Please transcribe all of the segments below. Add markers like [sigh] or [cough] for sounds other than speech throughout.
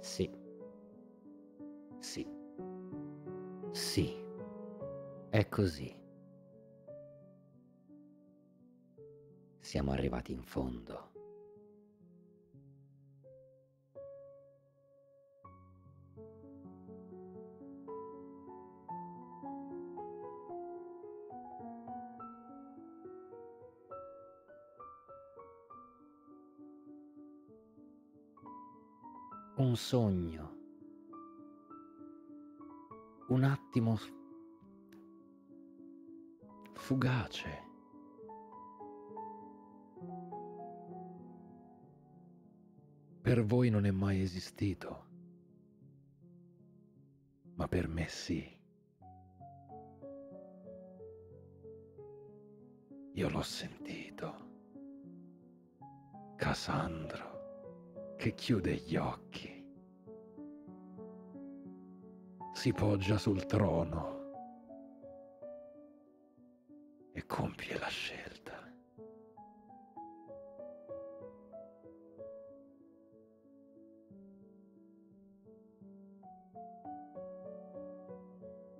Sì. Sì. Sì. È così. Siamo arrivati in fondo. un sogno, un attimo fugace. Per voi non è mai esistito, ma per me sì. Io l'ho sentito. Cassandro che chiude gli occhi si poggia sul trono e compie la scelta.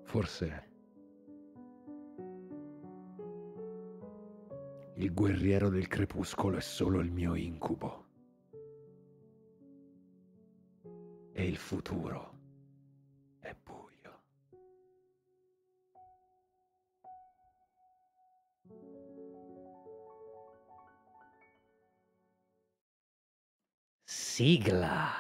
Forse il guerriero del crepuscolo è solo il mio incubo. E il futuro Ziegler.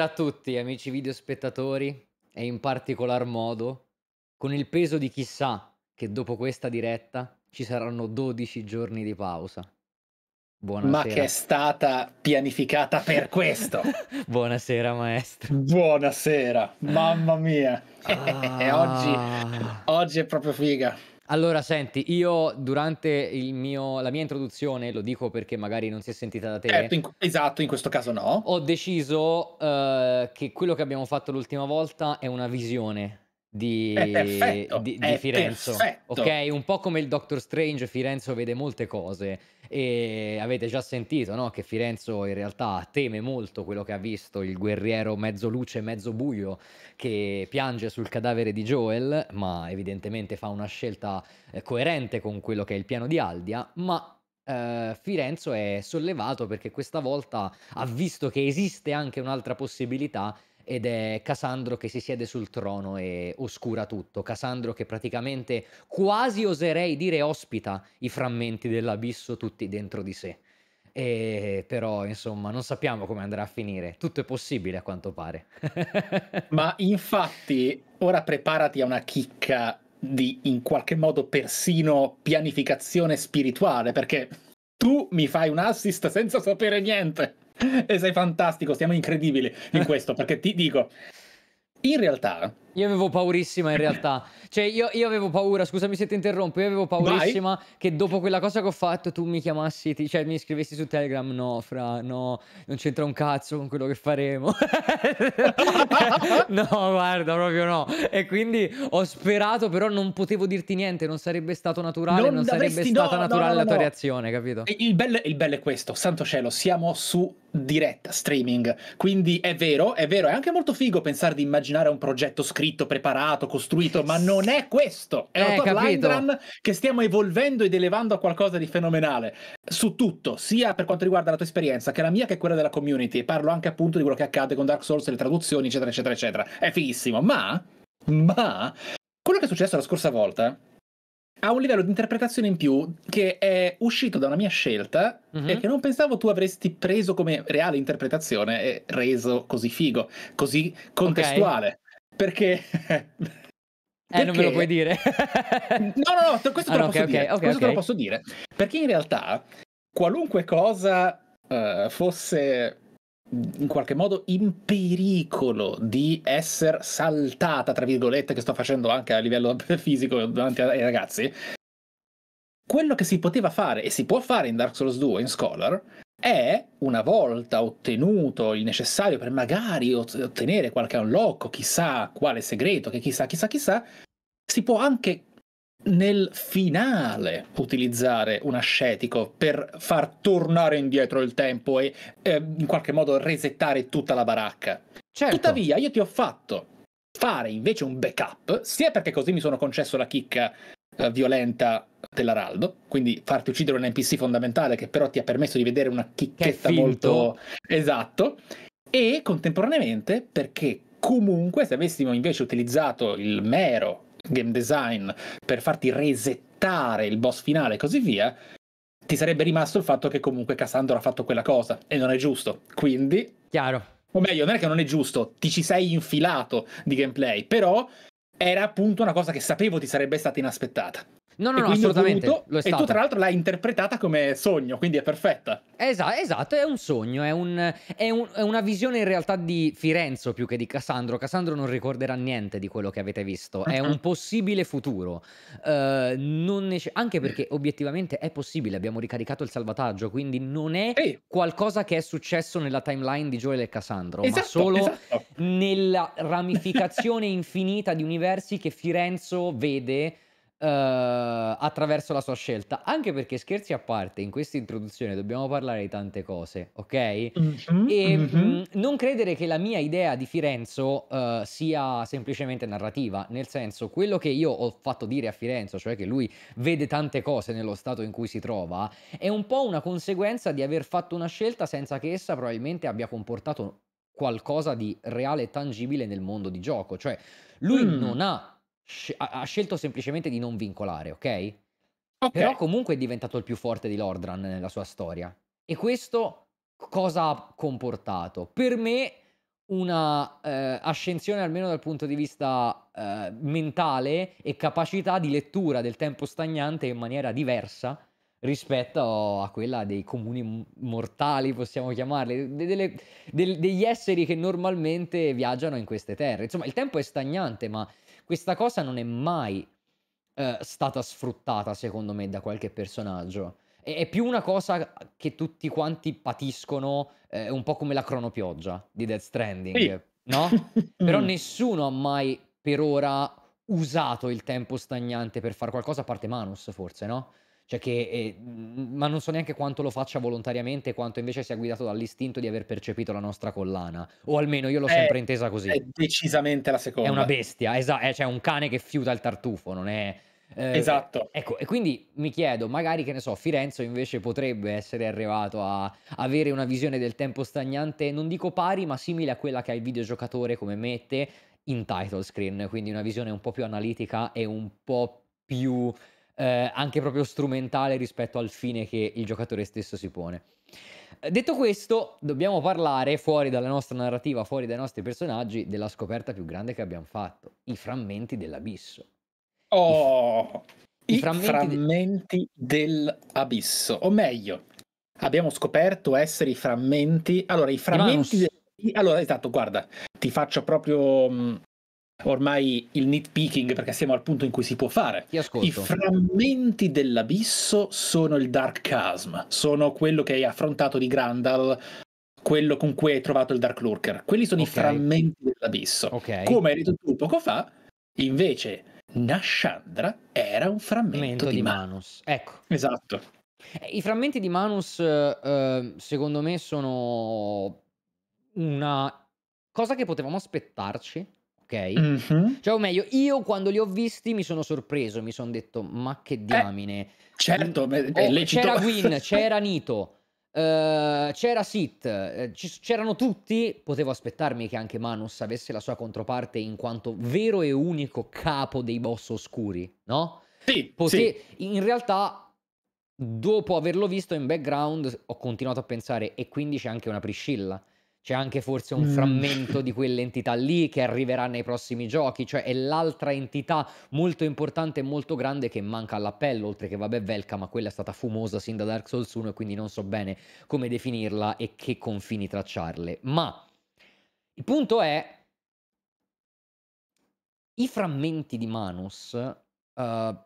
Buonasera a tutti amici videospettatori e in particolar modo con il peso di chissà che dopo questa diretta ci saranno 12 giorni di pausa. Buonasera. Ma che è stata pianificata per questo. [laughs] Buonasera maestro. Buonasera, mamma mia. Ah. [laughs] e oggi, oggi è proprio figa. Allora, senti, io durante il mio, la mia introduzione, lo dico perché magari non si è sentita da te. Certo, in, esatto, in questo caso no. Ho deciso eh, che quello che abbiamo fatto l'ultima volta è una visione di, eh, perfetto, di, di eh, Firenzo. Ok, un po' come il Doctor Strange, Firenze vede molte cose e avete già sentito no? che Firenze in realtà teme molto quello che ha visto, il guerriero mezzo luce, mezzo buio che piange sul cadavere di Joel, ma evidentemente fa una scelta eh, coerente con quello che è il piano di Aldia, ma Uh, Firenzo è sollevato perché questa volta ha visto che esiste anche un'altra possibilità ed è Cassandro che si siede sul trono e oscura tutto. Cassandro che praticamente quasi oserei dire ospita i frammenti dell'abisso tutti dentro di sé. E però, insomma, non sappiamo come andrà a finire. Tutto è possibile a quanto pare. [laughs] Ma infatti, ora preparati a una chicca di in qualche modo persino pianificazione spirituale, perché tu mi fai un assist senza sapere niente. [laughs] e sei fantastico, siamo incredibili in questo, perché ti dico, in realtà io avevo paurissima in realtà. Cioè, io, io avevo paura, scusami se ti interrompo, io avevo paurissima Vai. che dopo quella cosa che ho fatto tu mi chiamassi, ti, cioè mi scrivessi su Telegram, no, fra, no, non c'entra un cazzo con quello che faremo. [laughs] no, guarda, proprio no. E quindi ho sperato, però non potevo dirti niente, non sarebbe stato naturale, non, non sarebbe stata no, naturale no, no, la tua reazione, capito? Il bello, il bello è questo, santo cielo, siamo su diretta, streaming. Quindi è vero, è vero, è anche molto figo pensare di immaginare un progetto scritto scritto, preparato, costruito, ma non è questo. È eh, un Lindgren che stiamo evolvendo ed elevando a qualcosa di fenomenale su tutto, sia per quanto riguarda la tua esperienza che la mia che quella della community. Parlo anche appunto di quello che accade con Dark Souls, le traduzioni, eccetera, eccetera, eccetera. È fighissimo, ma ma quello che è successo la scorsa volta ha un livello di interpretazione in più che è uscito da una mia scelta mm-hmm. e mhm. che non pensavo tu avresti preso come reale interpretazione e reso così figo, così contestuale. Perché... Perché... [laughs] non me lo puoi dire. no, no, no, questo, ah, te, lo no, okay, okay, okay, questo te lo posso dire. Perché in realtà qualunque cosa uh, fosse in qualche modo in pericolo di essere saltata, tra virgolette, che sto facendo anche a livello [laughs] fisico davanti ai ragazzi, quello che si poteva fare e si può fare in Dark Souls 2, in Scholar, è, una volta ottenuto il necessario per magari ottenere qualche unlock, chissà quale segreto, che chissà, chissà, chissà, si può anche nel finale utilizzare un ascetico per far tornare indietro il tempo e eh, in qualche modo resettare tutta la baracca. Certo. Tuttavia, io ti ho fatto fare invece un backup, sia perché così mi sono concesso la chicca eh, violenta dell'Araldo, quindi farti uccidere un NPC fondamentale che però ti ha permesso di vedere una chicchetta molto esatto e contemporaneamente perché comunque se avessimo invece utilizzato il mero game design per farti resettare il boss finale e così via ti sarebbe rimasto il fatto che comunque Cassandra ha fatto quella cosa e non è giusto, quindi chiaro. O meglio, non è che non è giusto, ti ci sei infilato di gameplay, però era appunto una cosa che sapevo ti sarebbe stata inaspettata. No, no, no, assolutamente. Voluto, e tu, tra l'altro, l'hai interpretata come sogno, quindi è perfetta. Esatto, esatto è un sogno, è, un, è, un, è, una visione in realtà di Firenzo più che di Cassandro. Cassandro non ricorderà niente di quello che avete visto. È [laughs] un possibile futuro. Uh, eh, nece- anche perché obiettivamente è possibile. Abbiamo ricaricato il salvataggio, quindi non è Ehi. qualcosa che è successo nella timeline di Joel e Cassandro, esatto, ma solo esatto. nella ramificazione [laughs] infinita di universi che Firenzo vede eh, attraverso la sua scelta. Anche perché scherzi a parte, in questa introduzione dobbiamo parlare di tante cose, ok? Mm-hmm, e mm-hmm. Mm, Mh, non credere che la mia idea di Firenzo uh, eh, sia semplicemente narrativa, nel senso quello che io ho fatto dire a Firenzo, cioè che lui vede tante cose nello stato in cui si trova, è un po' una conseguenza di aver fatto una scelta senza che essa probabilmente abbia comportato qualcosa di reale e tangibile nel mondo di gioco, cioè lui mm. non ha ha scelto semplicemente di non vincolare, ok? Okay. Però comunque è diventato il più forte di Lordran nella sua storia. E questo cosa ha comportato? Per me una eh, ascensione almeno dal punto di vista eh, mentale e capacità di lettura del tempo stagnante in maniera diversa rispetto a quella dei comuni mortali, possiamo chiamarli, delle, de- degli esseri che normalmente viaggiano in queste terre. Insomma, il tempo è stagnante, ma questa cosa non è mai eh, stata sfruttata, secondo me, da qualche personaggio. È, è, più una cosa che tutti quanti patiscono, eh, un po' come la cronopioggia di Death Stranding, sì. no? [laughs] Però nessuno ha mai per ora usato il tempo stagnante per fare qualcosa, a parte Manus, forse, no? Cioè che, eh, mhmm, ma non so neanche quanto lo faccia volontariamente, quanto invece sia guidato dall'istinto di aver percepito la nostra collana. O almeno io l'ho è, eh, sempre intesa così. È decisamente la seconda. È una bestia, esatto, è eh, cioè un cane che fiuta il tartufo, non è... Eh, esatto. Ecco, e quindi mi chiedo, magari che ne so, Firenzo invece potrebbe essere arrivato a avere una visione del tempo stagnante, non dico pari, ma simile a quella che ha il videogiocatore come mette in title screen, quindi una visione un po' più analitica e un po' più eh, anche proprio strumentale rispetto al fine che il giocatore stesso si pone. Eh, detto questo, dobbiamo parlare fuori dalla nostra narrativa, fuori dai nostri personaggi, della scoperta più grande che abbiamo fatto, i frammenti dell'abisso. Oh, i, i frammenti, frammenti de- dell'abisso, o meglio, abbiamo scoperto essere i frammenti. Allora, i frammenti. De... Allora, esatto, guarda, ti faccio proprio mm, ormai il nitpicking perché siamo al punto in cui si può fare. I frammenti dell'abisso sono il Dark Chasm, sono quello che hai affrontato di Grandal, quello con cui hai trovato il Dark Lurker. Quelli sono okay. i frammenti dell'abisso. Okay. Come hai detto tu poco fa, invece Nashandra era un frammento di, di Manus. Manus. Ecco. Esatto. Eh, I frammenti di Manus, eh, eh, secondo me, sono una cosa che potevamo aspettarci ok? Mm-hmm. Cioè, o meglio, io quando li ho visti mi sono sorpreso, mi sono detto, ma che eh, diamine. Eh, certo, beh, oh, C'era Gwyn, [laughs] c'era Nito, uh, c'era Sit, uh, eh, c- c'erano tutti. Potevo aspettarmi che anche Manus avesse la sua controparte in quanto vero e unico capo dei boss oscuri, no? Sì, Pote- sì. In realtà dopo averlo visto in background ho continuato a pensare e quindi c'è anche una Priscilla c'è anche forse un mm. frammento [laughs] di quell'entità lì che arriverà nei prossimi giochi, cioè è l'altra entità molto importante e molto grande che manca all'appello, oltre che vabbè Velka, ma quella è stata fumosa sin da Dark Souls 1 e quindi non so bene come definirla e che confini tracciarle. Ma il punto è i frammenti di Manus uh,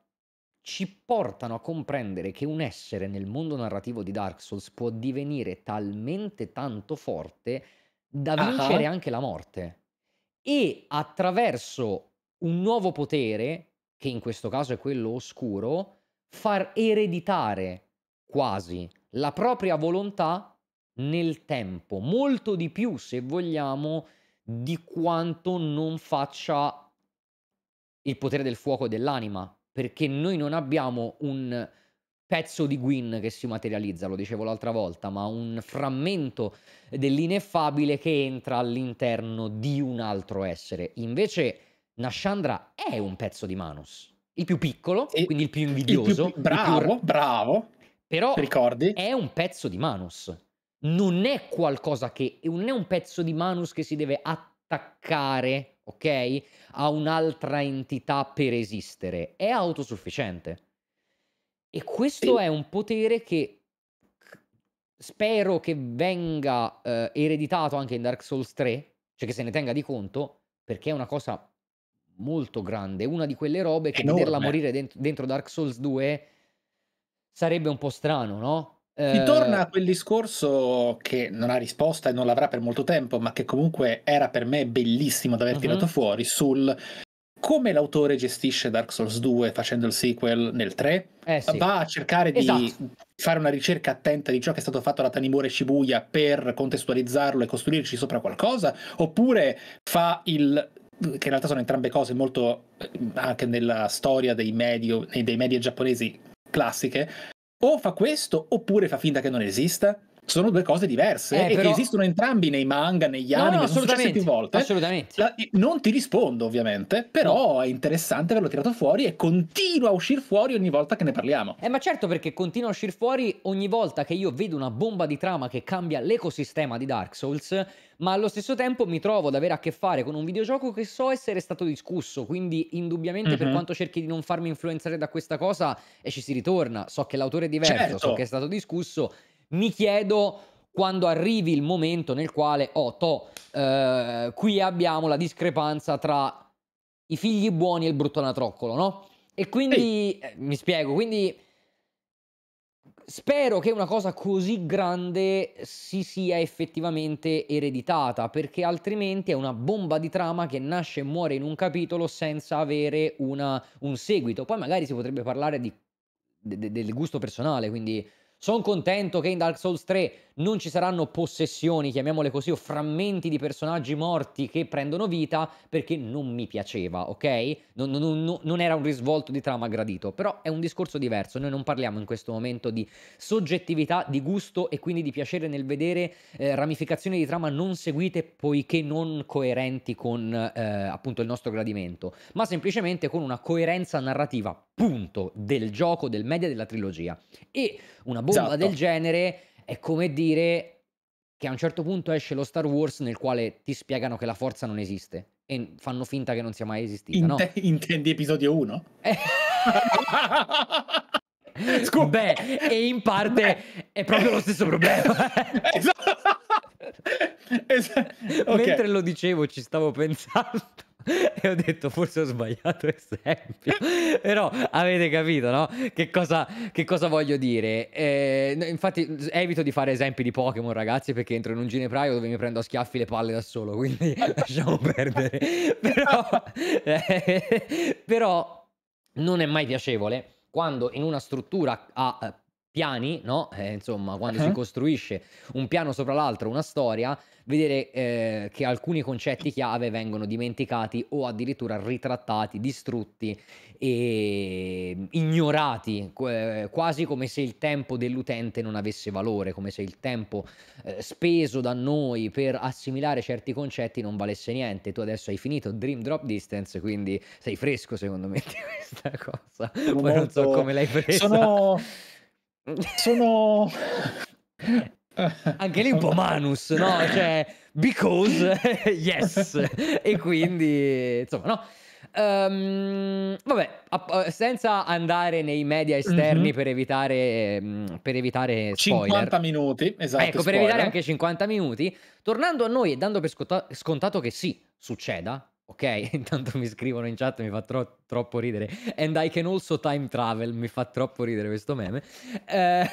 ci portano a comprendere che un essere nel mondo narrativo di Dark Souls può divenire talmente tanto forte da vincere uh-huh. anche la morte. E attraverso un nuovo potere, che in questo caso è quello oscuro, far ereditare quasi la propria volontà nel tempo, molto di più se vogliamo di quanto non faccia il potere del fuoco e dell'anima, perché noi non abbiamo un pezzo di Gwyn che si materializza, lo dicevo l'altra volta, ma un frammento dell'ineffabile che entra all'interno di un altro essere. Invece Nashandra è un pezzo di Manus, il più piccolo, e quindi il più invidioso. Il più, bravo, il più... bravo. Però ricordi? è un pezzo di Manus. Non è qualcosa che... non è un pezzo di Manus che si deve attaccare ok? A un'altra entità per esistere. È autosufficiente. E questo è un potere che spero che venga eh, ereditato anche in Dark Souls 3, cioè che se ne tenga di conto, perché è una cosa molto grande, una di quelle robe che Enorme. vederla morire dentro, dentro Dark Souls 2 sarebbe un po' strano, no? Si eh, torna a quel discorso che non ha risposta e non l'avrà per molto tempo, ma che comunque era per me bellissimo da aver uh-huh. Mhm. tirato fuori sul come l'autore gestisce Dark Souls 2 facendo il sequel nel 3. Eh sì. Va a cercare di esatto. fare una ricerca attenta di ciò che è stato fatto da Tanimore Shibuya per contestualizzarlo e costruirci sopra qualcosa, oppure fa il che in realtà sono entrambe cose molto eh, anche nella storia dei, medio, dei media giapponesi classiche, o fa questo oppure fa finta che non esista? sono due cose diverse eh, e però... che esistono entrambi nei manga, negli no, anime, no, sono successe più volte. Assolutamente. La, non ti rispondo ovviamente, però no. è interessante averlo tirato fuori e continua a uscire fuori ogni volta che ne parliamo. Eh ma certo perché continua a uscire fuori ogni volta che io vedo una bomba di trama che cambia l'ecosistema di Dark Souls, ma allo stesso tempo mi trovo ad avere a che fare con un videogioco che so essere stato discusso, quindi indubbiamente mm-hmm. per mhm. quanto cerchi di non farmi influenzare da questa cosa e ci si ritorna, so che l'autore è diverso, certo. so che è stato discusso mi chiedo quando arrivi il momento nel quale, oh, to, eh, qui abbiamo la discrepanza tra i figli buoni e il brutto natroccolo, no? E quindi, eh, mi spiego, quindi spero che una cosa così grande si sia effettivamente ereditata, perché altrimenti è una bomba di trama che nasce e muore in un capitolo senza avere una, un seguito. Poi magari si potrebbe parlare di, de, de, del gusto personale, quindi sono contento che in Dark Souls 3 non ci saranno possessioni, chiamiamole così, o frammenti di personaggi morti che prendono vita perché non mi piaceva, ok? Non, non, non, era un risvolto di trama gradito, però è un discorso diverso, noi non parliamo in questo momento di soggettività, di gusto e quindi di piacere nel vedere eh, ramificazioni di trama non seguite poiché non coerenti con eh, appunto il nostro gradimento, ma semplicemente con una coerenza narrativa punto del gioco, del media, della trilogia. E una bomba esatto. del genere è come dire che a un certo punto esce lo Star Wars nel quale ti spiegano che la forza non esiste e fanno finta che non sia mai esistita. In no? Intendi episodio 1? Eh. [laughs] Scusa. Beh, e in parte Beh. è proprio lo stesso problema. [laughs] esatto. [laughs] Esatto. Okay. Mentre lo dicevo ci stavo pensando. [laughs] e ho detto forse ho sbagliato esempio [laughs] però avete capito no? che cosa, che cosa voglio dire eh, infatti evito di fare esempi di Pokémon ragazzi perché entro in un ginepraio dove mi prendo a schiaffi le palle da solo quindi [laughs] lasciamo perdere però, eh, però non è mai piacevole quando in una struttura a piani, no? Eh, insomma, quando uh-huh. si costruisce un piano sopra l'altro, una storia, vedere eh, che alcuni concetti chiave vengono dimenticati o addirittura ritrattati, distrutti e ignorati, eh, quasi come se il tempo dell'utente non avesse valore, come se il tempo eh, speso da noi per assimilare certi concetti non valesse niente. Tu adesso hai finito Dream Drop Distance, quindi sei fresco secondo me di questa cosa. Sono Poi non so come l'hai presa. Sono sono... [laughs] Anche lì un po' manus, no? Cioè, because, [laughs] yes. e quindi, insomma, no. Um, vabbè, eh, senza andare nei media esterni mm-hmm. per evitare, mm, per evitare spoiler. 50 minuti, esatto. Ecco, spoiler. per evitare anche 50 minuti, tornando a noi e dando per scontato che sì, succeda, Ok, [laughs] intanto mi scrivono in chat, mi fa tro- troppo ridere. And I can also time travel, mi fa troppo ridere questo meme. Eh,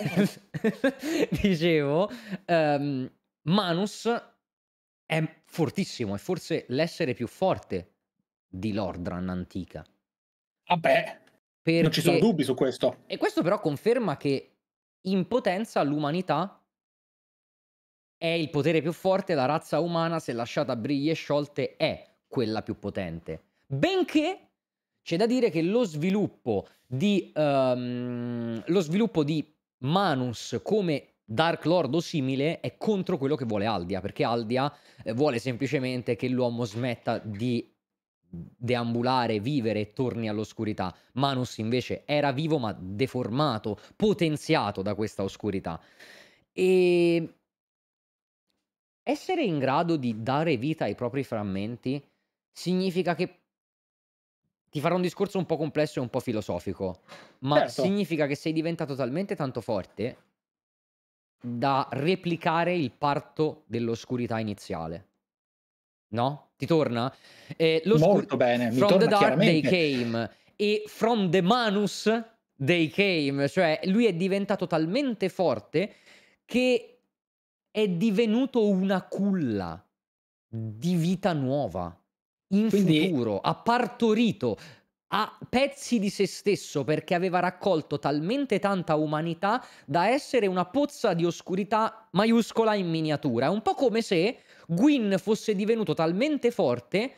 [laughs] dicevo, um, Manus è fortissimo, è forse l'essere più forte di Lordran antica. Vabbè, Perché... non ci sono dubbi su questo. E questo però conferma che in potenza l'umanità è il potere più forte, la razza umana, se lasciata a briglie sciolte, è quella più potente. Benché c'è da dire che lo sviluppo di, um, lo sviluppo di Manus come Dark Lord o simile è contro quello che vuole Aldia, perché Aldia eh, vuole semplicemente che l'uomo smetta di deambulare, vivere e torni all'oscurità. Manus invece era vivo ma deformato, potenziato da questa oscurità. E essere in grado di dare vita ai propri frammenti significa che ti farò un discorso un po' complesso e un po' filosofico, ma certo. significa che sei diventato talmente tanto forte da replicare il parto dell'oscurità iniziale. No? Ti torna? Eh, Molto bene, From the dark they came e from the manus they came, cioè lui è diventato talmente forte che è divenuto una culla di vita nuova in Quindi... futuro, ha partorito a pezzi di se stesso perché aveva raccolto talmente tanta umanità da essere una pozza di oscurità maiuscola in miniatura. È un po' come se Gwyn fosse divenuto talmente forte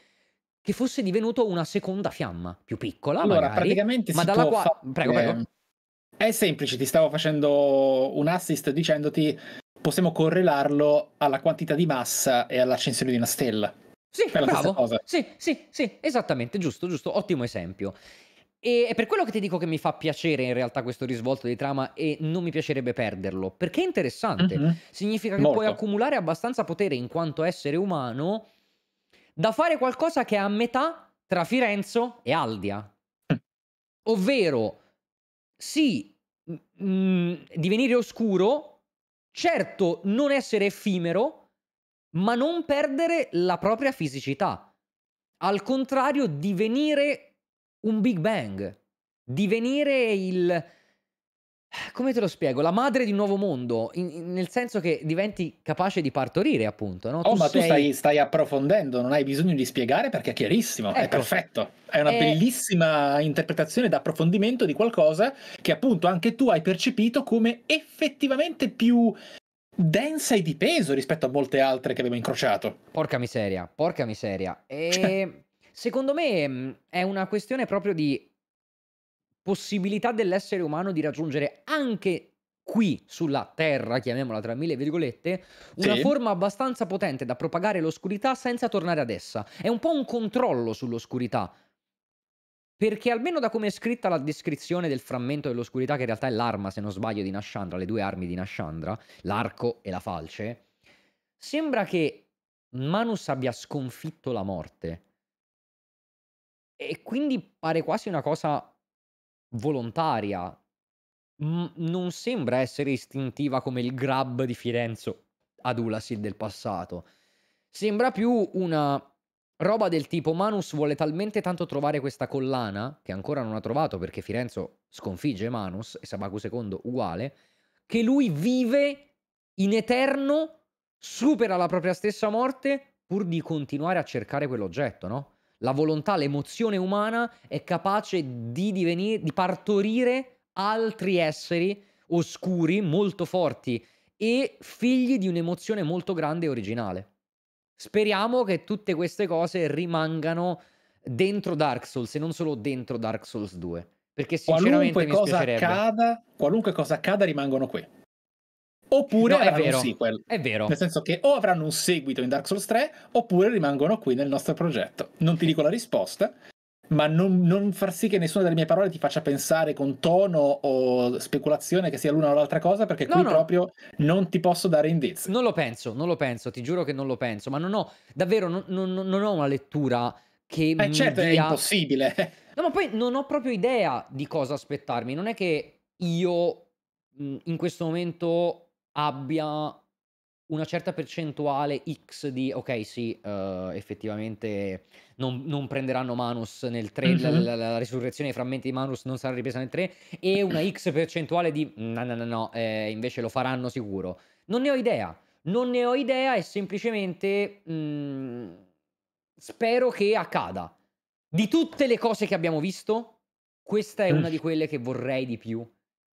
che fosse divenuto una seconda fiamma, più piccola allora, magari, praticamente ma dalla quale... Prego, prego. Ehm, è semplice, ti stavo facendo un assist dicendoti possiamo correlarlo alla quantità di massa e all'accensione di una stella. Sì, è bravo. Sì, sì, sì, esattamente, giusto, giusto, ottimo esempio. E è per quello che ti dico che mi fa piacere in realtà questo risvolto di trama e non mi piacerebbe perderlo, perché è interessante. Mm-hmm. Significa che Molto. puoi accumulare abbastanza potere in quanto essere umano da fare qualcosa che è a metà tra Firenze e Aldia. Mm. Ovvero, sì, mh, divenire oscuro, certo non essere effimero, ma non perdere la propria fisicità. Al contrario, divenire un Big Bang, divenire il... Come te lo spiego? La madre di un nuovo mondo, in, in, nel senso che diventi capace di partorire, appunto. No? Oh, tu ma sei... tu stai, stai, approfondendo, non hai bisogno di spiegare perché è chiarissimo, ecco. è perfetto. È una è... Eh, bellissima interpretazione d'approfondimento di qualcosa che appunto anche tu hai percepito come effettivamente più densa e di peso rispetto a molte altre che abbiamo incrociato. Porca miseria, porca miseria. E [laughs] cioè. secondo me mm, è una questione proprio di possibilità dell'essere umano di raggiungere anche qui sulla Terra, chiamiamola tra mille virgolette, una sì. forma abbastanza potente da propagare l'oscurità senza tornare ad essa. È un po' un controllo sull'oscurità, perché almeno da come è scritta la descrizione del frammento dell'oscurità, che in realtà è l'arma, se non sbaglio, di Nashandra, le due armi di Nashandra, l'arco e la falce, sembra che Manus abbia sconfitto la morte. E quindi pare quasi una cosa volontaria. M- non sembra essere istintiva come il grab di Firenze ad Ulasil del passato. Sembra più una Roba del tipo Manus vuole talmente tanto trovare questa collana, che ancora non ha trovato perché Firenzo sconfigge Manus e Sabaku II uguale, che lui vive in eterno, supera la propria stessa morte pur di continuare a cercare quell'oggetto, no? La volontà, l'emozione umana è capace di, divenire, di partorire altri esseri oscuri, molto forti e figli di un'emozione molto grande e originale. Speriamo che tutte queste cose rimangano dentro Dark Souls e non solo dentro Dark Souls 2. Perché sinceramente qualunque cosa accada, qualunque cosa accada rimangono qui. Oppure no, avranno vero, un sequel. È vero. Nel senso che o avranno un seguito in Dark Souls 3 oppure rimangono qui nel nostro progetto. Non ti dico la risposta, ma non, non, far sì che nessuna delle mie parole ti faccia pensare con tono o speculazione che sia l'una o l'altra cosa, perché no, qui no. proprio non ti posso dare indizi. Non lo penso, non lo penso, ti giuro che non lo penso, ma non ho, davvero, non, non, non ho una lettura che... Eh certo, dia... è impossibile. No, ma poi non ho proprio idea di cosa aspettarmi, non è che io in questo momento abbia una certa percentuale X di ok sì, uh, effettivamente non, non, prenderanno Manus nel 3, mm-hmm. la, mhm. la, la, risurrezione dei frammenti di Manus non sarà ripresa nel 3 e una [coughs] X percentuale di no no no no, eh, invece lo faranno sicuro. Non ne ho idea, non ne ho idea è semplicemente mh, mm, spero che accada. Di tutte le cose che abbiamo visto, questa è una di quelle che vorrei di più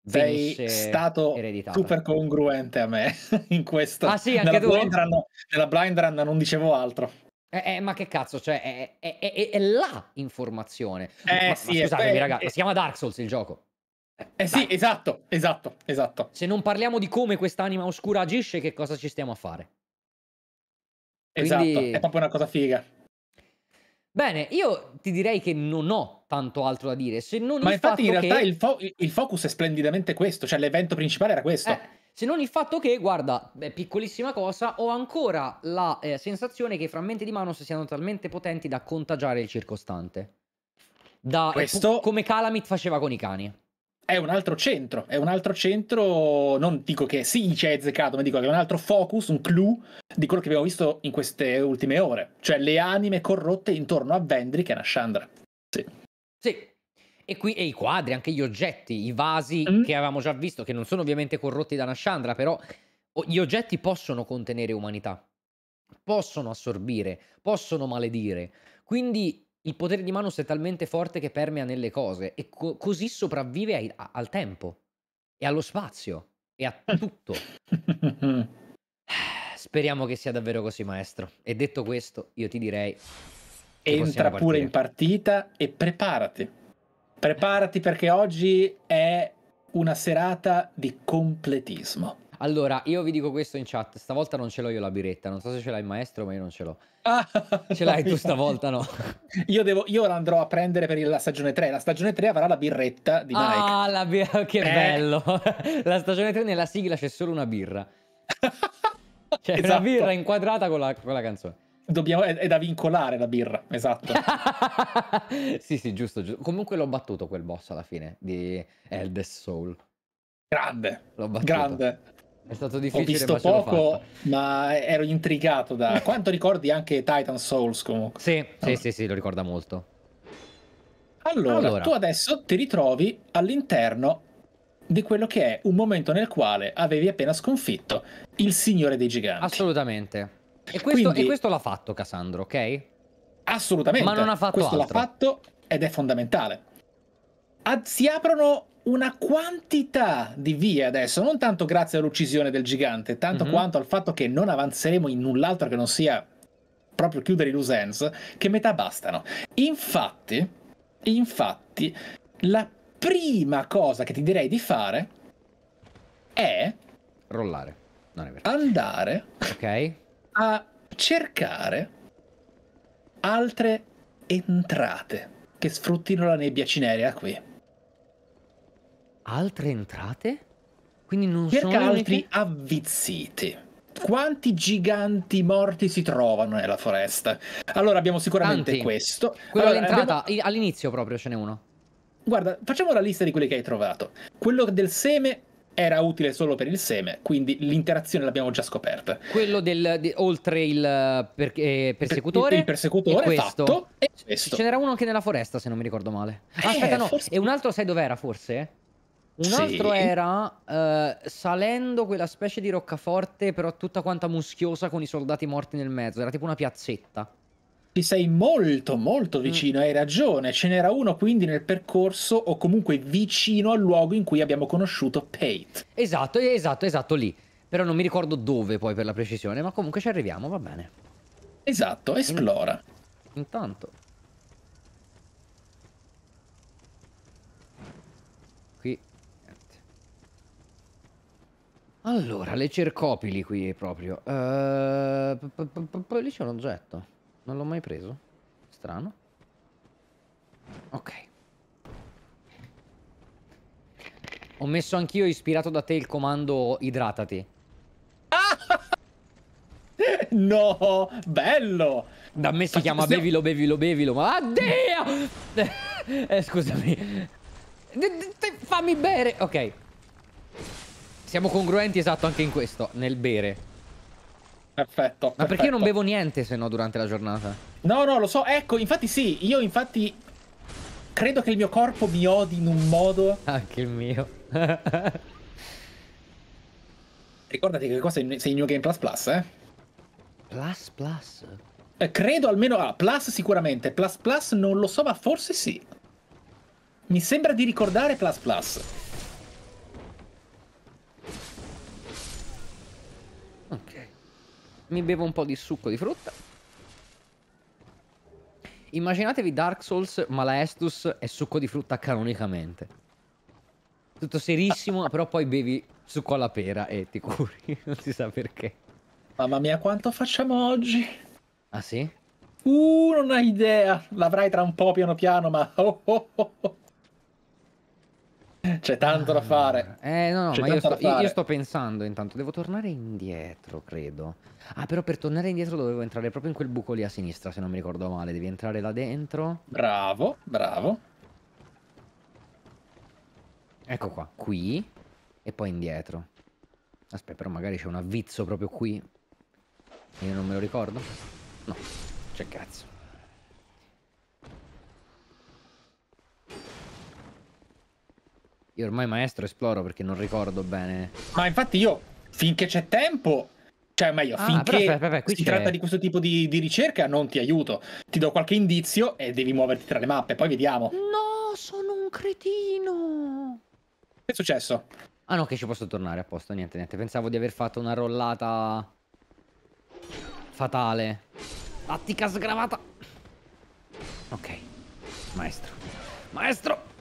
sei stato ereditato. super congruente a me [laughs] in questo. Ah sì, anche nella tu? Blind run, nella blind run non dicevo altro. Eh, eh, ma che cazzo, cioè, è, è, è, è la informazione. Eh, ma, sì, ma scusatemi, ragazzi, si chiama Dark Souls il gioco. Eh, eh Dai. sì, esatto, esatto, esatto. Se non parliamo di come quest'anima oscura agisce, che cosa ci stiamo a fare? Esatto, è proprio una cosa figa. Bene, io ti direi che non ho tanto altro da dire. Se non Ma il infatti in realtà che... il, fo- il, focus è splendidamente questo, cioè l'evento principale era questo. Eh, se non il fatto che, guarda, beh, piccolissima cosa, ho ancora la eh, sensazione che i frammenti di Manos siano talmente potenti da contagiare il circostante. Da, eh, questo... Eh, come Calamit faceva con i cani. È un altro centro, è un altro centro, non dico che sì, c'è Ezekato, ma dico che è un altro focus, un clou di quello che abbiamo visto in queste ultime ore, cioè le anime corrotte intorno a Vendrick e Nashandra. Sì. Sì. E qui e i quadri, anche gli oggetti, i vasi mm. che avevamo già visto, che non sono ovviamente corrotti da Nashandra, però gli oggetti possono contenere umanità, possono assorbire, possono maledire. Quindi il potere di Manus è talmente forte che permea nelle cose e co- così sopravvive ai, a, al tempo e allo spazio e a tutto. [laughs] Speriamo che sia davvero così, maestro. E detto questo, io ti direi entra pure in partita e preparati. Preparati perché oggi è una serata di completismo. Allora, io vi dico questo in chat, stavolta non ce l'ho io la biretta, non so se ce l'hai il maestro, ma io non ce l'ho. Ah, ce l'hai tu [laughs] stavolta, no? Io, devo, io la andrò a prendere per la stagione 3, la stagione 3 avrà la birretta di ah, Nike. Ah, la birra, [laughs] che eh. bello! [laughs] La stagione 3 nella sigla c'è solo una birra. Cioè esatto. una birra inquadrata con la, con la canzone. Dobbiamo, è, è, da vincolare la birra, esatto. [laughs] sì, sì, giusto, giusto, Comunque l'ho battuto quel boss alla fine di Eldest Soul. Grande, l'ho battuto. grande. È stato difficile. Ho visto ma poco, ma ero intrigato da... [laughs] Quanto ricordi anche Titan Souls comunque? Sì, allora. sì, sì, sì, lo ricorda molto. Allora, allora, tu adesso ti ritrovi all'interno di quello che è un momento nel quale avevi appena sconfitto il Signore dei Giganti. Assolutamente. E questo, Quindi, e questo l'ha fatto Cassandro, ok? Assolutamente. Ma non ha fatto questo altro. l'ha fatto ed è fondamentale. Ad, si aprono una quantità di vie adesso, non tanto grazie all'uccisione del gigante, tanto mm-hmm. quanto al fatto che non avanzeremo in null'altro che non sia proprio chiudere i loose ends, che metà bastano. Infatti, infatti, la prima cosa che ti direi di fare è... Rollare. Non è vero. Andare. Ok a cercare altre entrate che sfruttino la nebbia cinerea qui. Altre entrate? Quindi non Cerca sono altri uniche? avvizziti. Quanti giganti morti si trovano nella foresta? Allora abbiamo sicuramente Tanti. questo. Quello allora, abbiamo... all'inizio proprio ce n'è uno. Guarda, facciamo la lista di quelli che hai trovato. Quello del seme era utile solo per il seme, quindi l'interazione l'abbiamo già scoperta. Quello del di, oltre il eh, eh, per, eh, persecutore, per, il persecutore è questo. Fatto, e questo. Ce n'era uno anche nella foresta, se non mi ricordo male. Ah, eh, aspetta, no, forse... e un altro sai dov'era forse? Un sì. altro era uh, salendo quella specie di roccaforte, però tutta quanta muschiosa con i soldati morti nel mezzo, era tipo una piazzetta. Ci sei molto, molto mm. vicino, mm. hai ragione. Ce n'era uno quindi nel percorso o comunque vicino al luogo in cui abbiamo conosciuto Pate. Esatto, esatto, esatto, lì. Però non mi ricordo dove poi per la precisione, ma comunque ci arriviamo, va bene. Esatto, mm. esplora. In... Intanto. Qui. Allora, le cercopili qui proprio. Uh... Lì c'è un oggetto. Non l'ho mai preso. Strano. Ok. Ho messo anch'io ispirato da te il comando idratati. [laughs] No, bello! Da me si chiama bevilo, bevilo, bevilo, ma addio! [laughs] eh, scusami. fammi bere! Ok. Siamo congruenti esatto anche in questo, nel bere. Perfetto. Ma perfetto. perché io non bevo niente se no durante la giornata? No, no, lo so. Ecco, infatti sì, io infatti credo che il mio corpo mi odi in un modo. Anche ah, il mio. [laughs] Ricordati che qua sei, sei in New Game Plus Plus, eh? Plus Plus? Eh, credo almeno... Ah, Plus sicuramente. Plus Plus non lo so, ma forse sì. Mi sembra di ricordare Plus Plus. Mi bevo un po' di succo di frutta. Immaginatevi Dark Souls, ma la Estus è succo di frutta canonicamente. Tutto serissimo, [laughs] però poi bevi succo alla pera e ti curi. [laughs] non si sa perché. Mamma mia, quanto facciamo oggi? Ah sì? Uh, non hai idea. L'avrai tra un po' piano piano, ma... [laughs] Oh, oh, oh. oh. C'è tanto da fare. Eh no, no ma io sto, io sto, pensando intanto, devo tornare indietro, credo. Ah, però per tornare indietro dovevo entrare proprio in quel buco lì a sinistra, se non mi ricordo male. Devi entrare là dentro. Bravo, bravo. Ecco qua, qui e poi indietro. Aspetta, però magari c'è un avvizzo proprio qui. Io non me lo ricordo. No, c'è cazzo. Io ormai maestro esploro perché non ricordo bene. Ma infatti io, finché c'è tempo, cioè meglio, ah, finché però, però, però, si tratta di questo tipo di, di, ricerca non ti aiuto. Ti do qualche indizio e devi muoverti tra le mappe, poi vediamo. No, sono un cretino. Che è successo? Ah no, che ci posso tornare a posto, niente, niente. Pensavo di aver fatto una rollata fatale. Attica sgravata. Ok, maestro. Maestro!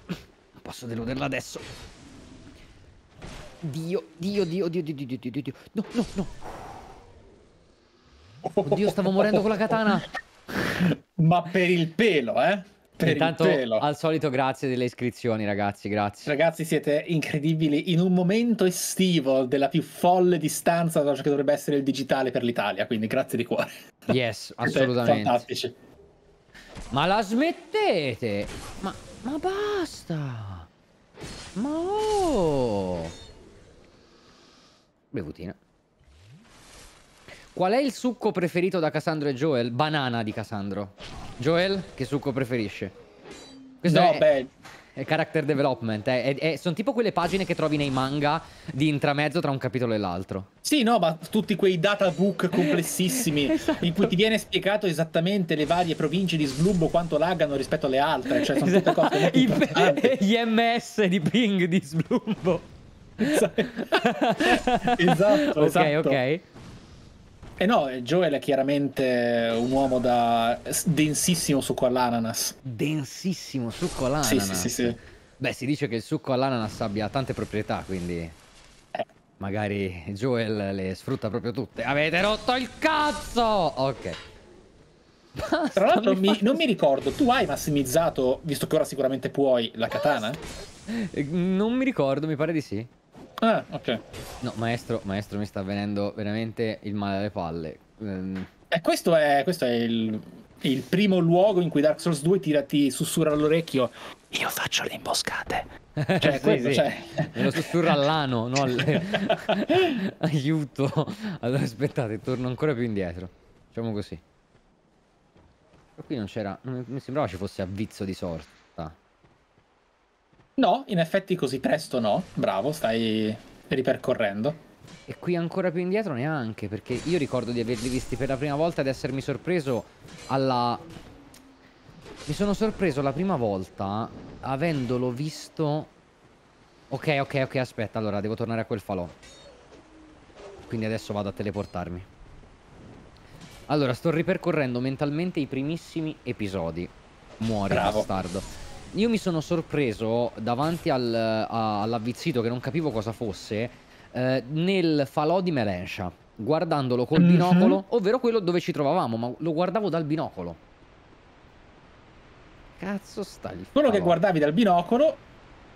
posso deluderla adesso. Dio, Dio, Dio, Dio, Dio, Dio, Dio, Dio, Dio. No, no, no. Oddio, stavo morendo con la katana. [laughs] Ma per il pelo, eh? Per Intanto, il pelo. al solito, grazie delle iscrizioni, ragazzi. Grazie. Ragazzi, siete incredibili. In un momento estivo della più folle distanza da ciò che dovrebbe essere il digitale per l'Italia. Quindi, grazie di cuore. Yes, [laughs] assolutamente. Fantastici. Ma la smettete! Ma ma basta! Ma oh! Bevutina. Qual è il succo preferito da Cassandro e Joel? Banana di Cassandro. Joel, che succo preferisce? Questo no, è... beh, character development. Eh. sono tipo quelle pagine che trovi nei manga di intramezzo tra un capitolo e l'altro. Sì, no, ma tutti quei data book complessissimi [laughs] esatto. in cui ti viene spiegato esattamente le varie province di sviluppo quanto lagano rispetto alle altre. Cioè, sono esatto. tutte cose esatto. I, [laughs] Gli MS di ping di sviluppo. esatto, [laughs] esatto. Ok, ok. Eh no, eh, Joel è chiaramente un uomo da densissimo succo all'ananas. Densissimo succo all'ananas? Sì, sì, sì, sì. Beh, si dice che il succo all'ananas abbia tante proprietà, quindi... Eh. Magari Joel le sfrutta proprio tutte. Avete rotto il cazzo! Ok. Basta, Tra l'altro mi... non mi ricordo, tu hai massimizzato, visto che ora sicuramente puoi, la katana? Basta. Non mi ricordo, mi pare di sì. Ah, ok. No, maestro, maestro, mi sta venendo veramente il male alle palle. Um... Ehm, e eh, questo è, questo è il, il, primo luogo in cui Dark Souls 2 ti, ti sussurra all'orecchio io faccio le imboscate. [laughs] Cioè, sì, questo, sì. Cioè... Me lo sussurra all'ano, no? [laughs] Alle... [laughs] Aiuto. Allora, aspettate, torno ancora più indietro. Facciamo così. Però qui non c'era... Non mi sembrava ci fosse avvizzo di sorte. No, in effetti così presto no. Bravo, stai ripercorrendo. E qui ancora più indietro neanche, perché io ricordo di averli visti per la prima volta ed essermi sorpreso alla... Mi sono sorpreso la prima volta avendolo visto... Ok, ok, ok, aspetta, allora devo tornare a quel falò. Quindi adesso vado a teleportarmi. Allora, sto ripercorrendo mentalmente i primissimi episodi. Muori, Bravo. bastardo io mi sono sorpreso davanti al, all'avvizzito che non capivo cosa fosse eh, nel falò di Melensha, guardandolo col mm -hmm. binocolo, ovvero quello dove ci trovavamo, ma lo guardavo dal binocolo. Cazzo stai lì. Quello che guardavi dal binocolo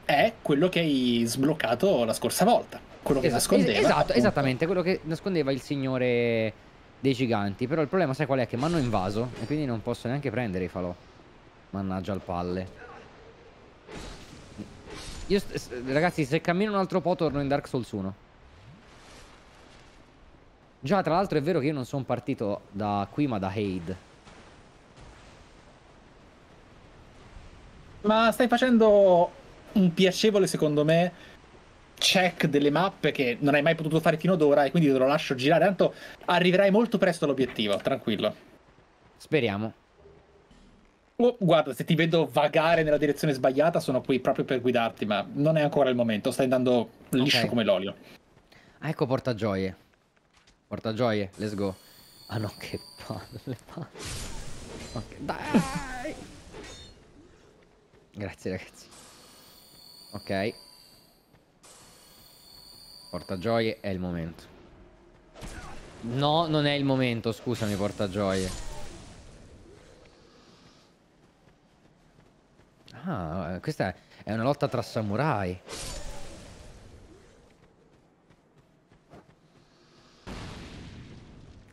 è quello che hai sbloccato la scorsa volta. Quello che esatto, nascondeva. Es esatto, esattamente, quello che nascondeva il signore dei giganti. Però il problema sai qual è? Che mi hanno invaso e quindi non posso neanche prendere i falò. Mannaggia al palle. Io, ragazzi, se cammino un altro po' torno in Dark Souls 1. Già, tra l'altro è vero che io non sono partito da qui, ma da Haid. Ma stai facendo un piacevole, secondo me, check delle mappe che non hai mai potuto fare fino ad ora e quindi te lo lascio girare. Tanto arriverai molto presto all'obiettivo, tranquillo. Speriamo. Oh, guarda, se ti vedo vagare nella direzione sbagliata, sono qui proprio per guidarti, ma non è ancora il momento. Stai andando liscio okay. come l'olio. Ah, ecco porta gioie. Porta gioie, let's go. Ah no, che palle, Okay, dai! Grazie ragazzi. Ok. Porta gioie è il momento. No, non è il momento, scusami, porta gioie. Ah, eh, questa è una lotta tra samurai.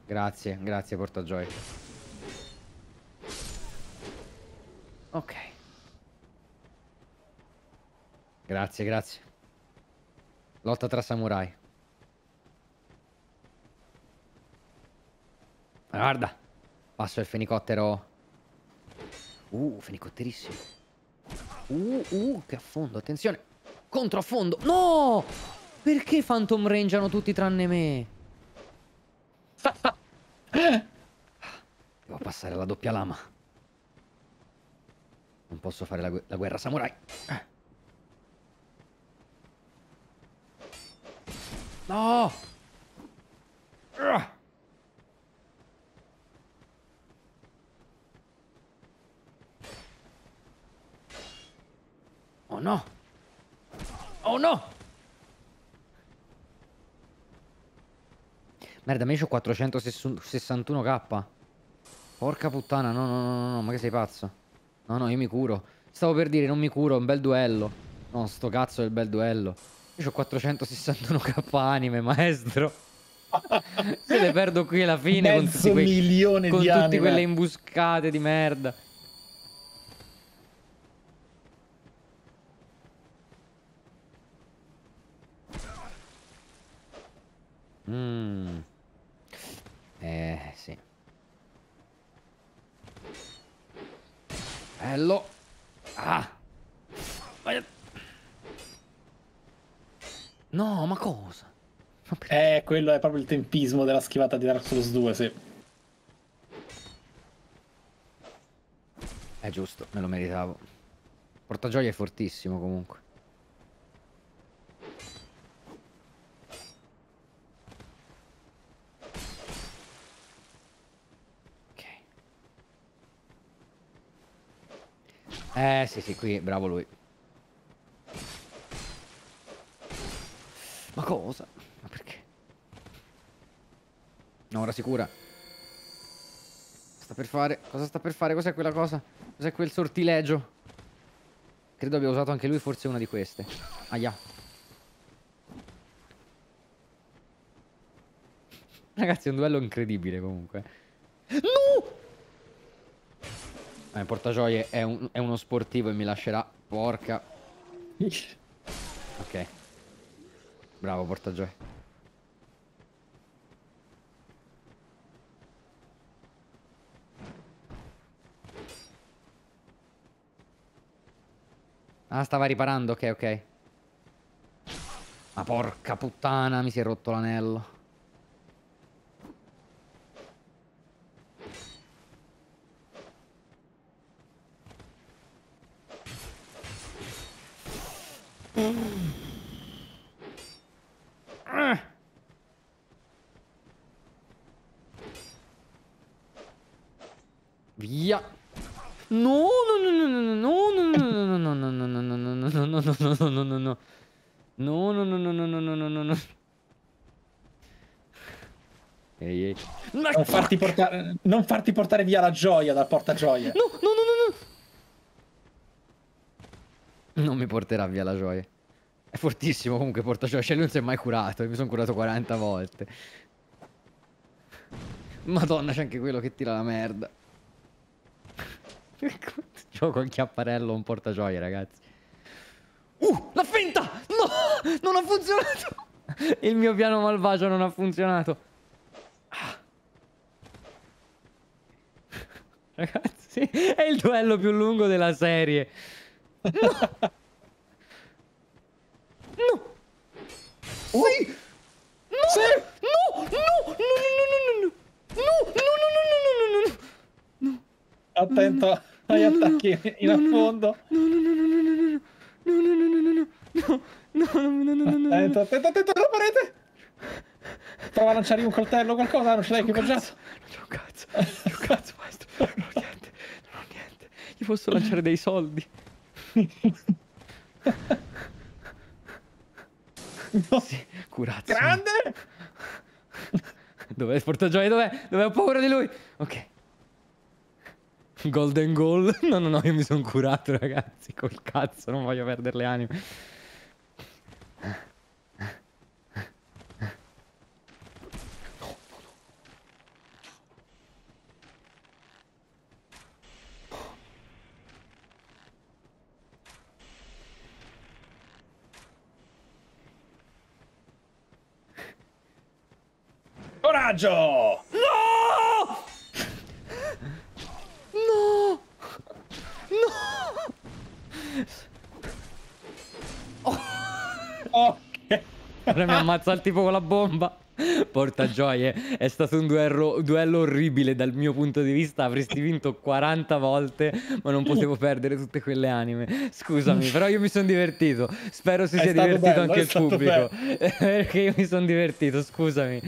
Grazie, grazie Portajoy. Ok. Grazie, grazie. Lotta tra samurai. Guarda. Passo il fenicottero. Uh, fenicotterissimo. Uh, uh, che affondo, attenzione. Contro affondo. No! Perché Phantom Rangeano tutti tranne me? Eh. Devo passare la doppia lama. Non posso fare la, gu la guerra samurai. Eh. No! Uh. Oh no! Oh no! Merda, ma io ho 461k. Porca puttana, no, no, no, no, ma che sei pazzo? No, no, io mi curo. Stavo per dire, non mi curo, è un bel duello. No, sto cazzo è il bel duello. Io ho 461k anime, maestro. [laughs] Se le perdo qui alla fine Mezzo con tutti, quei, con di tutte anime. quelle imbuscate di merda. Mm. Eh, sì. Bello. Ah. No, ma cosa? eh, quello è proprio il tempismo della schivata di Dark Souls 2, sì. È giusto, me lo meritavo. Portagioia è fortissimo comunque. Eh sì sì, qui bravo lui. Ma cosa? Ma perché? No, ora sicura. Sta per fare... Cosa sta per fare? Cos'è quella cosa? Cos'è quel sortilegio? Credo abbia usato anche lui forse una di queste. Aia. Ragazzi, è un duello incredibile comunque. No! Eh, portagioie è, un, è uno sportivo e mi lascerà. Porca. Ok. Bravo, portagioie. Ah, stava riparando, ok, ok. Ma porca puttana, mi si è rotto l'anello. Via. No, no, no, no, no, no, no, no, no, no, no, no, no, no, no, no, no, no, no. No, no, no, no, no, no, no, no, no, no. Ehi, ehi. Non farti portare non farti portare via la gioia dal portagioia. No, no, no. Non mi porterà via la gioia. È fortissimo comunque porta gioia. Cioè lui non si è mai curato. Io mi sono curato 40 volte. Madonna c'è anche quello che tira la merda. [laughs] Gioco al chiapparello un porta gioia ragazzi. Uh! La finta! No! Non ha funzionato! [laughs] Il mio piano malvagio non ha funzionato. Ah. [laughs] Ragazzi, è il duello più lungo della serie. No! no! Sì! No! Sì! No! No! No! No! No! No! No! No! No! No! No! No! No! Attento agli attacchi in affondo. No! No! No! No! No! No! No! No! No! No! No! No, no, no, no, Attento, attento, attento alla parete! Prova a lanciare un coltello o qualcosa, non ce l'hai equipaggiato. Non c'è un cazzo, non c'è un cazzo, maestro. Non ho niente, non ho niente. Gli posso lanciare dei soldi no. Sì, curazzo. Grande! Dov'è il portagioi? Dov'è? Dov'è? Ho paura di lui. Ok. Golden goal. [laughs] No, no, no, io mi sono curato, ragazzi. Col cazzo, non voglio perdere le anime. coraggio! No! No! No! Oh. [laughs] Ok. Ora mi ammazza il tipo con la bomba. Porta gioie, è stato un duello, duello, orribile dal mio punto di vista, avresti vinto 40 volte, ma non potevo perdere tutte quelle anime. Scusami, però io mi sono divertito. Spero si è sia divertito bello, anche il pubblico. [laughs] perché io mi sono divertito, scusami.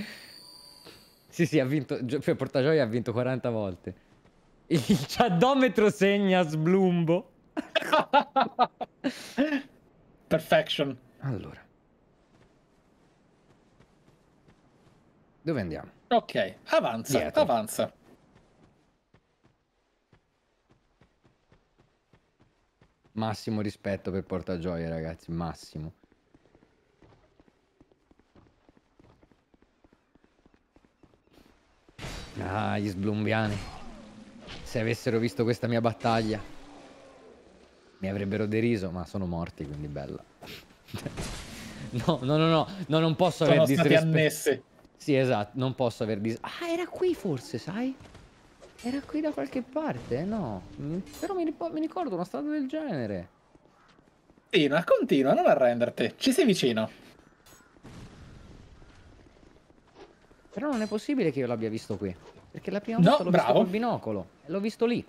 Sì, sì, ha vinto. Portagioia ha vinto 40 volte. Il ciadometro segna sblumbo. [laughs] Perfection. Allora. Dove andiamo? Ok, avanza, Dietro. avanza. Massimo rispetto per Portagioia, ragazzi, massimo. Ah, gli sblumbiani. Se avessero visto questa mia battaglia, mi avrebbero deriso, ma sono morti, quindi bella. [laughs] no, no, no, no, no, non posso sono aver disrespetto. annesse. Sì, esatto, non posso aver dis... Ah, era qui forse, sai? Era qui da qualche parte, no. Mm, però mi, mi ricordo una strada del genere. Continua, continua, non arrenderti. Ci sei vicino. Però non è possibile che io l'abbia visto qui. Perché la prima no, volta l'ho visto col binocolo. L'ho visto lì.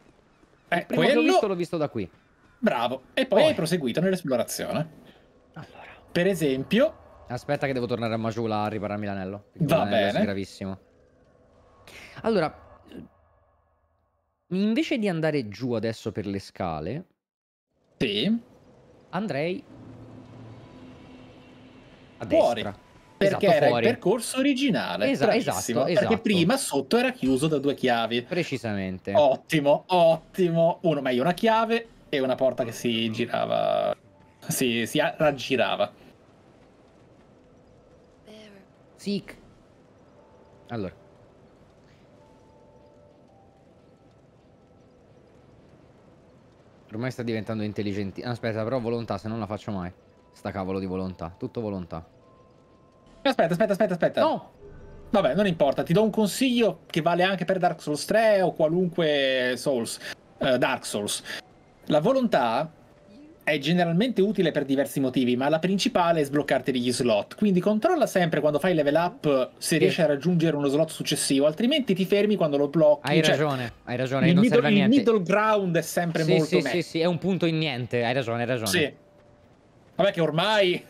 Eh, il quello... l'ho visto l'ho visto da qui. Bravo. E poi, poi. hai proseguito nell'esplorazione. Allora. Per esempio... Aspetta che devo tornare a Majula a ripararmi l'anello. Va bene. È gravissimo. Allora... Invece di andare giù adesso per le scale... Sì. Andrei... A Fuori. Perché esatto, era fuori. il percorso originale. Esa- esatto, perché esatto. prima sotto era chiuso da due chiavi. Precisamente. Ottimo, ottimo. Uno, meglio una chiave e una porta che si girava. Si, si raggirava. Sic. Allora. Ormai sta diventando intelligente. Aspetta, però volontà, se non la faccio mai. Sta cavolo di volontà. Tutto volontà. Aspetta, aspetta, aspetta, aspetta. No. Vabbè, non importa, ti do un consiglio che vale anche per Dark Souls 3 o qualunque Souls, uh, Dark Souls. La volontà è generalmente utile per diversi motivi, ma la principale è sbloccarti degli slot. Quindi controlla sempre quando fai level up se riesci a raggiungere uno slot successivo, altrimenti ti fermi quando lo blocchi. Hai cioè, ragione, hai ragione. Il, non middle, serve il niente. middle ground è sempre sì, molto sì, meglio. Sì, sì, è un punto in niente, hai ragione, hai ragione. Sì. Vabbè che ormai...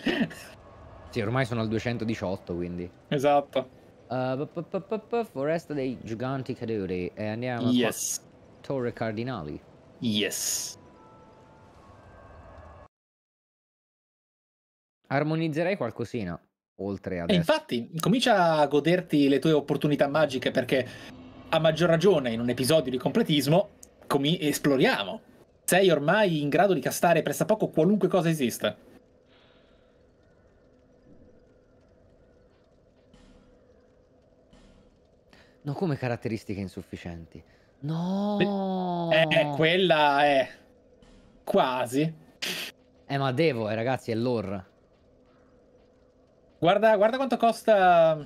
[laughs] Sì, ormai sono al 218, quindi. Esatto. Uh, foresta dei giganti caduti. E andiamo yes. a Torre Cardinali. Yes. Armonizzerei qualcosina oltre ad. E infatti, comincia a goderti le tue opportunità magiche perché a maggior ragione in un episodio di completismo esploriamo. Sei ormai in grado di castare pressappoco qualunque cosa esista. No, come caratteristiche insufficienti? No! Eh, quella è... quasi. Eh, ma devo, eh, ragazzi, è lore. Guarda, guarda quanto costa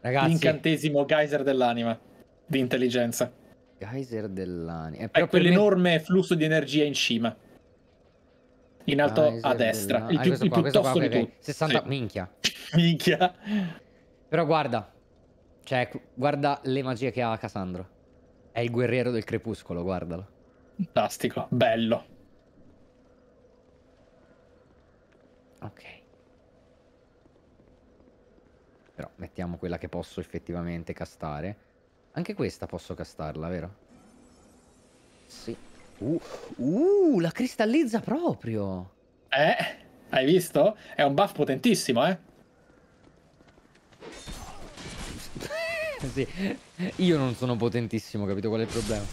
ragazzi. l'incantesimo geyser dell'anima di intelligenza. Geyser dell'anima. È, è quell'enorme me... flusso di energia in cima. In alto geyser a destra. Dell'anima. Il ah, più, ah, il qua, tosto okay, di okay. 60... Sì. Minchia. [laughs] Minchia. Però guarda, cioè, guarda le magie che ha Cassandro. È il guerriero del crepuscolo, guardalo. Fantastico, bello. Ok. Però mettiamo quella che posso effettivamente castare. Anche questa posso castarla, vero? Sì. Uh, uh la cristallizza proprio! Eh, hai visto? È un buff potentissimo, eh? [laughs] sì. Io non sono potentissimo, capito qual è il problema?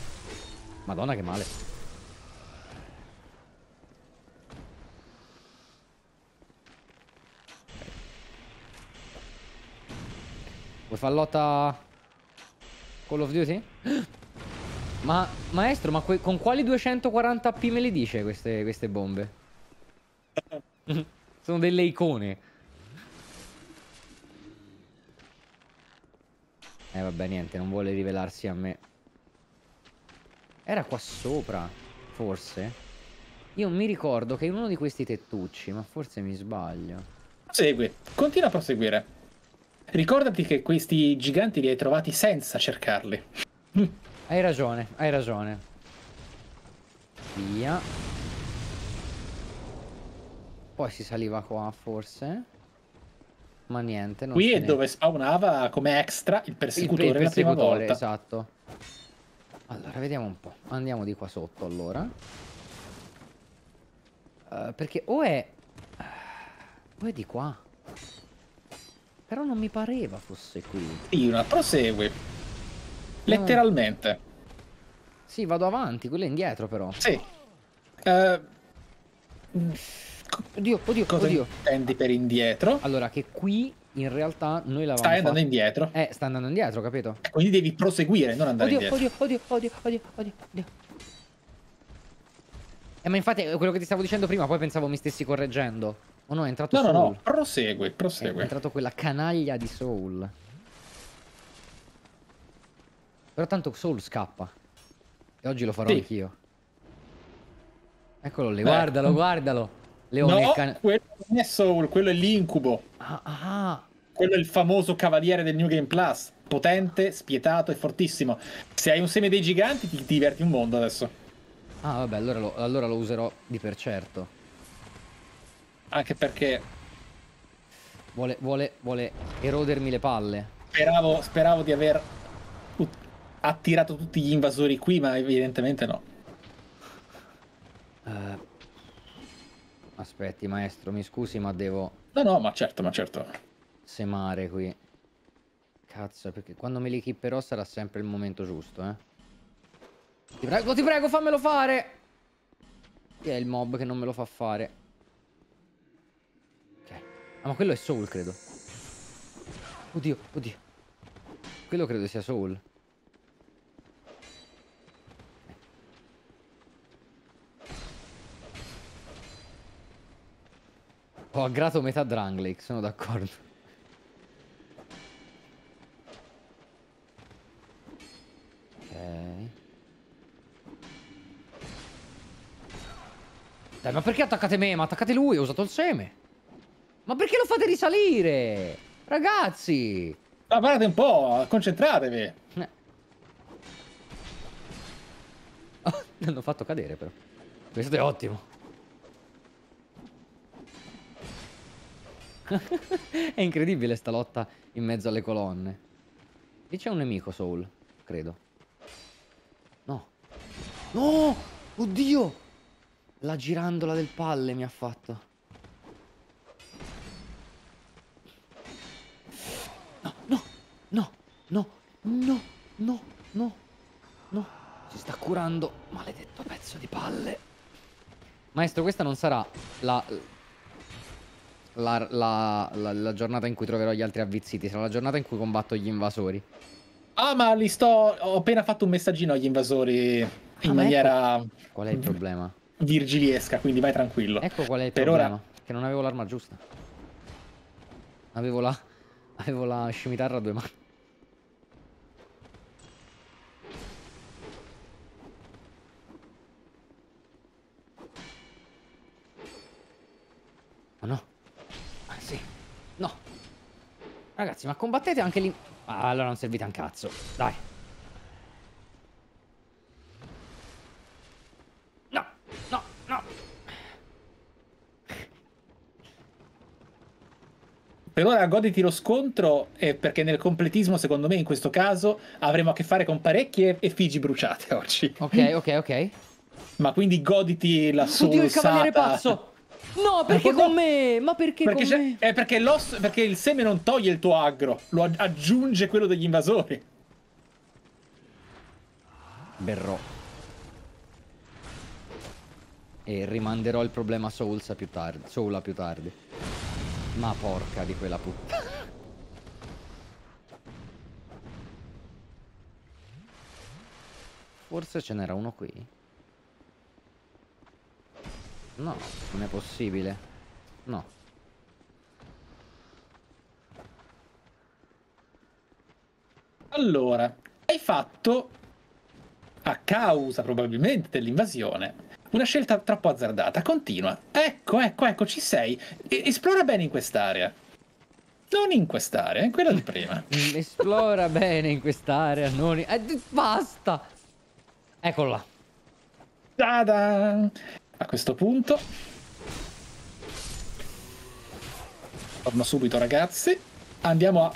Madonna che male. Vuoi far lotta Call of Duty? [gasps] Ma, maestro, ma con quali 240p me le dice queste, queste bombe? [laughs] sono delle icone. Eh vabbè niente, non vuole rivelarsi a me. Era qua sopra, forse? Io mi ricordo che in uno di questi tettucci, ma forse mi sbaglio. Segui, continua a proseguire. Ricordati che questi giganti li hai trovati senza cercarli. [laughs] hai ragione, hai ragione. Via. Poi si saliva qua, forse. Ma niente. Qui è dove spawnava come extra il persecutore, il, il persecutore Esatto. Allora, vediamo un po'. Andiamo di qua sotto allora. Uh, perché o è... Eh, o è di qua. Però non mi pareva fosse qui. Sì, una prosegui. Letteralmente. Sì, vado avanti, quello è indietro però. Sì. Uh... Oddio, oddio, Cosa oddio. intendi per indietro? Allora, che qui in realtà noi l'avamo. Stai andando fatto... indietro. Eh, sta andando indietro, capito? Quindi devi proseguire, non andare oddio, indietro. Oddio, oddio, oddio, oddio, oddio, Eh, ma infatti quello che ti stavo dicendo prima, poi pensavo mi stessi correggendo. Oh no, è entrato no, Soul. No, no, no, prosegue, prosegue. Eh, è entrato quella canaglia di Soul. Però tanto Soul scappa. E oggi lo farò sì. anch'io. Eccolo lì, guardalo, guardalo. Leone no, can... quello non è Soul, quello è l'incubo. Ah, ah. Quello è il famoso cavaliere del New Game Plus. Potente, spietato e fortissimo. Se hai un seme dei giganti ti diverti un mondo adesso. Ah vabbè, allora lo, allora lo userò di per certo. Anche perché... Vuole, vuole, vuole erodermi le palle. Speravo, speravo di aver attirato tutti gli invasori qui, ma evidentemente no. Uh Aspetti maestro, mi scusi ma devo... No, no, ma certo, ma certo. Semare qui. Cazzo, perché quando me li equiperò sarà sempre il momento giusto, eh. Ti prego, ti prego, fammelo fare! Chi è il mob che non me lo fa fare? Ok. Ah, ma quello è Soul, credo. Oddio, oddio. Quello credo sia Soul. Ho aggrato metà Dranglake, sono d'accordo. Ok. Dai, ma perché attaccate me? Ma attaccate lui, ho usato il seme. Ma perché lo fate risalire? Ragazzi! Ma ah, guardate un po', concentratevi. Eh. L'hanno [laughs] fatto cadere però. Questo è ottimo. [laughs] È incredibile sta lotta in mezzo alle colonne. Lì c'è un nemico, Soul, credo. No. No! Oddio! La girandola del palle mi ha fatto. No, no, no, no, no, no, no, no. Si sta curando, maledetto pezzo di palle. Maestro, questa non sarà la la, la, la, la, giornata in cui troverò gli altri avvizziti, sarà la giornata in cui combatto gli invasori. Ah, ma li sto. Ho appena fatto un messaggino agli invasori in ah, maniera. Ecco... Qual è il problema? Virgiliesca, quindi vai tranquillo. Ecco qual è il per problema. Ora... Che non avevo l'arma giusta. Avevo la. Avevo la scimitarra a due mani. Oh no. Ragazzi, ma combattete anche lì... Ah, allora non servite un cazzo. Dai. No, no, no. Per ora goditi lo scontro, eh, perché nel completismo, secondo me, in questo caso, avremo a che fare con parecchie effigi bruciate [laughs] oggi. Ok, ok, ok. Ma quindi goditi la sua. Oddio, il cavaliere pazzo! No, eh, perché con me? Ma perché, perché con me? È eh, perché, perché il seme non toglie il tuo aggro, lo aggiunge quello degli invasori. Berrò. E rimanderò il problema Souls a più tardi. Soul più tardi. Ma porca di quella puttana. Forse ce n'era uno qui. No, non è possibile. No. Allora, hai fatto, a causa probabilmente dell'invasione, una scelta troppo azzardata. Continua. Ecco, ecco, ecco, ci sei. E esplora bene in quest'area. Non in quest'area, in quella di prima. [laughs] Esplora bene in quest'area, non in... Eh, basta! Eccola. Ta-da! a questo punto. Torno subito, ragazzi. Andiamo a...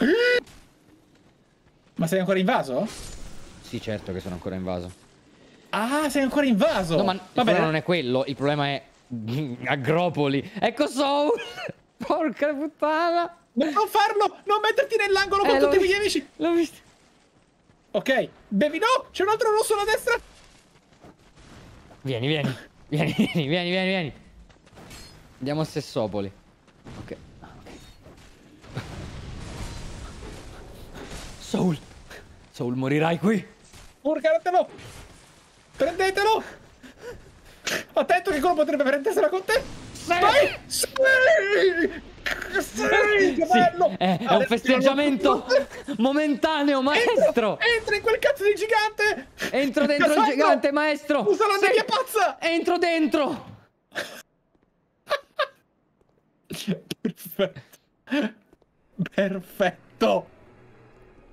Ma sei ancora invaso? Sì, certo che sono ancora invaso. Ah, sei ancora invaso! No, ma Vabbè. Eh. non è quello, il problema è... [laughs] Agropoli. Ecco Soul! [laughs] Porca puttana! Non farlo! Non metterti nell'angolo eh, con tutti gli amici! L'ho visto! Ok, bevi no! C'è un altro rosso alla destra! Vieni, vieni. Vieni, vieni, vieni, vieni, vieni. Andiamo a Sessopoli. Ok. Soul. Soul, morirai qui. Urgatelo. Prendetelo. Attento che quello potrebbe prendersela con te. Sì. Vai. Sì. Sì, che bello! Sì, eh, è, è un festeggiamento momentaneo, maestro! Entro, entra in quel cazzo di gigante! Entro dentro Casandro, il gigante, maestro! Usa la sì. pazza! Entro dentro! Perfetto! Perfetto!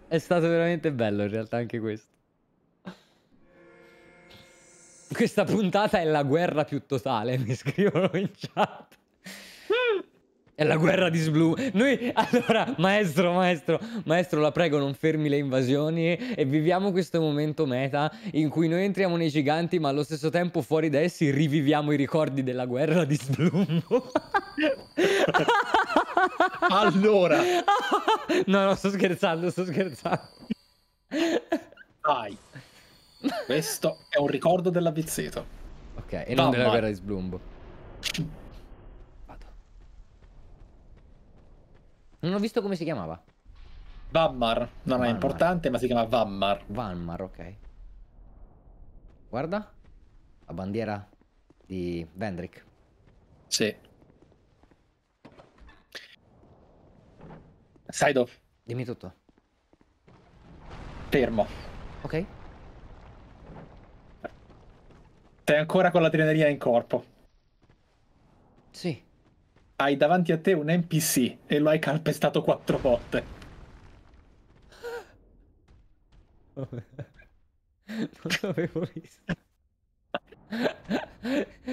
È stato veramente bello in realtà anche questo. Questa puntata è la guerra più totale, [laughs] mi scrivono in chat. Mm. È la guerra di Sblue. Noi, allora, maestro, maestro, maestro, la prego, non fermi le invasioni e viviamo questo momento meta in cui noi entriamo nei giganti, ma allo stesso tempo fuori da essi riviviamo i ricordi della guerra di Sblue. [laughs] allora. no, no, sto scherzando, sto scherzando. Dai. Questo è un ricordo dell'avvizzeto. Ok, e non Tom della guerra di Sblumbo. Non ho visto come si chiamava. Vammar. Non è importante, ma si chiama Vammar. Vammar, ok. Guarda. La bandiera di Vendrick. Sì. Saido. Dimmi tutto. Fermo. Ok. Sei ancora con la l'adrenalina in corpo. Sì hai davanti a te un NPC e lo hai calpestato quattro volte. [laughs] non l'avevo visto.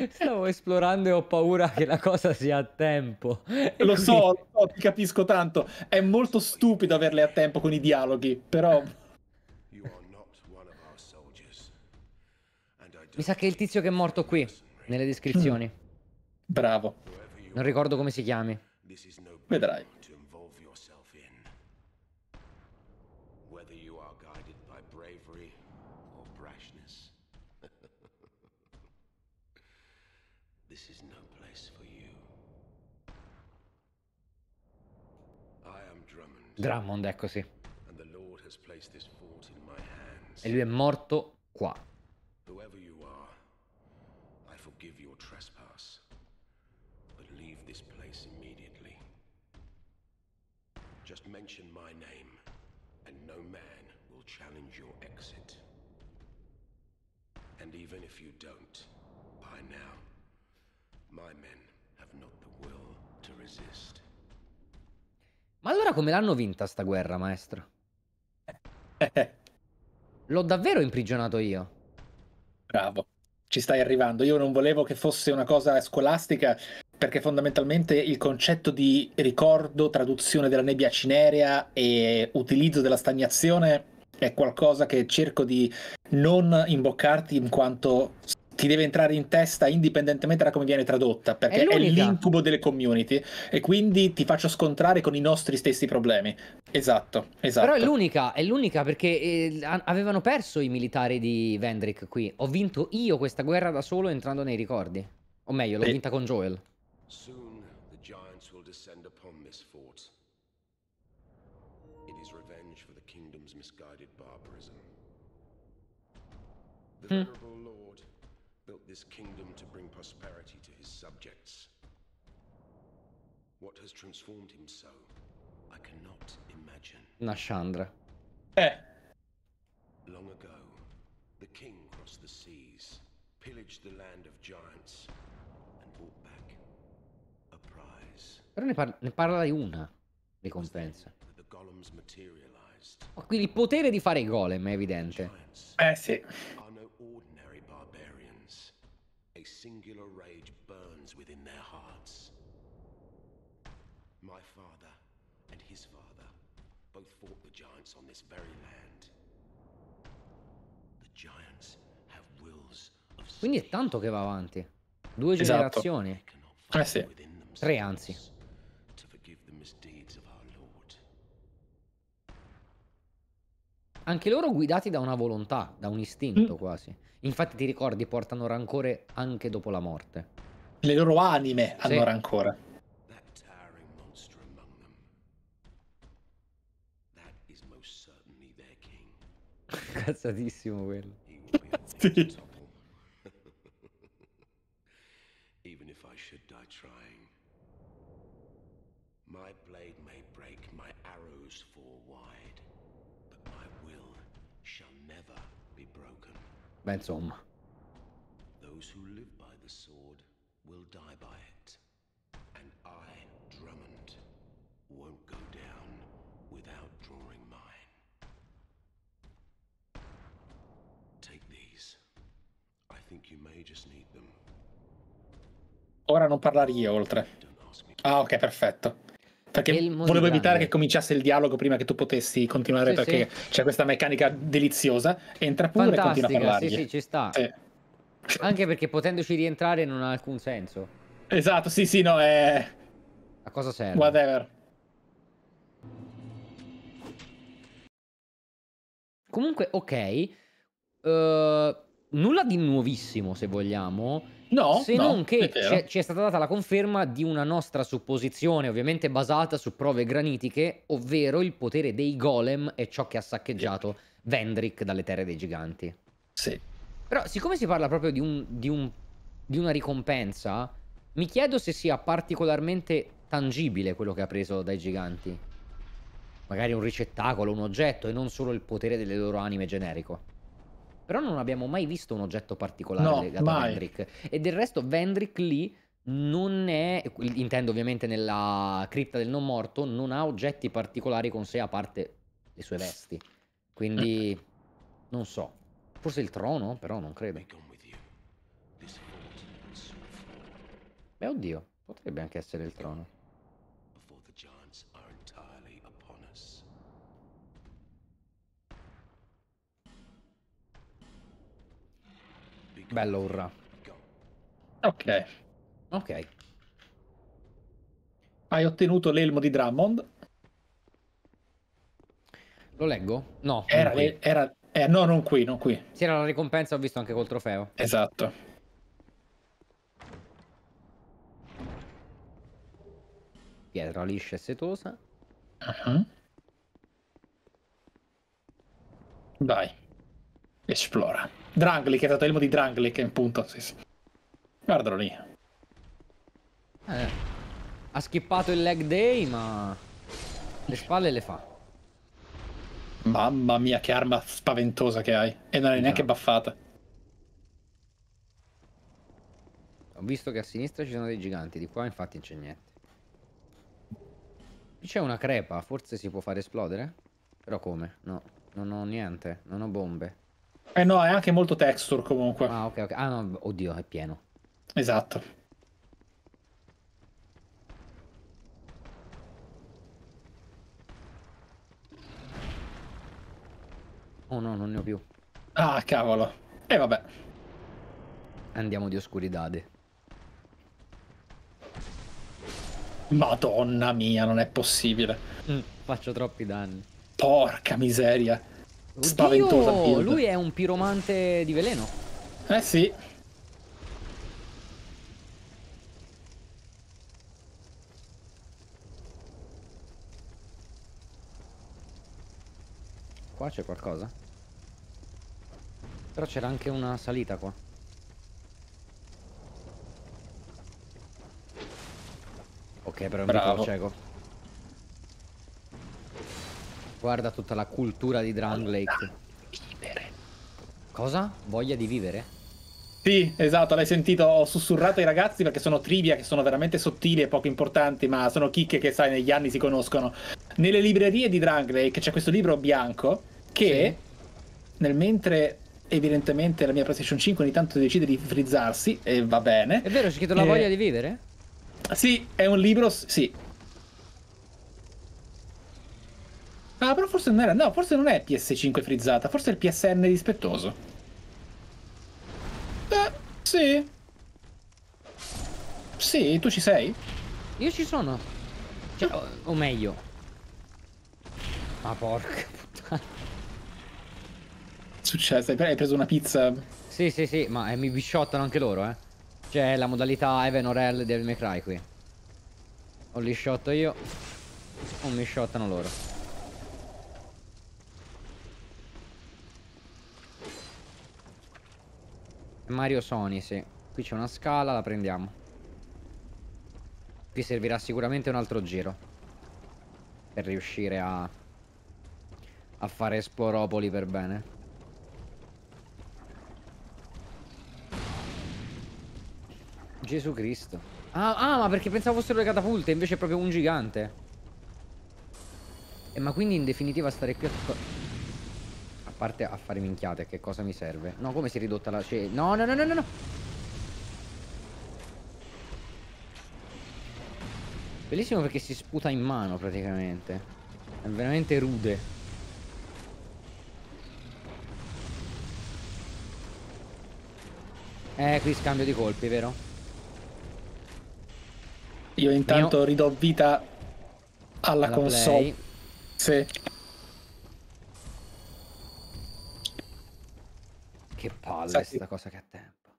Stavo esplorando e ho paura che la cosa sia a tempo. E lo quindi... so, lo so, ti capisco tanto. È molto stupido averle a tempo con i dialoghi, però... Mi sa che è il tizio che è morto qui, nelle descrizioni. Bravo. Non ricordo come si chiami. Vedrai. [laughs] This is no place for you. I am Drummond. Drummond, ecco sì. E lui è morto qua. Just mention my name, and no man will challenge your exit. And even if you don't, by now, my men have not the will to resist. Ma allora come l'hanno vinta sta guerra, maestro? [laughs] L'ho davvero imprigionato io. Bravo. Ci stai arrivando. Io non volevo che fosse una cosa scolastica perché fondamentalmente il concetto di ricordo, traduzione della nebbia cinerea e utilizzo della stagnazione è qualcosa che cerco di non imboccarti in quanto ti deve entrare in testa indipendentemente da come viene tradotta, perché è, è, l'incubo delle community e quindi ti faccio scontrare con i nostri stessi problemi. Esatto, esatto. Però è l'unica, è l'unica perché eh, avevano perso i militari di Vendrick qui. Ho vinto io questa guerra da solo entrando nei ricordi. O meglio, l'ho e... vinta con Joel. Soon, the Giants will descend upon this fort. It is revenge for the kingdom's misguided barbarism. The hmm. Venerable Lord built this kingdom to bring prosperity to his subjects. What has transformed him so, I cannot imagine. Nashandra. Eh. Long ago, the king crossed the seas, pillaged the land of giants, Però ne, par ne parla di una ricompensa. Ma quindi il potere di fare i golem è evidente. Eh sì. singular rage burns within their hearts. My father and his father both fought the giants on this very land. The giants have wills of Quindi è tanto che va avanti. Due esatto. generazioni. Eh sì. Tre anzi. anche loro guidati da una volontà, da un istinto mm. quasi. Infatti ti ricordi, portano rancore anche dopo la morte. Le loro anime sì. hanno rancore. [laughs] Cazzatissimo quello. sì. Bensom. Those who live by the sword will die by it. And I, Drummond, won't go down without drawing mine. Take these. I think you may just need them. Ora non parlare io oltre. Ah, ok, perfetto. Perché volevo evitare che cominciasse il dialogo prima che tu potessi continuare, sì, perché sì. c'è questa meccanica deliziosa. Entra pure Fantastica, e continua a parlare. Sì, sì, ci sta. Eh. Anche perché potendoci rientrare non ha alcun senso. Esatto, sì, sì, no, è... A cosa serve? Whatever. Comunque, ok. Uh, nulla di nuovissimo, se vogliamo. No, se no, non che è ci è stata data la conferma di una nostra supposizione, ovviamente basata su prove granitiche, ovvero il potere dei golem e ciò che ha saccheggiato sì. Vendrick dalle terre dei giganti. Sì. Però siccome si parla proprio di, un, di, un, di una ricompensa, mi chiedo se sia particolarmente tangibile quello che ha preso dai giganti. Magari un ricettacolo, un oggetto e non solo il potere delle loro anime generico. Però non abbiamo mai visto un oggetto particolare no, legato mai. a Vendrick. E del resto Vendrick lì non è, intendo ovviamente nella cripta del non morto, non ha oggetti particolari con sé a parte le sue vesti. Quindi non so. Forse il trono, però non credo. Beh, oddio, potrebbe anche essere il trono. Bello, urrà. Ok. Ok. Hai ottenuto l'elmo di Drummond. Lo leggo? No. Era, era, eh, no, non qui, non qui. Sì, era la ricompensa, ho visto anche col trofeo. Esatto. Pietra liscia e setosa. Uh -huh. Dai. Esplora. Dranglik, è stato Elmo di Dranglik, in punto. Sì, sì. Guardalo lì. Eh, ha skippato il leg day, ma le spalle le fa. Mamma mia, che arma spaventosa che hai. E non è neanche baffata. Ho visto che a sinistra ci sono dei giganti, di qua infatti non c'è niente. Qui c'è una crepa, forse si può far esplodere? Però come? No, non ho niente, non ho bombe. Eh no, è anche molto texture comunque. Ah, ok, ok. Ah, no, oddio, è pieno. Esatto. Oh no, non ne ho più. Ah, cavolo. E eh, vabbè. Andiamo di oscuridade. Madonna mia, non è possibile. Mm, faccio troppi danni. Porca miseria. Schio, lui è un piromante di veleno. Eh sì. Qua c'è qualcosa? Però c'era anche una salita qua. Ok, però è un Bravo. cieco. Guarda tutta la cultura di Drown Lake. Vivere. Cosa? Voglia di vivere? Sì, esatto, l'hai sentito, ho sussurrato ai ragazzi perché sono trivia che sono veramente sottili e poco importanti, ma sono chicche che sai negli anni si conoscono. Nelle librerie di Drunk Lake c'è questo libro bianco che sì. nel mentre evidentemente la mia PlayStation 5 ogni tanto decide di frizzarsi e va bene. È vero, c'è scritto la e... Eh, voglia di vivere? Sì, è un libro, sì, Ah, però forse non era. No, forse non è PS5 frizzata, forse è il PSN dispettoso. Eh, sì. Sì, tu ci sei? Io ci sono. Cioè, ah. o, o meglio. Ma porca puttana. Successo, hai preso una pizza. Sì, sì, sì, ma eh, mi bisciottano anche loro, eh. C'è cioè, la modalità Even Orel del May qui. Ho li shotto io, o mi shottano loro. Mario Sony, sì. Qui c'è una scala, la prendiamo. Qui servirà sicuramente un altro giro. Per riuscire a... A fare esploropoli per bene. Gesù Cristo. Ah, ah, ma perché pensavo fossero le catapulte, invece è proprio un gigante. E eh, ma quindi in definitiva stare qui a parte a fare minchiate, che cosa mi serve? No, come si è ridotta la... Cioè, no, no, no, no, no, no! Bellissimo perché si sputa in mano praticamente. È veramente rude. Eh, qui scambio di colpi, vero? Io intanto Mio... ridò vita alla, alla console. Play. Sì. Che palle Sai... sta cosa che ha tempo.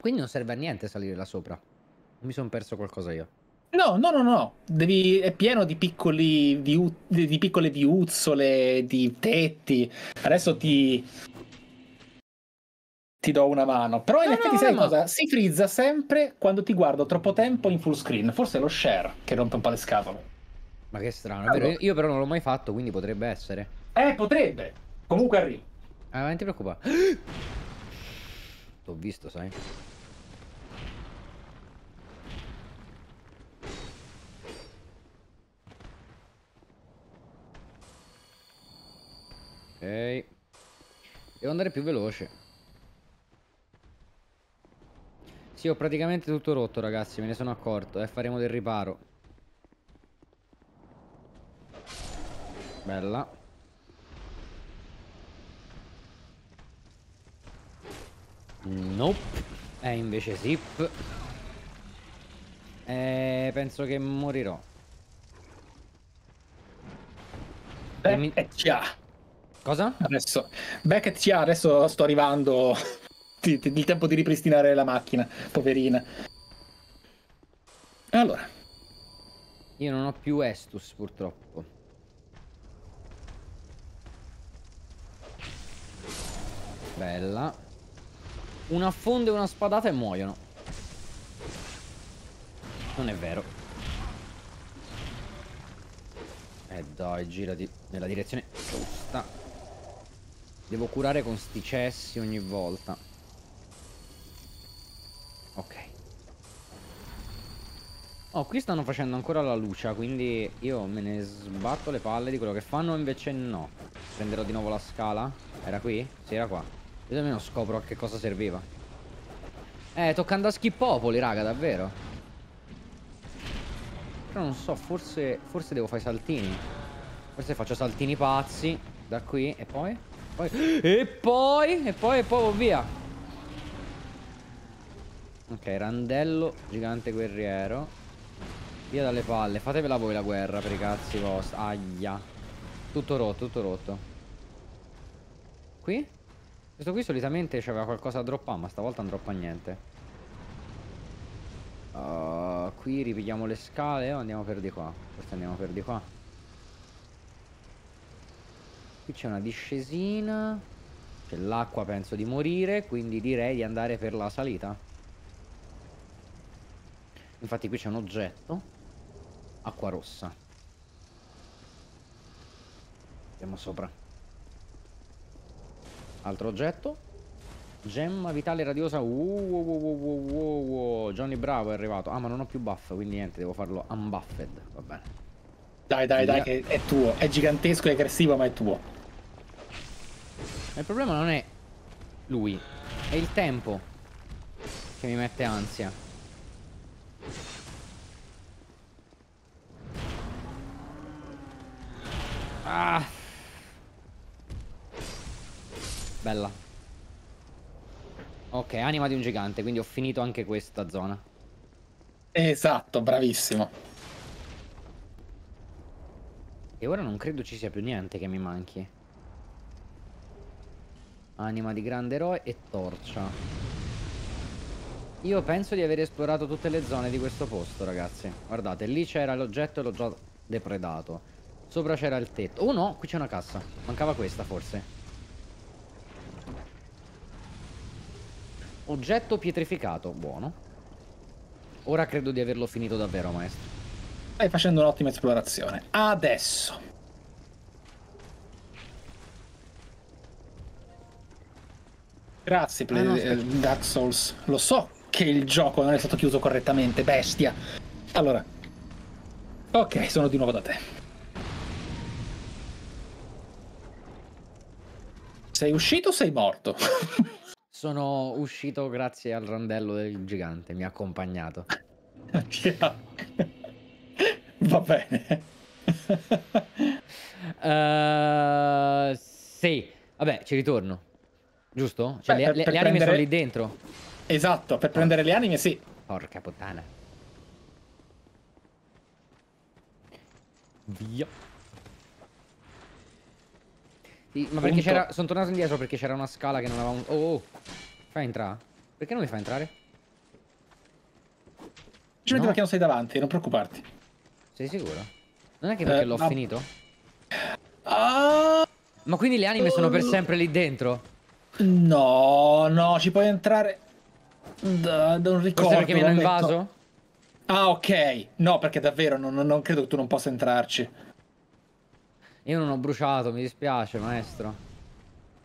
Quindi non serve a niente salire là sopra. Mi sono perso qualcosa io. No, no, no, no. Devi... È pieno di, piccoli viu... di piccole viuzzole, di tetti. Adesso ti ti do una mano. Però in no, effetti, no, sai no. cosa? Si frizza sempre quando ti guardo troppo tempo in full screen. Forse è lo share che rompe un po' le scatole. Ma che strano, allora. vero, Io però non l'ho mai fatto, quindi potrebbe essere. Eh, potrebbe. Comunque arrivo. Ah, non ti preoccupare. L'ho visto, sai. Ok. Devo andare più veloce. Sì, ho praticamente tutto rotto, ragazzi, me ne sono accorto. E eh, faremo del riparo. Bella. Nope. Eh, invece zip. Eh, penso che morirò. Back mi... Cosa? Adesso. Back ya, adesso sto arrivando. [laughs] Il tempo di ripristinare la macchina, poverina. Allora. Io non ho più Estus, purtroppo. Bella. Un affondo e una spadata e muoiono. Non è vero. Eh dai, girati nella direzione giusta. Devo curare con sti cessi ogni volta. Ok. Oh, qui stanno facendo ancora la luce quindi io me ne sbatto le palle di quello che fanno, invece no. Prenderò di nuovo la scala. Era qui? Sì, era qua. Io almeno scopro a che cosa serviva. Eh, toccando a schippopoli, raga, davvero. Però non so, forse, forse devo fare saltini. Forse faccio saltini pazzi. Da qui, e poi? poi... [gasps] E poi? E poi, e poi, via. Ok, randello, gigante guerriero. Via dalle palle. Fatevela voi la guerra, per i cazzi vostri. Aia. Tutto rotto, tutto rotto. Qui? Questo qui solitamente c'aveva qualcosa a droppare, ma stavolta non droppa niente. Uh, qui ripigliamo le scale o oh, andiamo per di qua? Forse andiamo per di qua. Qui c'è una discesina. C'è l'acqua, penso di morire, quindi direi di andare per la salita. Infatti qui c'è un oggetto. Acqua rossa. Andiamo sopra. Altro oggetto. Gemma vitale radiosa. Uh, uh, uh, Johnny Bravo è arrivato. Ah, ma non ho più buff, quindi niente, devo farlo unbuffed. Va bene. Dai, dai, Via. dai, che è tuo. È gigantesco, e aggressivo, ma è tuo. Il problema non è lui, è il tempo che mi mette ansia. Ah! Bella. Ok, anima di un gigante, quindi ho finito anche questa zona. Esatto, bravissimo. E ora non credo ci sia più niente che mi manchi. Anima di grande eroe e torcia. Io penso di aver esplorato tutte le zone di questo posto, ragazzi. Guardate, lì c'era l'oggetto e l'ho già depredato. Sopra c'era il tetto. Oh no, qui c'è una cassa. Mancava questa, forse. Oggetto pietrificato, buono. Ora credo di averlo finito davvero, maestro. Stai facendo un'ottima esplorazione. Adesso. Grazie, Play, ah, no, eh, Dark Souls. Lo so che il gioco non è stato chiuso correttamente, bestia. Allora. Ok, sono di nuovo da te. Sei uscito o sei morto? [laughs] sono uscito grazie al randello del gigante, mi ha accompagnato. [laughs] Va bene. uh, [laughs] sì, vabbè, ci ritorno. Giusto? Cioè, Beh, le, per, per le prendere... anime sono lì dentro. Esatto, per prendere le anime sì. Porca puttana. Via. Sì, ma perché c'era... Sono tornato indietro perché c'era una scala che non avevamo... Oh, oh. Fai entrare? Perché non mi fai entrare? Ci no. perché non sei davanti, non preoccuparti. Sei sicuro? Non è che perché eh, l'ho no. finito? Ah... Ma quindi le anime sono per uh. sempre lì dentro? No, no, ci puoi entrare da, da un ricordo. Forse perché mi hanno invaso? Ah, ok. No, perché davvero non, non, credo che tu non possa entrarci. Io non ho bruciato, mi dispiace, maestro.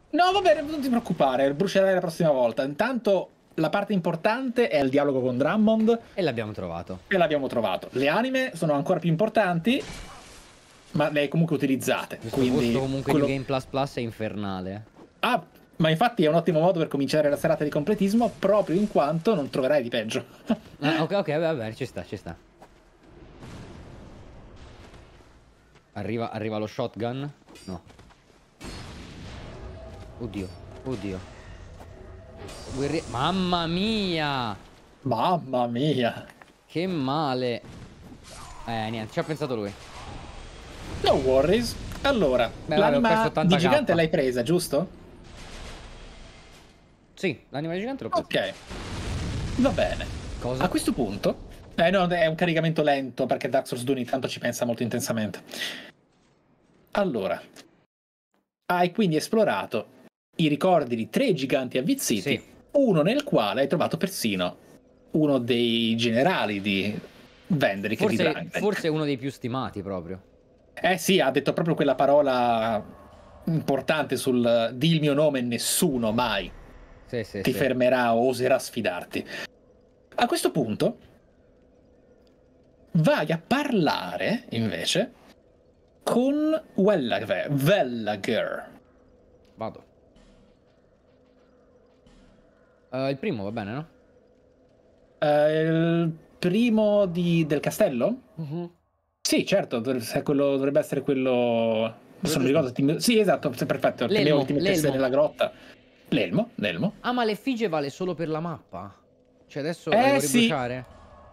No, va bene, non ti preoccupare, brucerai la prossima volta. Intanto la parte importante è il dialogo con Drummond. E l'abbiamo trovato. E l'abbiamo trovato. Le anime sono ancora più importanti, ma le hai comunque utilizzate. Questo quindi comunque quello... il Game Plus Plus è infernale. Ah, ma infatti è un ottimo modo per cominciare la serata di completismo, proprio in quanto non troverai di peggio. ah, ok, ok, vabbè, ci sta, ci sta. Arriva, arriva lo shotgun? No. Oddio, oddio. Guerri Mamma mia! Mamma mia! Che male! Eh, niente, ci ha pensato lui. No worries. Allora, l'anima di gigante l'hai presa, giusto? Sì, l'anima di gigante l'ho presa. Ok. Va bene. Cosa? A questo punto eh no, è un caricamento lento perché Dark Souls 2 ogni tanto ci pensa molto intensamente. Allora, ah, hai quindi esplorato i ricordi di tre giganti avvizziti, sì. uno nel quale hai trovato persino uno dei generali di Vendrick forse, di Drangden. Forse uno dei più stimati proprio. Eh sì, ha detto proprio quella parola importante sul di il mio nome nessuno mai sì, sì, ti fermerà o oserà sfidarti. A questo punto vai a parlare invece con Wellager. Wellager. Vado. Uh, il primo va bene, no? Uh, il primo di, del castello? Uh-huh. Sì, certo, quello, dovrebbe essere quello... Adesso non ricordo. Tim... Sì, esatto, perfetto. L'elmo, ti mettesse nella grotta. L'elmo, l'elmo. Ah, ma l'effigie vale solo per la mappa? Cioè adesso eh, devo ribruciare?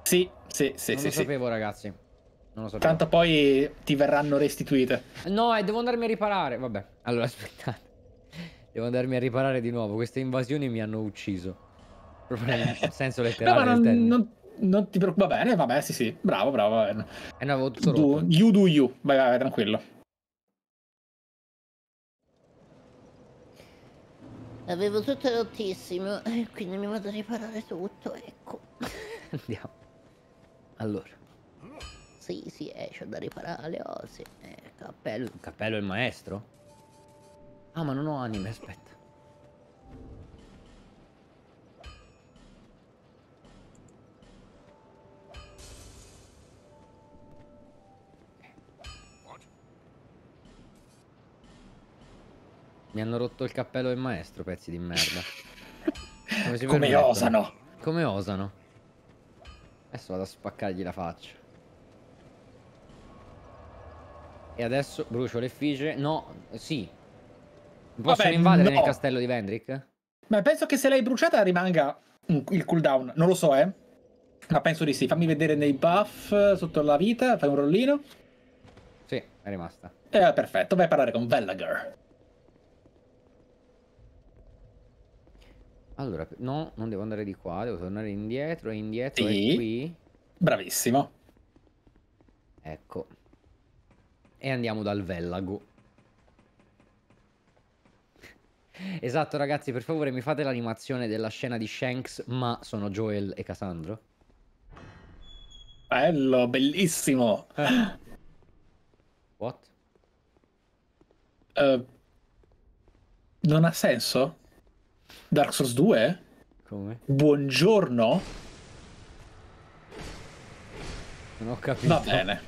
Sì, sì, sì. Non sì, lo sì. sapevo, ragazzi. Non lo sapevo. Tanto poi ti verranno restituite. No, e eh, devo andarmi a riparare. Vabbè, allora [laughs] aspettate. Devo andarmi a riparare di nuovo. Queste invasioni mi hanno ucciso. Proprio nel [laughs] senso letterale. no, ma non, non, non, ti preoccupare. Va bene, vabbè, sì, sì. Bravo, bravo. Va bene. E ne avevo tutto do, You do you. Vai, vai, vai tranquillo. Avevo tutto rottissimo, eh, quindi mi vado a riparare tutto, ecco. [laughs] Andiamo. Allora. Sì, sì, eh, da riparare le ossa. Eh, cappello. Cappello è il maestro? Ah, ma non ho anime, aspetta. Mi hanno rotto il cappello del maestro, pezzi di merda. [laughs] Come, Come osano? Come osano? Adesso vado a spaccargli la faccia. E adesso brucio l'effigie. No, sì. Possono Vabbè, invadere no. nel castello di Vendrick? Ma penso che se l'hai bruciata rimanga il cooldown. Non lo so, eh. Ma penso di sì. Fammi vedere nei buff sotto la vita. Fai un rollino. Sì, è rimasta. Eh, perfetto. Vai a parlare con Vellager. Allora, no, non devo andare di qua, devo tornare indietro, indietro sì. e qui. Bravissimo. Ecco. E andiamo dal Vellago. Esatto ragazzi, per favore mi fate l'animazione della scena di Shanks, ma sono Joel e Cassandro. Bello, bellissimo. What? Uh, non ha senso? Dark Souls 2? Come? Buongiorno? Non ho capito. Va bene.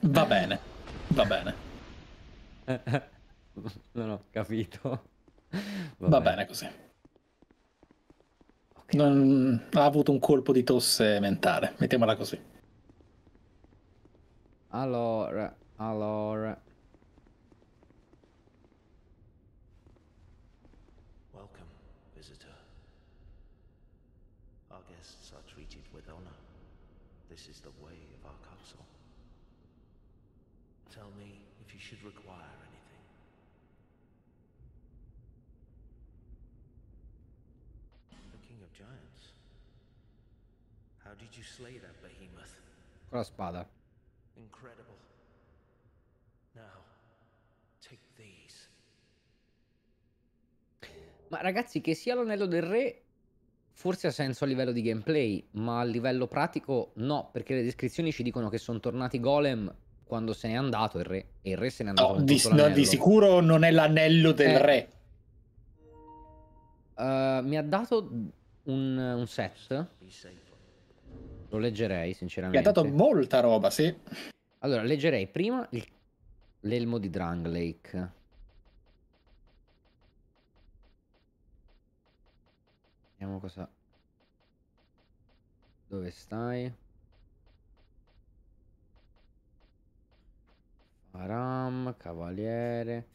Va bene. Va bene. [laughs] non ho capito. Va, Va bene. bene. così. Okay. Non... Ha avuto un colpo di tosse mentale, mettiamola così. Allora, allora, Con la spada. Incredible. Now, take these. Ma ragazzi, che sia l'anello del re forse ha senso a livello di gameplay, ma a livello pratico no, perché le descrizioni ci dicono che sono tornati golem quando se n'è andato il re e il re se n'è andato. No, di, no, di sicuro non è l'anello del eh, re. Uh, mi ha dato un, un set lo leggerei, sinceramente. Mi ha dato molta roba, sì. Allora, leggerei prima il... l'elmo di Drang Lake. Vediamo cosa... Dove stai? Aram, cavaliere.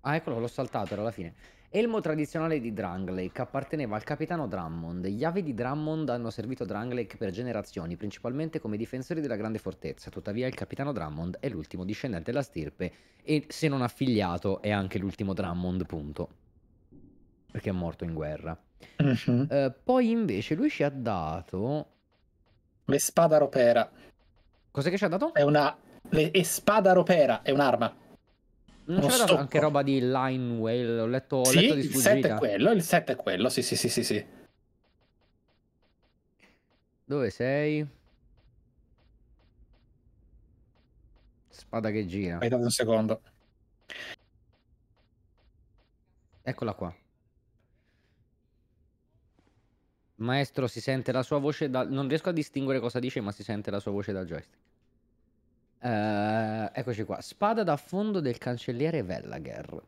Ah, eccolo, l'ho saltato, era la fine. Elmo tradizionale di Dranglake apparteneva al capitano Drummond. Gli avi di Drummond hanno servito Dranglake per generazioni, principalmente come difensori della grande fortezza. Tuttavia il capitano Drummond è l'ultimo discendente della stirpe e se non affiliato è anche l'ultimo Drummond, punto. Perché è morto in guerra. Uh mhm. -huh. eh, poi invece lui ci ha dato... Le spada ropera. Cos'è che ci ha dato? È una... Le... E spada ropera, è un'arma. Non c'era stocco. anche roba di Line Whale, ho letto, ho sì, letto di sfuggita. il 7 è quello, il 7 è quello, sì sì sì sì sì. Dove sei? Spada che gira. Aspetta un secondo. Eccola qua. Maestro, si sente la sua voce da... Non riesco a distinguere cosa dice, ma si sente la sua voce dal joystick. Uh, eccoci qua. Spada da fondo del cancelliere Vellager.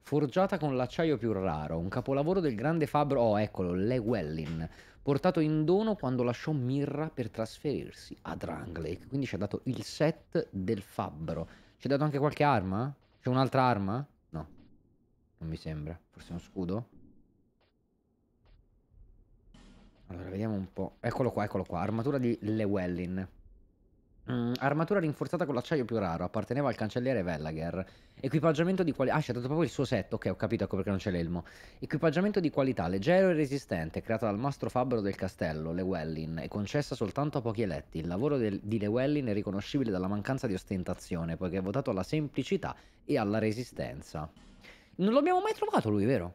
Forgiata con l'acciaio più raro, un capolavoro del grande fabbro, oh eccolo, Llewellyn, portato in dono quando lasciò Mirra per trasferirsi a Dranglake. Quindi ci ha dato il set del fabbro. Ci ha dato anche qualche arma? C'è un'altra arma? No, non mi sembra. Forse uno scudo? Allora, vediamo un po'. Eccolo qua, eccolo qua. Armatura di Llewellyn. Mm, armatura rinforzata con l'acciaio più raro, apparteneva al cancelliere Vellager. Equipaggiamento di qualità. Ah, c'è dato proprio il suo set, ok, ho capito, ecco perché non c'è l'elmo. Equipaggiamento di qualità, leggero e resistente, creato dal mastro fabbro del castello, Llewellyn, e concessa soltanto a pochi eletti. Il lavoro del, di Llewellyn è riconoscibile dalla mancanza di ostentazione, poiché è votato alla semplicità e alla resistenza. Non l'abbiamo mai trovato lui, vero?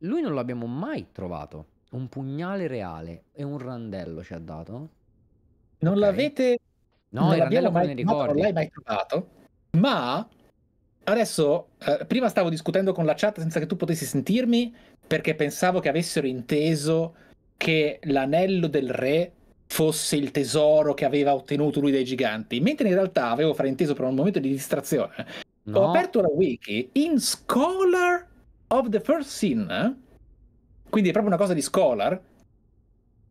Lui non l'abbiamo mai trovato. Un pugnale reale e un randello ci ha dato. Non okay. l'avete No, non l'abbiamo mai, non l'hai mai trovato, ma adesso, eh, prima stavo discutendo con la chat senza che tu potessi sentirmi, perché pensavo che avessero inteso che l'anello del re fosse il tesoro che aveva ottenuto lui dai giganti, mentre in realtà avevo frainteso per un momento di distrazione. No. Ho aperto la wiki in Scholar of the First Sin, quindi è proprio una cosa di Scholar.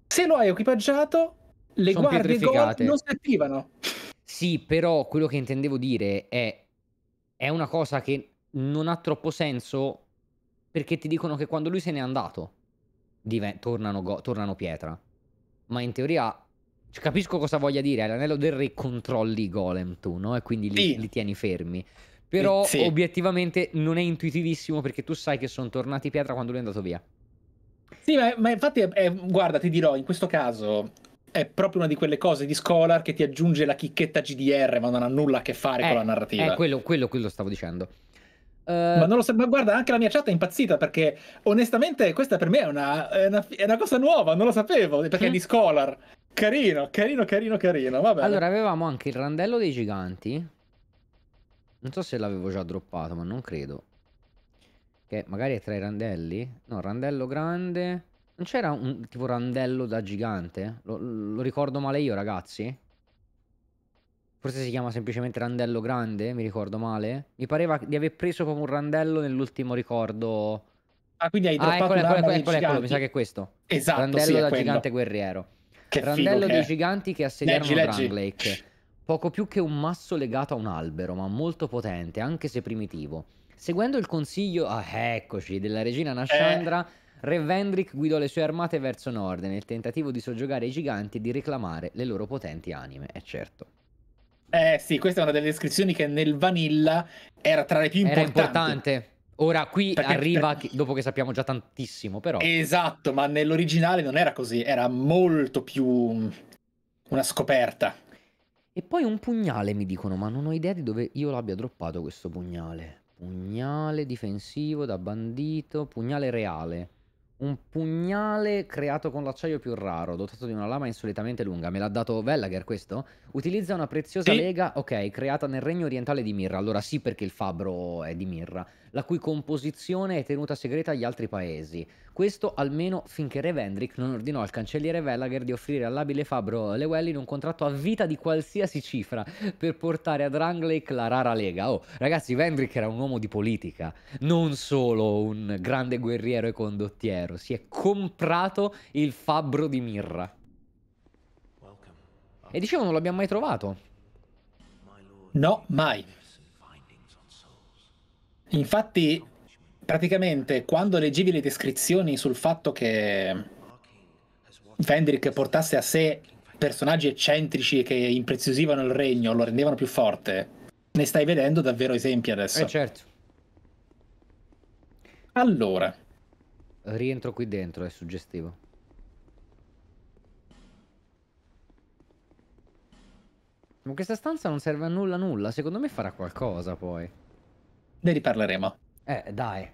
Se lo hai equipaggiato, le sono guardie gol non si attivano. Sì, però quello che intendevo dire è è una cosa che non ha troppo senso perché ti dicono che quando lui se n'è andato div- tornano, go- tornano pietra. Ma in teoria cioè, capisco cosa voglia dire, è l'anello del re controlli i golem tu, no? E quindi li, sì. li tieni fermi. Però eh, sì. obiettivamente non è intuitivissimo perché tu sai che sono tornati pietra quando lui è andato via. Sì, ma, ma infatti, eh, guarda, ti dirò, in questo caso è proprio una di quelle cose di Scholar che ti aggiunge la chicchetta GDR, ma non ha nulla a che fare eh, con la eh, narrativa. Eh, quello, quello, quello stavo dicendo. Uh... Ma non lo so, ma guarda, anche la mia chat è impazzita perché onestamente questa per me è una, è una, è una cosa nuova, non lo sapevo, perché mm. è di Scholar. Carino, carino, carino, carino, vabbè. Allora, avevamo anche il randello dei giganti. Non so se l'avevo già droppato, ma non credo. Che magari è tra i randelli? No, randello grande. Non c'era un tipo randello da gigante? Lo, lo, ricordo male io, ragazzi? Forse si chiama semplicemente randello grande, mi ricordo male. Mi pareva di aver preso proprio un randello nell'ultimo ricordo. Ah, quindi hai ah, droppato ah, eccolo, eccolo, eccolo, eccolo, mi sa che è questo. Esatto, Randello sì, da quello. gigante guerriero. Che randello dei è. giganti che assediarono leggi, leggi. Poco più che un masso legato a un albero, ma molto potente, anche se primitivo. Seguendo il consiglio, ah, eccoci, della regina eh. Nashandra... Eh Re Vendrick guidò le sue armate verso nord nel tentativo di soggiogare i giganti e di reclamare le loro potenti anime, è certo. Eh sì, questa è una delle descrizioni che nel Vanilla era tra le più importanti. Era importante. Ora qui Perché arriva per... dopo che sappiamo già tantissimo, però. Esatto, ma nell'originale non era così, era molto più mm, una scoperta. E poi un pugnale mi dicono, ma non ho idea di dove io l'abbia droppato questo pugnale. Pugnale difensivo da bandito, pugnale reale. Un pugnale creato con l'acciaio più raro, dotato di una lama insolitamente lunga. Me l'ha dato Vellager questo? Utilizza una preziosa sì. lega, ok, creata nel regno orientale di Mirra. Allora sì perché il fabbro è di Mirra la cui composizione è tenuta segreta agli altri paesi. Questo almeno finché Re Vendrick non ordinò al cancelliere Vellager di offrire all'abile fabbro Llewellyn un contratto a vita di qualsiasi cifra per portare a Dranglake la rara lega. Oh, ragazzi, Vendrick era un uomo di politica, non solo un grande guerriero e condottiero, si è comprato il fabbro di mirra. E dicevo, non l'abbiamo mai trovato. No, mai. Infatti, praticamente, quando leggevi le descrizioni sul fatto che Fendrick portasse a sé personaggi eccentrici che impreziosivano il regno, lo rendevano più forte, ne stai vedendo davvero esempi adesso. Eh certo. Allora. Rientro qui dentro, è suggestivo. Ma questa stanza non serve a nulla nulla, secondo me farà qualcosa poi. Ne riparleremo. Eh, dai.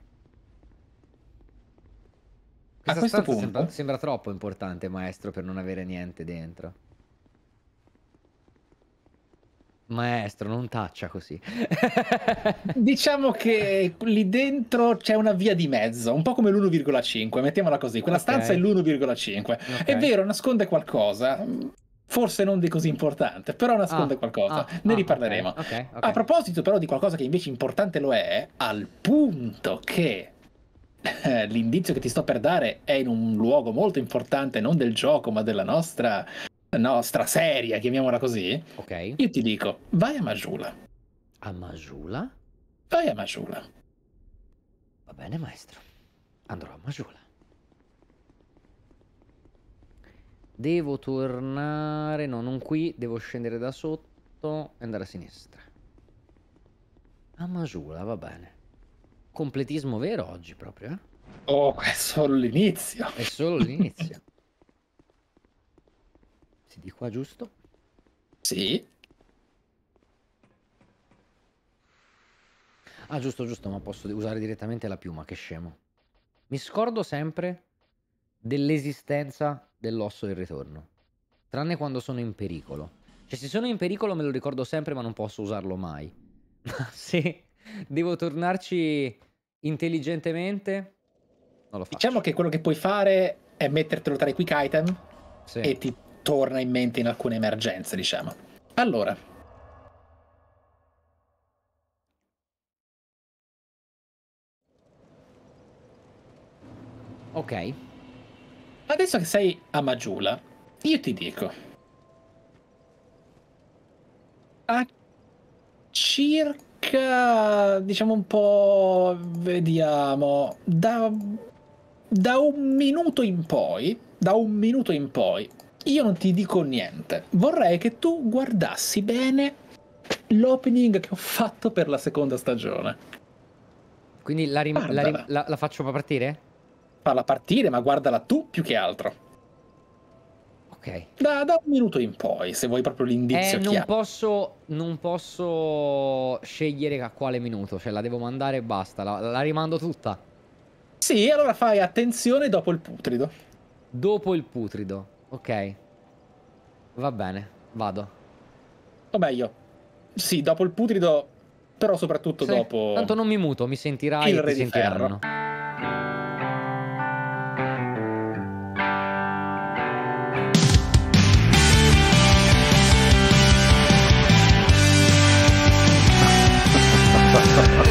Questa a questo punto sembra, sembra troppo importante, maestro, per non avere niente dentro. Maestro, non taccia così. [laughs] diciamo che lì dentro c'è una via di mezzo, un po' come l'1,5, mettiamola così. Quella okay. stanza è l'1,5. Okay. È vero, nasconde qualcosa, forse non di così importante, però nasconde ah, qualcosa. Ah, ne ah, riparleremo. Okay, okay, okay. A proposito però di qualcosa che invece importante lo è, al punto che eh, l'indizio che ti sto per dare è in un luogo molto importante, non del gioco, ma della nostra, nostra serie, chiamiamola così. Ok. Io ti dico, vai a Majula. A Majula? Vai a Majula. Va bene, maestro. Andrò a Majula. Devo tornare... No, non qui. Devo scendere da sotto e andare a sinistra. A Masula, va bene. Completismo vero oggi proprio, eh? Oh, [laughs] è solo l'inizio. È solo l'inizio. si di qua, giusto? Sì. Ah, giusto, giusto, ma posso usare direttamente la piuma, che scemo. Mi scordo sempre dell'esistenza dell'osso il ritorno. Tranne quando sono in pericolo. Cioè se sono in pericolo me lo ricordo sempre ma non posso usarlo mai. [laughs] Ma se devo tornarci intelligentemente non lo faccio. Diciamo che quello che puoi fare è mettertelo tra i quick item sì. e ti torna in mente in alcune emergenze diciamo. Allora, Ok. Adesso che sei a Maggiula, io ti dico. A circa, diciamo un po', vediamo, da, da un minuto in poi, da un minuto in poi, io non ti dico niente. Vorrei che tu guardassi bene l'opening che ho fatto per la seconda stagione. Quindi la, la, la faccio partire? farla partire, ma guardala tu più che altro. Ok. Da, da, un minuto in poi, se vuoi proprio l'indizio. Eh, non posso, non posso scegliere a quale minuto, cioè la devo mandare e basta, la, la rimando tutta. Sì, allora fai attenzione dopo il putrido. Dopo il putrido, ok. Va bene, vado. O meglio, sì, dopo il putrido, però soprattutto sì. dopo... Tanto non mi muto, mi sentirai il e ti sentiranno. Ferro. Yeah. [laughs]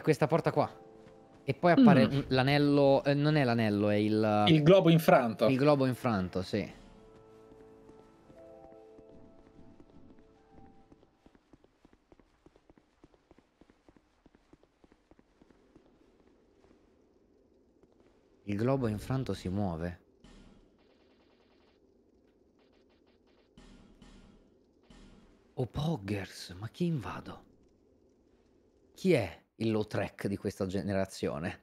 È questa porta qua. E poi appare mm. l'anello... Eh, non è l'anello, è il... Il globo infranto. Il globo infranto, sì. Il globo infranto si muove. Oh, Poggers, ma chi invado? Chi è? il low track di questa generazione.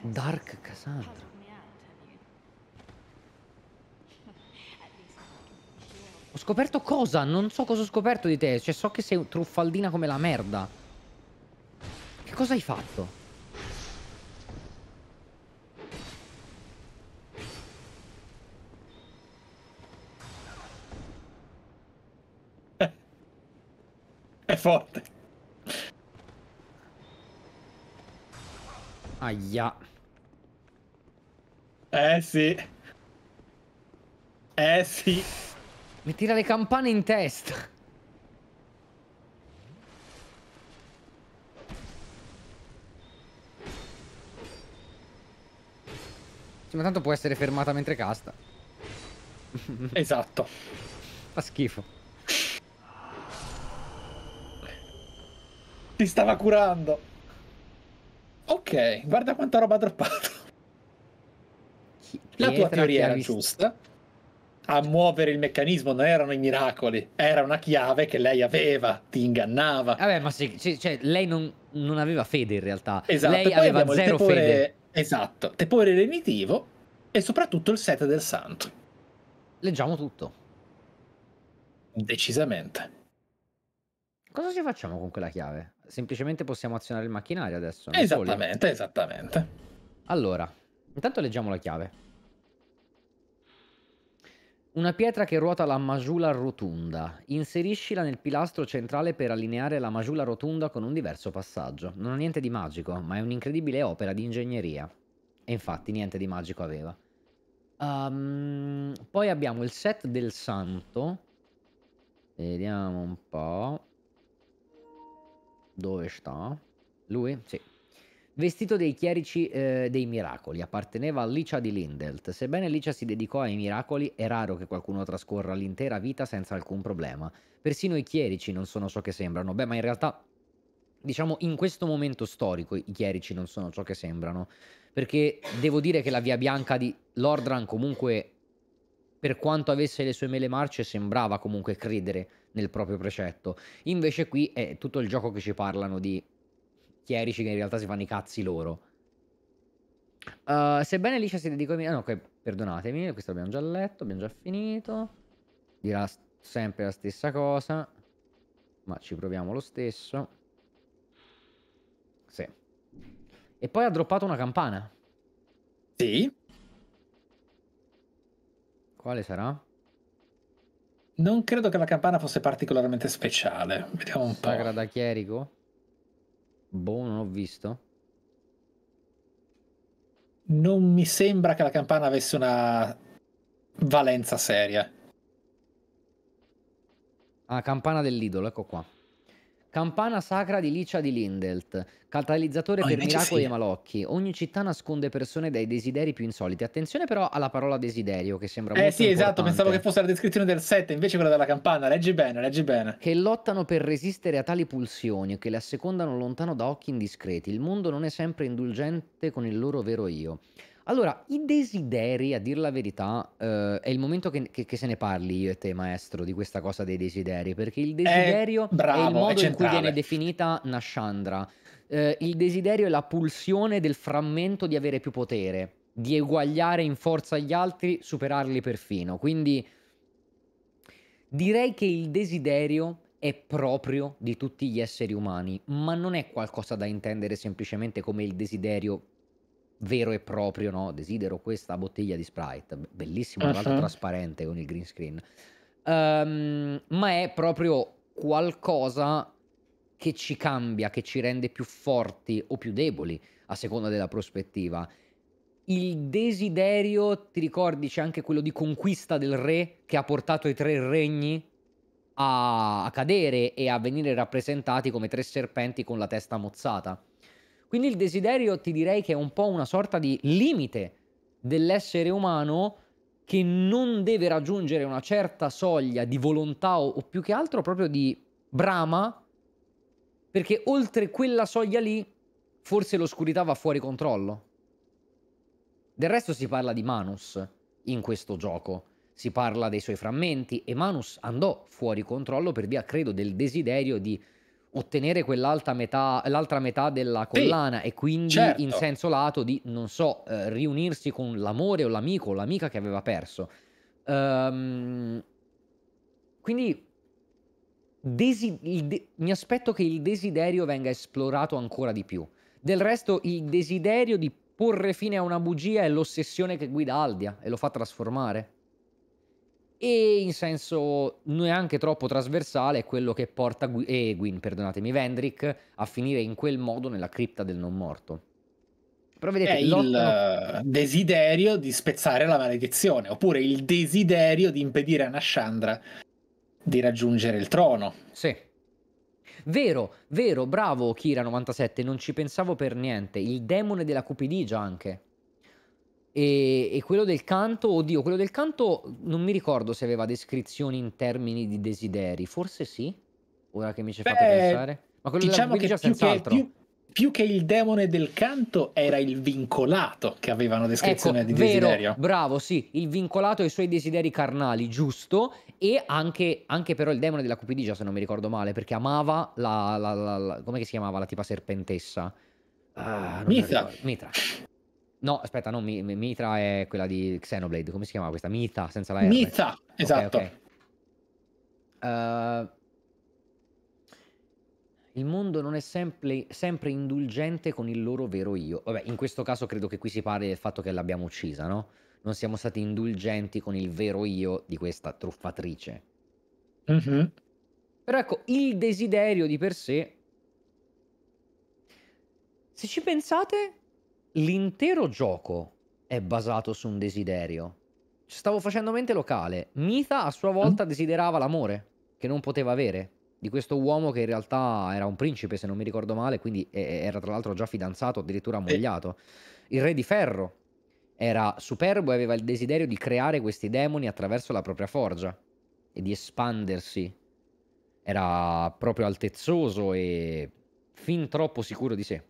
Dark Cassandra. Ho scoperto cosa? Non so cosa ho scoperto di te. Cioè, so che sei truffaldina come la merda. Che cosa hai fatto? È forte. Aia. Eh sì. Eh sì. Mi tira le campane in testa. ma tanto può essere fermata mentre casta. esatto. Fa schifo. Ti stava curando. Ok, guarda quanta roba ha droppato. La tua teoria era giusta. A muovere il meccanismo non erano i miracoli, era una chiave che lei aveva, ti ingannava. Vabbè, ma se, cioè, lei non, non, aveva fede in realtà. Esatto, lei aveva zero tepore, fede. Esatto, tepore lenitivo e soprattutto il set del santo. Leggiamo tutto. Decisamente. Cosa ci facciamo con quella chiave? semplicemente possiamo azionare il macchinario adesso. Esattamente, esattamente. Allora, intanto leggiamo la chiave. Una pietra che ruota la masula rotonda. Inseriscila nel pilastro centrale per allineare la masula rotonda con un diverso passaggio. Non ha niente di magico, ma è un'incredibile opera di ingegneria. E infatti niente di magico aveva. Um, poi abbiamo il set del santo. Vediamo un po'. Dove sta? Lui? Sì. Vestito dei chierici eh, dei miracoli, apparteneva a Licia di Lindelt. Sebbene Licia si dedicò ai miracoli, è raro che qualcuno trascorra l'intera vita senza alcun problema. Persino i chierici non sono ciò che sembrano. Beh, ma in realtà, diciamo, in questo momento storico i chierici non sono ciò che sembrano. Perché devo dire che la via bianca di Lordran comunque per quanto avesse le sue mele marce, sembrava comunque credere nel proprio precetto. Invece qui è tutto il gioco che ci parlano di chierici che in realtà si fanno i cazzi loro. Uh, sebbene Alicia si dedica ai... Ah, no, okay, perdonatemi, questo l'abbiamo già letto, abbiamo già finito. Dirà sempre la stessa cosa, ma ci proviamo lo stesso. Sì. E poi ha droppato una campana. Sì. Quale sarà? Non credo che la campana fosse particolarmente speciale. Vediamo un Sagra po'. Sagra da chierico? Boh, non ho visto. Non mi sembra che la campana avesse una valenza seria. Ah, campana dell'idolo, ecco qua. Campana sacra di Licia di Lindelt, catalizzatore oh, per miracoli sì. e malocchi. Ogni città nasconde persone dai desideri più insoliti. Attenzione però alla parola desiderio che sembra eh, molto Eh sì, esatto, importante. esatto, pensavo che fosse la descrizione del set, invece quella della campana, leggi bene, leggi bene. Che lottano per resistere a tali pulsioni che le assecondano lontano da occhi indiscreti. Il mondo non è sempre indulgente con il loro vero io. Allora, i desideri, a dir la verità, eh, è il momento che, che, che, se ne parli io e te, maestro, di questa cosa dei desideri, perché il eh, desiderio è, bravo, è il modo è in cui viene definita Nashandra. Eh, il desiderio è la pulsione del frammento di avere più potere, di eguagliare in forza gli altri, superarli perfino. Quindi direi che il desiderio è proprio di tutti gli esseri umani, ma non è qualcosa da intendere semplicemente come il desiderio vero e proprio, no? Desidero questa bottiglia di Sprite, bellissima, tra uh-huh. trasparente con il green screen. Um, ma è proprio qualcosa che ci cambia, che ci rende più forti o più deboli a seconda della prospettiva. Il desiderio, ti ricordi, c'è anche quello di conquista del re che ha portato i tre regni a cadere e a venire rappresentati come tre serpenti con la testa mozzata quindi il desiderio ti direi che è un po' una sorta di limite dell'essere umano che non deve raggiungere una certa soglia di volontà o, o più che altro proprio di brama, perché oltre quella soglia lì forse l'oscurità va fuori controllo. Del resto si parla di Manus in questo gioco, si parla dei suoi frammenti e Manus andò fuori controllo per via, credo, del desiderio di ottenere quell'altra metà, l'altra metà della collana sì, e quindi certo. in senso lato di, non so, eh, riunirsi con l'amore o l'amico o l'amica che aveva perso. Um, quindi desi- de- mi aspetto che il desiderio venga esplorato ancora di più. Del resto il desiderio di porre fine a una bugia è l'ossessione che guida Aldia e lo fa trasformare e in senso neanche troppo trasversale è quello che porta Gu- eh, Gwyn, perdonatemi, Vendrick a finire in quel modo nella cripta del non morto. Però vedete, è il desiderio di spezzare la maledizione, oppure il desiderio di impedire a Nashandra di raggiungere il trono. Sì. Vero, vero, bravo Kira97, non ci pensavo per niente. Il demone della cupidigia anche. E, e, quello del canto, oddio, quello del canto non mi ricordo se aveva descrizioni in termini di desideri, forse sì, ora che mi ci fate pensare. Ma quello diciamo della Guidia senz'altro. Più, che il demone del canto era il vincolato che aveva una descrizione ecco, di desiderio. Vero, bravo, sì, il vincolato ai suoi desideri carnali, giusto, e anche, anche però il demone della cupidigia, se non mi ricordo male, perché amava la, la, la, la come si chiamava la tipa serpentessa? Ah, Mitra. Mitra. No, aspetta, no, Mitra è quella di Xenoblade, come si chiama questa? Mita, senza la R. Mita, okay, esatto. Okay. Uh, eh, il mondo non è sempre, sempre, indulgente con il loro vero io. Vabbè, in questo caso credo che qui si parli del fatto che l'abbiamo uccisa, no? Non siamo stati indulgenti con il vero io di questa truffatrice. Mm-hmm. Però ecco, il desiderio di per sé... Se ci pensate, l'intero gioco è basato su un desiderio. Stavo facendo mente locale. Mitha a sua volta mm. desiderava l'amore che non poteva avere di questo uomo che in realtà era un principe, se non mi ricordo male, quindi era tra l'altro già fidanzato, addirittura ammogliato. Il re di ferro era superbo e aveva il desiderio di creare questi demoni attraverso la propria forgia e di espandersi. Era proprio altezzoso e fin troppo sicuro di sé.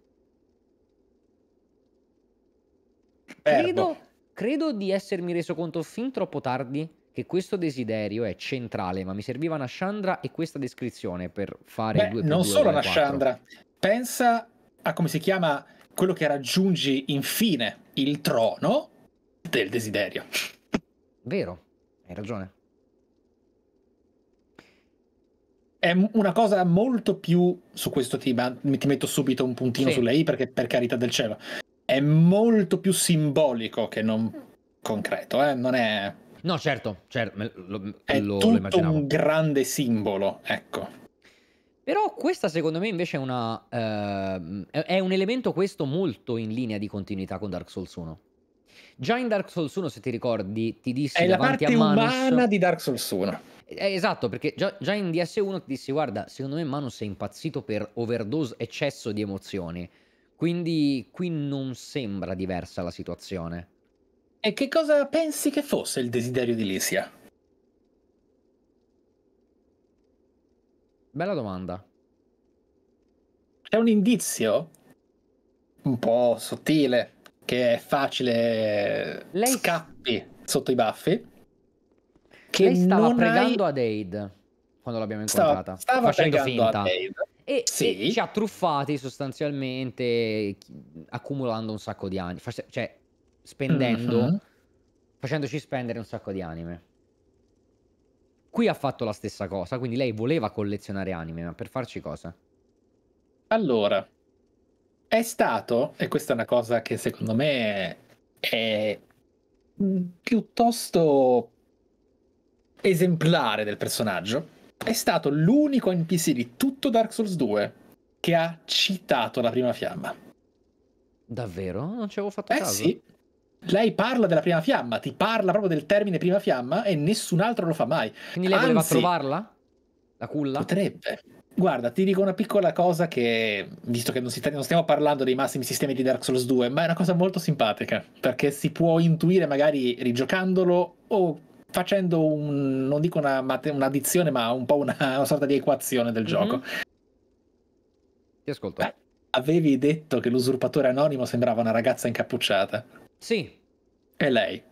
credo, credo di essermi reso conto fin troppo tardi che questo desiderio è centrale, ma mi serviva una Chandra e questa descrizione per fare Beh, due Non solo una Chandra, pensa a come si chiama quello che raggiungi infine il trono del desiderio. Vero, hai ragione. È una cosa molto più su questo tema, ti metto subito un puntino sì. sulla I perché per carità del cielo, è molto più simbolico che non concreto, eh? non è... No, certo, certo lo, è lo, tutto lo un grande simbolo, ecco. Però questa secondo me invece è, una, eh, è un elemento questo molto in linea di continuità con Dark Souls 1. Già in Dark Souls 1, se ti ricordi, ti dissi è la parte Manus... umana di Dark Souls 1. Eh, eh, esatto, perché già, già in DS1 ti dissi guarda, secondo me Manus è impazzito per overdose, eccesso di emozioni quindi qui non sembra diversa la situazione. E che cosa pensi che fosse il desiderio di Lisia? Bella domanda. C'è un indizio un po' sottile che è facile Lei... scappi sotto i baffi. Che Lei stava pregando hai... ad Aid quando l'abbiamo incontrata. Stava, stava facendo finta. Ad Aid e, sì. e, ci ha truffati sostanzialmente accumulando un sacco di anime, cioè spendendo, mm-hmm. facendoci spendere un sacco di anime. Qui ha fatto la stessa cosa, quindi lei voleva collezionare anime, ma per farci cosa? Allora, è stato, e questa è una cosa che secondo me è piuttosto esemplare del personaggio, è stato l'unico NPC di tutto Dark Souls 2 che ha citato la prima fiamma. Davvero? Non ci avevo fatto eh, caso. Sì. Lei parla della prima fiamma, ti parla proprio del termine prima fiamma e nessun altro lo fa mai. Quindi lei Anzi, voleva trovarla? La culla? Potrebbe. Guarda, ti dico una piccola cosa che, visto che non, sta, non, stiamo parlando dei massimi sistemi di Dark Souls 2, ma è una cosa molto simpatica, perché si può intuire magari rigiocandolo o facendo un, non dico una, un'addizione, ma un po' una, una sorta di equazione del mm-hmm. gioco. Ti ascolto. Beh, avevi detto che l'usurpatore anonimo sembrava una ragazza incappucciata. Sì. E lei.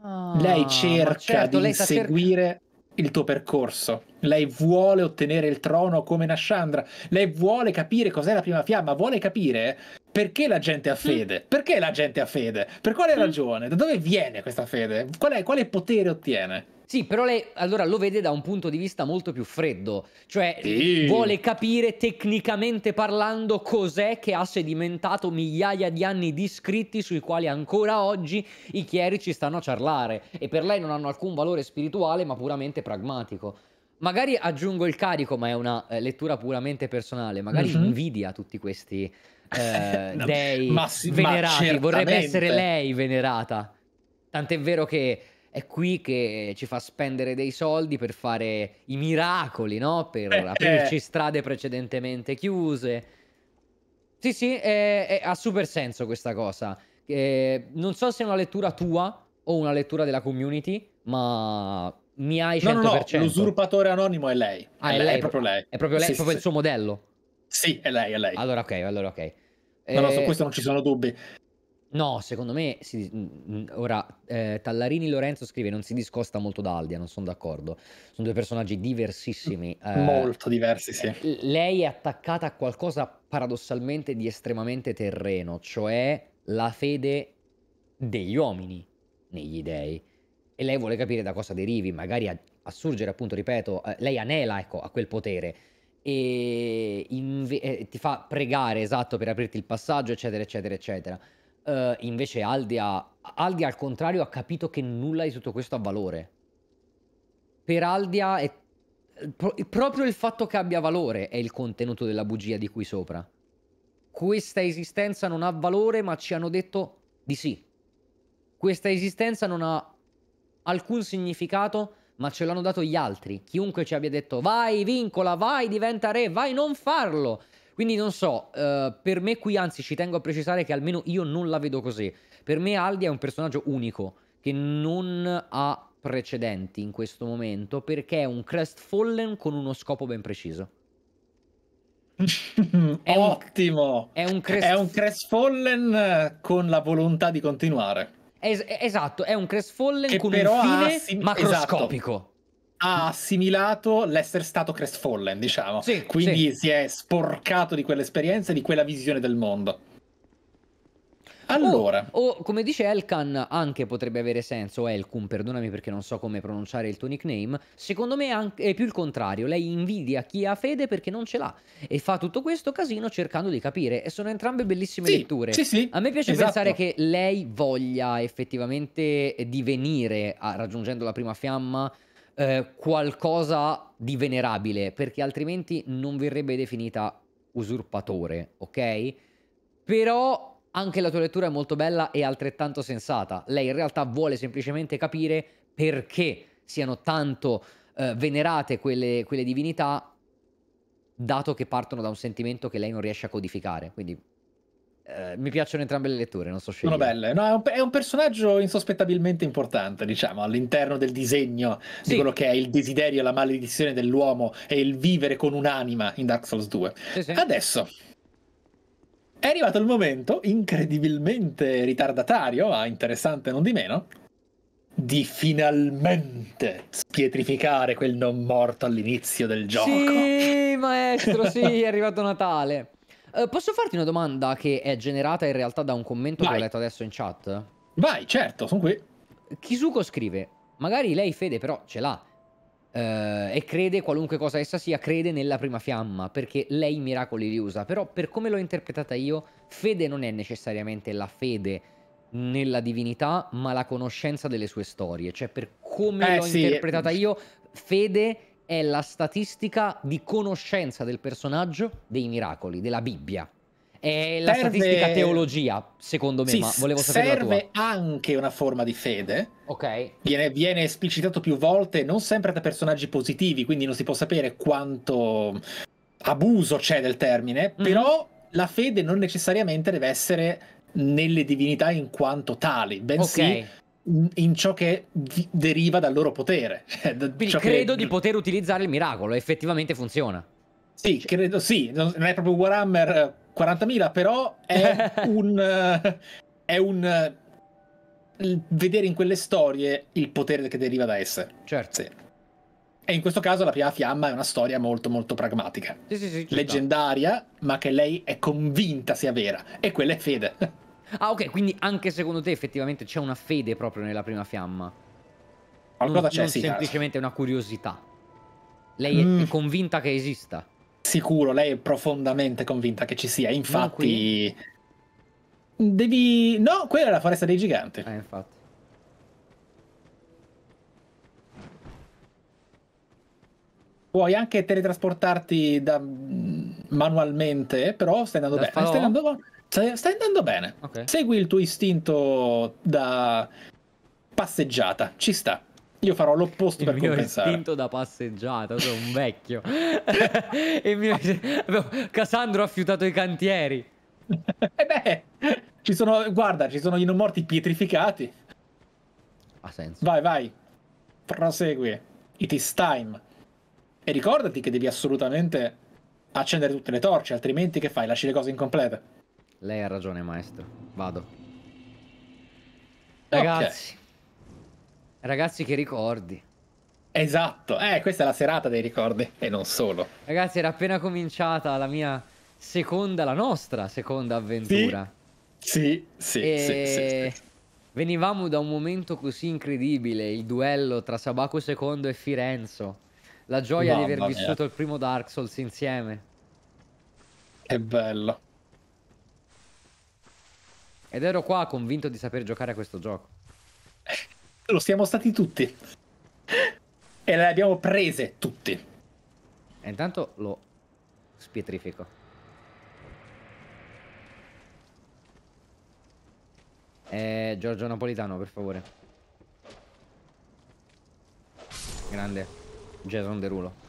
Ah, lei cerca certo, di lei inseguire cerca... il tuo percorso. Lei vuole ottenere il trono come Nashandra. Lei vuole capire cos'è la prima fiamma. Vuole capire perché la gente ha mm. fede? Mm. Perché la gente ha fede? Per quale mm. ragione? Da dove viene questa fede? Qual è, quale potere ottiene? Sì, però lei allora lo vede da un punto di vista molto più freddo, cioè sì. vuole capire tecnicamente parlando cos'è che ha sedimentato migliaia di anni di scritti sui quali ancora oggi i chierici stanno a ciarlare e per lei non hanno alcun valore spirituale ma puramente pragmatico. Magari aggiungo il carico, ma è una eh, lettura puramente personale, magari mm-hmm. invidia tutti questi eh, no, [laughs] dei ma, venerati, ma vorrebbe essere lei venerata. Tant'è vero che è qui che ci fa spendere dei soldi per fare i miracoli, no? Per eh, aprirci eh. strade precedentemente chiuse. Sì, sì, è, è, ha super senso questa cosa. Eh, non so se è una lettura tua o una lettura della community, ma mi hai 100%. No, no, no l'usurpatore anonimo è lei. Ah, è, lei, è proprio lei. È proprio lei, sì, è proprio sì. il suo modello. Sì, è lei, è lei. Allora ok, allora ok. No, no, su eh, questo non ci sono dubbi. No, secondo me, si, ora eh, Tallarini Lorenzo scrive: Non si discosta molto da Aldia, non sono d'accordo. Sono due personaggi diversissimi. Eh, molto diversi, sì. Eh, lei è attaccata a qualcosa paradossalmente di estremamente terreno, cioè la fede degli uomini negli dei. E lei vuole capire da cosa derivi, magari a, a surgere, appunto, ripeto, eh, lei anela ecco, a quel potere e inve- eh, ti fa pregare, esatto, per aprirti il passaggio, eccetera, eccetera, eccetera. Uh, invece Aldi, ha, Aldi al contrario ha capito che nulla di tutto questo ha valore. Per Aldia è pro- proprio il fatto che abbia valore è il contenuto della bugia di qui sopra. Questa esistenza non ha valore, ma ci hanno detto di sì. Questa esistenza non ha alcun significato, ma ce l'hanno dato gli altri. Chiunque ci abbia detto vai, vincola, vai, diventa re, vai, non farlo. Quindi non so, eh, per me qui anzi ci tengo a precisare che almeno io non la vedo così. Per me Aldi è un personaggio unico, che non ha precedenti in questo momento, perché è un Crestfallen con uno scopo ben preciso. [laughs] è Ottimo! Un, è un, crest... è un Crestfallen con la volontà di continuare. Es- esatto, è un Crestfallen che con però un fine assim- esatto. macroscopico. Esatto. Ha assimilato l'essere stato Crestfallen, diciamo. Sì, Quindi sì. si è sporcato di quell'esperienza e di quella visione del mondo. Allora. O, o, come dice Elkan, anche potrebbe avere senso, eh, Elkun, perdonami perché non so come pronunciare il tuo nickname. Secondo me è più il contrario, lei invidia chi ha fede perché non ce l'ha e fa tutto questo casino cercando di capire e sono entrambe bellissime sì, letture. Sì, sì. A me piace esatto. pensare che lei voglia effettivamente divenire, raggiungendo la prima fiamma, eh, qualcosa di venerabile, perché altrimenti non verrebbe definita usurpatore, ok? Però anche la tua lettura è molto bella e altrettanto sensata. Lei in realtà vuole semplicemente capire perché siano tanto eh, venerate quelle, quelle divinità, dato che partono da un sentimento che lei non riesce a codificare. Quindi Uh, mi piacciono entrambe le letture, non so scegliere. Sono belle. No, è un, è, un, personaggio insospettabilmente importante, diciamo, all'interno del disegno sì. di quello che è il desiderio, la maledizione dell'uomo e il vivere con un'anima in Dark Souls 2. Sì, sì. Adesso è arrivato il momento, incredibilmente ritardatario, ma ah, interessante non di meno, di finalmente spietrificare quel non morto all'inizio del gioco. Sì, [laughs] maestro, sì, è [laughs] arrivato Natale. Uh, posso farti una domanda che è generata in realtà da un commento Vai. che ho letto adesso in chat? Vai, certo, sono qui. Kisuko scrive, magari lei Fede però ce l'ha, eh, e crede, qualunque cosa essa sia, crede nella prima fiamma, perché lei i miracoli li usa. Però per come l'ho interpretata io, fede non è necessariamente la fede nella divinità, ma la conoscenza delle sue storie. Cioè per come eh, l'ho sì. interpretata io, fede è la statistica di conoscenza del personaggio dei miracoli, della Bibbia. È la serve... statistica teologia, secondo me, sì, ma volevo sapere serve anche una forma di fede. Ok. Viene, viene, esplicitato più volte, non sempre da personaggi positivi, quindi non si può sapere quanto abuso c'è del termine, mm. però la fede non necessariamente deve essere nelle divinità in quanto tali, bensì okay in ciò che deriva dal loro potere. [laughs] Cioè, credo che... di poter utilizzare il miracolo, effettivamente funziona. Sì, credo sì, non è proprio Warhammer 40.000, però è [laughs] un... Eh, è un... vedere in quelle storie il potere che deriva da esse. Certo. Sì. E in questo caso la prima fiamma è una storia molto molto pragmatica. Sì, sì, sì, leggendaria, ma che lei è convinta sia vera. E quella è fede. [laughs] Ah, ok, quindi anche secondo te effettivamente c'è una fede proprio nella prima fiamma. Qualcosa non, c'è, non sì. semplicemente una curiosità. Lei mm. è convinta che esista sicuro, lei è profondamente convinta che ci sia. Infatti, devi. No, quella è la foresta dei giganti. Eh, infatti. Puoi anche teletrasportarti da... Mm, manualmente, però stai andando da bene. Stai andando... Stai, andando... bene. Okay. Segui il tuo istinto da passeggiata, ci sta. Io farò l'opposto il per compensare. Il mio istinto da passeggiata, sono un vecchio. il [laughs] mio... Cassandro ha fiutato i cantieri. [laughs] e eh beh, ci sono, guarda, ci sono gli non morti pietrificati. Ha senso. Vai, vai. Prosegui. It is time. E ricordati che devi assolutamente accendere tutte le torce, altrimenti che fai? Lasci le cose incomplete. Lei ha ragione, maestro. Vado. Ragazzi, okay. Ragazzi, che ricordi. Esatto, eh, questa è la serata dei ricordi e non solo. Ragazzi, era appena cominciata la mia seconda, la nostra seconda avventura. Sì, sì, sì, sì, sì, Venivamo da un momento così incredibile, il duello tra Sabaco II e Firenzo, la gioia Mamma di aver vissuto mia. il primo Dark Souls insieme. Che bello. Ed ero qua convinto di saper giocare a questo gioco. [laughs] lo siamo stati tutti. E le abbiamo prese tutti. E intanto lo spietrifico. Eh, Giorgio Napolitano, per favore. Grande. Jason Derulo.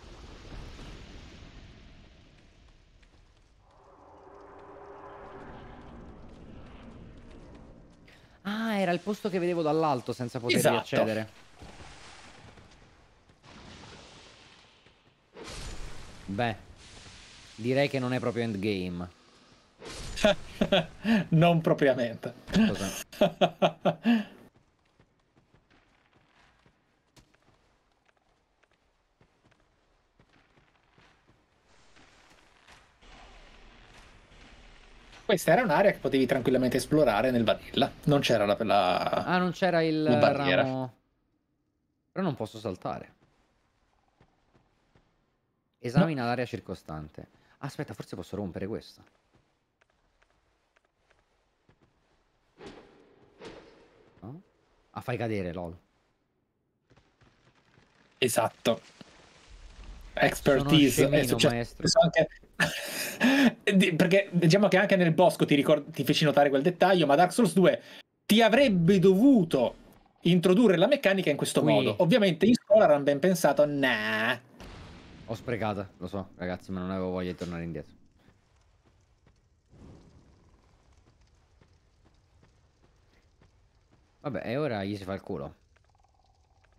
Ah, era il posto che vedevo dall'alto senza potervi esatto. accedere. Beh, direi che non è proprio endgame. [laughs] non propriamente. Cosa? [laughs] Questa era un'area che potevi tranquillamente esplorare nel vanilla. Non c'era la, la Ah, non c'era il ramo. Però non posso saltare. Esamina no. l'area circostante. Aspetta, forse posso rompere questa. No? Ah, fai cadere, lol. Esatto. Expertise. Sono scemino, è successo, maestro. Anche, [laughs] Perché diciamo che anche nel bosco ti, ricord- ti feci notare quel dettaglio, ma Dark Souls 2 ti avrebbe dovuto introdurre la meccanica in questo Qui. modo. Ovviamente in scuola avranno ben pensato, nah. Ho sprecato, lo so, ragazzi, ma non avevo voglia di tornare indietro. Vabbè, e ora gli si fa il culo.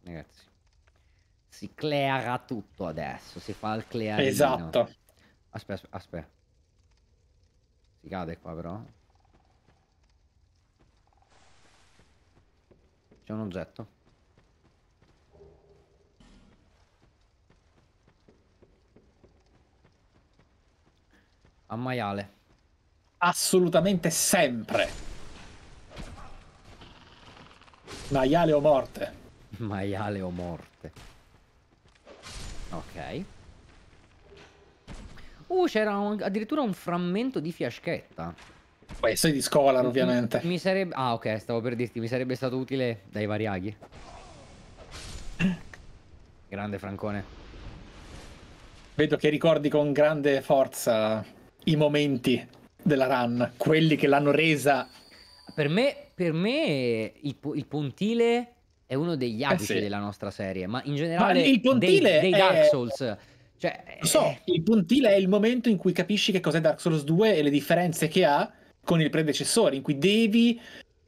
Ragazzi. Si cleara tutto adesso, si fa il clearino. Esatto. Aspetta, aspetta. Si cade qua però. C'è un oggetto. A maiale. Assolutamente sempre. Maiale o morte. Maiale o morte. Ok. Uh, c'era addirittura un frammento di fiaschetta. Questo è di Scolar, ovviamente. Mi sarebbe... Ah, ok, stavo per dirti, mi sarebbe stato utile dai variaghi. [coughs] Grande Francone. Vedo che ricordi con grande forza i momenti della run, quelli che l'hanno resa. Per me, per me il, il pontile è uno degli apici eh sì. della nostra serie, ma in generale ma il pontile dei, dei Dark Souls. Cioè, so. Eh, il puntile è il momento in cui capisci che cos'è Dark Souls 2 e le differenze che ha con il predecessore, in cui devi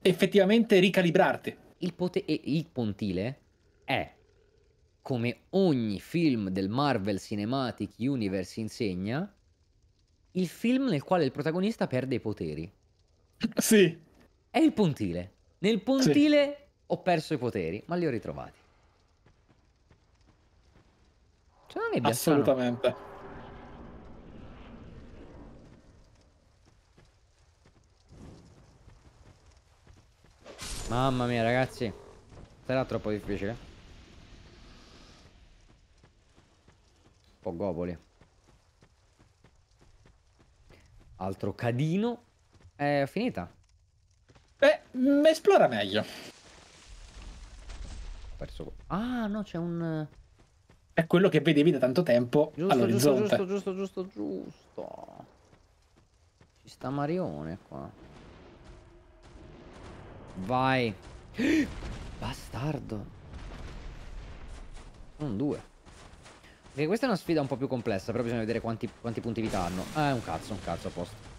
effettivamente ricalibrarti. Il, pote- il puntile è, come ogni film del Marvel Cinematic Universe insegna, il film nel quale il protagonista perde i poteri. Sì. È il puntile. Nel puntile sì. ho perso i poteri, ma li ho ritrovati. C'è una nebbia? Assolutamente. No? Mamma mia ragazzi Sarà troppo difficile Un po' goboli. Altro cadino È finita Beh, mm, esplora meglio Ho perso... Ah no c'è un è quello che vedevi da tanto tempo all'orizzonte. Giusto, giusto, giusto, giusto, Ci sta Marione qua. Vai. [gasps] Bastardo. Un due. Perché questa è una sfida un po' più complessa, però bisogna vedere quanti, quanti punti vita hanno. Eh, un cazzo, un cazzo a posto.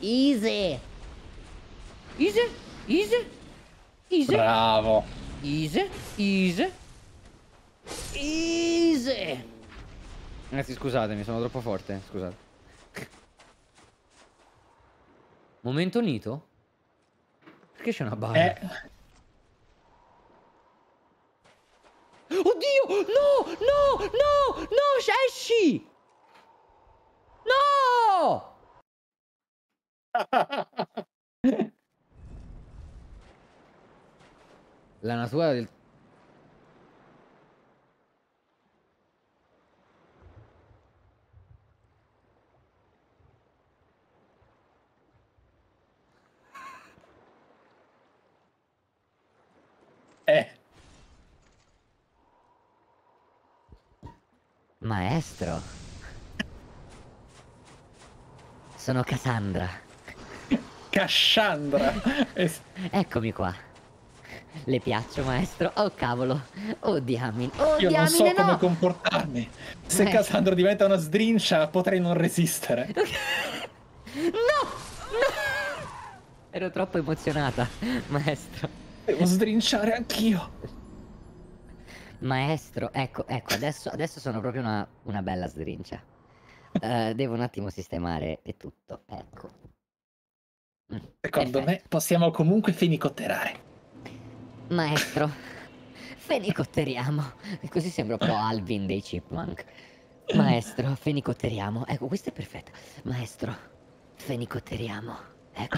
Easy. Easy? Easy? Easy. Bravo. Easy. Easy. Easy. Ragazzi, scusatemi, sono troppo forte. Scusate. Momento nito? Perché c'è una barra? Eh. Oddio! No! No! No! No! Esci! No! [laughs] La natura del eh. Maestro. Sono Cassandra. Cassandra. [laughs] Eccomi qua. Le piaccio, maestro. Oh, cavolo. Oh, diamine. Oh, Io diamine, non so no. come comportarmi. Se eh. Cassandra diventa una sdrincia, potrei non resistere. [laughs] no! no! Ero troppo emozionata, maestro. Devo sdrinciare anch'io. Maestro, ecco, ecco, adesso, adesso sono proprio una, una bella sdrincia. Uh, devo un attimo sistemare e tutto, ecco. Mm, Secondo Perfetto. me possiamo comunque finicoterare. Maestro, fenicotteriamo. Così sembra un po' Alvin dei Chipmunk. Maestro, fenicotteriamo. Ecco, questo è perfetto. Maestro, fenicotteriamo. Ecco.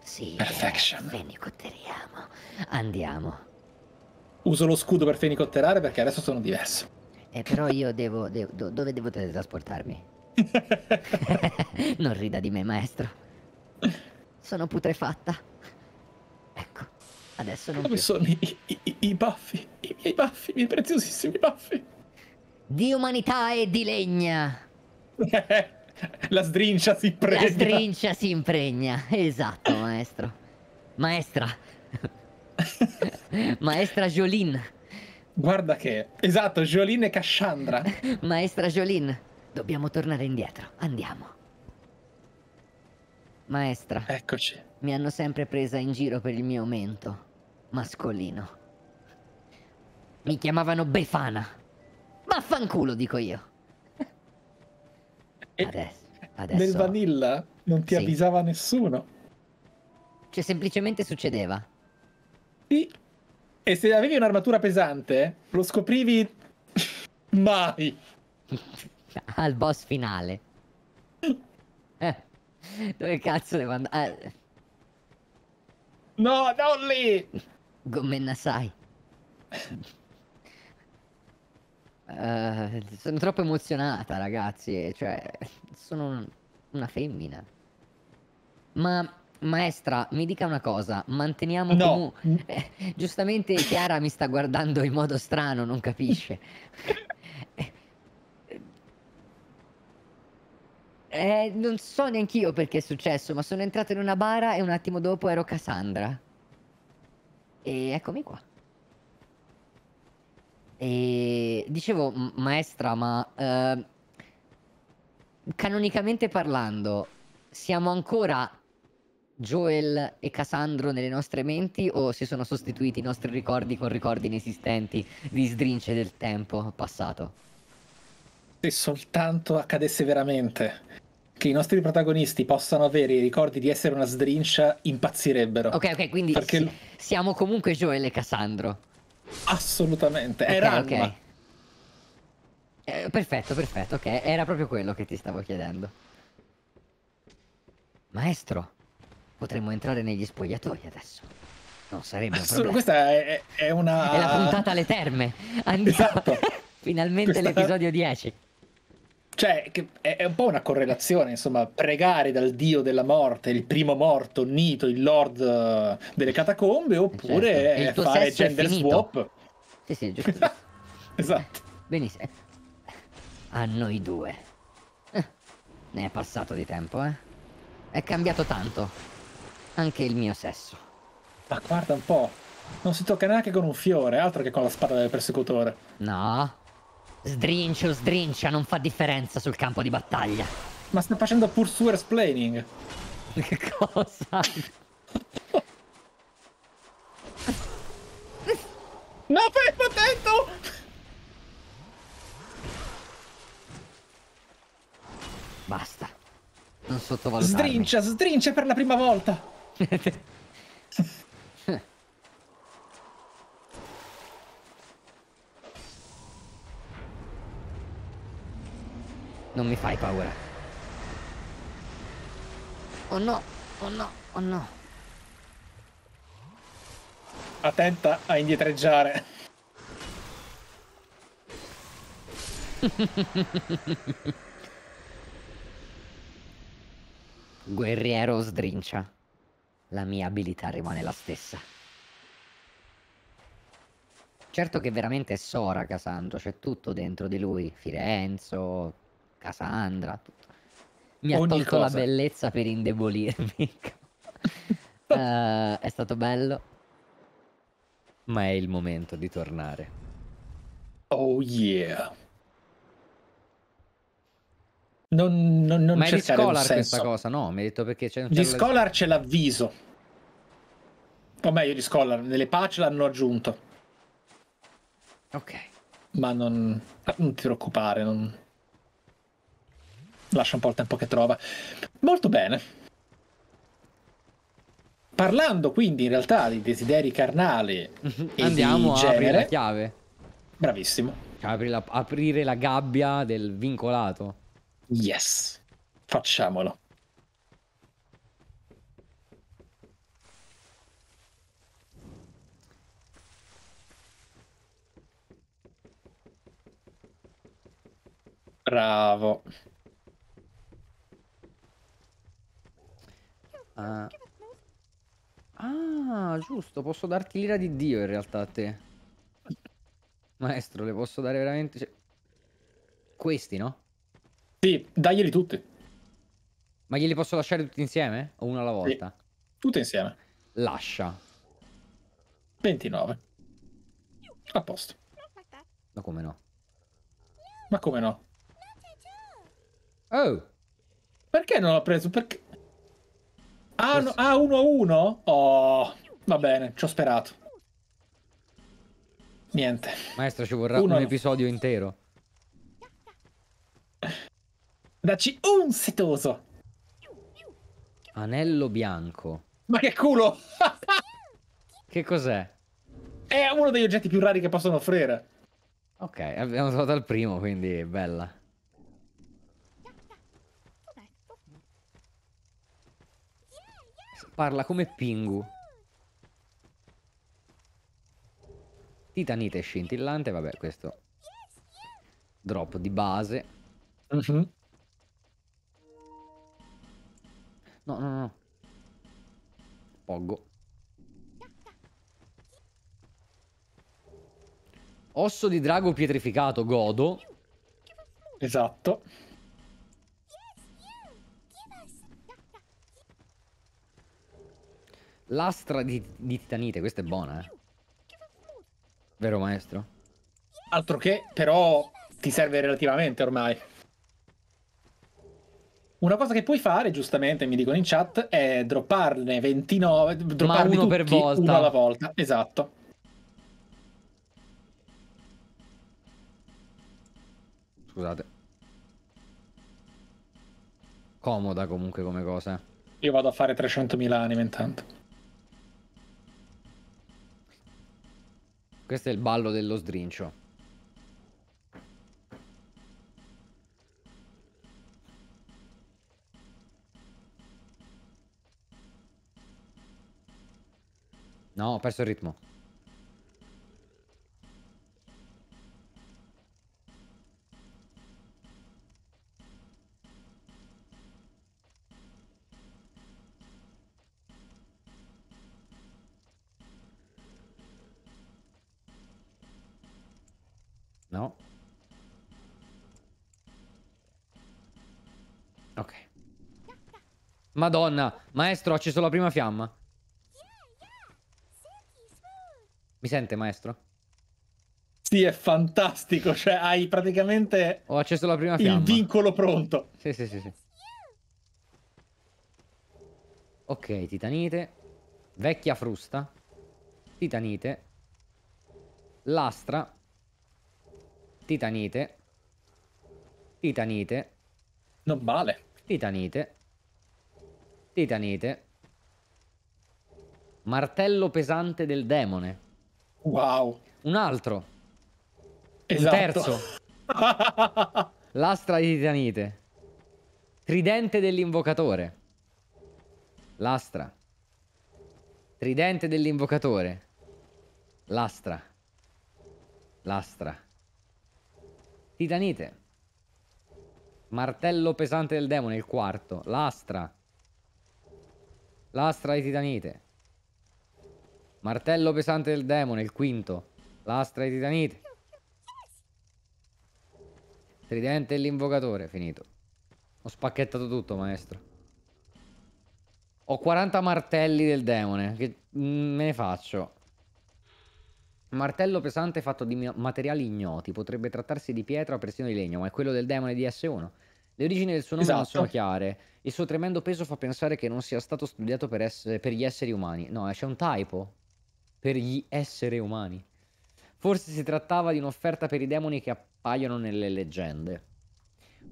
Sì, eh, Perfection. fenicotteriamo. Andiamo. Uso lo scudo per fenicotterare perché adesso sono diverso. Eh, però io devo... devo do, dove devo teletrasportarmi? [laughs] non rida di me, maestro. Sono putrefatta. Ecco. Adesso non Dove più. sono i, i, i, baffi? I miei baffi, i miei preziosissimi baffi. Di umanità e di legna. [laughs] La strincia si impregna. La strincia si impregna, esatto, maestro. Maestra. [laughs] Maestra Jolin. Guarda che... Esatto, Jolin e Cassandra. [laughs] Maestra Jolin, dobbiamo tornare indietro. Andiamo. Maestra. Eccoci. Mi hanno sempre presa in giro per il mio mento Mascolino. Mi chiamavano Befana. Vaffanculo, dico io. Adesso, adesso... Nel vanilla non ti sì. avvisava nessuno. Cioè, semplicemente succedeva. Sì. E se avevi un'armatura pesante, lo scoprivi [laughs] mai. Al boss finale. Eh, dove cazzo devo andare? Eh. No, non lì! Gomennasai. Uh, eh, sono troppo emozionata, ragazzi. Cioè, sono una femmina. Ma, maestra, mi dica una cosa. Manteniamo no. [laughs] Eh, giustamente Chiara mi sta guardando in modo strano, non capisce. [laughs] Eh, non so neanche io perché è successo, ma sono entrato in una bara e un attimo dopo ero Cassandra. E eccomi qua. E dicevo, maestra, ma eh, canonicamente parlando, siamo ancora Joel e Cassandro nelle nostre menti o si sono sostituiti i nostri ricordi con ricordi inesistenti di sdrince del tempo passato? Se soltanto accadesse veramente che i nostri protagonisti possano avere i ricordi di essere una sdrincia impazzirebbero. Ok, ok, quindi perché... si- siamo comunque Joel e Cassandro. Assolutamente, okay, era okay. Eh, perfetto, perfetto, ok, era proprio quello che ti stavo chiedendo. Maestro, potremmo entrare negli spogliatoi adesso. Non sarebbe Assolut- un Questa è, è, una... È la puntata alle terme. Andiamo. Esatto. [laughs] Finalmente questa... l'episodio 10. Cioè, è un po' una correlazione, insomma, pregare dal dio della morte, il primo morto, Nito, il lord eh, delle catacombe, certo, oppure certo. fare gender swap. Sì, sì, giusto. [laughs] esatto. Benissimo. A noi due. Eh, ne è passato di tempo, eh. È cambiato tanto. Anche il mio sesso. Ma guarda un po'. Non si tocca neanche con un fiore, altro che con la spada del persecutore. No, o sdrincia, non fa differenza sul campo di battaglia. Ma sta facendo pur suer splaining. Che cosa? no, Peppo, attento! Basta. Non sottovalutare. Sdrincia, sdrincia per la prima volta. [laughs] Non mi fai paura. Oh no, oh no, oh no. Attenta a indietreggiare. [laughs] Guerriero sdrincia. La mia abilità rimane la stessa. Certo che veramente è Sora Casandro, c'è tutto dentro di lui. Firenzo, Cassandra. Tutto. Mi ha tolto cosa. la bellezza per indebolirmi. uh, [laughs] è stato bello. Ma è il momento di tornare. Oh yeah. Non, non, non Ma è di Scolar questa cosa, no? Mi ha detto perché c'è un Di Scolar c'è l'avviso. O meglio, di Scholar, nelle patch l'hanno aggiunto. Ok. Ma non, non ti preoccupare, non lascia un po' il tempo che trova. Molto bene. Parlando quindi in realtà di desideri carnali andiamo a genere, aprire la chiave. Bravissimo. Apri la, aprire la gabbia del vincolato. Yes. Facciamolo. Bravo. Ah. ah, giusto, posso darti l'ira di Dio in realtà a te. Maestro, le posso dare veramente... Cioè... Questi, no? Sì, daglieli tutti. Ma glieli posso lasciare tutti insieme? O uno alla volta? Sì. Tutti insieme. Lascia. 29. A posto. Ma come no? Ma come no? Oh! Perché non l'ho preso? Perché... Ah, no, ah, 1 a 1? Oh, va bene, ci ho sperato. Niente. Maestro, ci vorrà uno un episodio intero. Dacci un setoso. Anello bianco. Ma che culo! [laughs] che cos'è? È uno degli oggetti più rari che possono offrire. Ok, abbiamo trovato il primo, quindi bella. Parla come Pingu. Titanite scintillante, vabbè, questo drop di base. Uh mm-hmm. -huh. No, no, no. Poggo. Osso di drago pietrificato, godo. Esatto. L'astra di, di titanite, questa è buona, eh. Vero maestro? Altro che, però, ti serve relativamente ormai. Una cosa che puoi fare, giustamente, mi dicono in chat, è dropparne 29, dropparne uno tutti, per volta. uno alla volta, esatto. Scusate. Comoda comunque come cosa. Io vado a fare 300.000 anime intanto. Questo è il ballo dello sdrincio. No, ho perso il ritmo. Madonna, maestro, ho acceso la prima fiamma. Mi sente, maestro? Sì, è fantastico. Cioè, hai praticamente. Ho acceso la prima fiamma. Il vincolo pronto. Sì, sì, sì, sì. Ok, titanite. Vecchia frusta. Titanite. Lastra. Titanite. Titanite. Non male. Titanite. Titanite. Martello pesante del demone. Wow. Un altro. Esatto. Un terzo. [laughs] L'astra di titanite. Tridente dell'invocatore. L'astra. Tridente dell'invocatore. L'astra. L'astra. Titanite. Martello pesante del demone, il quarto. L'astra. Lastra di titanite. Martello pesante del demone, il quinto. Lastra di titanite. Tridente e l'invocatore, finito. Ho spacchettato tutto, maestro. Ho 40 martelli del demone, che mm, me ne faccio. Martello pesante fatto di materiali ignoti. Potrebbe trattarsi di pietra o persino di legno, ma è quello del demone di S1. Le origini del suo nome esatto. non sono chiare. Il suo tremendo peso fa pensare che non sia stato studiato per, essere, per gli esseri umani. No, eh, c'è un typo. Per gli esseri umani. Forse si trattava di un'offerta per i demoni che appaiono nelle leggende.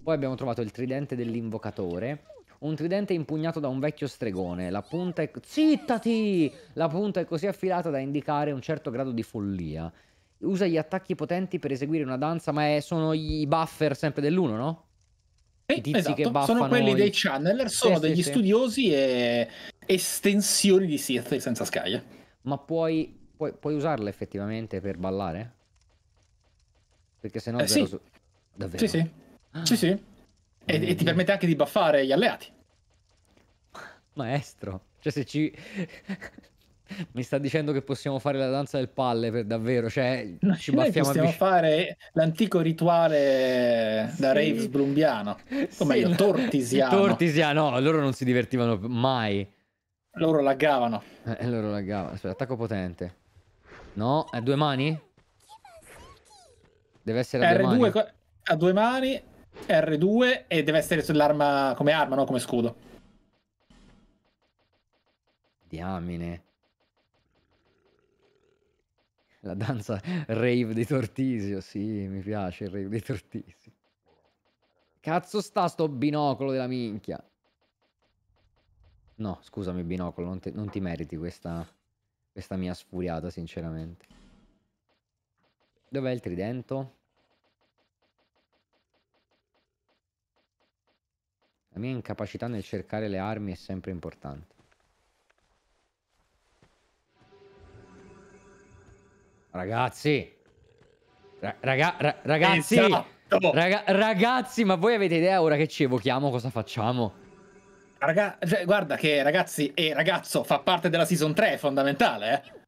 Poi abbiamo trovato il tridente dell'invocatore. Un tridente impugnato da un vecchio stregone. La punta è... Zittati! La punta è così affilata da indicare un certo grado di follia. Usa gli attacchi potenti per eseguire una danza, ma è... Eh, sono i buffer sempre dell'uno, no? I tizi esatto. che baffano sono quelli i... dei Channeler, sono sì, degli sì, studiosi sì. e estensioni di Sith senza scaglia. Ma puoi, puoi, puoi usarle effettivamente per ballare? Perché sennò eh, sì. Su... Davvero? Sì, sì. Ah. sì, sì. E, e ti permette anche di baffare gli alleati. [laughs] Maestro, cioè se ci... Mi sta dicendo che possiamo fare la danza del palle per davvero, cioè no, ci baffiamo possiamo avvic- fare l'antico rituale sì. da Raves Brumbiano, o meglio sì, tortisiano. Tortisiano, no, loro non si divertivano mai. Loro laggavano. Eh, eh, loro laggavano. Aspetta, attacco potente. No, a due mani? Deve essere a R2 due mani. a due mani, R2 e deve essere sull'arma come arma, non come scudo. Diamine. La danza rave di Tortisio, sì, mi piace il rave di Tortisio. Cazzo sta sto binocolo della minchia. No, scusami binocolo, non, te, non ti meriti questa, questa mia sfuriata, sinceramente. Dov'è il tridento? La mia incapacità nel cercare le armi è sempre importante. Ragazzi, raga ra ragazzi, esatto. raga ragazzi, ma voi avete idea ora che ci evochiamo cosa facciamo? Raga cioè, guarda che ragazzi e ragazzo fa parte della season 3, è fondamentale, eh?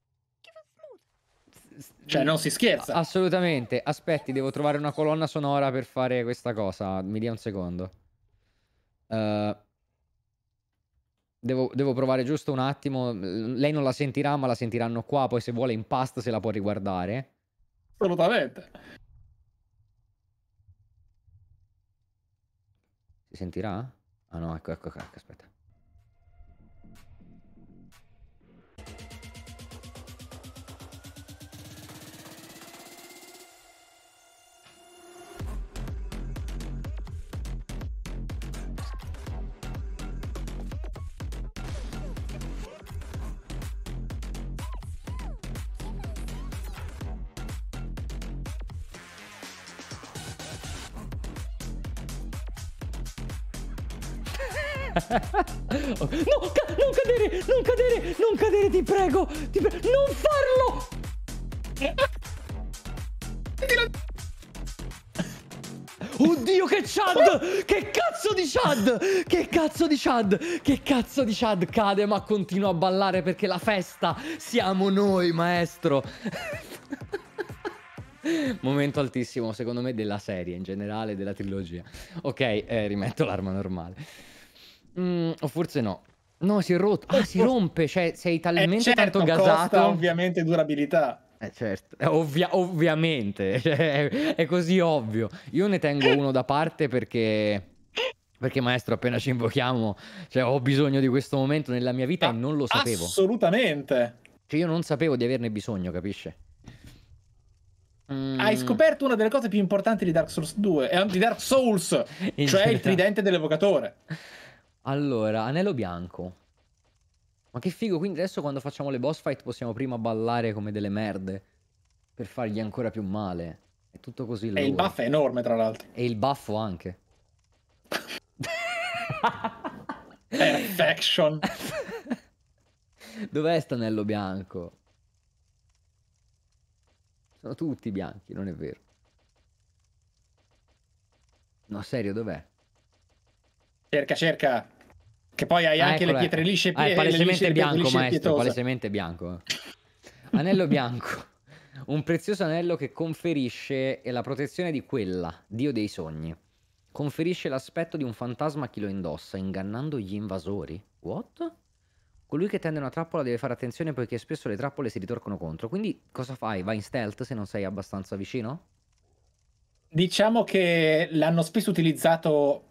Cioè, non si scherza. Assolutamente. Aspetti, devo trovare una colonna sonora per fare questa cosa. Mi dia un secondo. Uh, Devo, devo, provare giusto un attimo. Lei non la sentirà, ma la sentiranno qua. Poi, se vuole, in pasta se la può riguardare. Assolutamente. Si sentirà? Ah, no, ecco, ecco, ecco aspetta. no, ca non cadere, non cadere, non cadere, ti prego, ti prego, non farlo! Oddio che Chad! Che cazzo di Chad! Che cazzo di Chad! Che cazzo di Chad cade ma continua a ballare perché la festa siamo noi, maestro. Momento altissimo, secondo me, della serie in generale, della trilogia. Ok, eh, rimetto l'arma normale. Mm, o forse no. No, si è rotto. Ah, oh, si rompe. Cioè, sei eh, talmente eh, certo, tanto gasato. Costa, ovviamente durabilità. Eh certo, eh, Ovvia ovviamente, [laughs] cioè, è così ovvio. Io ne tengo uno da parte perché... Perché maestro, appena ci invochiamo, cioè, ho bisogno di questo momento nella mia vita e ah, non lo sapevo. Assolutamente. Cioè, io non sapevo di averne bisogno, capisci? Mm. Hai scoperto una delle cose più importanti di Dark Souls 2, eh, di Dark Souls, [laughs] cioè il tridente dell'evocatore. Allora, anello bianco. Ma che figo, quindi adesso quando facciamo le boss fight possiamo prima ballare come delle merde per fargli ancora più male. È tutto così loro. E il buff è enorme, tra l'altro. E il buffo anche. [laughs] Perfection. Dov'è anello bianco? Sono tutti bianchi, non è vero. No, serio, dov'è? Cerca, cerca. Che poi hai ah, anche le pietre lisce pie- ah, è palesemente bianco, lisce maestro, palesemente bianco. Anello bianco. Un prezioso anello che conferisce la protezione di quella, dio dei sogni. Conferisce l'aspetto di un fantasma a chi lo indossa, ingannando gli invasori. What? Colui che tende una trappola deve fare attenzione poiché spesso le trappole si ritorcono contro. Quindi cosa fai? Vai in stealth se non sei abbastanza vicino? Diciamo che l'hanno spesso utilizzato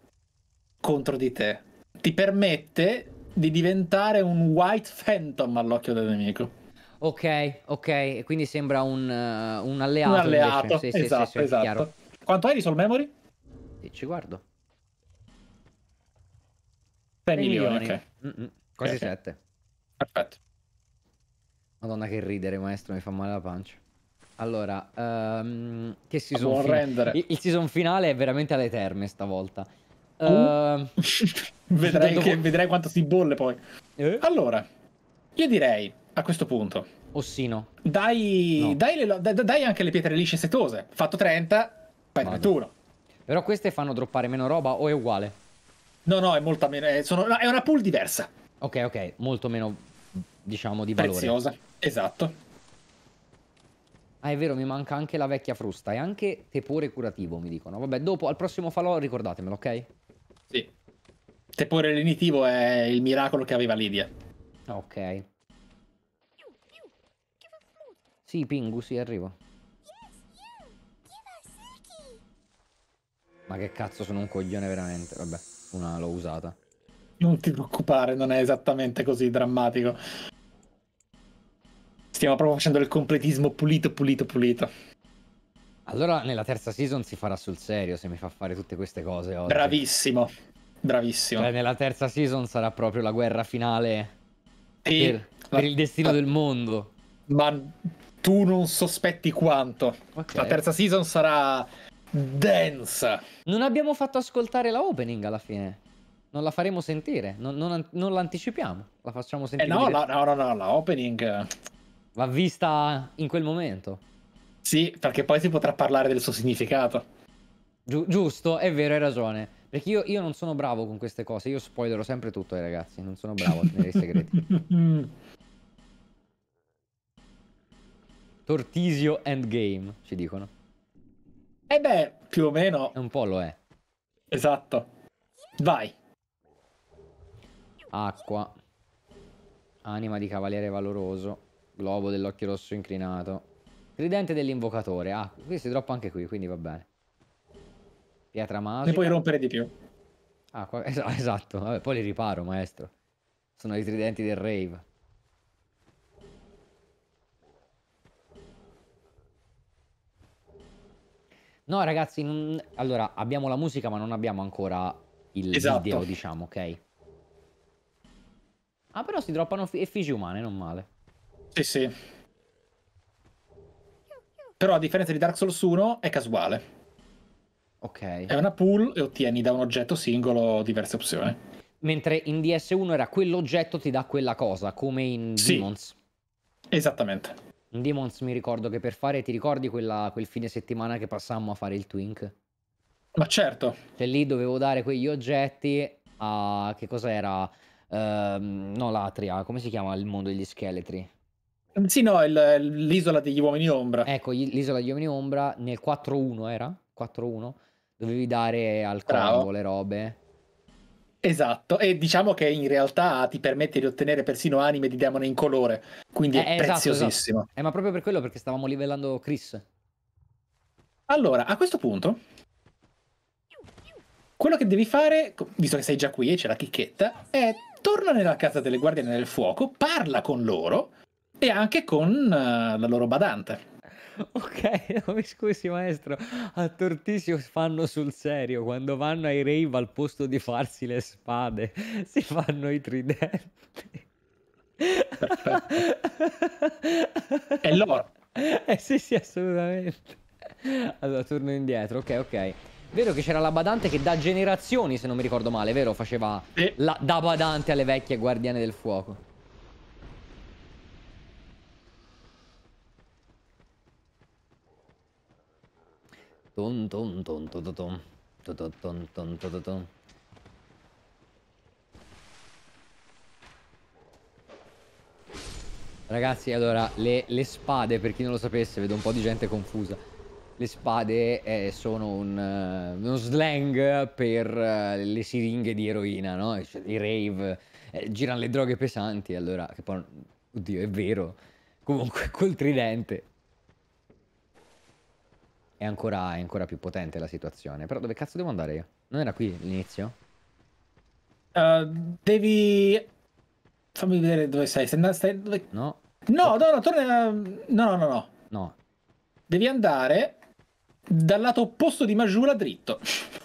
contro di te ti permette di diventare un White Phantom all'occhio del nemico. Ok, ok, quindi sembra un, uh, un alleato. Un alleato, sì, esatto, sì, sì, esatto. Chiaro. Esatto. Quanto hai di Soul Memory? E ci guardo. 6 milioni, milioni. Okay. Mm -mm. quasi okay. 7. Perfetto. Madonna che ridere, maestro, mi fa male la pancia. Allora, um, che season finale? Il, il season finale è veramente alle terme stavolta. Uh, uh. [laughs] vedrai, che, vedrai, quanto si bolle poi. Eh? Allora, io direi a questo punto. Ossino. Dai, no. dai, le, dai, dai anche le pietre lisce setose. Fatto 30, fai 31. Però queste fanno droppare meno roba o è uguale? No, no, è molta meno. È, eh, sono, è una pool diversa. Ok, ok, molto meno, diciamo, di valore. Preziosa, esatto. Ah, è vero, mi manca anche la vecchia frusta e anche tepore curativo, mi dicono. Vabbè, dopo, al prossimo falò, ricordatemelo, ok? Sì. Tepore lenitivo è il miracolo che aveva Lidia. Ok. Sì, Pingu, sì, arrivo. Ma che cazzo, sono un coglione veramente. Vabbè, una l'ho usata. Non ti preoccupare, non è esattamente così drammatico. Stiamo proprio facendo il completismo pulito, pulito, pulito. Allora nella terza season si farà sul serio se mi fa fare tutte queste cose oggi. Bravissimo, bravissimo. Cioè, nella terza season sarà proprio la guerra finale sì, per, per, il destino del mondo. Ma tu non sospetti quanto. Okay. La terza season sarà densa. Non abbiamo fatto ascoltare la opening alla fine. Non la faremo sentire, non, non, non l'anticipiamo, la facciamo eh, sentire. Eh no, la, no, no, no, la opening... Va vista in quel momento. Sì, perché poi si potrà parlare del suo significato. Gi giusto, è vero, hai ragione. Perché io, io, non sono bravo con queste cose, io spoilerò sempre tutto ai eh, ragazzi, non sono bravo a [laughs] tenere i segreti. Tortisio Endgame, ci dicono. eh beh, più o meno. Un po' lo è. Esatto. Vai. Acqua. Anima di cavaliere valoroso. Globo dell'occhio rosso inclinato. Tridente dell'invocatore. Ah, qui si droppa anche qui, quindi va bene. Pietra magica. Ne puoi rompere di più. Ah, qua... [laughs] esatto. Vabbè, poi li riparo, maestro. Sono i tridenti del rave. No, ragazzi, non... allora abbiamo la musica, ma non abbiamo ancora il esatto. video, diciamo, ok? Ah, però si droppano effigie umane, non male. Sì, sì. Però a differenza di Dark Souls 1 è casuale. Ok. È una pool e ottieni da un oggetto singolo diverse opzioni. Mentre in DS1 era quell'oggetto ti dà quella cosa, come in sì. Demons. Esattamente. In Demons mi ricordo che per fare, ti ricordi quella, quel fine settimana che passammo a fare il Twink? Ma certo. Cioè lì dovevo dare quegli oggetti a... che cos'era? Uh, no, l'Atria, come si chiama il mondo degli scheletri? Sì, no, il, l'isola degli uomini ombra. Ecco, l'isola degli uomini ombra nel 4-1 era? 4-1? Dovevi dare al combo le robe. Esatto, e diciamo che in realtà ti permette di ottenere persino anime di demone in colore, quindi eh, è esatto, esatto. preziosissimo. Esatto. Eh, ma proprio per quello perché stavamo livellando Chris. Allora, a questo punto, quello che devi fare, visto che sei già qui e c'è la chicchetta, è torna nella casa delle guardie del fuoco, parla con loro e anche con uh, la loro badante. Ok, mi [laughs] oh, scusi maestro, a Tortizio fanno sul serio, quando vanno ai rave al posto di farsi le spade, [laughs] si fanno i tridenti. È loro. [laughs] Eh sì, sì, assolutamente. Allora, torno indietro, ok, ok. Vero che c'era la badante che da generazioni, se non mi ricordo male, vero? Faceva eh. la, da badante alle vecchie guardiane del fuoco. Ton ton ton ton ton ton ton ton ton ton Ragazzi, allora, le, le, spade, per chi non lo sapesse, vedo un po' di gente confusa. Le spade eh, sono un, uh, uno slang per uh, le siringhe di eroina, no? Eh, cioè, I rave, eh, girano le droghe pesanti, allora, che poi... Oddio, è vero. Comunque, [laughs] col tridente è ancora, è ancora più potente la situazione. Però dove cazzo devo andare io? Non era qui l'inizio? Uh, devi... Fammi vedere dove sei. Stai, stai dove... No. No, no, no, torna... No, no, no, no. Devi andare dal lato opposto di Majula dritto. [laughs]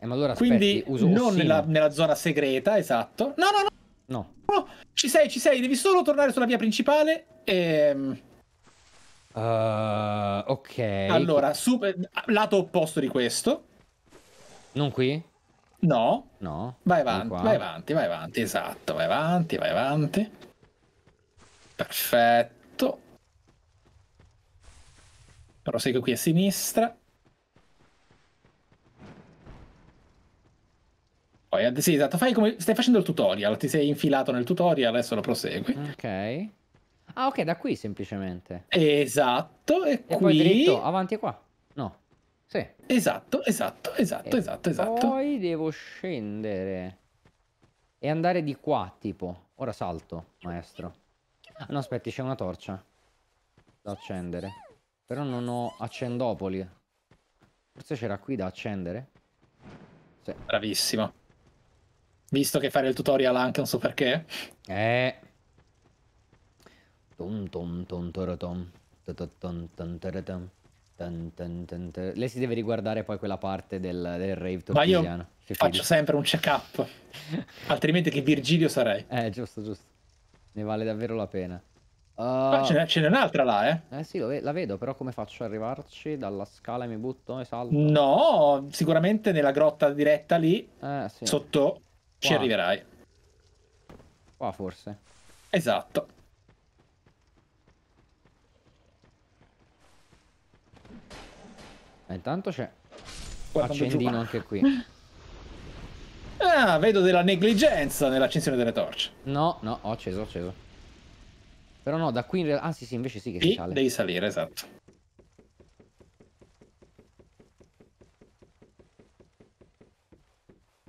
eh, ma allora aspetti, Quindi uso non nella, nella, zona segreta, esatto. No, no, no. No. no. Ci sei, ci sei. Devi solo tornare sulla via principale e... Ehm, Uh, ok. Allora, super... lato opposto di questo. Non qui? No. No. Vai avanti, vai avanti, vai avanti, esatto, vai avanti, vai avanti. Perfetto. Prosegue qui a sinistra. Poi, sì, esatto, fai come... Stai facendo il tutorial, ti sei infilato nel tutorial, adesso lo prosegui. Ok. Ah, ok, da qui semplicemente. Esatto, e, e qui... poi dritto, avanti qua. No. Sì. Esatto, esatto, esatto, e esatto, esatto. Poi devo scendere e andare di qua, tipo. Ora salto, maestro. Ah, no, aspetti, c'è una torcia da accendere. Però non ho accendopoli. Forse c'era qui da accendere. Sì. Bravissimo. Visto che fare il tutorial anche, non so perché. Eh, Tom tom tom torotom. Lei si deve riguardare poi quella parte del, del rave tortigliano. Ma io faccio sempre un check up. [laughs] Altrimenti che Virgilio sarei. Eh, giusto, giusto. Ne vale davvero la pena. Uh... Ah, ce n'è un'altra là, eh? Eh sì, ve la vedo, però come faccio ad arrivarci? Dalla scala mi butto e salto? No, sicuramente nella grotta diretta lì, eh, sì. sotto, Qua. ci arriverai. Qua forse. Esatto. Eh, intanto c'è accendino giù. anche qui. [laughs] Ah, vedo della negligenza nell'accensione delle torce. No, no, ho acceso, ho acceso. Però no, da qui in realtà... Ah sì, invece sì che sì, si sale. devi salire, esatto.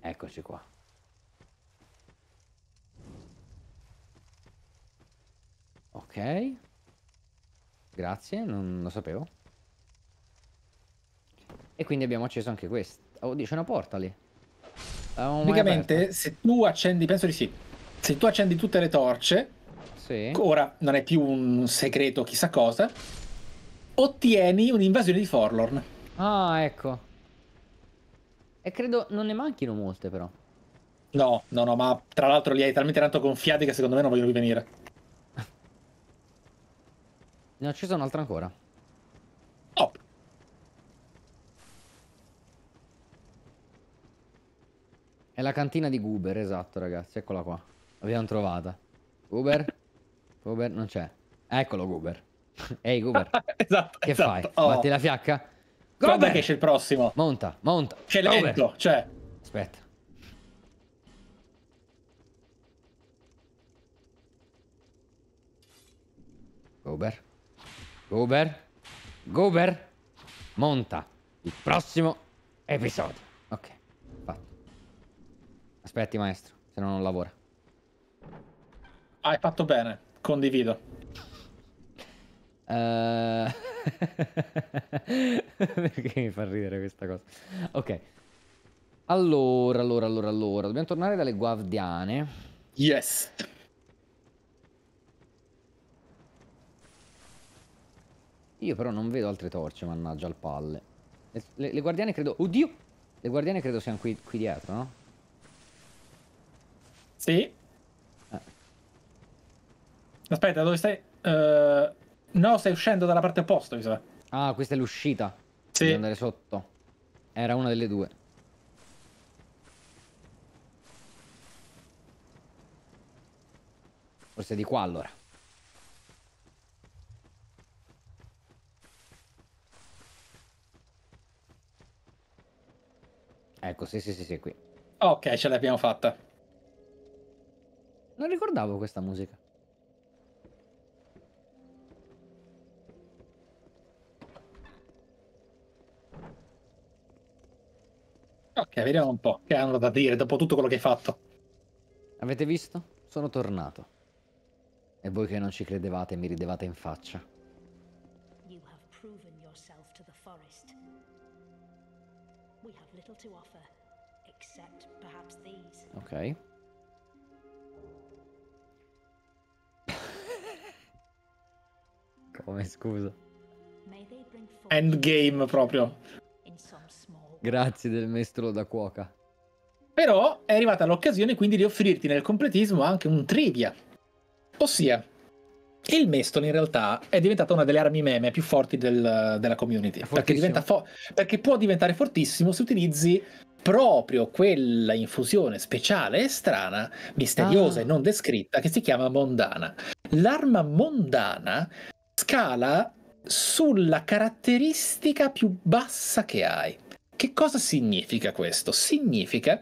Eccoci qua. Ok. Grazie, non lo sapevo. E quindi abbiamo acceso anche questo. Oh, c'è una porta lì. Praticamente, se tu accendi, penso di sì, se tu accendi tutte le torce, sì. ora non è più un segreto chissà cosa, ottieni un'invasione di Forlorn. Ah, ecco. E credo non ne manchino molte, però. No, no, no, ma tra l'altro li hai talmente tanto gonfiati che secondo me non vogliono più venire. [laughs] ne ho acceso un'altra ancora. È la cantina di Goober, esatto ragazzi, eccola qua. L'abbiamo trovata. Goober? Goober non c'è. Eccolo Goober. [laughs] Ehi Goober. [laughs] esatto. Che esatto. fai? Oh. Batti la fiacca? Goober! che c'è il prossimo. Monta, monta. C'è lento, c'è. Cioè. Aspetta. Goober. Goober. Goober. Monta. Il prossimo episodio. Aspetti, maestro, se no non lavora. Hai fatto bene, condivido. Eh, [laughs] perché mi fa ridere questa cosa? Ok. Allora, allora, allora, allora. Dobbiamo tornare dalle guardiane. Yes. Io però non vedo altre torce, mannaggia al palle. Le, le, le guardiane credo... Oddio! Le guardiane credo siano qui, qui dietro, no? Sì. Ah. Aspetta, dove stai? Uh, no, stai uscendo dalla parte opposta, mi sa. Ah, questa è l'uscita. Sì. Devo andare sotto. Era una delle due. Forse di qua allora. Ecco, sì, sì, sì, sì, qui. Ok, ce l'abbiamo fatta. Non ricordavo questa musica. Ok, vediamo un po' che hanno da dire dopo tutto quello che hai fatto. Avete visto? Sono tornato. E voi che non ci credevate mi ridevate in faccia. You have proven yourself to the forest. We have little to offer, except perhaps these. Ok. come scusa. Endgame proprio. Grazie del mestolo da cuoca. Però è arrivata l'occasione quindi di offrirti nel completismo anche un trivia. Ossia, il mestolo in realtà è diventata una delle armi meme più forti del, della community. Perché, fo- perché può diventare fortissimo se utilizzi proprio quella infusione speciale e strana, misteriosa ah. e non descritta, che si chiama mondana. L'arma mondana scala sulla caratteristica più bassa che hai. Che cosa significa questo? Significa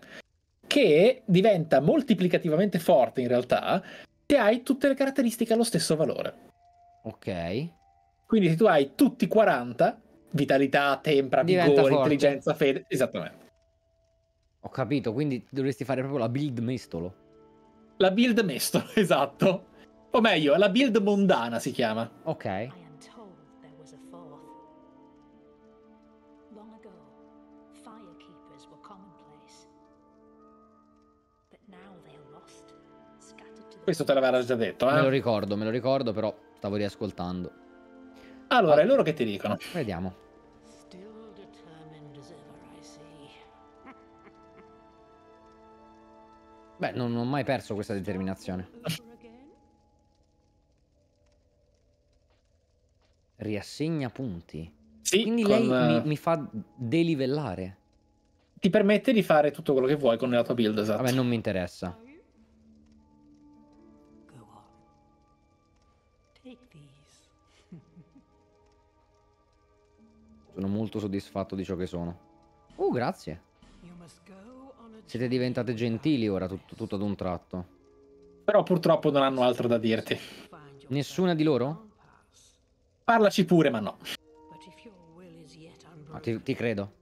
che diventa moltiplicativamente forte in realtà se hai tutte le caratteristiche allo stesso valore. Ok. Quindi se tu hai tutti 40, vitalità, tempra, diventa vigore, forte. intelligenza, fede, esattamente. Ho capito, quindi dovresti fare proprio la build mestolo. La build mestolo, [laughs] esatto. O meglio, la build mondana si chiama. Ok. Questo te l'aveva già detto, eh? Me lo eh? ricordo, me lo ricordo, però stavo riascoltando. Allora, è loro che ti dicono. Vediamo. Beh, non ho mai perso questa determinazione. [laughs] riassegna punti. Sì, Quindi con... lei mi, eh, mi, fa delivellare. Ti permette di fare tutto quello che vuoi con la tua build, esatto. Vabbè, non mi interessa. Sono molto soddisfatto di ciò che sono. Oh, grazie. Siete diventate gentili ora, tutto, tutto ad un tratto. Però purtroppo non hanno altro da dirti. Nessuna di loro? Parlaci pure, ma no. Ma ti, ti, credo.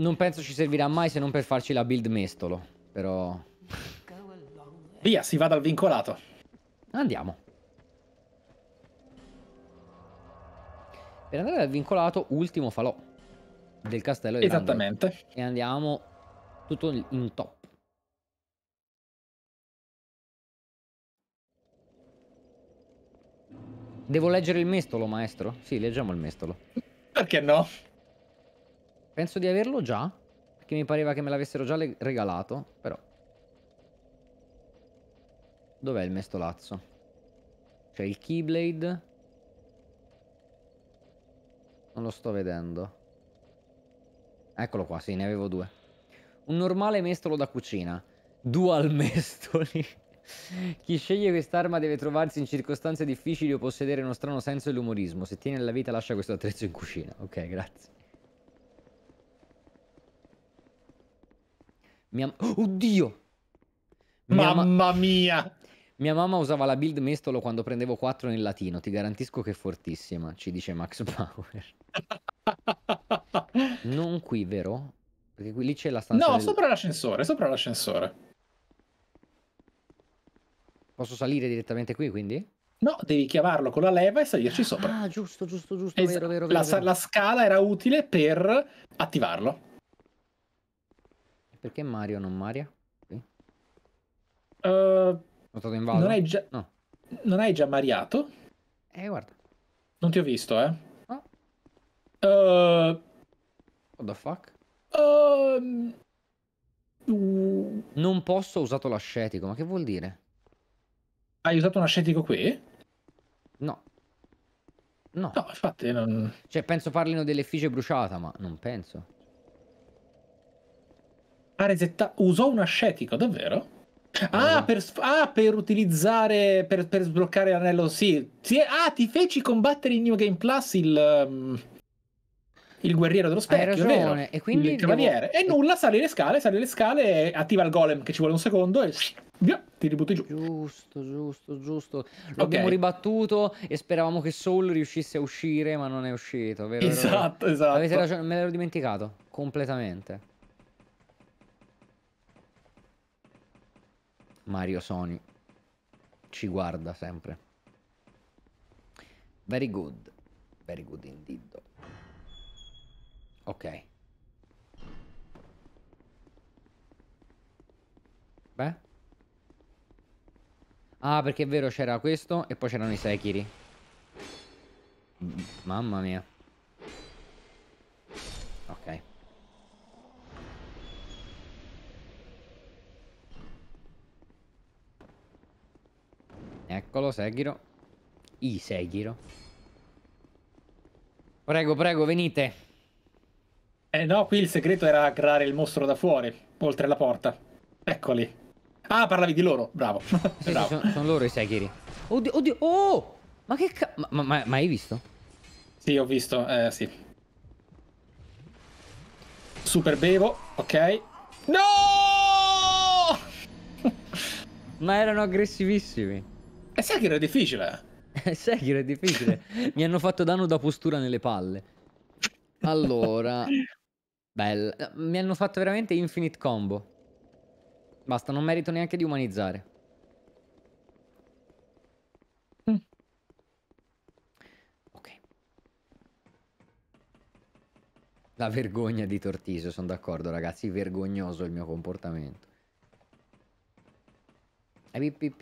Non penso ci servirà mai se non per farci la build mestolo, però... Via, si va dal vincolato. Andiamo. Per andare dal vincolato, ultimo falò del castello Esattamente. Landor. E andiamo tutto in top. Devo leggere il mestolo, maestro? Sì, leggiamo il mestolo. Perché no? Penso di averlo già, perché mi pareva che me l'avessero già regalato, però. Dov'è il mestolazzo? C'è il Keyblade. Non lo sto vedendo. Eccolo qua, sì, ne avevo due. Un normale mestolo da cucina. Dual [laughs] mestoli. Chi sceglie quest'arma deve trovarsi in circostanze difficili o possedere uno strano senso dell'umorismo. Se tiene la vita lascia questo attrezzo in cucina. Ok, grazie. Mia... Oh, oddio! Mia Mamma ma... mia! Mia mamma usava la build mestolo quando prendevo 4 nel latino. Ti garantisco che è fortissima, ci dice Max Power. [laughs] non qui, vero? Perché qui, lì c'è la stanza. No, del... sopra l'ascensore, sopra l'ascensore. Posso salire direttamente qui, quindi? No, devi chiamarlo con la leva e salirci ah, sopra. Ah, giusto, giusto, giusto, esatto. vero, vero, vero, la, vero. la scala era utile per attivarlo. Perché Mario non Maria? Sì. Uh, eh, non hai già... No. Non hai già mariato? Eh, guarda. Non ti ho visto, eh. No. Uh... What the fuck? Uh... Non posso ho usato l'ascetico, ma che vuol dire? Hai usato un ascetico qui? No. No. No, infatti non... Cioè, penso parlino dell'effigie bruciata, ma non penso. Ah, resetta... Usò un ascetico, davvero? Ah per, ah, per, utilizzare, per, per sbloccare l'anello, sì. sì. Ah, ti feci combattere in New Game Plus il, um, il guerriero dello specchio, Hai ragione. E quindi il devo... E nulla, sale le scale, sale le scale, attiva il golem che ci vuole un secondo e Via, ti ributti giù. Giusto, giusto, giusto. L'abbiamo okay. ribattuto e speravamo che Soul riuscisse a uscire, ma non è uscito, vero? Esatto, vero? esatto. Avete ragione, me l'ero dimenticato completamente. Mario Sony ci guarda sempre. Very good. Very good indeed. Ok. Beh. Ah, perché è vero, c'era questo e poi c'erano i Sekiri. Mamma mia. Ok. Eccolo, Seghiro. I Seghiro. Prego, prego, venite. Eh no, qui il segreto era creare il mostro da fuori, oltre la porta. Eccoli. Ah, parlavi di loro, bravo. Sì, [laughs] bravo. Sì, sono, sono, loro i Sekiri. Oddio, oddio, oh! Ma che ca... Ma, ma, ma hai visto? Sì, ho visto, eh, sì. Super bevo, ok. No! [laughs] ma erano aggressivissimi. E sai che era difficile. sai che era difficile. Mi hanno fatto danno da postura nelle palle. Allora... [laughs] Bella. Mi hanno fatto veramente infinite combo. Basta, non merito neanche di umanizzare. Mm. Ok. La vergogna di Tortisio, sono d'accordo ragazzi, vergognoso il mio comportamento. E eh, pip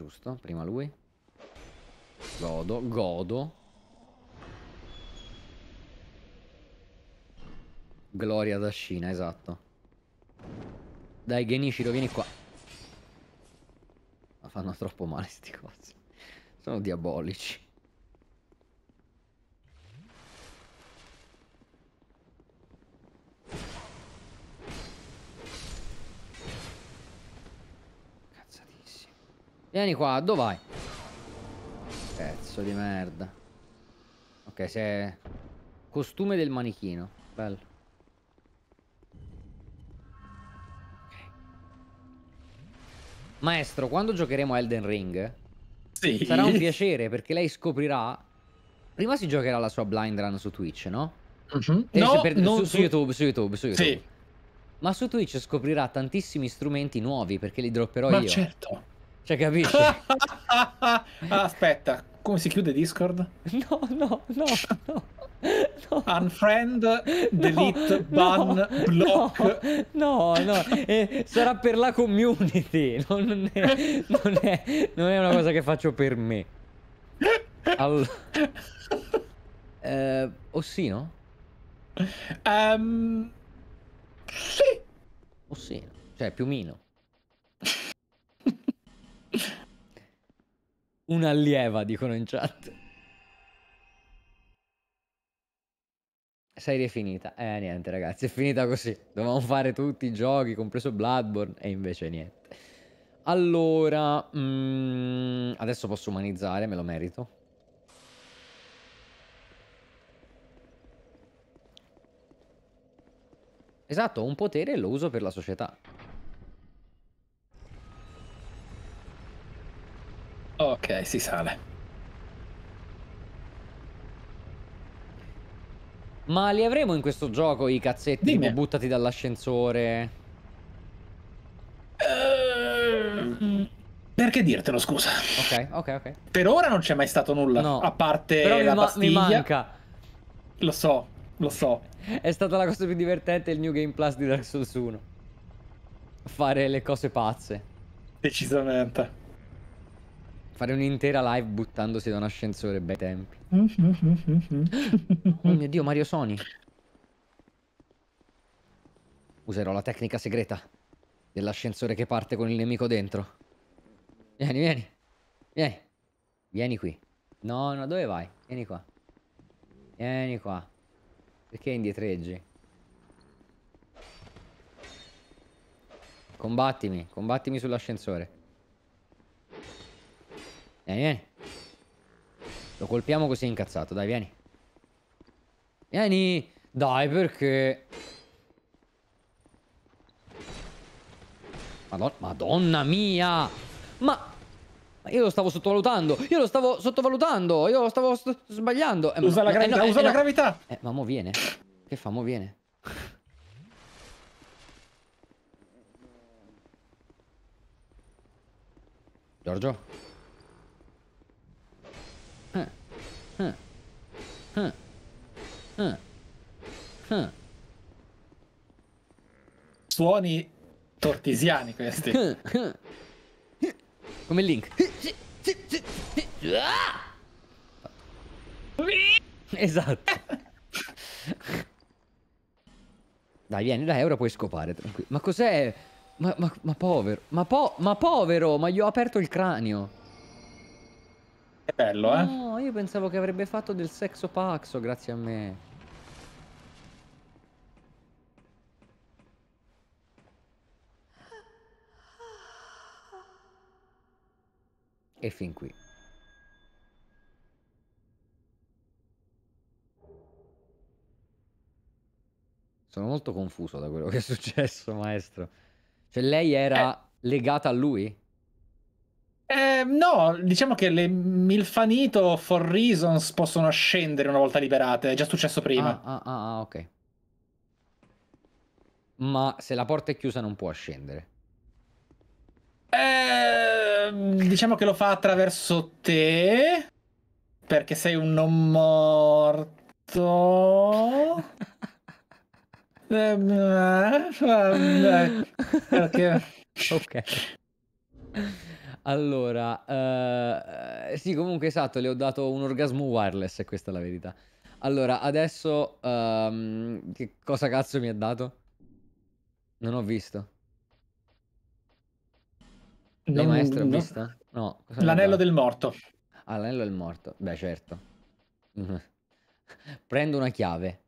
Giusto, prima lui. Godo, godo. Gloria da Scina, esatto. Dai, Genichiro, vieni qua. Ma fanno troppo male sti cosi Sono diabolici. Vieni qua, dove vai? Pezzo di merda. Ok, se... Costume del manichino. Bello. Maestro, quando giocheremo a Elden Ring? Sì. Sarà un piacere perché lei scoprirà... Prima si giocherà la sua blind run su Twitch, no? Mm -hmm. no, per... su, su, YouTube, su YouTube, su YouTube. Sì. Ma su Twitch scoprirà tantissimi strumenti nuovi perché li dropperò Ma io. Ma certo. Cioè, capisci? [laughs] aspetta, come si chiude Discord? No, no, no, no. No. Unfriend, delete, no, ban, no, block. No, no, Eh, sarà per la community. Non è, non, è, non è, una cosa che faccio per me. All... Eh, ossino? Um, sì. Ossino, ehm, cioè più o meno. Un'allieva, dicono in chat. Serie finita. Eh, niente, ragazzi, è finita così. Dovevamo fare tutti i giochi, compreso Bloodborne, e invece niente. Allora, mm, adesso posso umanizzare, me lo merito. Esatto, un potere lo uso per la società. Ok, si sale. Ma li avremo in questo gioco i cazzetti Dimmi. buttati dall'ascensore? Ehm, perché dirtelo, scusa? Ok, ok, ok. Per ora non c'è mai stato nulla, no. a parte Però la ma pastiglia. mi manca. Lo so, lo so. È stata la cosa più divertente il New Game Plus di Dark Souls 1. Fare le cose pazze. Decisamente. Fare un'intera live buttandosi da un ascensore, bei tempi. [laughs] oh mio Dio, Mario Sony. Userò la tecnica segreta dell'ascensore che parte con il nemico dentro. Vieni, vieni. Vieni. Vieni qui. No, no, dove vai? Vieni qua. Vieni qua. Perché indietreggi? Combattimi, combattimi sull'ascensore. Vieni, vieni. Lo colpiamo così incazzato, dai, vieni. Vieni! Dai, perché... Madonna, Madonna mia! Ma... Ma io lo stavo sottovalutando, io lo stavo sottovalutando, io lo stavo sbagliando. Eh, usa ma... la eh, gravità, eh, no, usa eh, la no. gravità! Eh, ma mo viene. Che fa, mo viene. Giorgio? Suoni tortisiani questi. Come Link. Esatto. Dai, vieni da Euro, puoi scopare, tranquillo. Ma cos'è? Ma, ma, ma povero. Ma, po ma povero, ma gli ho aperto il cranio è bello, eh. No, io pensavo che avrebbe fatto del sexo paxo grazie a me. E fin qui. Sono molto confuso da quello che è successo, maestro. Cioè, lei era eh. legata a lui? Eh, no, diciamo che le Milfanito for reasons possono scendere una volta liberate, è già successo prima. Ah, ah, ah, ah ok. Ma se la porta è chiusa non può scendere. Eh, diciamo che lo fa attraverso te, perché sei un non morto. [laughs] Ehm, eh, perché... [laughs] ok. Allora, eh, sì, comunque esatto, le ho dato un orgasmo wireless, e questa è la verità. Allora, adesso, ehm, che cosa cazzo mi ha dato? Non ho visto. Lei maestra ho no. vista? No, cosa L'anello del morto. Ah, l'anello del morto. Beh, certo. [laughs] Prendo una chiave.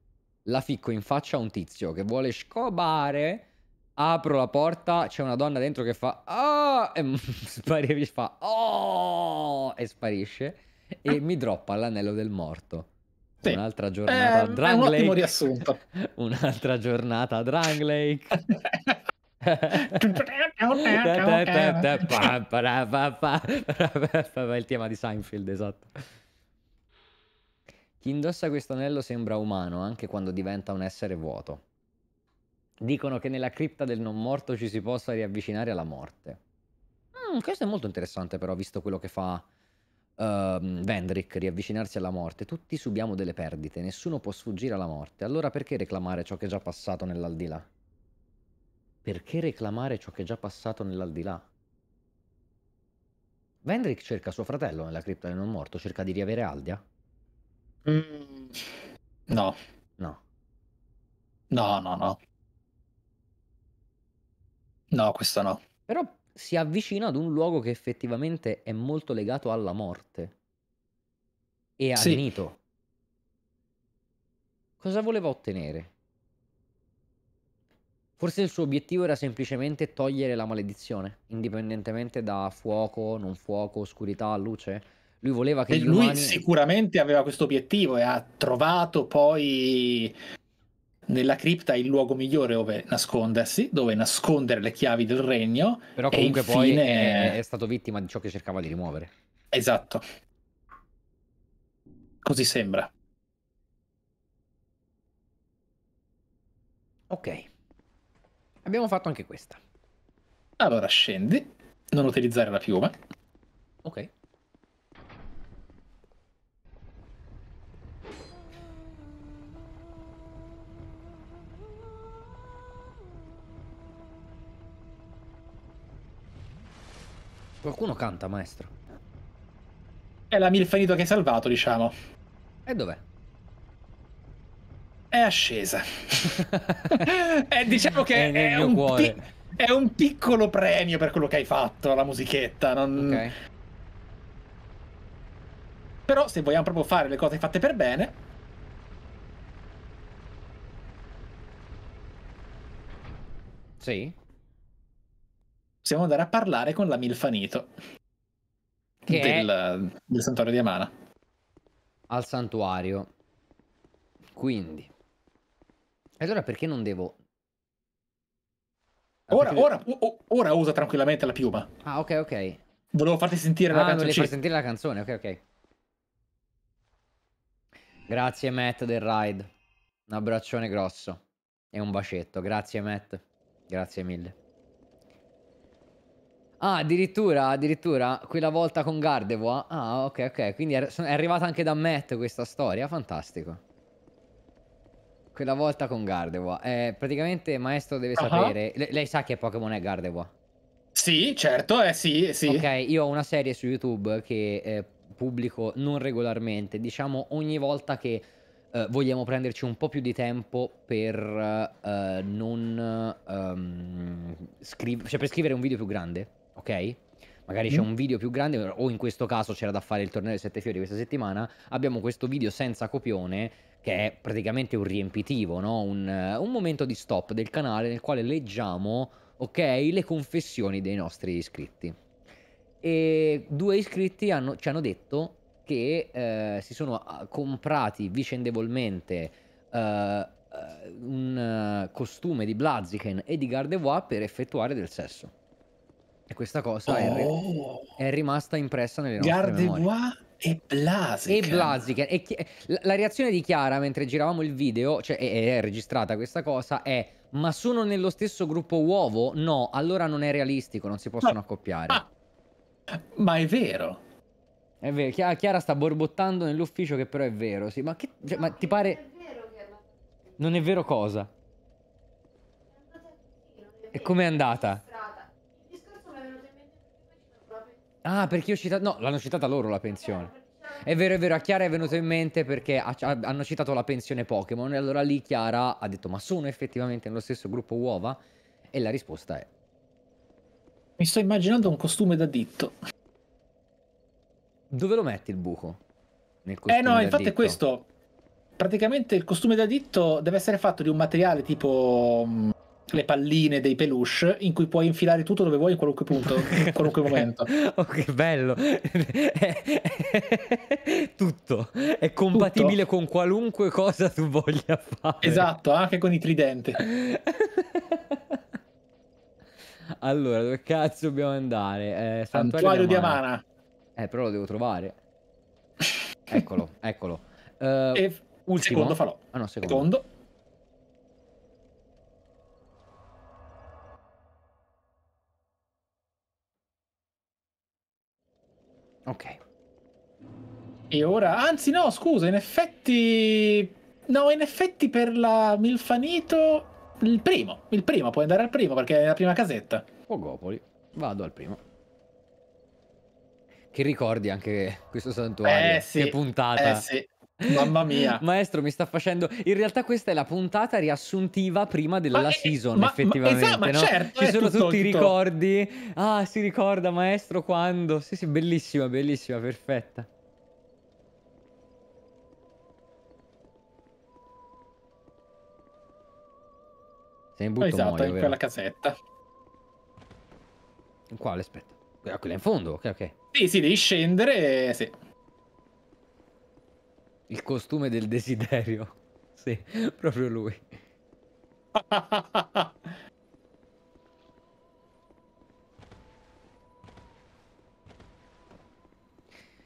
La ficco in faccia a un tizio che vuole scobare Apro la porta, c'è una donna dentro che fa ah! e [laughs] sparisce, fa oh! e sparisce e ah. mi droppa l'anello del morto. Sì. Un'altra giornata eh, a Drang un ottimo riassunto. [laughs] Un'altra giornata a Drang il tema di Seinfeld, esatto. Chi indossa questo anello sembra umano anche quando diventa un essere vuoto dicono che nella cripta del non morto ci si possa riavvicinare alla morte. Mm, questo è molto interessante però, visto quello che fa uh, Vendrick, riavvicinarsi alla morte. Tutti subiamo delle perdite, nessuno può sfuggire alla morte. Allora perché reclamare ciò che è già passato nell'aldilà? Perché reclamare ciò che è già passato nell'aldilà? Vendrick cerca suo fratello nella cripta del non morto, cerca di riavere Aldia? Mm, no. No. No, no, no. No, questo no. Però si avvicina ad un luogo che effettivamente è molto legato alla morte e al sì. mito. Cosa voleva ottenere? Forse il suo obiettivo era semplicemente togliere la maledizione, indipendentemente da fuoco, non fuoco, oscurità, luce. Lui voleva che e gli lui umani... sicuramente aveva questo obiettivo e ha trovato poi nella cripta è il luogo migliore dove nascondersi, dove nascondere le chiavi del regno. Però comunque infine... poi è, è stato vittima di ciò che cercava di rimuovere. Esatto. Così sembra. Ok. Abbiamo fatto anche questa. Allora scendi, non utilizzare la piuma. Ok. Qualcuno canta, maestro. È la Milfanito che hai salvato, diciamo. E dov'è? È ascesa. è, [laughs] eh, diciamo che è, è un cuore. È un piccolo premio per quello che hai fatto, la musichetta. Non... Okay. Però se vogliamo proprio fare le cose fatte per bene... Sì possiamo andare a parlare con la Milfanito che del, del santuario di Amana. Al santuario. Quindi. E allora perché non devo... Ah, ora, perché... ora, o, ora usa tranquillamente la piuma. Ah, ok, ok. Volevo farti sentire ah, la canzone. Volevi far sentire la canzone, ok, ok. Grazie Matt del ride. Un abbraccione grosso. E un bacetto. Grazie Matt. Grazie mille. Ah, addirittura, addirittura, quella volta con Gardevoir. Ah, ok, ok. Quindi è, arrivata anche da Matt questa storia. Fantastico. Quella volta con Gardevoir. Eh, praticamente, maestro deve uh -huh. sapere... lei sa che Pokémon è Gardevoir? Sì, certo, eh sì, sì. Ok, io ho una serie su YouTube che eh, pubblico non regolarmente. Diciamo ogni volta che... Uh, vogliamo prenderci un po' più di tempo per uh, non um, cioè per scrivere un video più grande ok? Magari mm. c'è mhm. un video più grande, o in questo caso c'era da fare il torneo dei sette fiori questa settimana. Abbiamo questo video senza copione, che è praticamente un riempitivo, no? un, un momento di stop del canale nel quale leggiamo, ok, le confessioni dei nostri iscritti. E due iscritti hanno, ci hanno detto che eh, si sono ah, comprati vicendevolmente eh, eh un eh, costume di Blaziken e di Gardevoir per effettuare del sesso. E questa cosa oh. è, è, rimasta impressa nelle nostre Gardevoir e Blaziken. E Blaziken. E chi... la reazione di Chiara mentre giravamo il video, cioè è, è registrata questa cosa, è ma sono nello stesso gruppo uovo? No, allora non è realistico, non si possono ma... accoppiare. Ma... ma è vero. È vero, Chiara sta borbottando nell'ufficio che però è vero, sì. Ma, che... cioè, ma ti pare... Non è vero cosa? E com'è andata? Ah, perché io ho citato... No, l'hanno citata loro la pensione. È vero, è vero, a Chiara è venuto in mente perché ha, ha, hanno citato la pensione Pokémon e allora lì Chiara ha detto ma sono effettivamente nello stesso gruppo uova? E la risposta è... Mi sto immaginando un costume da ditto. Dove lo metti il buco? Nel eh, costume eh no, infatti è questo. Praticamente il costume da ditto deve essere fatto di un materiale tipo mm, le palline dei peluche in cui puoi infilare tutto dove vuoi in qualunque punto, in [laughs] qualunque momento. oh, che bello! [laughs] tutto è compatibile tutto. con qualunque cosa tu voglia fare. Esatto, anche con i tridenti. [laughs] allora, dove cazzo dobbiamo andare? Eh, Santuario, Santuario di Amana. Eh, però lo devo trovare. Eccolo, eccolo. Uh, e ultimo? secondo falò. Ah, no, secondo. secondo Ok. E ora, anzi no, scusa, in effetti... No, in effetti per la Milfanito... Il primo, il primo, puoi andare al primo perché è la prima casetta. Pogopoli, vado al primo. Che ricordi anche questo santuario? Eh sì. Che puntata. Eh sì. Mamma mia. [laughs] Maestro, mi sta facendo... In realtà questa è la puntata riassuntiva prima della è, season, ma, effettivamente. Esatto, ma, esatto, no? ma certo, Ci eh, sono tutto, tutti i ricordi. Ah, si ricorda, maestro, quando? Sì, sì, bellissima, bellissima, perfetta. Sei in butto esatto, muoio, in quella casetta. In quale, aspetta? Ah, quella in fondo, ok, ok. Sì, sì, devi scendere, sì. Il costume del desiderio. [laughs] Sì, proprio lui.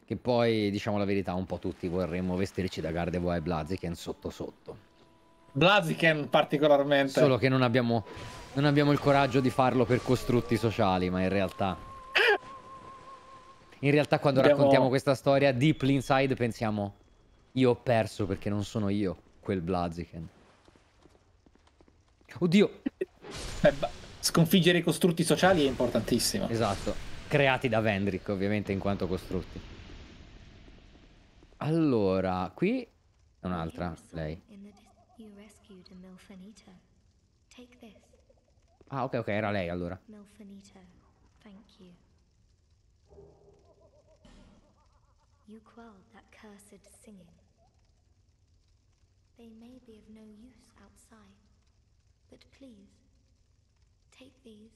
che poi, diciamo la verità, un po' tutti vorremmo vestirci da Gardevoir e Blaziken sotto sotto. Blaziken particolarmente. Solo che non abbiamo, non abbiamo il coraggio di farlo per costrutti sociali, ma in realtà... In realtà quando abbiamo... raccontiamo questa storia, deep inside pensiamo... Io ho perso perché non sono io quel Blaziken. Oddio! Beh, sconfiggere i costrutti sociali è importantissimo. Esatto. Creati da Vendrick, ovviamente, in quanto costrutti. Allora, qui è un'altra, lei. Ah, ok, ok, era lei allora. You quelled that cursed singing. They may be of no use outside, but please, take these.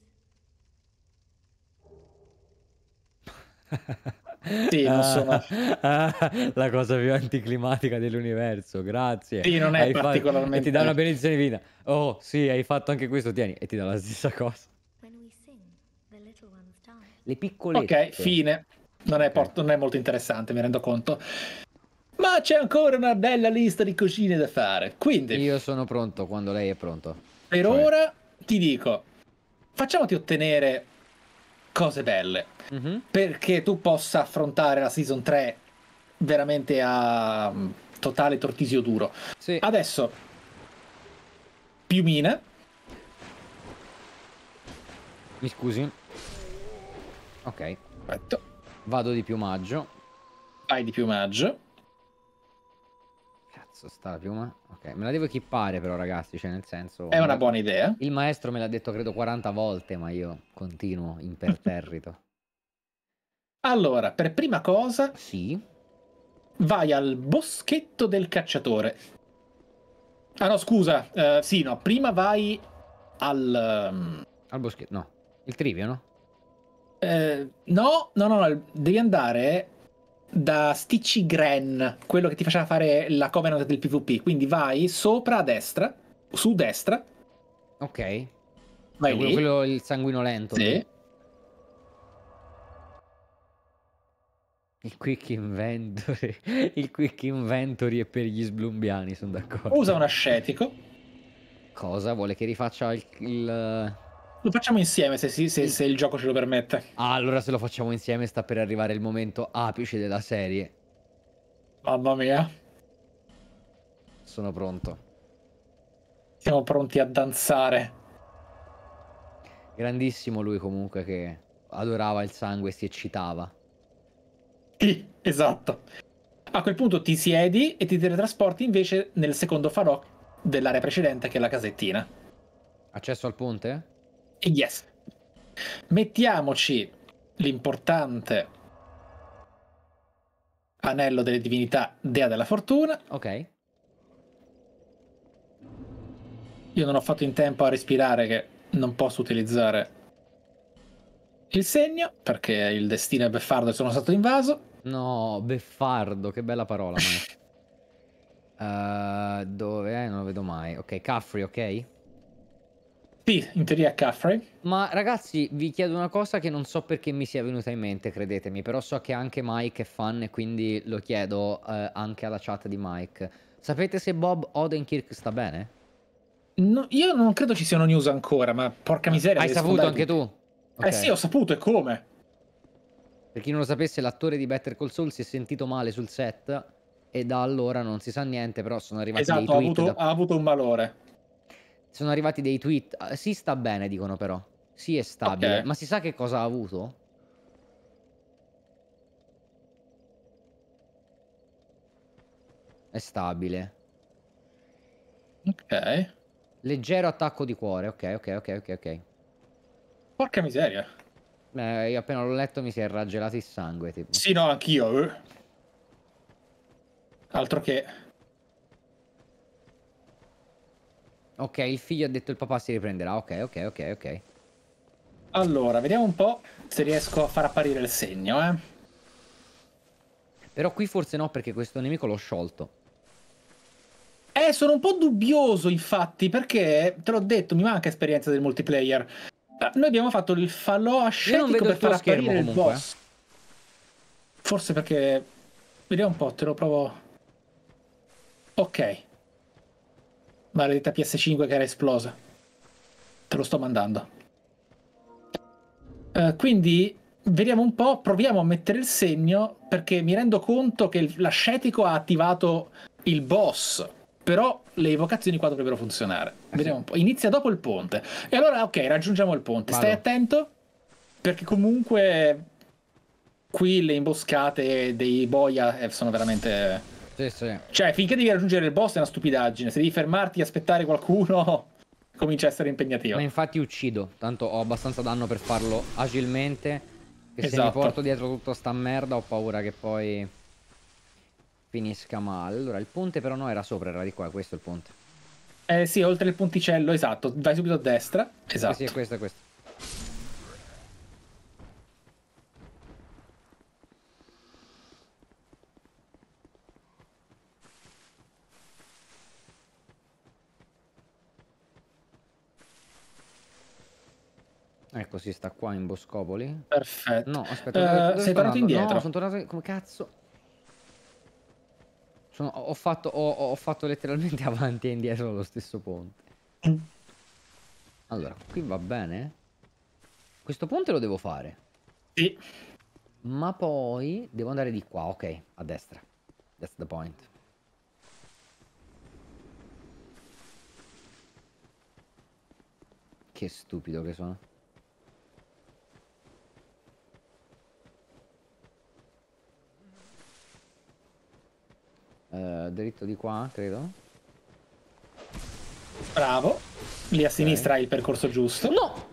Sì, non ah, sono... [laughs] Ah, la cosa più anticlimatica dell'universo, grazie. Sì, non è hai particolarmente... Fatto... ti dà una benedizione divina. Oh, sì, hai fatto anche questo, tieni, e ti dà la stessa cosa. Sing, Le piccole... Ok, fine. Non è, okay. non è molto interessante, mi rendo conto c'è ancora una bella lista di cucine da fare. Quindi... Io sono pronto quando lei è pronto. Per cioè... ora ti dico, facciamoti ottenere cose belle. Mm -hmm. Perché tu possa affrontare la season 3 veramente a mm, totale tortisio duro. Sì. Adesso, piumina. Mi scusi. Ok. Perfetto. Vado di piumaggio. Vai di piumaggio cazzo sta piuma? Ok, me la devo equipare però ragazzi, cioè nel senso... È una buona idea. Il maestro me l'ha detto credo 40 volte, ma io continuo imperterrito. [laughs] allora, per prima cosa... Sì? Vai al boschetto del cacciatore. Ah no, scusa, uh, sì, no, prima vai al... Um... Al boschetto, no. Il trivio, no? Eh, no, no, no, no, devi andare da Stitchy Gren, quello che ti faceva fare la Covenant del PvP. Quindi vai sopra a destra, su destra. Ok. Vai quello, lì. quello il sanguinolento. Sì. Lì. Il quick inventory. [laughs] Il quick inventory è per gli sblumbiani, sono d'accordo. Usa un ascetico. Cosa? Vuole che rifaccia il... il... Lo facciamo insieme se, sì, se, se, il gioco ce lo permette. Ah, allora se lo facciamo insieme sta per arrivare il momento apice della serie. Mamma mia. Sono pronto. Siamo pronti a danzare. Grandissimo lui comunque che adorava il sangue e si eccitava. Sì, esatto. A quel punto ti siedi e ti teletrasporti invece nel secondo farò dell'area precedente che è la casettina. Accesso al ponte? Yes. Mettiamoci l'importante anello delle divinità, dea della fortuna. Ok. Io non ho fatto in tempo a respirare che non posso utilizzare il segno perché il destino è beffardo e sono stato invaso. No, beffardo, che bella parola. uh, [laughs] dove? Eh, non lo vedo mai. Ok, Caffrey, ok? in teoria Caffrey. Ma ragazzi, vi chiedo una cosa che non so perché mi sia venuta in mente, credetemi, però so che anche Mike è fan e quindi lo chiedo eh, anche alla chat di Mike. Sapete se Bob Odenkirk sta bene? No, io non credo ci siano news ancora, ma porca ah, miseria. Hai saputo anche tu? Okay. Eh sì, ho saputo, e come? Per chi non lo sapesse, l'attore di Better Call Saul si è sentito male sul set e da allora non si sa niente, però sono arrivati esatto, dei tweet. Esatto, da... ha avuto un malore. Sono arrivati dei tweet. Ah, si sta bene, dicono però. Si è stabile. Okay. Ma si sa che cosa ha avuto? È stabile. Ok. Leggero attacco di cuore. Ok, ok, ok, ok, ok. Porca miseria. Eh, io appena l'ho letto mi si è raggelato il sangue. Tipo. Sì, no, anch'io. Altro che... Ok, il figlio ha detto il papà si riprenderà. Ok, ok, ok, ok. Allora, vediamo un po' se riesco a far apparire il segno, eh. Però qui forse no, perché questo nemico l'ho sciolto. Eh, sono un po' dubbioso, infatti, perché, te l'ho detto, mi manca esperienza del multiplayer. Ah, noi abbiamo fatto il fallo ascetico per far apparire schermo, il boss. Forse perché... Vediamo un po', te lo provo... Ok maledetta PS5 che era esplosa. Te lo sto mandando. Uh, quindi vediamo un po', proviamo a mettere il segno perché mi rendo conto che l'ascetico ha attivato il boss. Però le evocazioni qua dovrebbero funzionare. Eh vediamo un po'. Inizia dopo il ponte. E allora, ok, raggiungiamo il ponte. Vado. Stai attento perché comunque qui le imboscate dei boia eh, sono veramente sì, sì. Cioè, finché devi raggiungere il boss è una stupidaggine. Se devi fermarti e aspettare qualcuno, [laughs] comincia a essere impegnativo. Ma infatti uccido, tanto ho abbastanza danno per farlo agilmente. Che esatto. se mi esatto. porto dietro tutta sta merda ho paura che poi finisca male. Allora, il ponte però no era sopra, era di qua, questo è il ponte. Eh sì, oltre il ponticello, esatto. Vai subito a destra. Esatto. Eh sì, questo è questo. Ecco, si sta qua in Boscopoli. Perfetto. No, aspetta. Uh, sei tornato indietro. No, sono tornato... Come cazzo? Sono... Ho, fatto... Ho, ho, fatto, letteralmente [laughs] avanti e indietro lo stesso ponte. Allora, qui va bene. Questo ponte lo devo fare. Sì. Ma poi devo andare di qua, ok, a destra. That's the point. Che stupido che sono. dritto di qua, credo. Bravo. Lì a sinistra okay. hai il percorso giusto. No!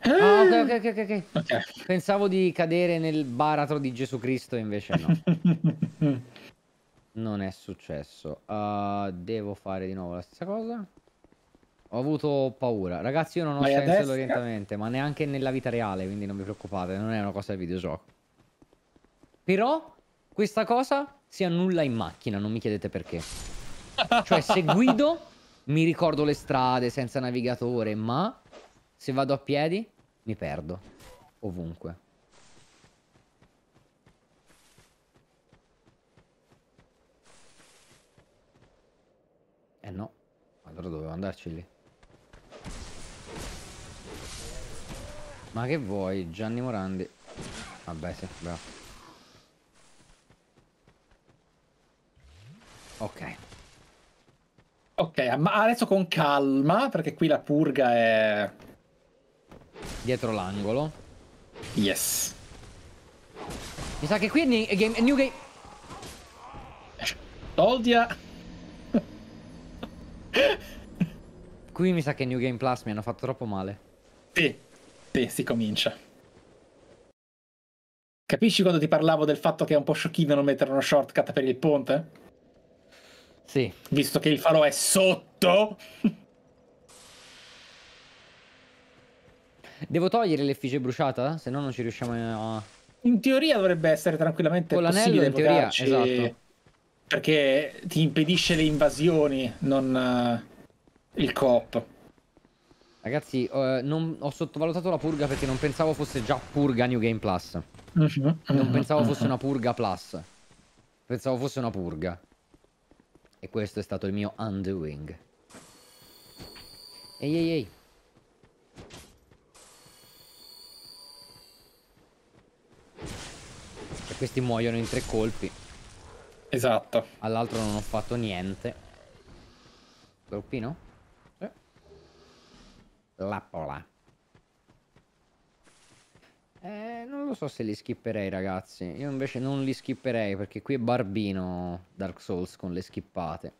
Ah, oh, ok, ok, ok. Pensavo di cadere nel baratro di Gesù Cristo, invece no. [laughs] non è successo. Uh, devo fare di nuovo la stessa cosa. Ho avuto paura. Ragazzi, io non ho Vai senso dell'orientamento, ma neanche nella vita reale, quindi non vi preoccupate, non è una cosa del videogioco. Però questa cosa sia nulla in macchina, non mi chiedete perché. Cioè, se guido, mi ricordo le strade senza navigatore, ma se vado a piedi, mi perdo. Ovunque. Eh no, allora dovevo andarci lì. Ma che vuoi, Gianni Morandi? Vabbè, sì, bravo. Ok. Ok, ma adesso con calma, perché qui la purga è... Dietro l'angolo. Yes. Mi sa che qui è, game, new game... Toldia! qui mi sa che New Game Plus mi hanno fatto troppo male. Sì, sì, si comincia. Capisci quando ti parlavo del fatto che è un po' sciocchino non mettere uno shortcut per il ponte? Sì. Visto che il faro è sotto. Devo togliere l'effigie bruciata? Se no non ci riusciamo a... In teoria dovrebbe essere tranquillamente Con possibile in teoria, esatto. Perché ti impedisce le invasioni, non uh, il coop. Ragazzi, uh, non, ho sottovalutato la purga perché non pensavo fosse già purga New Game Plus. Mhm, non mhm, pensavo fosse mhm. una purga Plus. Pensavo fosse una purga. E questo è stato il mio undoing. Ehi ehi ehi. E questi muoiono in tre colpi. Esatto. All'altro non ho fatto niente. Colpino? Eh. La pola. Eh, non lo so se li skipperei, ragazzi. Io invece non li skipperei perché qui è barbino Dark Souls con le skippate.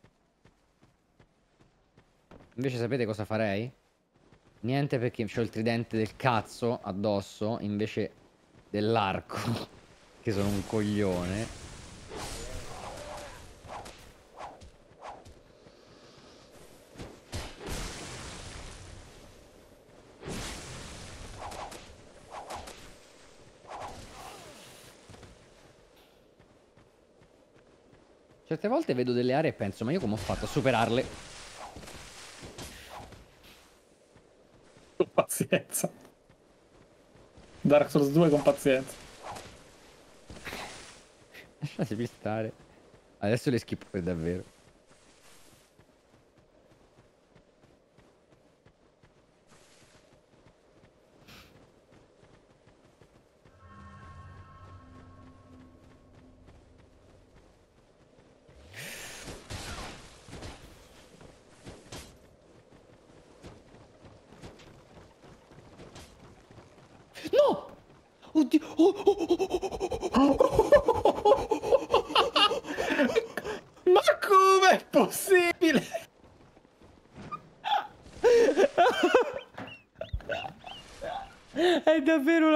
Invece sapete cosa farei? Niente perché ho il tridente del cazzo addosso invece dell'arco. [laughs] che sono un coglione. Certe volte vedo delle aree e penso, ma io come ho fatto a superarle? Con pazienza. Dark Souls 2 con pazienza. [laughs] Lasciatemi stare. Adesso le schippo per davvero.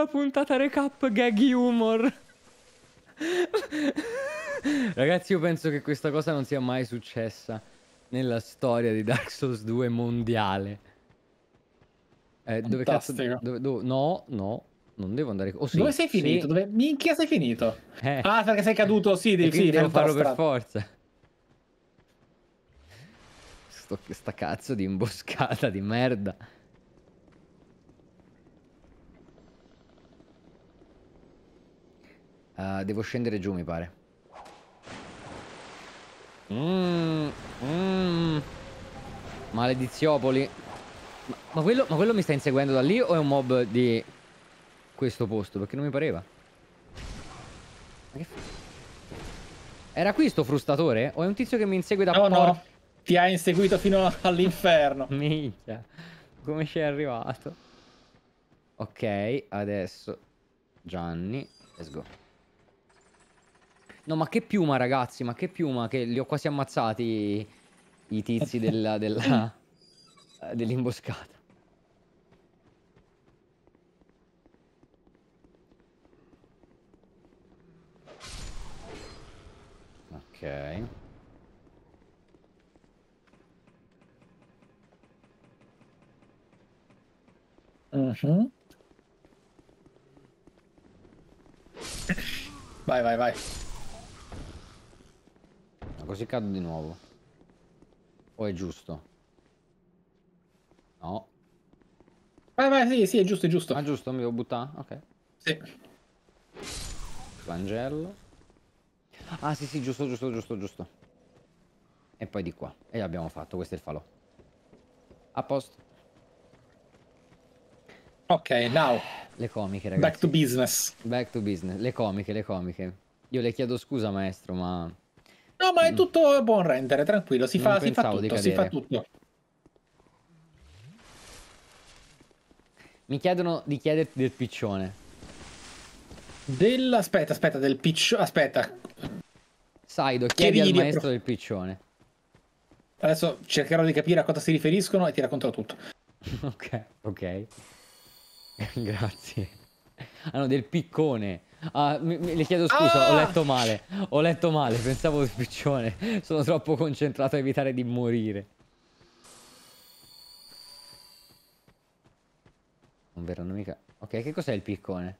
puntata recap gag humor. Ragazzi, io penso che questa cosa non sia mai successa nella storia di Dark Souls 2 mondiale. Eh, dove cazzo? Dove, dove, no, no, non devo andare. Oh, sì, dove sei finito? Sì. Dove minchia sei finito? Eh. Ah, perché sei caduto? Sì, devi sì, devo farlo per forza. Sto, sta cazzo di imboscata di merda. Uh, devo scendere giù, mi pare. Mmm. Mm. mm. Malediziopoli. Ma, ma, quello, ma quello mi sta inseguendo da lì o è un mob di questo posto? Perché non mi pareva. Ma che Era qui sto frustatore? O è un tizio che mi insegue da No, no. Ti ha inseguito fino [laughs] all'inferno. [laughs] Minchia. Come ci è arrivato? Ok, adesso Gianni, let's go. No, ma che piuma, ragazzi, ma che piuma, che li ho quasi ammazzati i tizi eh. della, della [clears throat] dell'imboscata. Ok. Uh mhm. -huh. Vai, vai, vai così cado di nuovo. O è giusto? No. Vai, vai, sì, sì, è giusto, è giusto. Ah, giusto, mi devo buttare? Ok. Sì. Flangello. Ah, sì, sì, giusto, giusto, giusto, giusto. E poi di qua. E l'abbiamo fatto, questo è il falò. A posto. Ok, now. Le comiche, ragazzi. Back to business. Back to business. Le comiche, le comiche. Io le chiedo scusa, maestro, ma... No, ma è mm. tutto buon rendere, tranquillo. Si, fa, si fa, tutto, si fa tutto. Mi chiedono di chiederti del piccione. Del... Aspetta, aspetta, del piccione... Aspetta. Saido, chiedi Chiedini al maestro prof... del piccione. Adesso cercherò di capire a cosa si riferiscono e ti racconterò tutto. [laughs] ok, ok. [laughs] Grazie. Ah no, del piccone. Ah, mi, mi, le chiedo scusa, ah! ho letto male. Ho letto male, pensavo di piccione. Sono troppo concentrato a evitare di morire. Non verranno mica... Ok, che cos'è il piccone?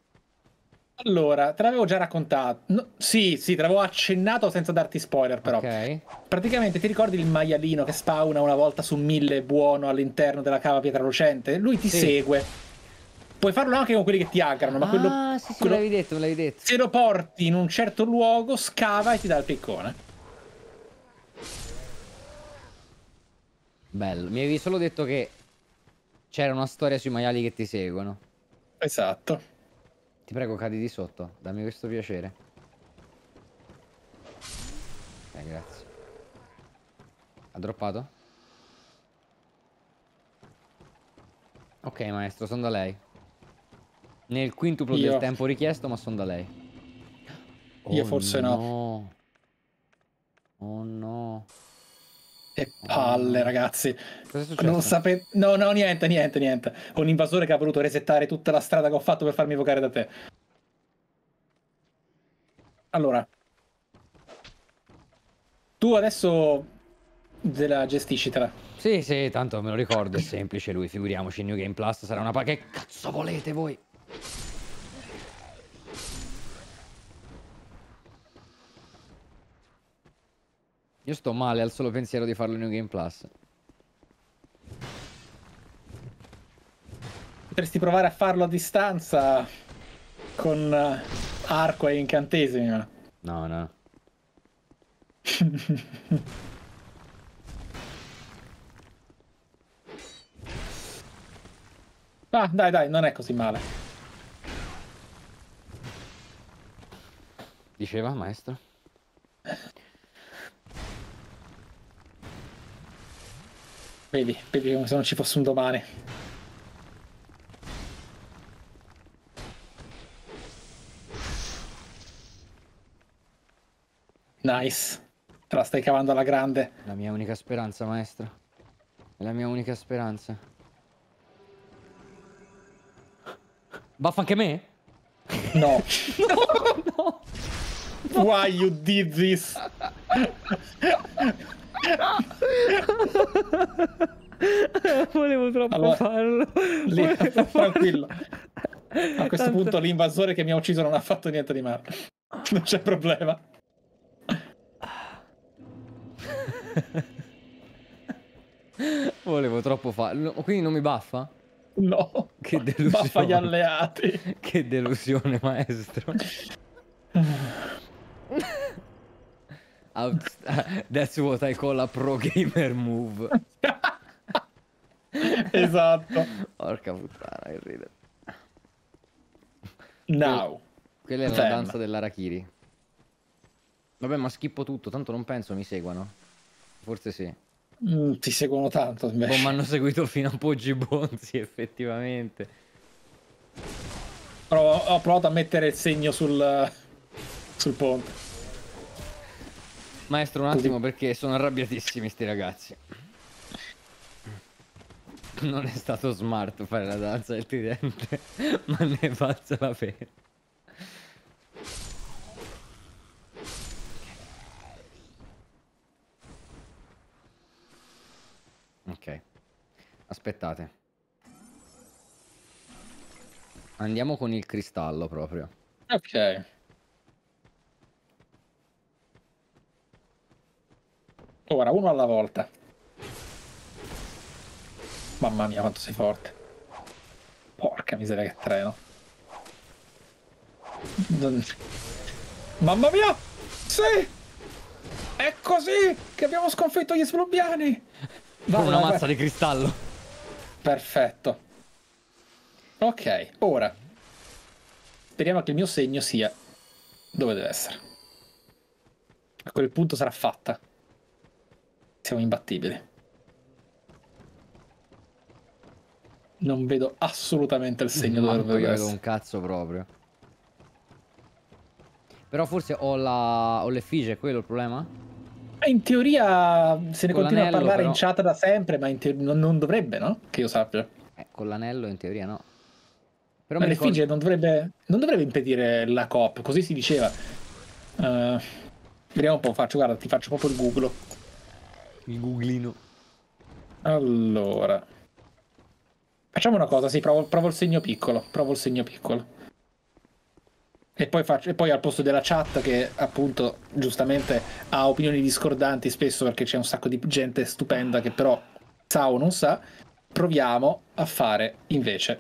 Allora, te l'avevo già raccontato. No, sì, sì, te l'avevo accennato senza darti spoiler, però. Ok. Praticamente ti ricordi il maialino che spawna una volta su mille buono all'interno della cava pietra lucente? Lui ti sì. segue Puoi farlo anche con quelli che ti aggrano, ma ah, quello... Ah, sì, sì, quello... me detto, me detto. Se lo porti in un certo luogo, scava e ti dà il piccone. Bello, mi avevi solo detto che c'era una storia sui maiali che ti seguono. Esatto. Ti prego, cadi di sotto, dammi questo piacere. Eh, grazie. Ha droppato? Ok, maestro, sono da lei. Nel quintuplo Io. del tempo richiesto, ma sono da lei. Oh Io forse no. no. Oh no. Che oh palle, ragazzi. Non sapevo. No, no, niente, niente, niente. Un invasore che ha voluto resettare tutta la strada che ho fatto per farmi evocare da te. Allora. Tu adesso te la gestiscitela. Sì, sì, tanto me lo ricordo, è semplice lui, figuriamoci, New Game Plus sarà una... pa... Che cazzo volete voi? Io sto male al solo pensiero di farlo in New Game Plus. Potresti provare a farlo a distanza con eh, arco e incantesimi, No, no. [laughs] ah, dai, dai, non è così male. Diceva maestro? Vedi, vedi come se non ci fosse un domani. Nice. Te la stai cavando alla grande. La mia unica speranza, maestro. È la mia unica speranza. Baffa anche me? No. [laughs] no, no. Why you did this? Volevo troppo allora, farlo. Lì, Volevo [laughs] tranquillo. Farlo. A questo Tanto... punto l'invasore che mi ha ucciso non ha fatto niente di male. Non c'è problema. Volevo troppo farlo. Quindi non mi baffa? No. Che delusione. Baffa gli alleati. che delusione, maestro. [laughs] [laughs] that's what I call a pro gamer move. [laughs] esatto. Porca puttana, che ride. Now. Quella è la danza dell'Arakiri. Vabbè, ma schippo tutto, tanto non penso mi seguano. Forse sì. Mm, ti seguono tanto invece. Oh, mi hanno seguito fino a Poggi Bonzi, [laughs] effettivamente. Però ho provato a mettere il segno sul sul ponte. Maestro, un attimo perché sono arrabbiatissimi sti ragazzi. Non è stato smart fare la danza del tridente, [laughs] ma ne faccia la pena. Ok. Aspettate. Andiamo con il cristallo proprio. Ok. Ora, uno alla volta. Mamma mia, quanto sei forte. Porca miseria che treno. Mamma mia! Sì! È così che abbiamo sconfitto gli sblubbiani! Con una mazza di cristallo. Perfetto. Ok, ora. Speriamo che il mio segno sia dove deve essere. A quel punto sarà fatta. Siamo imbattibili. Non vedo assolutamente il segno dove dovrebbe essere. Non vedo un cazzo proprio. Però forse ho, la... ho l'effigie, è quello il problema? Eh, in teoria se ne con continua a parlare però... in chat da sempre, ma te... non, dovrebbe, no? Che io sappia. Eh, con l'anello in teoria no. Però ma l'effigie ricordo... non, dovrebbe... non, dovrebbe, impedire la COP, così si diceva. Uh, vediamo un po', faccio, guarda, ti faccio proprio il Google. Il googlino. Allora. Facciamo una cosa, sì, provo, provo, il segno piccolo, provo il segno piccolo. E poi, faccio, e poi al posto della chat che appunto giustamente ha opinioni discordanti spesso perché c'è un sacco di gente stupenda che però sa o non sa, proviamo a fare invece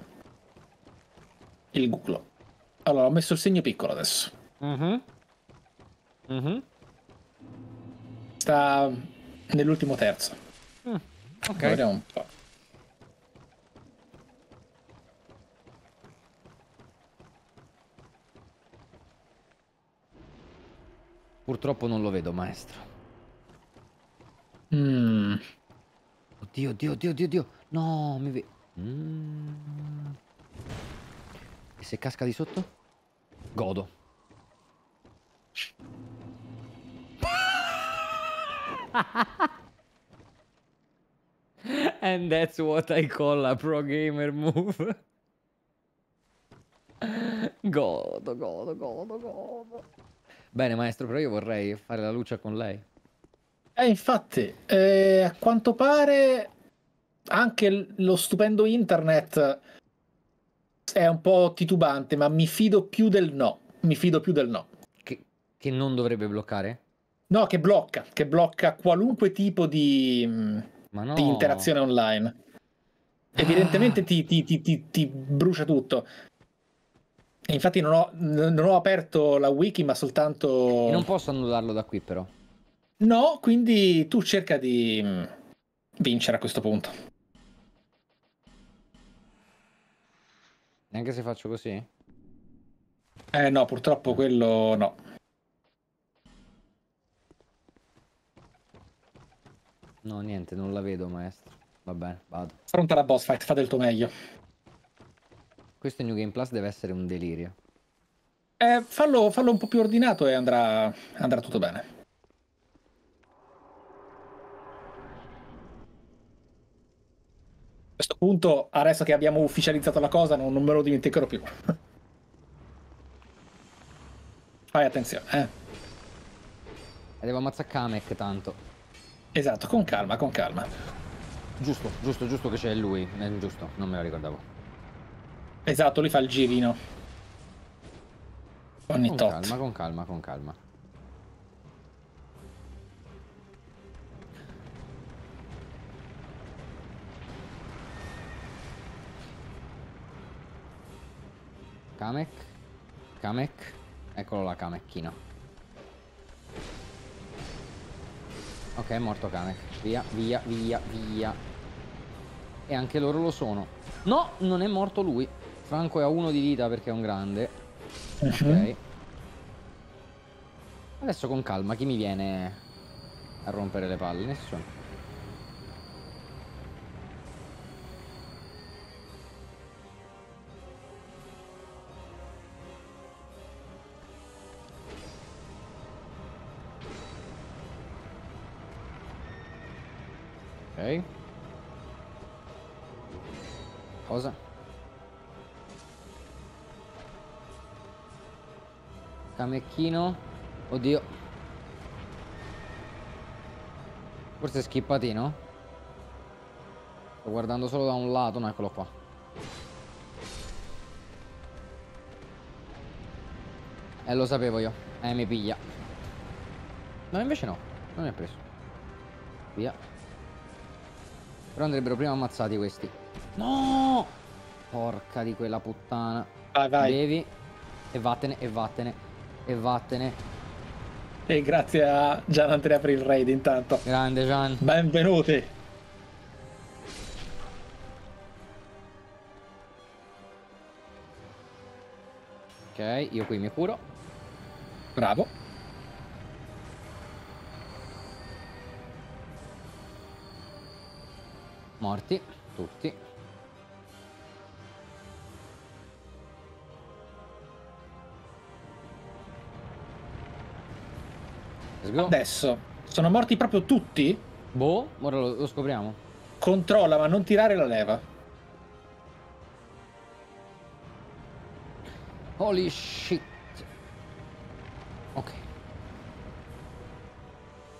il Google. Allora, ho messo il segno piccolo adesso. Mm -hmm. Mm -hmm. Sta nell'ultimo terzo. Mm, ok. Vediamo un po'. Purtroppo non lo vedo, maestro. Mm. Oddio, oddio, oddio, oddio, oddio. No, mi vedo. Mm. E se casca di sotto? Godo. [laughs] And that's what I call a pro gamer move. [laughs] godo, godo, godo, godo. Bene, maestro, però io vorrei fare la luce con lei. Eh, infatti, eh, a quanto pare anche lo stupendo internet è un po' titubante, ma mi fido più del no. Mi fido più del no. Che, che non dovrebbe bloccare? No, che blocca, che blocca qualunque tipo di, mm, no. di interazione online. Evidentemente ah. ti, ti, ti, ti, brucia tutto. infatti non ho, non ho, aperto la wiki, ma soltanto... E non posso annullarlo da qui però. No, quindi tu cerca di mm, vincere a questo punto. Neanche se faccio così? Eh no, purtroppo quello no. No, niente, non la vedo, maestro. Va bene, vado. Pronta la boss fight, fate il tuo meglio. Questo New Game Plus deve essere un delirio. Eh, fallo, fallo un po' più ordinato e andrà, andrà tutto bene. A questo punto, adesso che abbiamo ufficializzato la cosa, non, non me lo dimenticherò più. Fai attenzione, eh. E devo ammazzare Kamek tanto. Esatto, con calma, con calma. Giusto, giusto, giusto che c'è lui, è giusto, non me lo ricordavo. Esatto, lui fa il girino. Ogni con tot. calma, con calma, con calma. Kamek, Kamek, eccolo la Kamekchino. Ok, è morto Kamek. Via, via, via, via. E anche loro lo sono. No, non è morto lui. Franco è a uno di vita perché è un grande. Mhm. Ok. Adesso con calma, chi mi viene a rompere le palle? Nessuno. Ok. Cosa? Camecchino. Oddio. Forse è schippatino. Sto guardando solo da un lato. No, eccolo qua. Eh, lo sapevo io. Eh, mi piglia. No, invece no. Non mi ha preso. Via. Però andrebbero prima ammazzati questi. No! Porca di quella puttana. Vai, vai. Bevi. E vattene, e vattene, e vattene. E grazie a Gian Andrea per il raid intanto. Grande Gian. Benvenuti. Ok, io qui mi curo. Bravo. Morti, tutti. Adesso sono morti proprio tutti? Boh, ora lo, lo scopriamo. Controlla, ma non tirare la leva. Holy shit. Ok.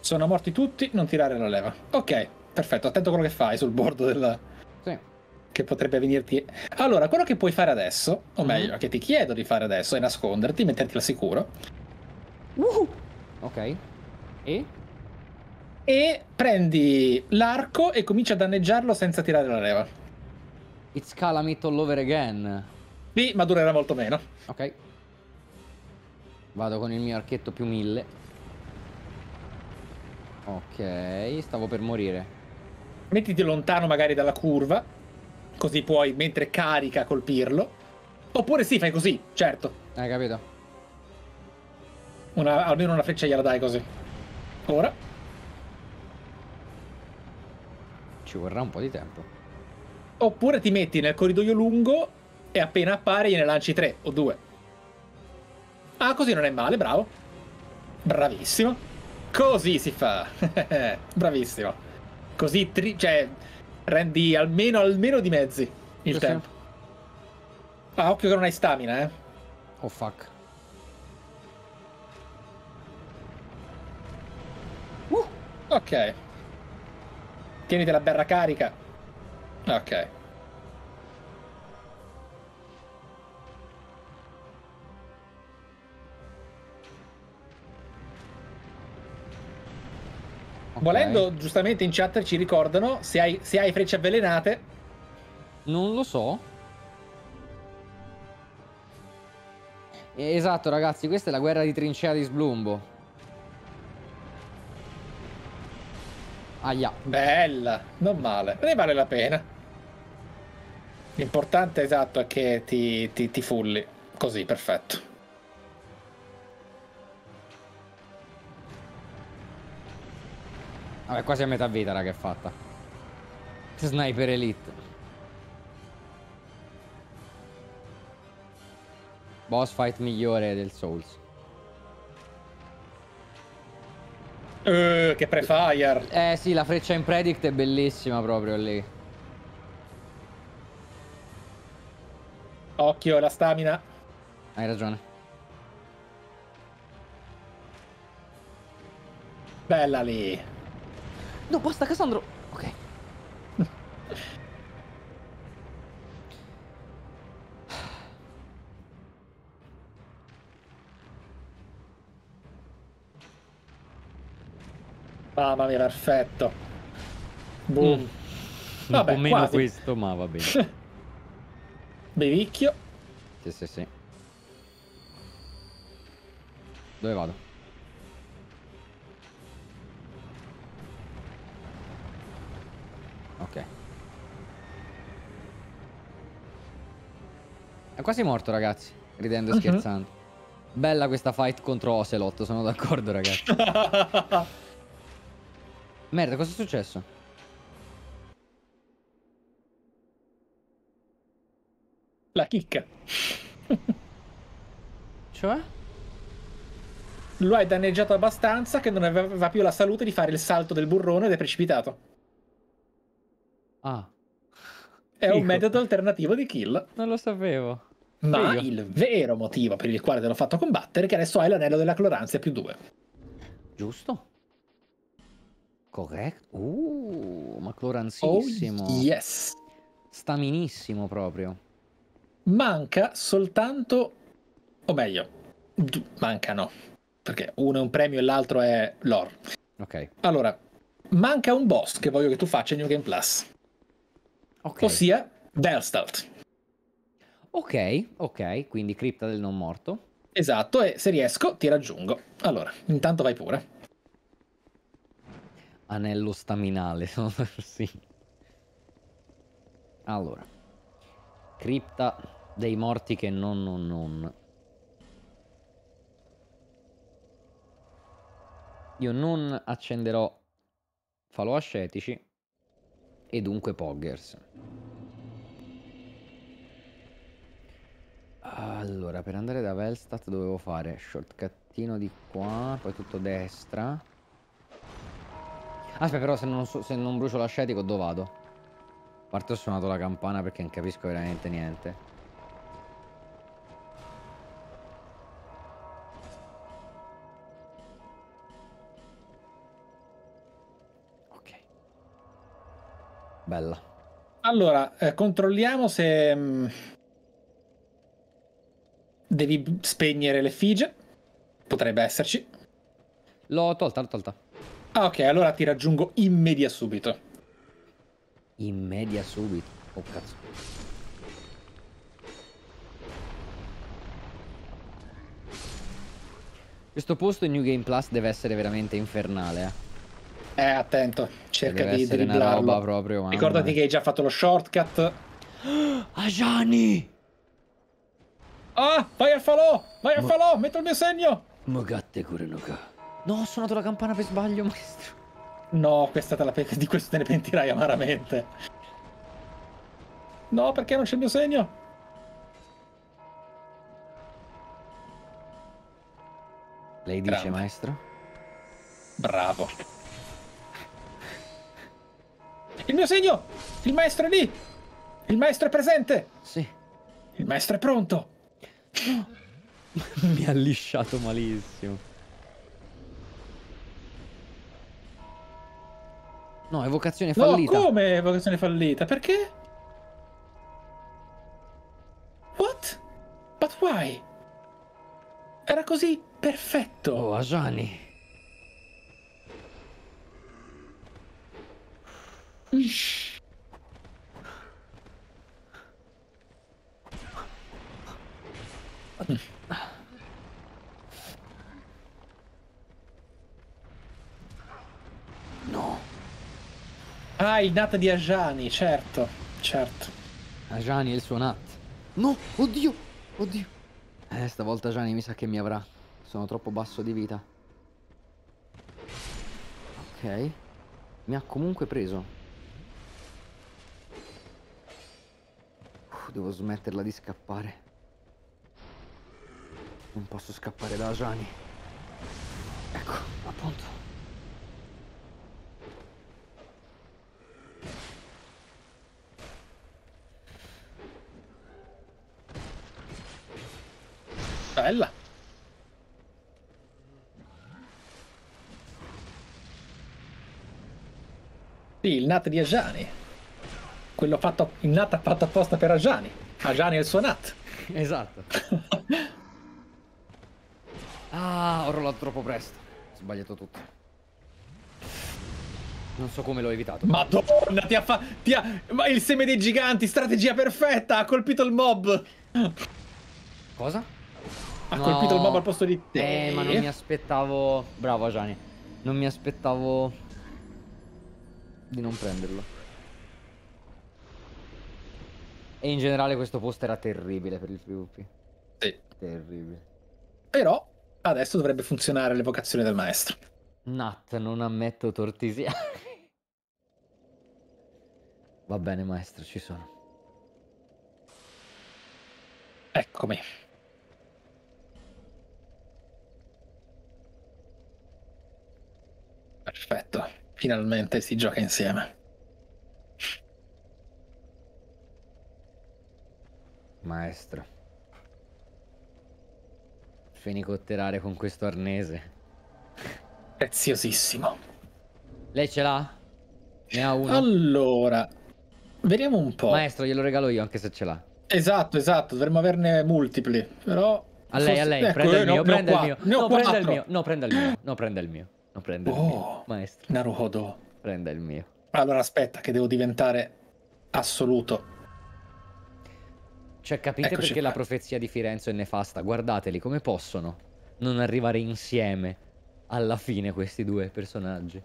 Sono morti tutti, non tirare la leva. Ok. Perfetto, attento a quello che fai sul bordo del... Sì. Che potrebbe venirti... Allora, quello che puoi fare adesso, o mm-hmm. meglio, mm-hmm. che ti chiedo di fare adesso, è nasconderti, metterti al sicuro. Uh-huh. Ok. E? E prendi l'arco e cominci a danneggiarlo senza tirare la leva. It's Calamit all over again. Sì, ma durerà molto meno. Ok. Vado con il mio archetto più 1000. Ok, stavo per morire mettiti lontano magari dalla curva, così puoi mentre carica colpirlo. Oppure sì, fai così, certo. Hai eh, capito? Una, almeno una freccia gliela dai così. Ora. Ci vorrà un po' di tempo. Oppure ti metti nel corridoio lungo e appena appare gliene lanci tre o due. Ah, così non è male, bravo. Bravissimo. Così si fa. [laughs] Bravissimo. Così, tri- cioè, rendi almeno, almeno di mezzi il sì, tempo. Sì. Ah, occhio che non hai stamina, eh. Oh fuck. Uh, ok. della berra carica. Ok. Okay. Volendo, giustamente in chat ci ricordano se hai, se hai frecce avvelenate. Non lo so. Esatto, ragazzi, questa è la guerra di trincea di Sblumbo. Aia. Bella, non male, ne vale la pena. L'importante, esatto, è che ti, ti, ti fulli. Così, perfetto. Vabbè, quasi a metà vita, raga, è fatta. Sniper Elite. Boss fight migliore del Souls. Uh, che prefire. Eh sì, la freccia in predict è bellissima proprio lì. Occhio, la stamina. Hai ragione. Bella lì. No, basta, Cassandro! Ok. Mamma mia, perfetto. Boom. Mm. Vabbè, un po' meno quasi. questo, ma va bene. [laughs] Bevicchio. Sì, sì, sì. Dove vado? È quasi morto, ragazzi. Ridendo e uh ah, -huh. scherzando. Bella questa fight contro Ocelot, sono d'accordo, ragazzi. [laughs] Merda, cosa è successo? La chicca. cioè? Lo hai danneggiato abbastanza che non aveva più la salute di fare il salto del burrone ed è precipitato. Ah. È Fico. un metodo alternativo di kill. Non lo sapevo ma Figlio. il vero motivo per il quale te l'ho fatto combattere è che adesso hai l'anello della cloranzia più 2. Giusto. Corretto. Uh, ma cloranzissimo. Oh, yes. Staminissimo proprio. Manca soltanto... O meglio, mancano. Perché uno è un premio e l'altro è lore. Ok. Allora, manca un boss che voglio che tu faccia in New Game Plus. Ok. Ossia Belstalt. Ok, ok, quindi cripta del non morto. Esatto, e se riesco ti raggiungo. Allora, intanto vai pure. Anello staminale, [laughs] sì. Allora. Cripta dei morti che non non non. Io non accenderò falò ascetici e dunque poggers. Allora, per andare da Velstat dovevo fare shortcutino di qua, poi tutto destra. Aspetta, però se non, so, se non brucio l'ascetico dove vado? A parte ho suonato la campana perché non capisco veramente niente. Ok. Bella. Allora, eh, controlliamo se... Mh mm, Devi spegnere l'effigie. Potrebbe esserci. L'ho tolta, l'ho tolta. Ah, ok, allora ti raggiungo in media subito. In media subito? Oh, cazzo. Questo posto in New Game Plus deve essere veramente infernale. Eh, eh attento, cerca deve di dribblarlo. Una roba proprio, Ricordati che hai già fatto lo shortcut. Ah, [gasps] Gianni! Ah, vai al falò! Vai al falò! Metto il mio segno! Mogatte Kurenoka. No, ho suonato la campana per sbaglio, maestro. No, questa te la pe- di questo te ne pentirai amaramente. No, perché non c'è il mio segno? Lei dice, Bravo. maestro? Bravo. Il mio segno! Il maestro è lì! Il maestro è presente! Sì. Il maestro è pronto! [laughs] Mi ha lisciato malissimo. No, evocazione fallita. No, come evocazione fallita? Perché? What? But why? Era così perfetto. Oh, Asani. Shh. No. Ah, il Nat di Ajani, certo, certo. Ajani e il suo Nat. No, oddio, oddio. Eh, stavolta Ajani mi sa che mi avrà. Sono troppo basso di vita. Ok. Mi ha comunque preso. devo smetterla di scappare. Non posso scappare da Ajani. Ecco, appunto. Bella. Sì, il Nat di Ajani. Quello fatto, il Nat fatto apposta per Ajani. Ajani è il suo Nat. Esatto. [laughs] Ah, ho rollato troppo presto. Sbagliato tutto. Non so come l'ho evitato. Madonna, ti ha fatto. Ma il seme dei giganti, strategia perfetta! Ha colpito il mob! Cosa? Ha no. colpito il mob al posto di te. Eh, ma non mi aspettavo. Bravo, Gianni. Non mi aspettavo. di non prenderlo. E in generale questo posto era terribile per il PvP. Sì. Terribile. Però Adesso dovrebbe funzionare l'evocazione del maestro. Nat, non ammetto tortisiani. Va bene, maestro, ci sono. Eccomi. Perfetto, finalmente si gioca insieme. Maestro fenicotterare con questo arnese. Preziosissimo. Lei ce l'ha? Ne ha uno. Allora, vediamo un po'. Maestro, glielo regalo io anche se ce l'ha. Esatto, esatto, dovremmo averne multipli, però... A lei, a lei, ecco, prenda eh, il mio, prenda il mio. [gasps] No, prenda il mio, no, prenda il mio, no, prenda il mio. No, prenda il oh, maestro. Naruhodo. Prenda il mio. Allora, aspetta, che devo diventare assoluto. Cioè, capite Eccoci perché qua. la profezia di Firenze è nefasta. Guardateli come possono non arrivare insieme alla fine questi due personaggi.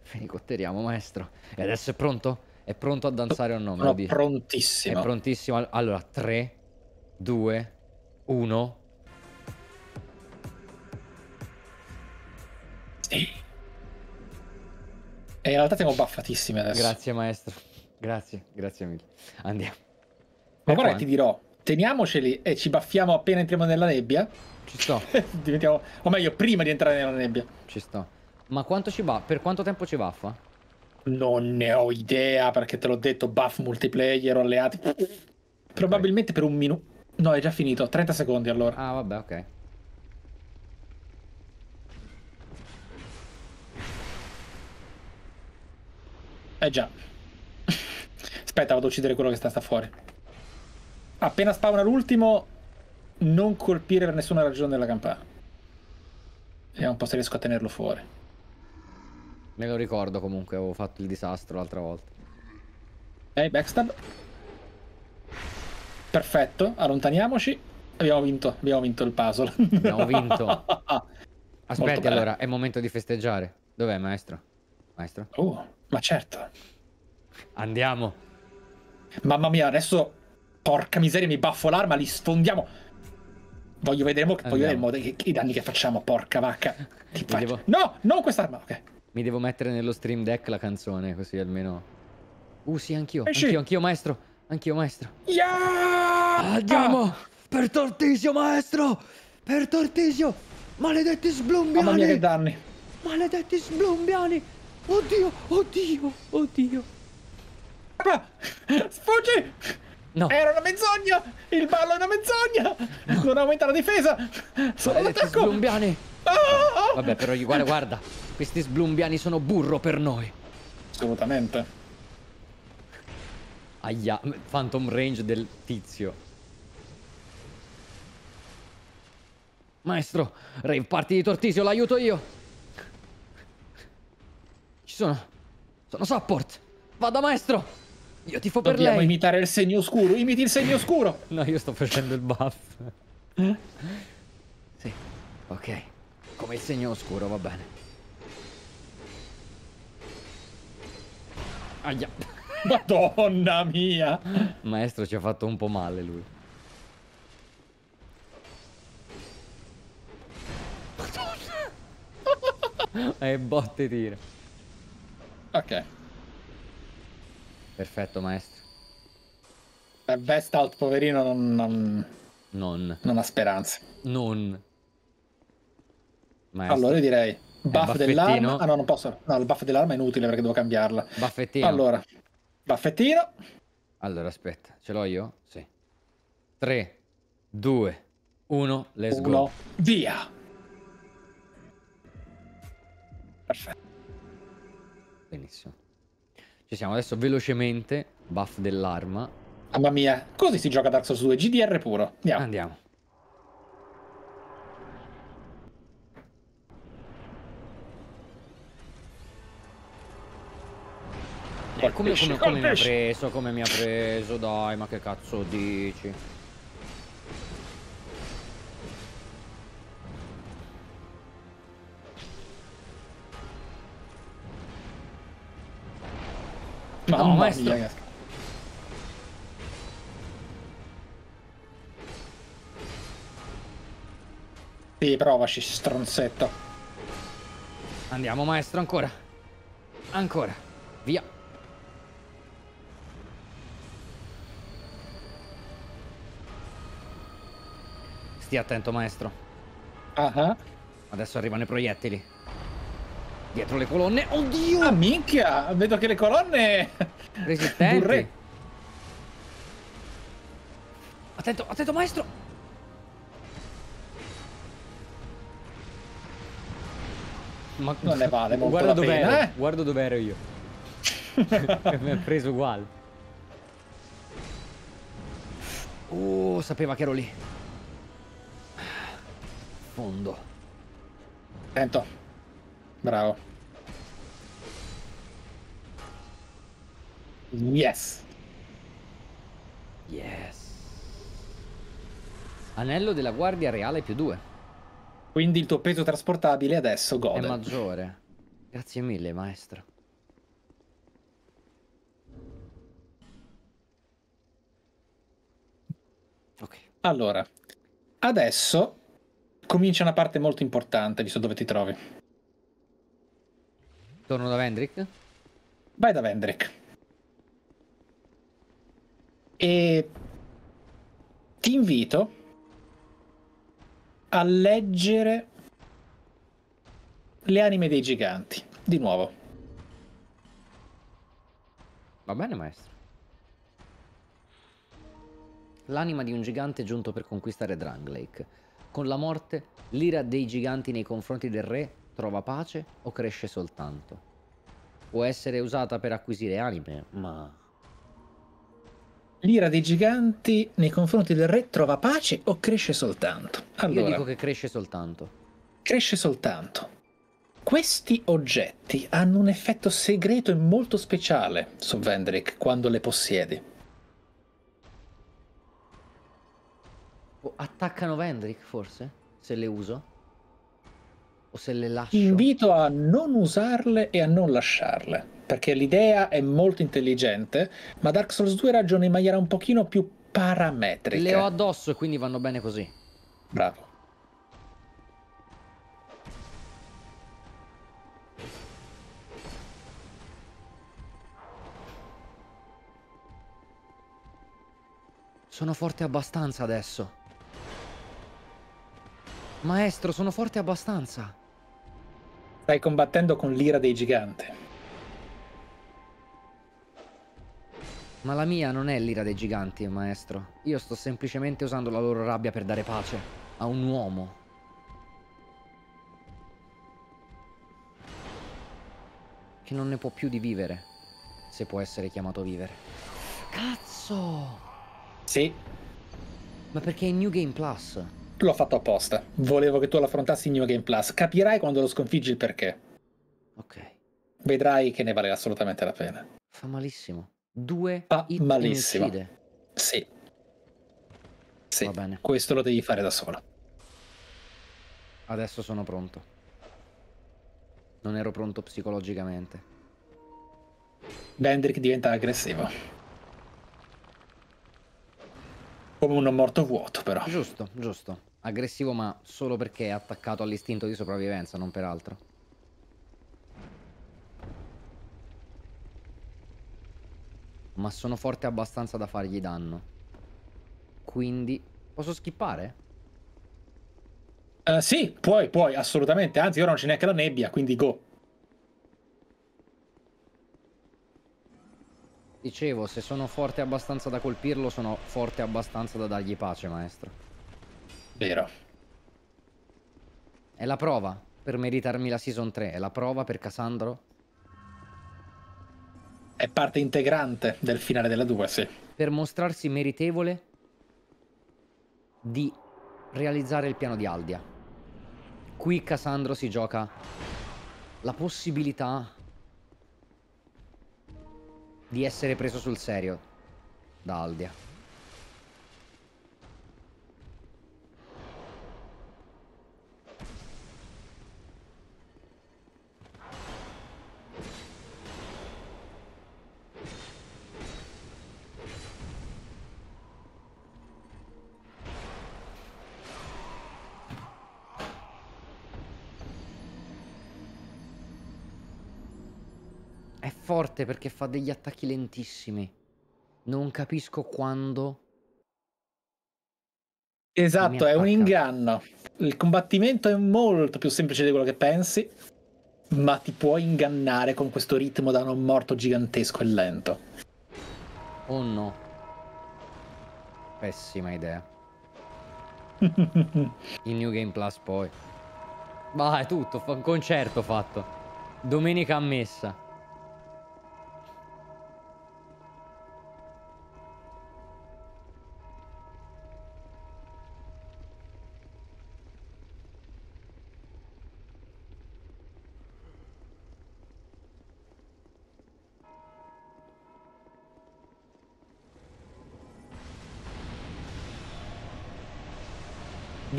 Fenicotteriamo, maestro. E adesso è pronto? È pronto a danzare o no? No, prontissimo. È prontissimo. Allora, 3, 2, 1. Sì. E eh, in realtà siamo baffatissimi adesso. Grazie maestro, grazie, grazie mille. Andiamo. Ma guarda ti dirò, teniamoceli e ci baffiamo appena entriamo nella nebbia. Ci sto. [laughs] Diventiamo, o meglio, prima di entrare nella nebbia. Ci sto. Ma quanto ci va? Per quanto tempo ci baffa? Non ne ho idea, perché te l'ho detto, buff multiplayer, alleati. Okay. Probabilmente per un minuto. No, è già finito. 30 secondi allora. Ah, vabbè, ok. Eh già. [laughs] Aspetta, vado a uccidere quello che sta, sta fuori appena spawna l'ultimo, non colpire per nessuna ragione della campana. Vediamo un po' se riesco a tenerlo fuori. Me lo ricordo comunque, avevo fatto il disastro l'altra volta. Ok, backstab. Perfetto, allontaniamoci. Abbiamo vinto, abbiamo vinto il puzzle. Abbiamo vinto. [laughs] Aspetti allora, è il momento di festeggiare. Dov'è maestro? Maestro? Oh, ma certo. Andiamo. Mamma mia, adesso Porca miseria, mi baffo l'arma, li sfondiamo. Voglio vedere, mo, voglio vedere mo, che, i danni che facciamo, porca vacca. Ti devo... No, non quest'arma, ok. Mi devo mettere nello stream deck la canzone, così almeno... Uh sì, anch'io, anch'io, anch'io maestro, anch'io maestro. Yeah! Andiamo! Ah! Per Tortisio, maestro! Per Tortisio! Maledetti sblombiani! Mamma mia che danni! Maledetti sblombiani! Oddio, oddio, oddio! Ah! Sfuggi! No. Era una menzogna! Il ballo è una menzogna! No. Non aumenta la difesa! Sono l'attacco! Sblumbiani! Ah, ah, ah! Vabbè, però uguale, guarda! Questi sblumbiani sono burro per noi! Assolutamente! Aia, phantom range del tizio. Maestro, rave party di Tortisio, l'aiuto io! Ci sono... Sono support! Vada, maestro! Io ti Dobbiamo per lei. Dobbiamo imitare il segno oscuro. Imiti il segno oscuro. [laughs] No, io sto facendo il buff. [laughs] sì. Ok. Come il segno oscuro, va bene. Aia. [laughs] Madonna mia. Maestro ci ha fatto un po' male lui. Madonna. e eh, botte tira. Ok. Perfetto, maestro. Eh, Vestalt, poverino, non, non... Non. non ha speranze. Non. Maestro. Allora io direi eh, buff dell'arma. Ah no, non posso. No, il buff dell'arma è inutile perché devo cambiarla. Buffettino. Allora, baffettino. Allora, aspetta, ce l'ho io? Sì. 3, 2, 1, let's Uno. go. Via. Perfetto. Benissimo. Ci siamo adesso velocemente. Buff dell'arma. Mamma mia, così si gioca Dark Souls 2, GDR puro. Andiamo. Andiamo. come, come, come mi ha preso, come mi ha preso, dai, ma che cazzo dici? No, Mamma maestro. Mia, sì, provaci, stronzetto. Andiamo, maestro, ancora. Ancora. Via. Stia attento, maestro. Ah. Uh ah. -huh. Adesso arrivano i proiettili. Dietro le colonne. Oddio! Ah, minchia! Vedo che le colonne... [laughs] Resistenti. Burre. Attento, attento, maestro! Ma non ne vale molto guarda la dove pena, ero, eh? Guarda dove ero io. [laughs] Mi ha preso uguale. Oh, sapeva che ero lì. Fondo. Attento. Bravo. Yes. Yes. Anello della guardia reale più 2. Quindi il tuo peso trasportabile adesso gode. È maggiore. Grazie mille, maestro. Ok. Allora, adesso comincia una parte molto importante, visto dove ti trovi. Torno da Vendrick? Vai da Vendrick. E ti invito a leggere le anime dei giganti, di nuovo. Va bene, maestro. L'anima di un gigante giunto per conquistare Dranglake. Con la morte, l'ira dei giganti nei confronti del re trova pace o cresce soltanto. Può essere usata per acquisire anime, ma... L'ira dei giganti nei confronti del re trova pace o cresce soltanto? Allora, Io dico che cresce soltanto. Cresce soltanto. Questi oggetti hanno un effetto segreto e molto speciale su Vendrick quando le possiedi. Attaccano Vendrick forse? Se le uso? O se le lascio? Invito a non usarle e a non lasciarle, perché l'idea è molto intelligente, ma Dark Souls 2 ragiona in maniera un pochino più parametrica. Le ho addosso, e quindi vanno bene così. Bravo. Sono forte abbastanza adesso. Maestro, sono forte abbastanza. Stai combattendo con l'ira dei giganti. Ma la mia non è l'ira dei giganti, maestro. Io sto semplicemente usando la loro rabbia per dare pace a un uomo. Che non ne può più di vivere, se può essere chiamato vivere. Cazzo! Sì. Ma perché è in New Game Plus? L'ho fatto apposta. Volevo che tu l'affrontassi in New Game Plus. Capirai quando lo sconfiggi il perché. Ok. Vedrai che ne vale assolutamente la pena. Fa malissimo. Due Fa hit malissimo. Sì. Sì. Va bene. Questo lo devi fare da sola. Adesso sono pronto. Non ero pronto psicologicamente. Bendrick diventa aggressivo. Come un morto vuoto, però. Giusto, giusto. Aggressivo ma solo perché è attaccato all'istinto di sopravvivenza, non per altro. Ma sono forte abbastanza da fargli danno. Quindi... Posso skippare? Uh, sì, puoi, puoi, assolutamente. Anzi, ora non c'è neanche la nebbia, quindi go. Dicevo, se sono forte abbastanza da colpirlo, sono forte abbastanza da dargli pace, maestro. Vero. È la prova per meritarmi la season 3, è la prova per Cassandro. È parte integrante del finale della 2, sì. Per mostrarsi meritevole di realizzare il piano di Aldia. Qui Cassandro si gioca la possibilità di essere preso sul serio da Aldia. forte perché fa degli attacchi lentissimi. Non capisco quando. Esatto, è un inganno. Il combattimento è molto più semplice di quello che pensi, ma ti puoi ingannare con questo ritmo da non morto gigantesco e lento. Oh no. Pessima idea. [laughs] Il New Game Plus poi. Ma è tutto, un concerto fatto. Domenica a messa.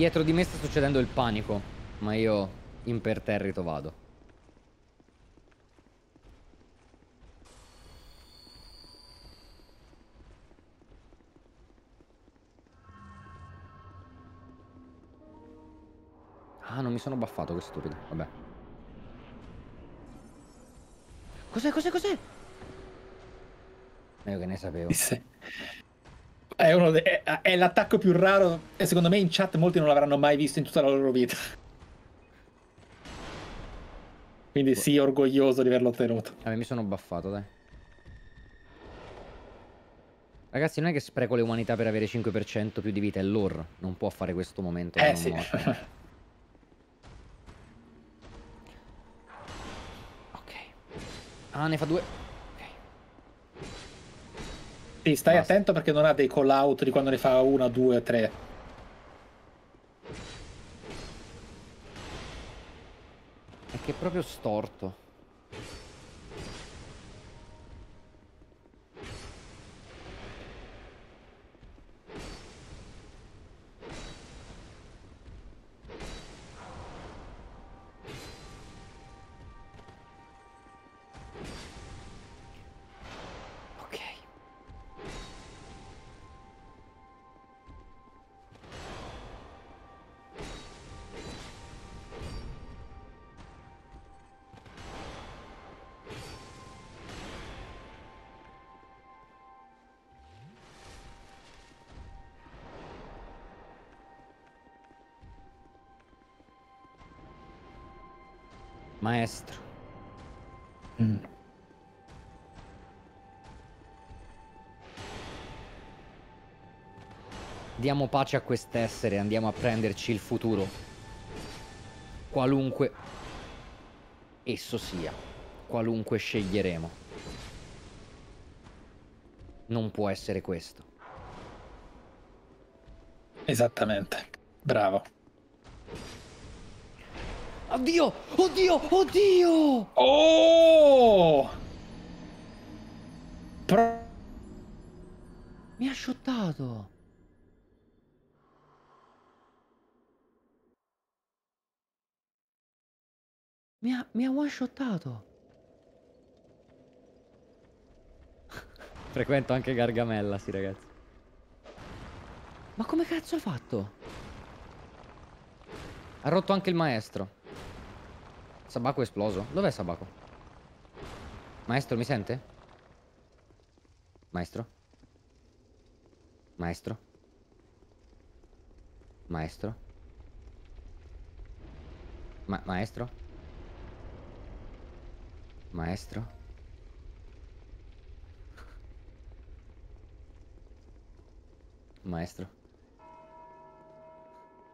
Dietro di me sta succedendo il panico, ma io imperterrito vado. Ah, non mi sono baffato, che stupido. Vabbè. Cos'è, cos'è, cos'è? Meglio che ne sapevo. Sì è, uno de- è l'attacco più raro e secondo me in chat molti non l'avranno mai visto in tutta la loro vita. Quindi boh. sì, orgoglioso di averlo ottenuto. Vabbè, eh, mi sono baffato, dai. Ragazzi, non è che spreco le umanità per avere 5% più di vita, è l'or. Non può fare questo momento. Eh sì. [laughs] ok. Ah, ne fa due. Sì, stai Basta. attento perché non ha dei call out di quando ne fa una, due, tre. È che è proprio storto. maestro. Mm. Diamo pace a quest'essere, andiamo a prenderci il futuro. Qualunque esso sia, qualunque sceglieremo. Non può essere questo. Esattamente. Bravo. Oddio! Oddio! Oddio! Oh! Pro Mi ha shottato! Mi ha, mi ha one shottato! Frequento anche Gargamella, sì ragazzi. Ma come cazzo ha fatto? Ha rotto anche il maestro. Sabaco è esploso. Dov'è Sabaco? Maestro, mi sente? Maestro? Maestro? Maestro? Ma maestro? Maestro? Maestro?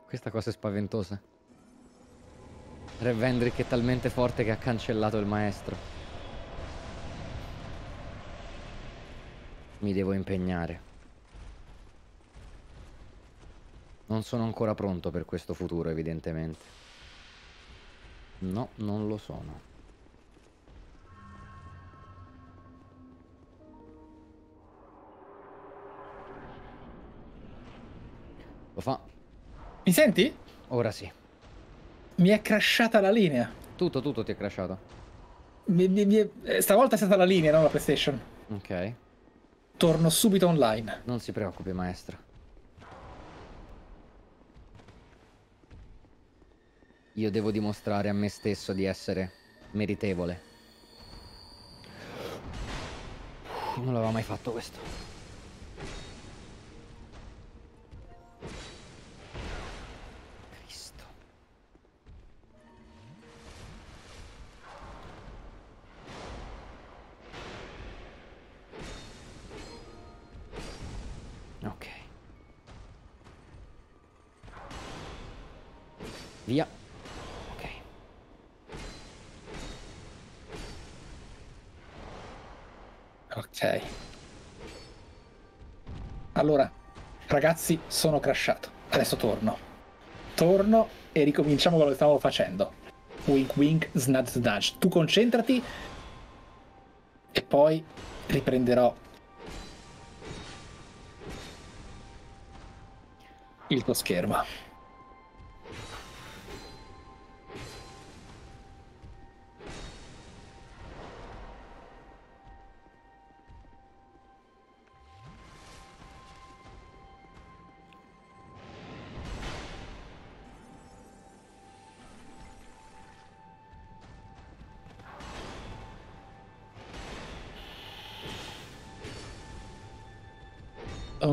Questa cosa è spaventosa. Rev Vendrick è talmente forte che ha cancellato il maestro. Mi devo impegnare. Non sono ancora pronto per questo futuro, evidentemente. No, non lo sono. Lo fa. Mi senti? Ora sì. Mi è crashata la linea. Tutto, tutto ti è crashato. Mi, mi, mi è... Eh, stavolta è stata la linea, non la PlayStation. Ok. Torno subito online. Non si preoccupi, maestro. Io devo dimostrare a me stesso di essere meritevole. Non l'avevo mai fatto questo. Ragazzi, sono crashato. Adesso torno. Torno e ricominciamo quello che stavo facendo. Wink wink, snudge snudge. Tu concentrati e poi riprenderò il tuo schermo.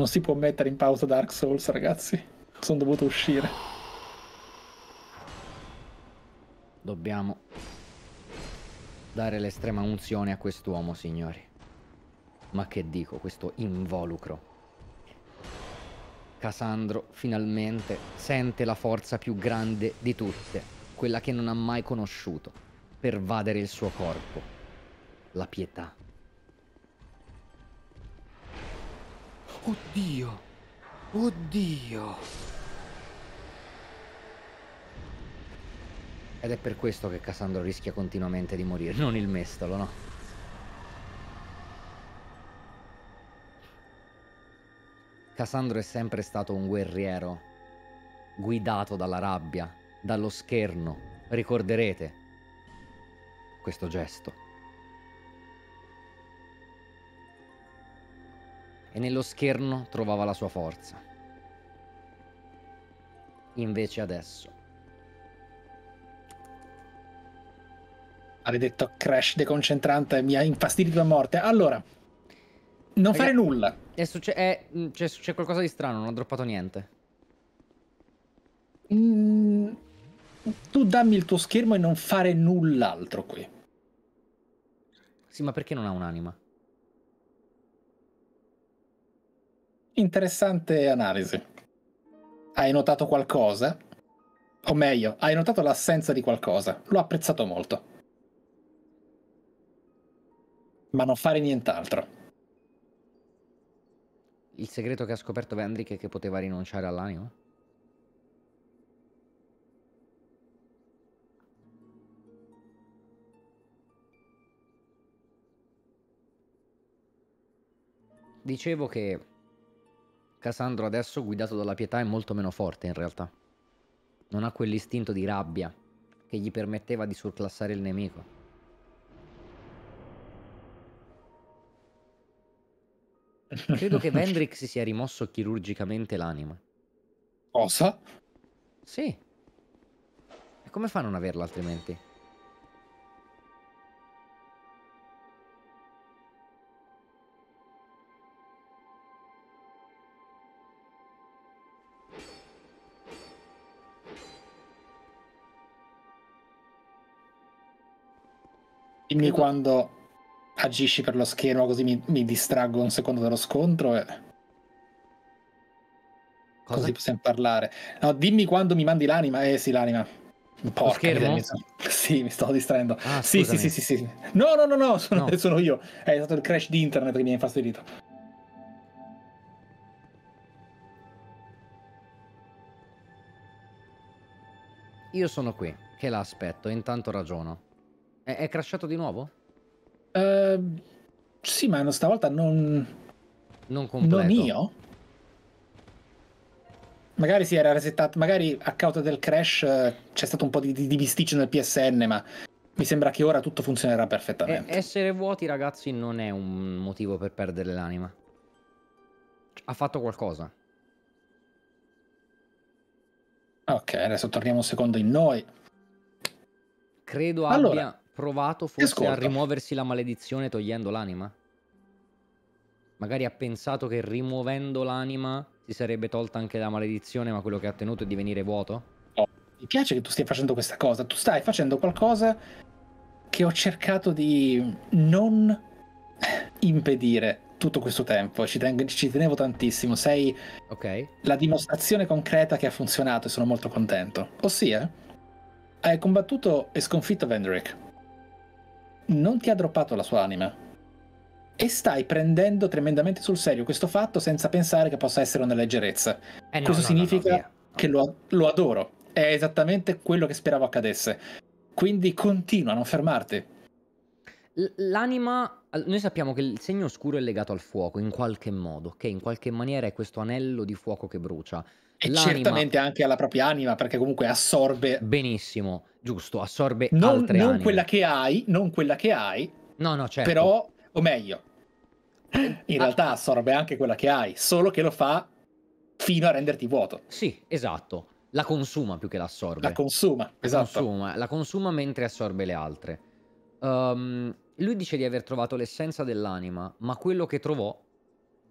Non si può mettere in pausa Dark Souls, ragazzi. Sono dovuto uscire. Dobbiamo dare l'estrema unzione a quest'uomo, signori. Ma che dico, questo involucro. Cassandro finalmente sente la forza più grande di tutte, quella che non ha mai conosciuto, pervadere il suo corpo, la pietà. Oddio! Oddio! Ed è per questo che Cassandro rischia continuamente di morire, non il mestolo, no? Cassandro è sempre stato un guerriero, guidato dalla rabbia, dallo scherno. Ricorderete questo gesto. e nello scherno trovava la sua forza. Invece adesso... Maledetto crash deconcentrante mi ha infastidito a morte. Allora, non Ragazzi, fare nulla. Mm, c'è, qualcosa di strano, non ho droppato niente. Mm, tu dammi il tuo schermo e non fare null'altro qui. Sì, ma perché non ha un'anima? Interessante analisi. Hai notato qualcosa? O meglio, hai notato l'assenza di qualcosa. L'ho apprezzato molto. Ma non fare nient'altro. Il segreto che ha scoperto Vendrick è che poteva rinunciare all'anima? Dicevo che Casandro adesso guidato dalla pietà è molto meno forte in realtà. Non ha quell'istinto di rabbia che gli permetteva di surclassare il nemico. Credo che [laughs] Vendrix si sia rimosso chirurgicamente l'anima. Cosa? Sì. E come fa a non averla altrimenti? Dimmi quando agisci per lo schermo, così mi, mi distraggo un secondo dallo scontro e... Cosa? Così possiamo parlare. No, dimmi quando mi mandi l'anima. Eh sì, l'anima. Porca, schermo? Mi sto... [laughs] Sì, mi sto distraendo. Ah, sì, sì, sì, sì, sì. No, no, no, no, sono, [laughs] no. sono io. È stato il crash di internet che mi ha infastidito. Io sono qui, che l'aspetto, intanto ragiono. È, è crashato di nuovo? Uh, sì, ma stavolta non... Non completo. Non io? Magari si era resettato, magari a causa del crash eh, c'è stato un po' di, di, bisticcio nel PSN, ma mi sembra che ora tutto funzionerà perfettamente. E essere vuoti, ragazzi, non è un motivo per perdere l'anima. Ha fatto qualcosa. Ok, adesso torniamo un secondo in noi. Credo allora. abbia provato forse a rimuoversi la maledizione togliendo l'anima? Magari ha pensato che rimuovendo l'anima si sarebbe tolta anche la maledizione, ma quello che ha tenuto è divenire vuoto? No. Mi piace che tu stia facendo questa cosa. Tu stai facendo qualcosa che ho cercato di non impedire tutto questo tempo. Ci, ten- ci tenevo tantissimo. Sei okay. la dimostrazione concreta che ha funzionato e sono molto contento. Ossia, hai combattuto e sconfitto Vendrick non ti ha droppato la sua anima. E stai prendendo tremendamente sul serio questo fatto senza pensare che possa essere una leggerezza. Eh no, Questo no, significa no, che lo, lo, adoro. È esattamente quello che speravo accadesse. Quindi continua a non fermarti. L'anima. Noi sappiamo che il segno oscuro è legato al fuoco in qualche modo, che in qualche maniera è questo anello di fuoco che brucia. E l'anima... certamente anche alla propria anima, perché comunque assorbe. Benissimo, giusto, assorbe non, altre non anime. quella che hai, non quella che hai. No, no, certo. Però, o meglio, eh, in ah. realtà assorbe anche quella che hai, solo che lo fa fino a renderti vuoto. Sì, esatto. La consuma più che l'assorbe. La consuma, esatto. La consuma, la consuma mentre assorbe le altre. Um, lui dice di aver trovato l'essenza dell'anima, ma quello che trovò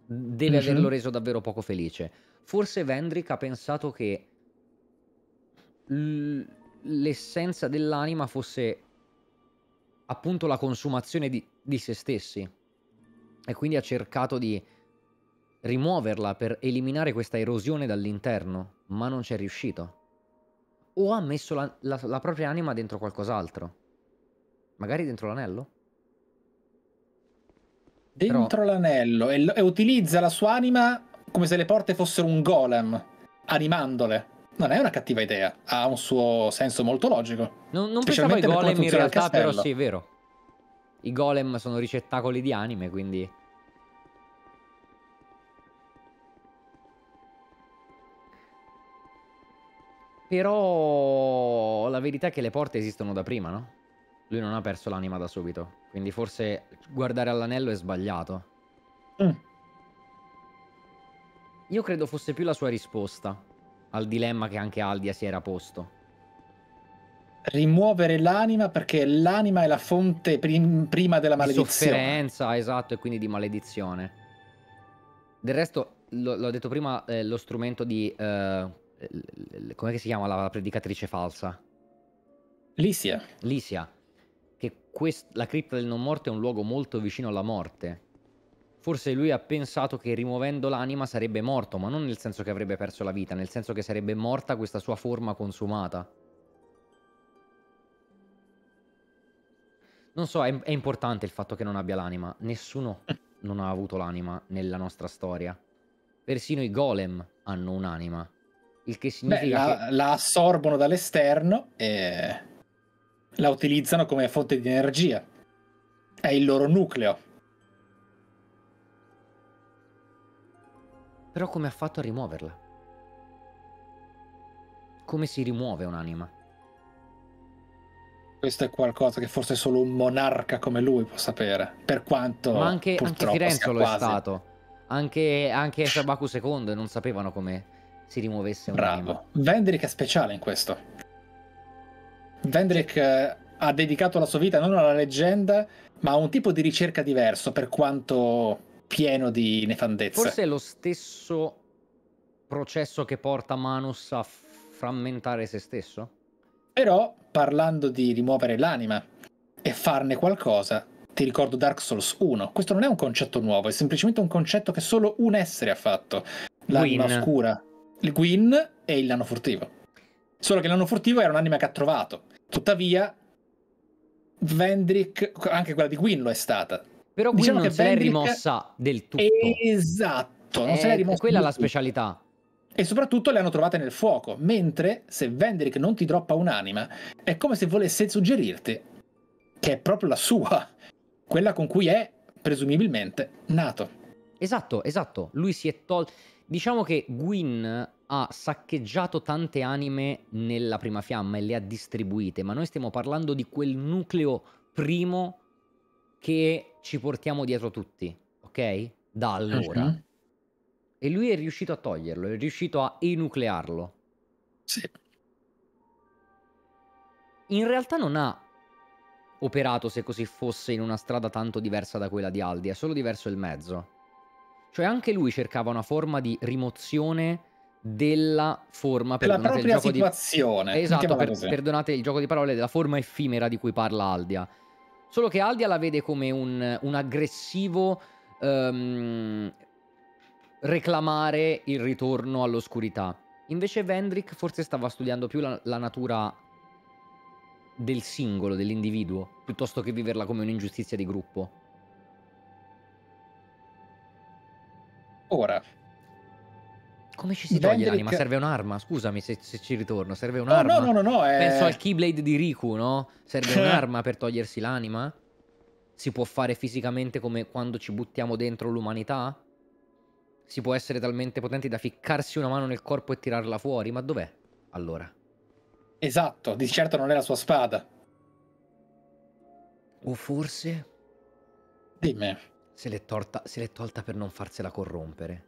deve mm-hmm. averlo reso davvero poco felice. Forse Vendrick ha pensato che l'essenza dell'anima fosse appunto la consumazione di, di se stessi e quindi ha cercato di rimuoverla per eliminare questa erosione dall'interno, ma non ci è riuscito. O ha messo la, la, la propria anima dentro qualcos'altro. Magari dentro l'anello? Dentro Però... l'anello e, e, utilizza la sua anima come se le porte fossero un golem, animandole. Non è una cattiva idea, ha un suo senso molto logico. Non, non pensavo ai golem in realtà, però sì, è vero. I golem sono ricettacoli di anime, quindi... Però la verità è che le porte esistono da prima, no? Lui non ha perso l'anima da subito, quindi forse guardare all'anello è sbagliato. Mm. Io credo fosse più la sua risposta al dilemma che anche Aldia si era posto. Rimuovere l'anima perché l'anima è la fonte prim prima della maledizione. Di sofferenza, esatto, e quindi di maledizione. Del resto, l'ho detto prima, eh, lo strumento di... Eh, come si chiama la, la predicatrice falsa? Lisia. Lisia. Che la cripta del non morto è un luogo molto vicino alla morte Forse lui ha pensato che rimuovendo l'anima sarebbe morto, ma non nel senso che avrebbe perso la vita, nel senso che sarebbe morta questa sua forma consumata. Non so, è, è importante il fatto che non abbia l'anima. Nessuno [laughs] non ha avuto l'anima nella nostra storia. Persino i golem hanno un'anima. Il che significa. Beh, la, che... la assorbono dall'esterno e la utilizzano come fonte di energia. È il loro nucleo. Però come ha fatto a rimuoverla? Come si rimuove un'anima? Questo è qualcosa che forse solo un monarca come lui può sapere, per quanto... Ma anche, anche Firenze lo è stato. Anche, anche Sabaku II non sapevano come si rimuovesse un'anima. Bravo. Vendrick è speciale in questo. Vendrick eh, ha dedicato la sua vita non alla leggenda, ma a un tipo di ricerca diverso, per quanto pieno di nefandezze. Forse è lo stesso processo che porta Manus a frammentare se stesso? Però, parlando di rimuovere l'anima e farne qualcosa, ti ricordo Dark Souls 1. Questo non è un concetto nuovo, è semplicemente un concetto che solo un essere ha fatto. L'anima Gwyn. oscura, il Gwyn e il nano furtivo. Solo che il nano furtivo era un'anima che ha trovato. Tuttavia, Vendrick, anche quella di Gwyn lo è stata. Però qui diciamo non se Bendrick... l'è rimossa del tutto. Esatto, non eh, se l'è rimossa. Quella è la specialità. E soprattutto le hanno trovate nel fuoco, mentre se Vendrick non ti droppa un'anima, è come se volesse suggerirti che è proprio la sua, quella con cui è presumibilmente nato. Esatto, esatto. Lui si è tolto. Diciamo che Gwyn ha saccheggiato tante anime nella prima fiamma e le ha distribuite, ma noi stiamo parlando di quel nucleo primo che ci portiamo dietro tutti, ok? Da allora. Uh-huh. E lui è riuscito a toglierlo, è riuscito a enuclearlo. Sì. In realtà non ha operato, se così fosse, in una strada tanto diversa da quella di Aldi, è solo diverso il mezzo. Cioè anche lui cercava una forma di rimozione della forma della propria situazione. Di... Esatto, per, perdonate il gioco di parole, della forma effimera di cui parla Aldia. Solo che Aldia la vede come un, un aggressivo um, reclamare il ritorno all'oscurità. Invece Vendrick forse stava studiando più la, la natura del singolo, dell'individuo, piuttosto che viverla come un'ingiustizia di gruppo. Ora, come ci si toglie l'anima? serve un'arma, scusami se, se, ci ritorno, serve un'arma? No, no, no, no, no è... Penso al Keyblade di Riku, no? Serve [laughs] un'arma per togliersi l'anima? Si può fare fisicamente come quando ci buttiamo dentro l'umanità? Si può essere talmente potenti da ficcarsi una mano nel corpo e tirarla fuori? Ma dov'è, allora? Esatto, di certo non è la sua spada. O forse... Dimmi. Se l'è, torta, se l'è tolta per non farsela corrompere.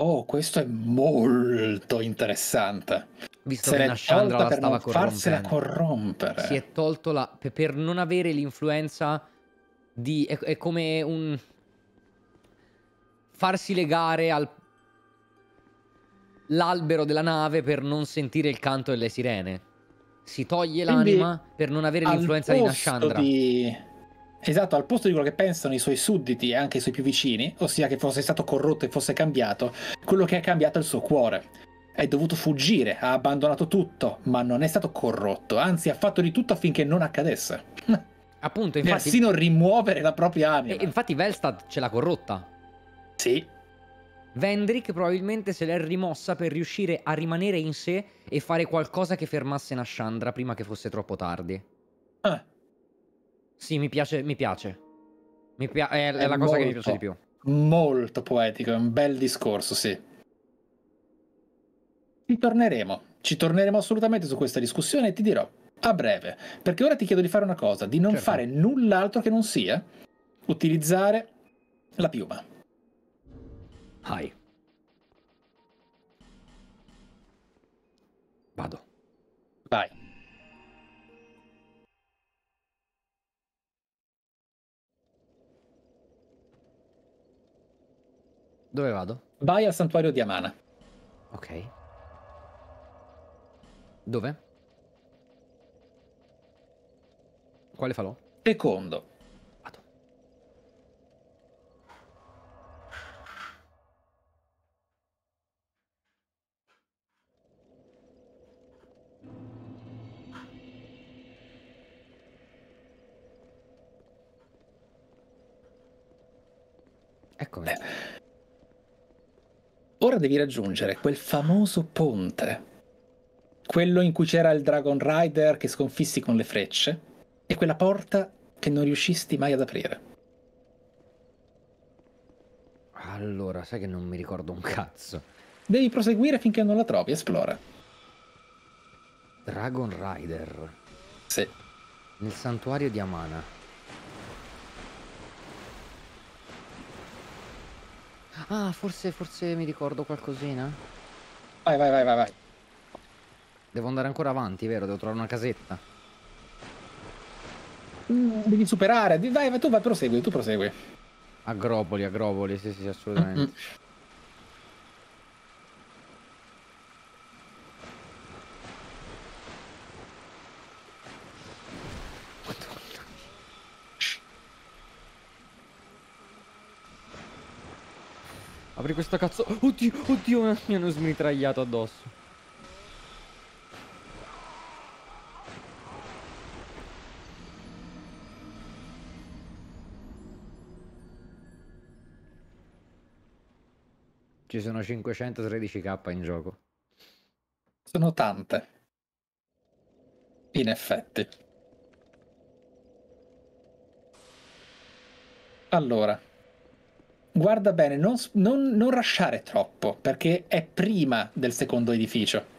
Oh, questo è molto interessante. Visto Se che Nashandra la stava corrompendo. farsela corrompere. Si è tolto la... per non avere l'influenza di... È, è, come un... farsi legare al... l'albero della nave per non sentire il canto delle sirene. Si toglie l'anima per non avere l'influenza di Nashandra. Di Esatto, al posto di quello che pensano i suoi sudditi e anche i suoi più vicini, ossia che fosse stato corrotto e fosse cambiato, quello che ha cambiato è il suo cuore. È dovuto fuggire, ha abbandonato tutto, ma non è stato corrotto, anzi ha fatto di tutto affinché non accadesse. [laughs] Appunto, [laughs] infatti... Persino rimuovere la propria anima. E infatti Velstad ce l'ha corrotta. Sì. Vendrick probabilmente se l'è rimossa per riuscire a rimanere in sé e fare qualcosa che fermasse Nashandra prima che fosse troppo tardi. Ah. Sì, mi piace, mi piace. Mi pi- è, è, è, la molto, cosa che mi piace di più. Molto poetico, è un bel discorso, sì. Ci torneremo, ci torneremo assolutamente su questa discussione e ti dirò a breve, perché ora ti chiedo di fare una cosa, di non certo. fare null'altro che non sia utilizzare la piuma. Hai. Vado. Dove vado? Vai al santuario di Amana. Ok. Dove? Quale falò? Secondo. Vado. Eccomi. Beh. Ora devi raggiungere quel famoso ponte, quello in cui c'era il Dragon Rider che sconfissi con le frecce e quella porta che non riuscisti mai ad aprire. Allora, sai che non mi ricordo un cazzo. Devi proseguire finché non la trovi, esplora. Dragon Rider. Sì. Nel santuario di Amana. Ah, forse, forse mi ricordo qualcosina. Vai, vai, vai, vai, vai. Devo andare ancora avanti, vero? Devo trovare una casetta. Mm, devi superare. Vai, vai, tu vai, prosegui, tu prosegui. Agropoli, agropoli, sì, sì, assolutamente. Mm -mm. apri questo cazzo. Oddio, oddio, mi hanno smitragliato addosso. Ci sono 513k in gioco. Sono tante. In effetti. Allora, guarda bene, non, non, non rasciare troppo, perché è prima del secondo edificio.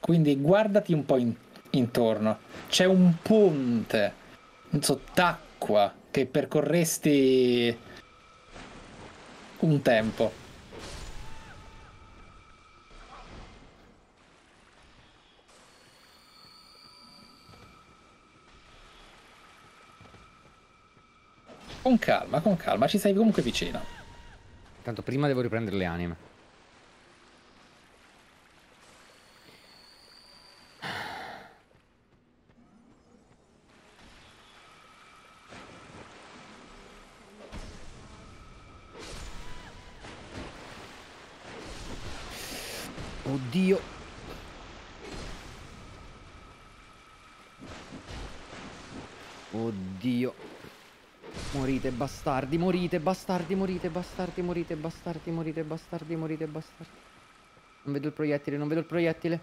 Quindi guardati un po' in, intorno. C'è un ponte sott'acqua che percorresti un tempo. Con calma, con calma, ci sei comunque vicino. Tanto prima devo riprendere le anime. bastardi, morite, bastardi, morite, bastardi, morite, bastardi, morite, bastardi, morite, bastardi. Non vedo il proiettile, non vedo il proiettile.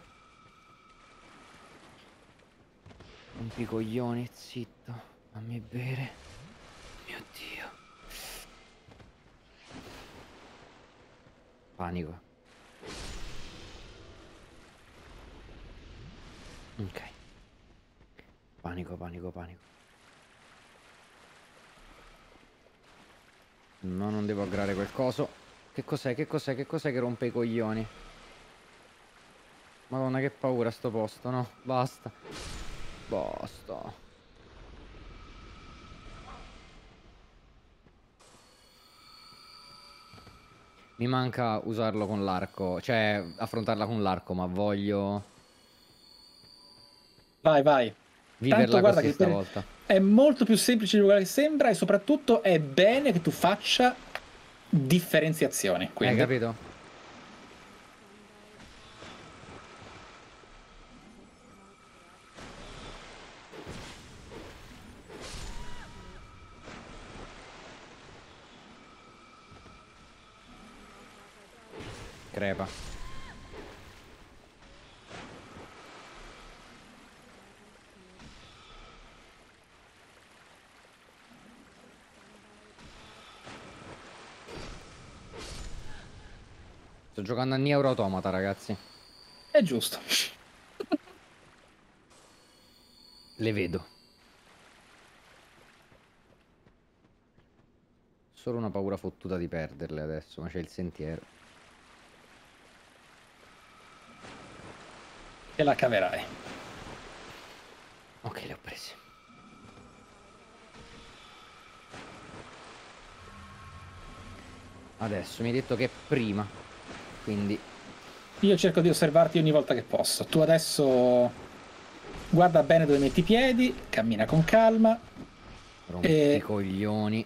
Un coglione, zitto. Fammi bere. Mio Dio. Panico. Ok. Panico, panico, panico. No, non devo aggrare quel coso. Che cos'è? Che cos'è? Che cos'è che rompe i coglioni? Madonna, che paura sto posto, no? Basta. Basta. Mi manca usarlo con l'arco, cioè affrontarla con l'arco, ma voglio... Vai, vai. Viverla Tanto, così che stavolta. È molto più semplice di quello che sembra e soprattutto è bene che tu faccia differenziazione. Quindi. Hai capito? Crepa. giocando a Nier Automata, ragazzi. È giusto. Le vedo. Solo una paura fottuta di perderle adesso, ma c'è il sentiero. E la caverai. Ok, le ho prese. Adesso mi hai detto che prima quindi... Io cerco di osservarti ogni volta che posso. Tu adesso guarda bene dove metti i piedi, cammina con calma. Rompi e... i coglioni.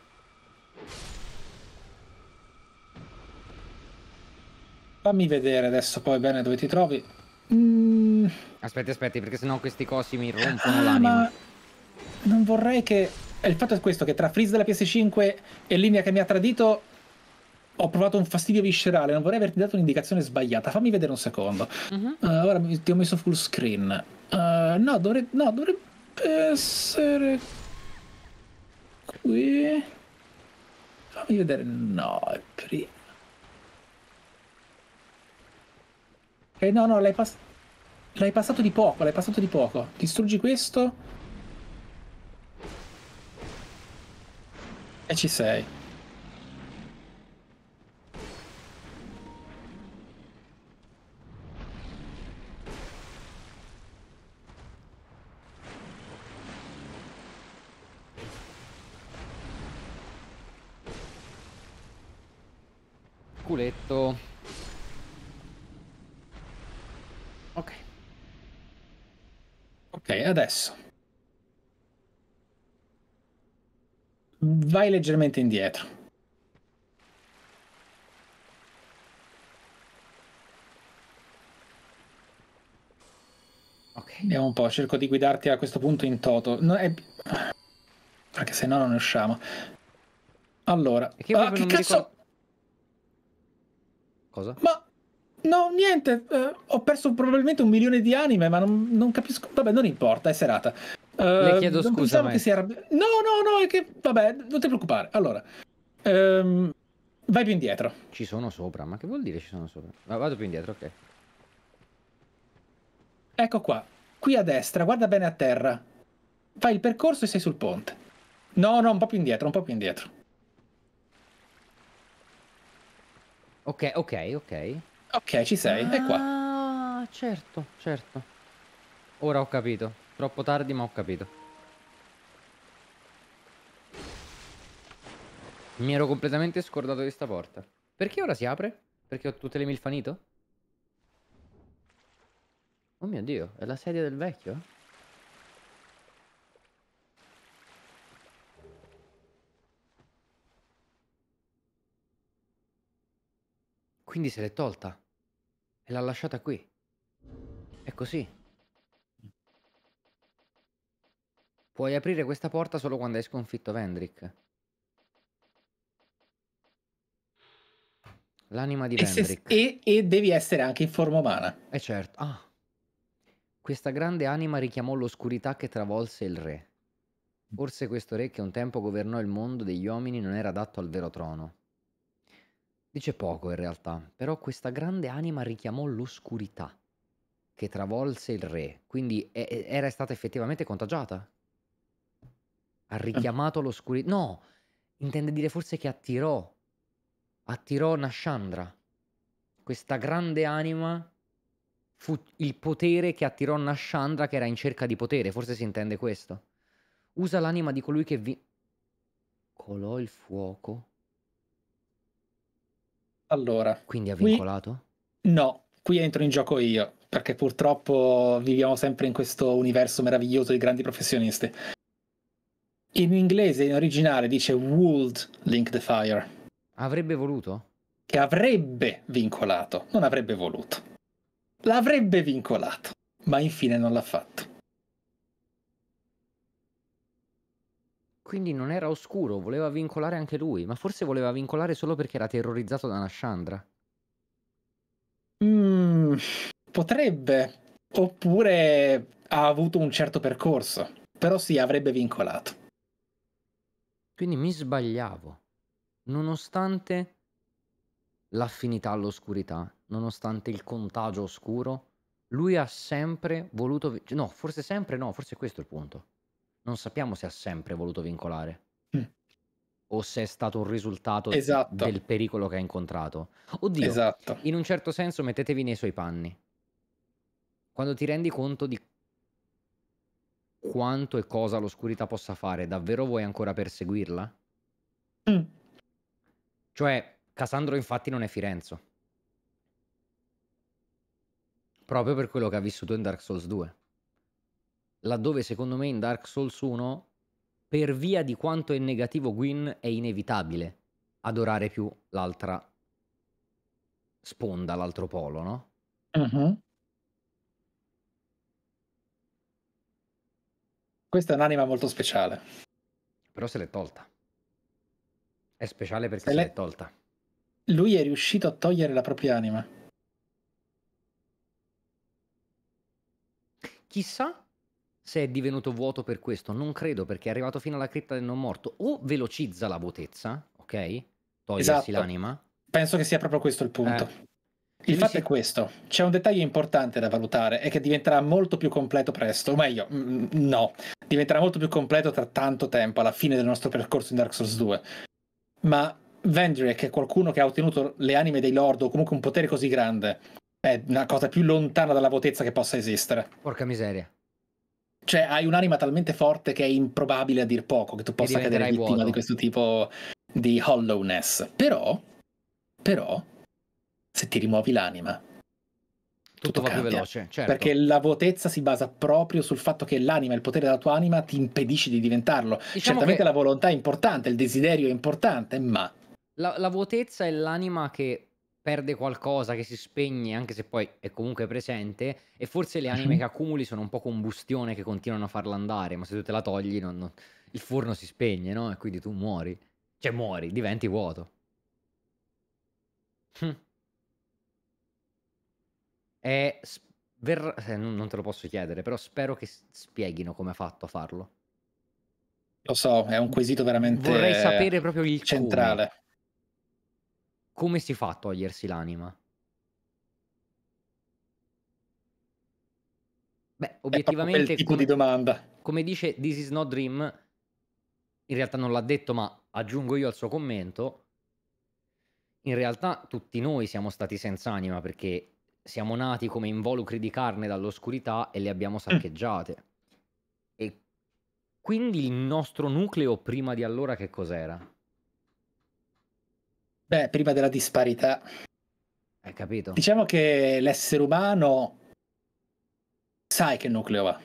Fammi vedere adesso poi bene dove ti trovi. Mm. Aspetti, aspetti, perché sennò questi cosi mi rompono ah, l'anima. Ma non vorrei che... Il fatto è questo, che tra Freeze della PS5 e Linea che mi ha tradito ho provato un fastidio viscerale, non vorrei averti dato un'indicazione sbagliata, fammi vedere un secondo. Uh-huh. Uh, ora ti ho messo full screen. Uh, no, dovrebbe no, essere qui. Fammi vedere, no, è prima. Eh no, no, l'hai, pass- l'hai passato di poco, l'hai passato di poco. Distruggi questo. E ci sei. adesso. Vai leggermente indietro. Ok. Andiamo un po', cerco di guidarti a questo punto in toto. No, è... Perché se no non ne usciamo. Allora... Che ah, che cazzo... Ricordo... Cosa? Ma... No, niente, eh, ho perso probabilmente un milione di anime, ma non, non capisco. Vabbè, non importa, è serata. Uh, Le chiedo scusa. Che sia... No, no, no, è che. Vabbè, non ti preoccupare. Allora, ehm, vai più indietro. Ci sono sopra, ma che vuol dire ci sono sopra? Ma vado più indietro, ok. Ecco qua, qui a destra, guarda bene a terra. Fai il percorso e sei sul ponte. No, no, un po' più indietro, un po' più indietro. Ok, ok, ok. Ok, ci sei, ah, è qua. Ah, certo, certo. Ora ho capito. Troppo tardi, ma ho capito. Mi ero completamente scordato di sta porta. Perché ora si apre? Perché ho tutte le milfanito? Oh mio dio, è la sedia del vecchio? Quindi se l'è tolta. E l'ha lasciata qui. È così. Puoi aprire questa porta solo quando hai sconfitto Vendrick. L'anima di e Vendrick. e, e, devi essere anche in forma umana. E eh, certo. Ah. Questa grande anima richiamò l'oscurità che travolse il re. Forse questo re che un tempo governò il mondo degli uomini non era adatto al vero trono. Dice poco in realtà, però questa grande anima richiamò l'oscurità che travolse il re, quindi e- era stata effettivamente contagiata? Ha eh. richiamato l'oscurità? No, intende dire forse che attirò, attirò Nashandra. Questa grande anima fu il potere che attirò Nashandra che era in cerca di potere, forse si intende questo. Usa l'anima di colui che vi... Colò il fuoco allora. Quindi ha vincolato? Qui... No, qui entro in gioco io, perché purtroppo viviamo sempre in questo universo meraviglioso di grandi professionisti. In inglese, in originale, dice Would Link the Fire. Avrebbe voluto? Che avrebbe vincolato, non avrebbe voluto. L'avrebbe vincolato, ma infine non l'ha fatto. Quindi non era oscuro, voleva vincolare anche lui, ma forse voleva vincolare solo perché era terrorizzato da Nashandra. Mm, potrebbe, oppure ha avuto un certo percorso, però sì, avrebbe vincolato. Quindi mi sbagliavo, nonostante l'affinità all'oscurità, nonostante il contagio oscuro, lui ha sempre voluto... No, forse sempre no, forse questo è il punto non sappiamo se ha sempre voluto vincolare. Mm. O se è stato un risultato esatto. del pericolo che ha incontrato. Oddio, esatto. in un certo senso mettetevi nei suoi panni. Quando ti rendi conto di quanto e cosa l'oscurità possa fare, davvero vuoi ancora perseguirla? Mm. Cioè, Cassandro infatti non è Firenzo. Proprio per quello che ha vissuto in Dark Souls 2 laddove secondo me in Dark Souls 1, per via di quanto è negativo Gwyn, è inevitabile adorare più l'altra sponda, l'altro polo, no? Uh-huh. Questa è un'anima molto speciale. Però se l'è tolta. È speciale perché se, se l'è tolta. Lui è riuscito a togliere la propria anima. Chissà se è divenuto vuoto per questo, non credo perché è arrivato fino alla cripta del non morto. O velocizza la vuotezza, ok? Togliersi esatto. l'anima. Penso che sia proprio questo il punto. Eh. Il fatto sì. è questo, c'è un dettaglio importante da valutare e che diventerà molto più completo presto, o meglio, mm, mm, no, diventerà molto più completo tra tanto tempo, alla fine del nostro percorso in Dark Souls 2. Ma Vendrick è qualcuno che ha ottenuto le anime dei Lord o comunque un potere così grande, è una cosa più lontana dalla votezza che possa esistere. Porca miseria cioè hai un'anima talmente forte che è improbabile a dir poco che tu possa cadere vittima vuoto. di questo tipo di hollowness. Però, però, se ti rimuovi l'anima, tutto, tutto va più veloce. Certo. Perché la vuotezza si basa proprio sul fatto che l'anima, il potere della tua anima, ti impedisce di diventarlo. Diciamo Certamente la volontà è importante, il desiderio è importante, ma... La, la vuotezza è l'anima che perde qualcosa, che si spegne, anche se poi è comunque presente, e forse le anime mhm. che accumuli sono un po' combustione che continuano a farla andare, ma se tu te la togli non, non... il forno si spegne, no? E quindi tu muori. Cioè muori, diventi vuoto. Hm. È... Eh, non te lo posso chiedere, però spero che spieghino come ha fatto a farlo. Lo so, è un quesito veramente... Vorrei sapere proprio il centrale. Come come si fa a togliersi l'anima? Beh, obiettivamente... È tipo come, di domanda. Come dice This is no dream, in realtà non l'ha detto, ma aggiungo io al suo commento, in realtà tutti noi siamo stati senza anima perché siamo nati come involucri di carne dall'oscurità e le abbiamo mm. saccheggiate. E quindi il nostro nucleo prima di allora che cos'era? Beh, prima della disparità. Hai capito? Diciamo che l'essere umano sai che nucleo ha.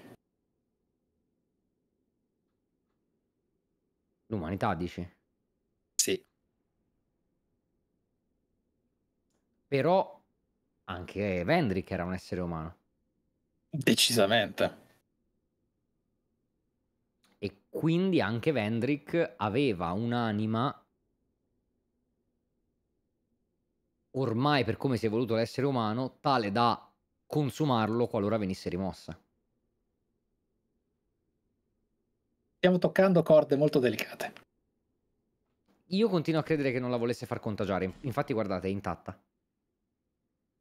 L'umanità, dici? Sì. Però anche Vendrick era un essere umano. Decisamente. E quindi anche Vendrick aveva un'anima ormai per come si è evoluto l'essere umano, tale da consumarlo qualora venisse rimossa. Stiamo toccando corde molto delicate. Io continuo a credere che non la volesse far contagiare. Infatti, guardate, è intatta.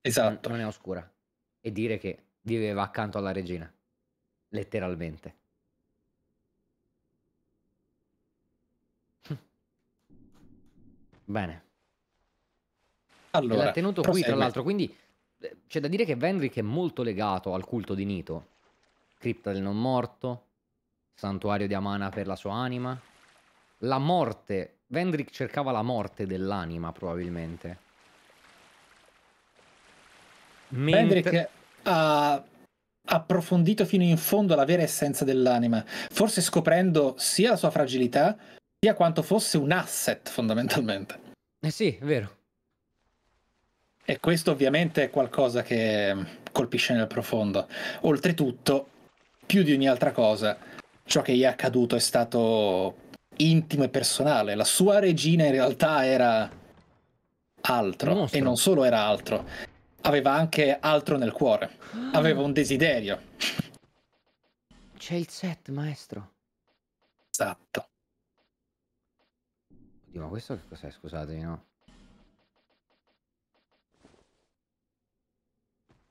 Esatto. Non, non è oscura. E dire che viveva accanto alla regina. Letteralmente. Hm. Bene. Allora, l'ha tenuto prosegue. qui, tra l'altro, quindi eh, c'è da dire che Vendrick è molto legato al culto di Nito. Cripta del non morto, santuario di Amana per la sua anima. La morte, Vendrick cercava la morte dell'anima probabilmente. Mentre... Vendrick eh, ha approfondito fino in fondo la vera essenza dell'anima, forse scoprendo sia la sua fragilità, sia quanto fosse un asset fondamentalmente. Eh sì, è vero. E questo ovviamente è qualcosa che mm, colpisce nel profondo. Oltretutto, più di ogni altra cosa, ciò che gli è accaduto è stato intimo e personale. La sua regina in realtà era altro e non solo era altro, aveva anche altro nel cuore, ah. aveva un desiderio. C'è il set, maestro. Esatto. ma questo che cos'è? Scusatemi, no?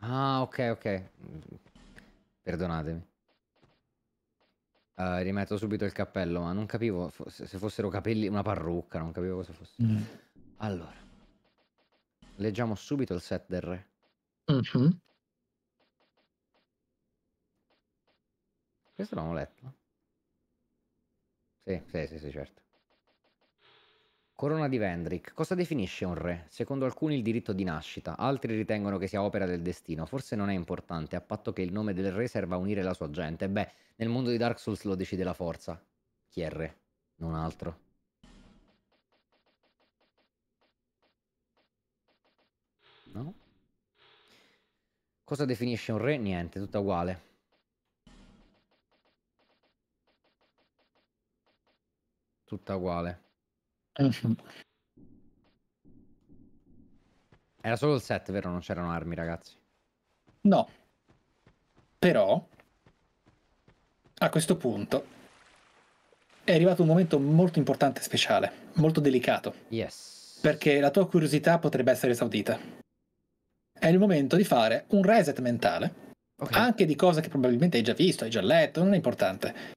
Ah, ok, ok. Perdonatemi. Uh, rimetto subito il cappello, ma non capivo se fossero capelli, una parrucca, non capivo cosa fosse. Mm. Allora, leggiamo subito il set del re. Mm -hmm. Questo l'abbiamo letto? Sì, sì, sì, sì, certo. Corona di Vendrick. Cosa definisce un re? Secondo alcuni il diritto di nascita, altri ritengono che sia opera del destino. Forse non è importante, a patto che il nome del re serva a unire la sua gente. Beh, nel mondo di Dark Souls lo decide la forza. Chi è re? Non altro. No? Cosa definisce un re? Niente, tutta uguale. Tutta uguale. Mhm. Era solo il set, vero? Non c'erano armi, ragazzi. No. Però, a questo punto, è arrivato un momento molto importante e speciale, molto delicato. Yes. Perché la tua curiosità potrebbe essere esaudita. È il momento di fare un reset mentale, okay. anche di cose che probabilmente hai già visto, hai già letto, non è importante.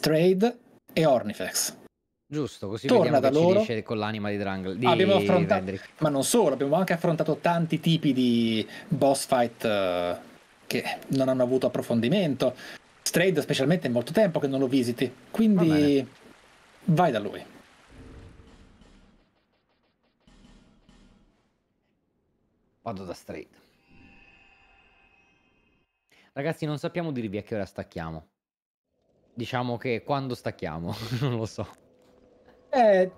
Trade e Ornifex. Giusto, così torna da loro. con l'anima di Drangl. Di abbiamo affrontato, ma non solo, abbiamo anche affrontato tanti tipi di boss fight uh, che non hanno avuto approfondimento. Strade, specialmente, è molto tempo che non lo visiti. Quindi vai da lui. Vado da Strade. Ragazzi, non sappiamo dirvi a che ora stacchiamo. Diciamo che quando stacchiamo, [laughs] non lo so. Eh,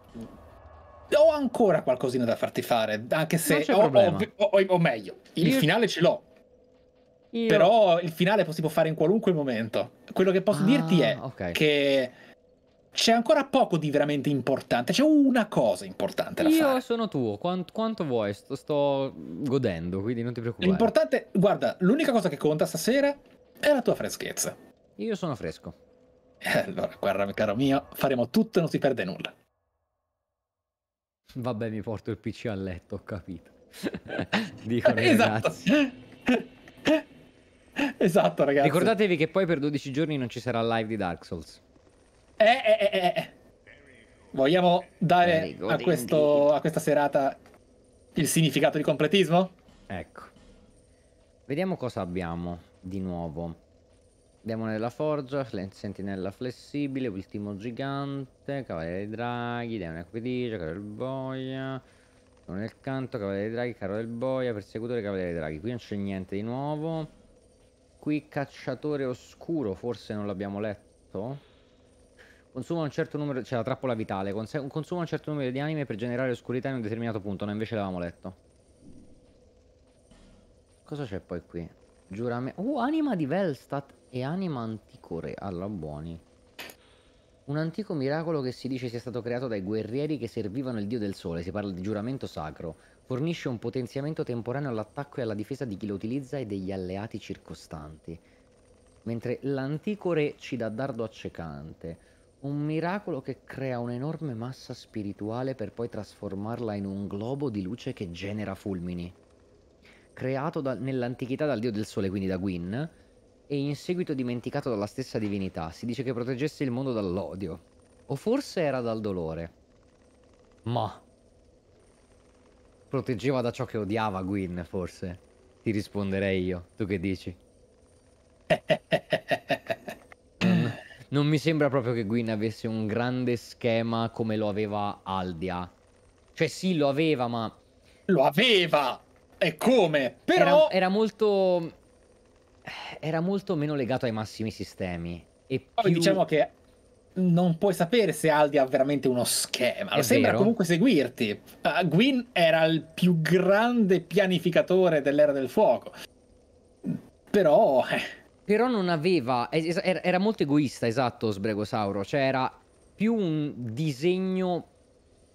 ho ancora qualcosina da farti fare, anche se... Ho, ho, ho, o, meglio, il Io... finale ce l'ho. Io... Però il finale si può fare in qualunque momento. Quello che posso ah, dirti è okay. che c'è ancora poco di veramente importante. C'è una cosa importante da Io fare. sono tuo, quanto, quanto vuoi, sto, sto, godendo, quindi non ti preoccupare. L'importante, guarda, l'unica cosa che conta stasera è la tua freschezza. Io sono fresco. Eh, allora, guarda, caro mio, faremo tutto e non si perde nulla. Vabbè, mi porto il PC a letto, ho capito. [laughs] Dicono esatto. esatto, ragazzi. Ricordatevi che poi per 12 giorni non ci sarà live di Dark Souls. Eh, eh, eh, eh. eh. Vogliamo dare a, questo, a questa serata il significato di completismo? Ecco. Vediamo cosa abbiamo di nuovo. Demone della forgia, sentinella flessibile, ultimo gigante, cavaliere dei draghi, demone acquidicio, caro del boia, demone del canto, cavaliere dei draghi, caro del boia, persecutore, cavaliere dei draghi. Qui non c'è niente di nuovo. Qui cacciatore oscuro, forse non l'abbiamo letto. Consuma un certo numero, c'è la trappola vitale, consuma un certo numero di anime per generare oscurità in un determinato punto, noi invece l'avevamo letto. Cosa c'è poi qui? Giuramento. Uh, anima di Velstat e anima anticore alla buoni. Un antico miracolo che si dice sia stato creato dai guerrieri che servivano il dio del sole, si parla di giuramento sacro, fornisce un potenziamento temporaneo all'attacco e alla difesa di chi lo utilizza e degli alleati circostanti. Mentre l'anticore ci dà dardo accecante, un miracolo che crea un'enorme massa spirituale per poi trasformarla in un globo di luce che genera fulmini. Creato nell'antichità dal dio del sole, quindi da Gwyn, e in seguito dimenticato dalla stessa divinità. Si dice che proteggesse il mondo dall'odio. O forse era dal dolore. Ma... Proteggeva da ciò che odiava Gwyn, forse. Ti risponderei io. Tu che dici? non, mi sembra proprio che Gwyn avesse un grande schema come lo aveva Aldia. Cioè sì, lo aveva, ma... Lo aveva! E come? Però... Era, era molto era molto meno legato ai massimi sistemi. E Poi più... diciamo che non puoi sapere se Aldi ha veramente uno schema. Lo sembra vero. comunque seguirti. Uh, Gwyn era il più grande pianificatore dell'era del fuoco. Però. Eh. Però non aveva. Era molto egoista, esatto, Sbregosauro. Cioè, era più un disegno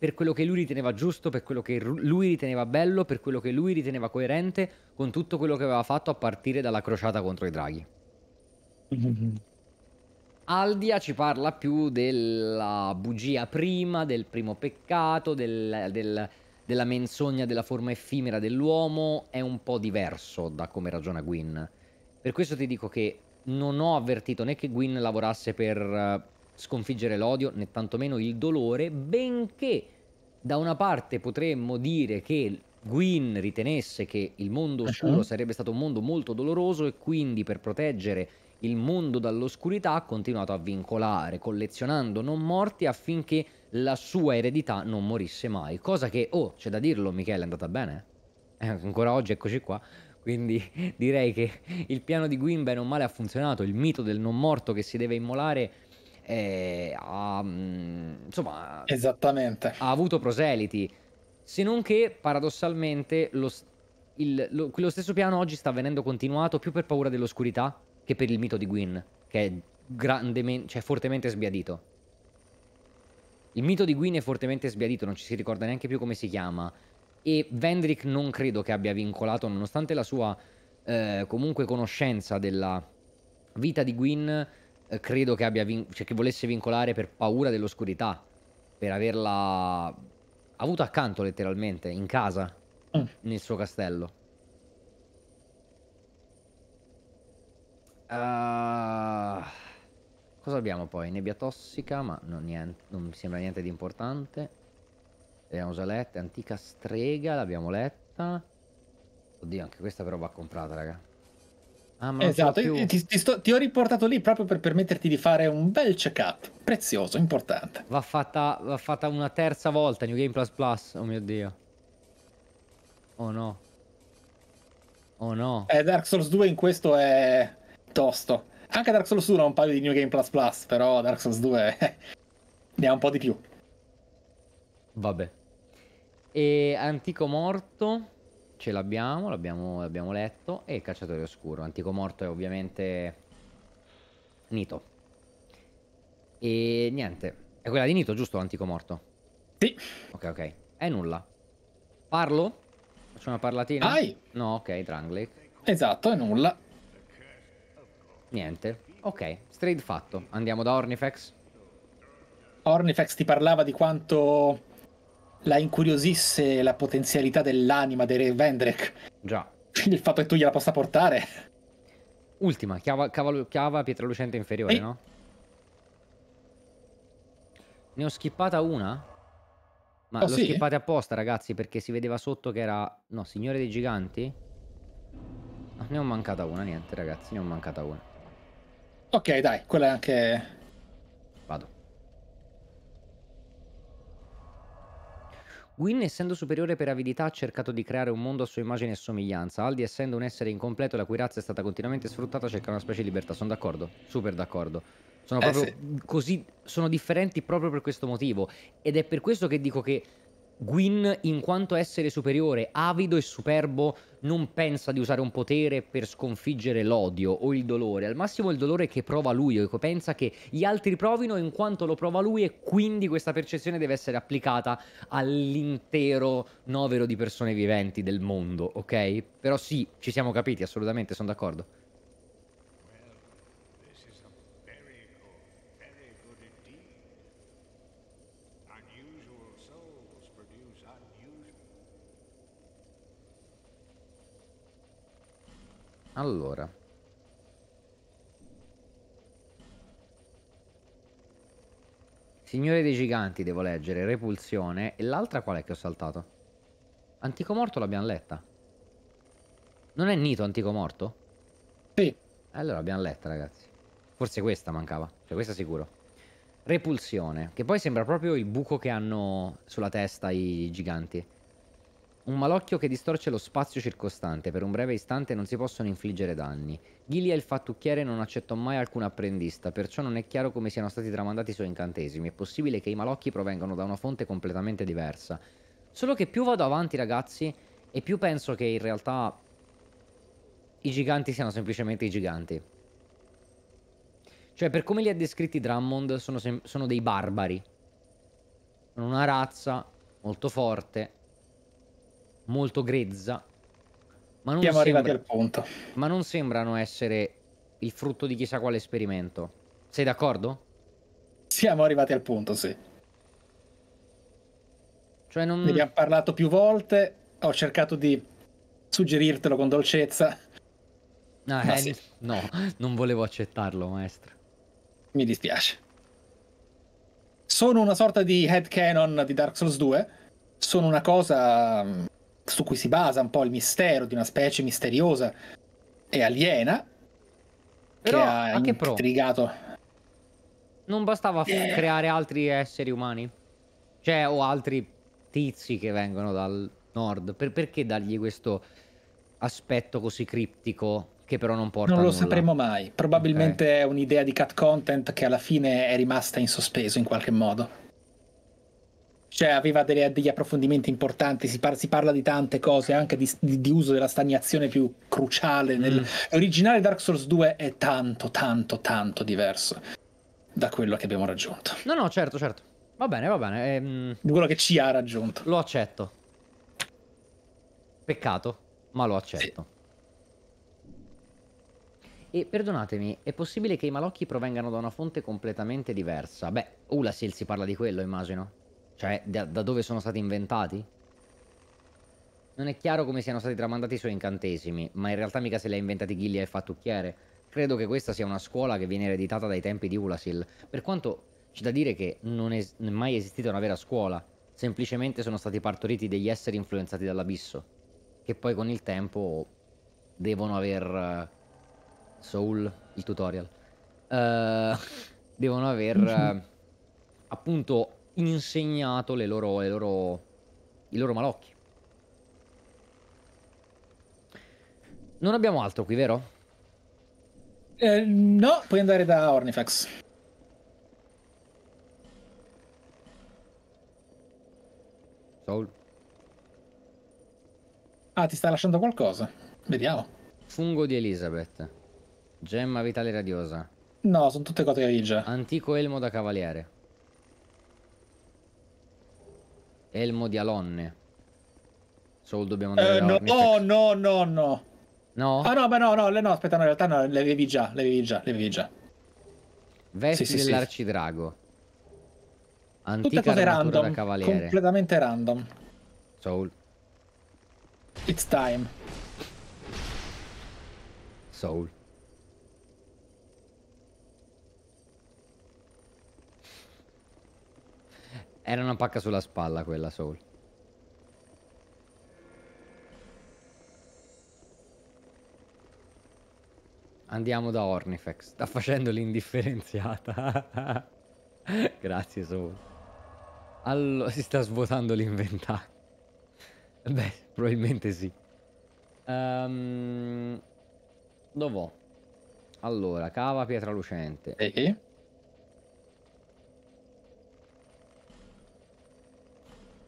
per quello che lui riteneva giusto, per quello che lui riteneva bello, per quello che lui riteneva coerente con tutto quello che aveva fatto a partire dalla crociata contro i draghi. [laughs] Aldia ci parla più della bugia prima, del primo peccato, del, del, della menzogna della forma effimera dell'uomo, è un po' diverso da come ragiona Gwyn. Per questo ti dico che non ho avvertito né che Gwyn lavorasse per eh, sconfiggere l'odio, né tantomeno il dolore, benché da una parte potremmo dire che Gwyn ritenesse che il mondo oscuro uh-huh. sarebbe stato un mondo molto doloroso e quindi per proteggere il mondo dall'oscurità ha continuato a vincolare, collezionando non morti affinché la sua eredità non morisse mai. Cosa che, oh, c'è da dirlo, Michele, è andata bene. Eh, eh ancora oggi eccoci qua. Quindi [laughs] direi che il piano di Gwyn bene o male ha funzionato, il mito del non morto che si deve immolare eh, ha, mm, insomma, Esattamente. ha avuto proseliti. Se non che paradossalmente lo, il, lo, stesso piano oggi sta venendo continuato più per paura dell'oscurità che per il mito di Gwyn, che è grandemente, cioè fortemente sbiadito. Il mito di Gwyn è fortemente sbiadito, non ci si ricorda neanche più come si chiama. E Vendrick non credo che abbia vincolato, nonostante la sua eh, comunque conoscenza della vita di Gwyn, eh, credo che, abbia vin- cioè, che volesse vincolare per paura dell'oscurità, per averla avuto accanto letteralmente, in casa, mm. nel suo castello. Uh, cosa abbiamo poi? Nebbia tossica, ma non, niente, non mi sembra niente di importante. Abbiamo già letta. Antica strega, l'abbiamo letta. Oddio, anche questa però va comprata, raga. Ah, esatto, ti, ti, sto, ti, ho riportato lì proprio per permetterti di fare un bel check-up, prezioso, importante. Va fatta, va fatta una terza volta New Game Plus Plus, oh mio dio. Oh no. Oh no. Eh, Dark Souls 2 in questo è tosto. Anche Dark Souls 1 ha un paio di New Game Plus Plus, però Dark Souls 2 [laughs] ne ha un po' di più. Vabbè. E Antico Morto? ce l'abbiamo, l'abbiamo, letto, e il cacciatore oscuro. Antico morto è ovviamente Nito. E niente, è quella di Nito, giusto? L'antico morto? Sì. Ok, ok. È nulla. Parlo? Faccio una parlatina? Ai! No, ok, Tranglick. Esatto, è nulla. Niente. Ok, straight fatto. Andiamo da Ornifex. Ornifex ti parlava di quanto la incuriosisse la potenzialità dell'anima dei re Vendrek. Già. il fatto che tu gliela possa portare. Ultima, chiava, cavalo, chiava pietra lucente inferiore, Ehi. no? Ne ho schippata una? Ma oh, l'ho sì? schippata apposta, ragazzi, perché si vedeva sotto che era... No, Signore dei Giganti? Ne ho mancata una, niente, ragazzi, ne ho mancata una. Ok, dai, quella è anche... Gwyn, essendo superiore per avidità, ha cercato di creare un mondo a sua immagine e somiglianza. Aldi, essendo un essere incompleto la cui razza è stata continuamente sfruttata, cerca una specie di libertà. Sono d'accordo, super d'accordo. Sono eh proprio sì. così, sono differenti proprio per questo motivo. Ed è per questo che dico che Gwyn, in quanto essere superiore, avido e superbo, non pensa di usare un potere per sconfiggere l'odio o il dolore, al massimo il dolore che prova lui o ecco, che pensa che gli altri provino in quanto lo prova lui e quindi questa percezione deve essere applicata all'intero novero di persone viventi del mondo, ok? Però sì, ci siamo capiti, assolutamente, sono d'accordo. Allora. Signore dei giganti devo leggere, repulsione. E l'altra qual è che ho saltato? Antico morto l'abbiamo letta. Non è Nito antico morto? Sì. Allora l'abbiamo letta ragazzi. Forse questa mancava, cioè questa sicuro. Repulsione, che poi sembra proprio il buco che hanno sulla testa i giganti. Un malocchio che distorce lo spazio circostante, per un breve istante non si possono infliggere danni. Ghilia il fattucchiere non accettò mai alcun apprendista, perciò non è chiaro come siano stati tramandati i suoi incantesimi. È possibile che i malocchi provengano da una fonte completamente diversa. Solo che più vado avanti, ragazzi, e più penso che in realtà i giganti siano semplicemente i giganti. Cioè, per come li ha descritti Drummond, sono, sono dei barbari. Sono una razza molto forte molto grezza. Ma non Siamo sembra... arrivati al punto. Ma non sembrano essere il frutto di chissà quale esperimento. Sei d'accordo? Siamo arrivati al punto, sì. Cioè non... Ne abbiamo parlato più volte, ho cercato di suggerirtelo con dolcezza. Ah, eh, sì. No, [laughs] non volevo accettarlo, maestro. Mi dispiace. Sono una sorta di headcanon di Dark Souls 2. Sono una cosa mm, su cui si basa un po' il mistero di una specie misteriosa e aliena Però, che ha intrigato. Pro. Non bastava yeah. creare altri esseri umani? Cioè, o altri tizi che vengono dal nord. Per, perché dargli questo aspetto così criptico che però non porta Non lo sapremo mai. Probabilmente okay. è un'idea di cat content che alla fine è rimasta in sospeso in qualche modo cioè aveva delle, degli approfondimenti importanti, si, par- si, parla di tante cose, anche di, di, di uso della stagnazione più cruciale. Nel... Mm. L'originale Dark Souls 2 è tanto, tanto, tanto diverso da quello che abbiamo raggiunto. No, no, certo, certo. Va bene, va bene. Ehm... Di quello che ci ha raggiunto. Lo accetto. Peccato, ma lo accetto. Sì. E perdonatemi, è possibile che i malocchi provengano da una fonte completamente diversa? Beh, Ulasil si parla di quello, immagino. Cioè, da, da dove sono stati inventati? Non è chiaro come siano stati tramandati i suoi incantesimi, ma in realtà mica se li ha inventati Ghiglia e Fattucchiere. Credo che questa sia una scuola che viene ereditata dai tempi di Ulasil, per quanto c'è da dire che non è mai esistita una vera scuola, semplicemente sono stati partoriti degli esseri influenzati dall'abisso, che poi con il tempo devono aver... Eh, Soul, il tutorial. Uh, [laughs] devono aver uh, [laughs] appunto insegnato le loro, le loro, i loro malocchi. Non abbiamo altro qui, vero? Eh, no, puoi andare da Ornifax. Soul. Ah, ti sta lasciando qualcosa? Vediamo. Fungo di Elizabeth. Gemma vitale radiosa. No, sono tutte cose che avevi Antico elmo da cavaliere. Elmo di Alonne. Soul dobbiamo eh, andare eh, no, no, no, no, no. No? Ah no, ma no, no, no, aspetta, no, in realtà no, le avevi già, le avevi già, le avevi già. Vesti sì, sì, dell'arcidrago. Antica Tutte cose random, da cavaliere. completamente random. Soul. It's time. Soul. Era una pacca sulla spalla quella, Soul. Andiamo da Ornifex. Sta facendo l'indifferenziata. [laughs] Grazie, Soul. Allora, si sta svuotando l'inventario. Beh, probabilmente sì. Um, ehm, ho? Allora, cava pietra lucente. E?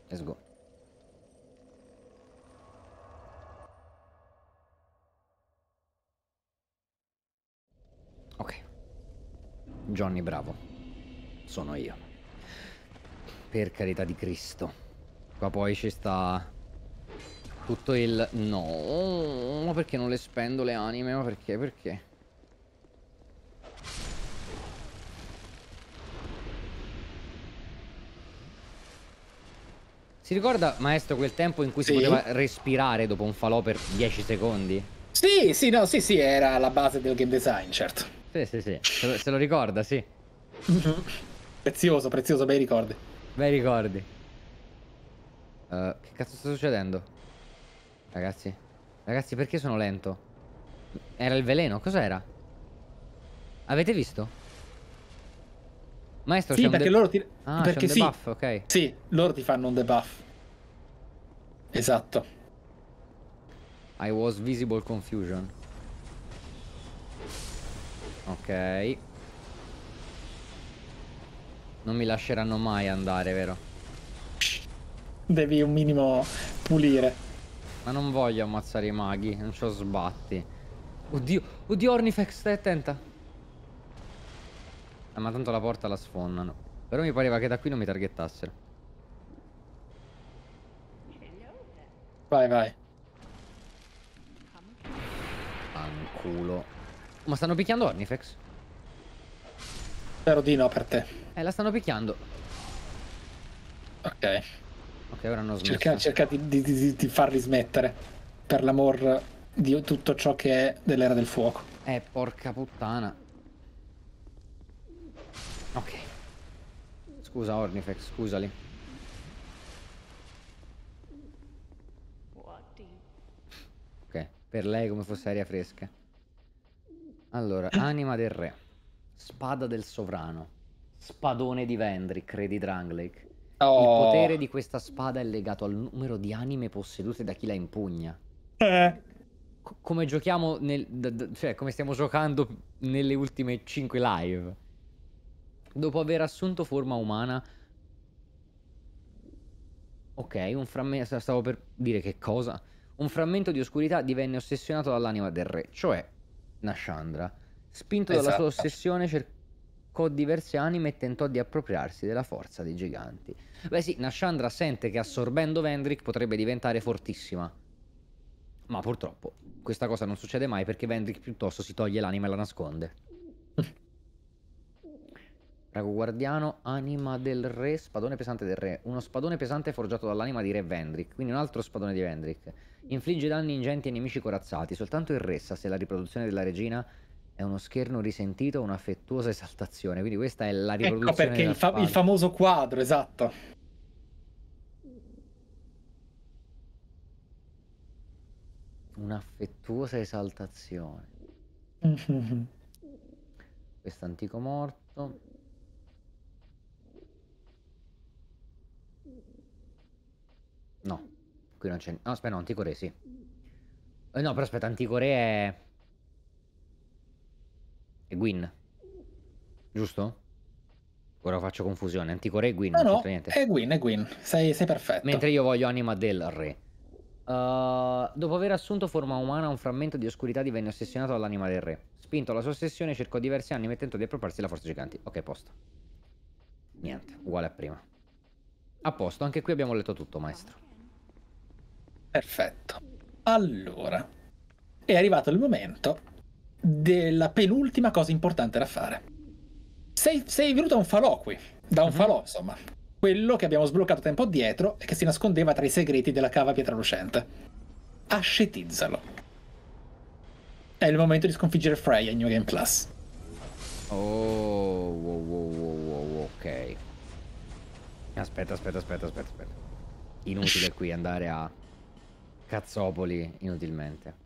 Let's go. Ok. Johnny Bravo. Sono io. Per carità di Cristo. Qua poi ci sta... Tutto il... No, ma perché non le spendo le anime? Ma perché? Perché? Si ricorda, maestro, quel tempo in cui sì. si poteva respirare dopo un falò per 10 secondi? Sì, sì, no, sì, sì, era la base del game design, certo. Sì, sì, sì, se lo, se lo ricorda, sì. Mm [laughs] Prezioso, prezioso, bei ricordi. Bei ricordi. Uh, che cazzo sta succedendo? Ragazzi, ragazzi, perché sono lento? Era il veleno, cos'era? Avete visto? Maestro, sì, perché loro ti... Ah, perché sì. ok. Sì, loro ti fanno un debuff. Esatto. I was visible confusion. Ok. Non mi lasceranno mai andare, vero? Devi un minimo pulire. Ma non voglio ammazzare i maghi, non ci ho sbatti. Oddio, oddio Ornifex, stai attenta. Ah, ma tanto la porta la sfondano. Però mi pareva che da qui non mi targettassero. Vai, vai. Anculo. Ma stanno picchiando Ornifex? Spero di no per te. Eh, la stanno picchiando. Ok. Ok, ora hanno smesso. Cerca, cerca di, di, di, di, farli smettere. Per l'amor di tutto ciò che è dell'era del fuoco. Eh, porca puttana. Ok. Scusa Ornifex, scusali. Ok, per lei come fosse aria fresca. Allora, [coughs] anima del re. Spada del sovrano. Spadone di Vendri, credi Dranglake. Oh. Il potere di questa spada è legato al numero di anime possedute da chi la impugna. Eh. come giochiamo nel... cioè, come stiamo giocando nelle ultime 5 live. Dopo aver assunto forma umana... Ok, un frammento... Stavo per dire che cosa? Un frammento di oscurità divenne ossessionato dall'anima del re, cioè Nashandra. Spinto esatto. dalla sua esatto. ossessione cercò diverse anime e tentò di appropriarsi della forza dei giganti. Beh sì, Nashandra sente che assorbendo Vendrick potrebbe diventare fortissima. Ma purtroppo questa cosa non succede mai perché Vendrick piuttosto si toglie l'anima e la nasconde. Drago guardiano, anima del re, spadone pesante del re. Uno spadone pesante forgiato dall'anima di re Vendrick, quindi un altro spadone di Vendrick. Infligge danni ingenti ai nemici corazzati. Soltanto il re sa se la riproduzione della regina è uno scherno risentito, un'affettuosa esaltazione. Quindi questa è la ecco riproduzione. Ecco perché il, fa il famoso quadro, esatto. Un'affettuosa esaltazione. [laughs] Quest'antico morto. No, qui non c'è... No, aspetta, no, antico sì. Eh, no, però aspetta, antico è... È Gwyn. Giusto? Ora faccio confusione. Antico è Gwyn. No, non no, niente. è Gwyn, è Gwyn. Sei, sei perfetto. Mentre io voglio anima del re. Uh, dopo aver assunto forma umana, un frammento di oscurità divenne ossessionato dall'anima del re. Spinto alla sua ossessione, cercò diversi anni mettendo di appropriarsi la forza giganti. Ok, posto. Niente, uguale a prima. A posto, anche qui abbiamo letto tutto, maestro. Perfetto. Allora, è arrivato il momento della penultima cosa importante da fare. Sei, sei venuto a un falò qui, da un mm-hmm. falò insomma, quello che abbiamo sbloccato tempo addietro e che si nascondeva tra i segreti della cava pietralucente. Ascetizzalo. È il momento di sconfiggere Freya in New Game Plus. Oh, wow, wow, wow, ok. Aspetta, aspetta, aspetta, aspetta, aspetta. Inutile qui andare a cazzopoli inutilmente.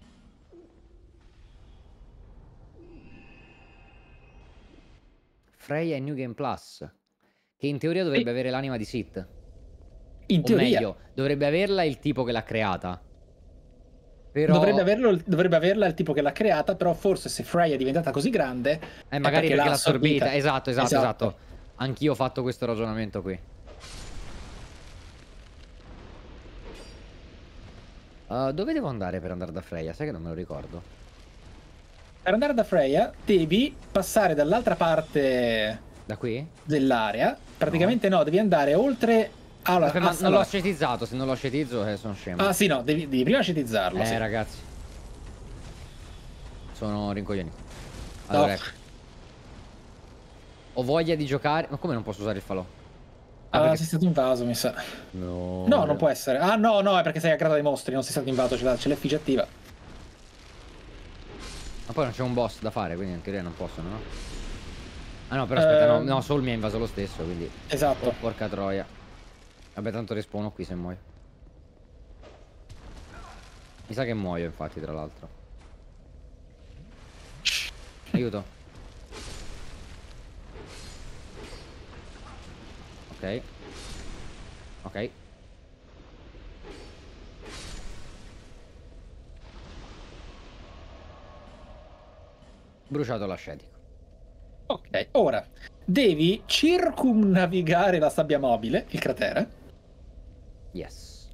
Freya e New Game Plus, che in teoria dovrebbe e... avere l'anima di Sith. In o teoria. meglio, dovrebbe averla il tipo che l'ha creata. Però... Dovrebbe, averlo, dovrebbe, averla il tipo che l'ha creata, però forse se Freya è diventata così grande... Eh, magari perché, perché l'ha assorbita. assorbita. Esatto, esatto, esatto. esatto. Anch'io ho fatto questo ragionamento qui. Uh, dove devo andare per andare da Freya? Sai che non me lo ricordo. Per andare da Freya devi passare dall'altra parte... Da qui? Dell'area. Praticamente no. no. devi andare oltre... Allora, Vabbè, ma non l'ho ascetizzato, se non lo ascetizzo eh, sono scemo. Ah sì, no, devi, devi prima ascetizzarlo. Eh, sì. ragazzi. Sono rincoglioni. Allora, no. ecco. Ho voglia di giocare... Ma come non posso usare il falò? Ah, ah, perché... sei stato invaso, mi sa. No. No, non può essere. Ah, no, no, è perché sei a grado dei mostri, non sei stato invaso, c'è l'effigie attiva. Ma poi non c'è un boss da fare, quindi anche lei non possono, no? Ah no, però aspetta, eh... no, ehm. no, Soul mi ha invaso lo stesso, quindi... Esatto. porca troia. Vabbè, tanto respawno qui se muoio. Mi sa che muoio, infatti, tra l'altro. Aiuto. Ok. Ok. Bruciato l'ascetico. Ok, eh. ora devi circumnavigare la sabbia mobile, il cratere. Yes.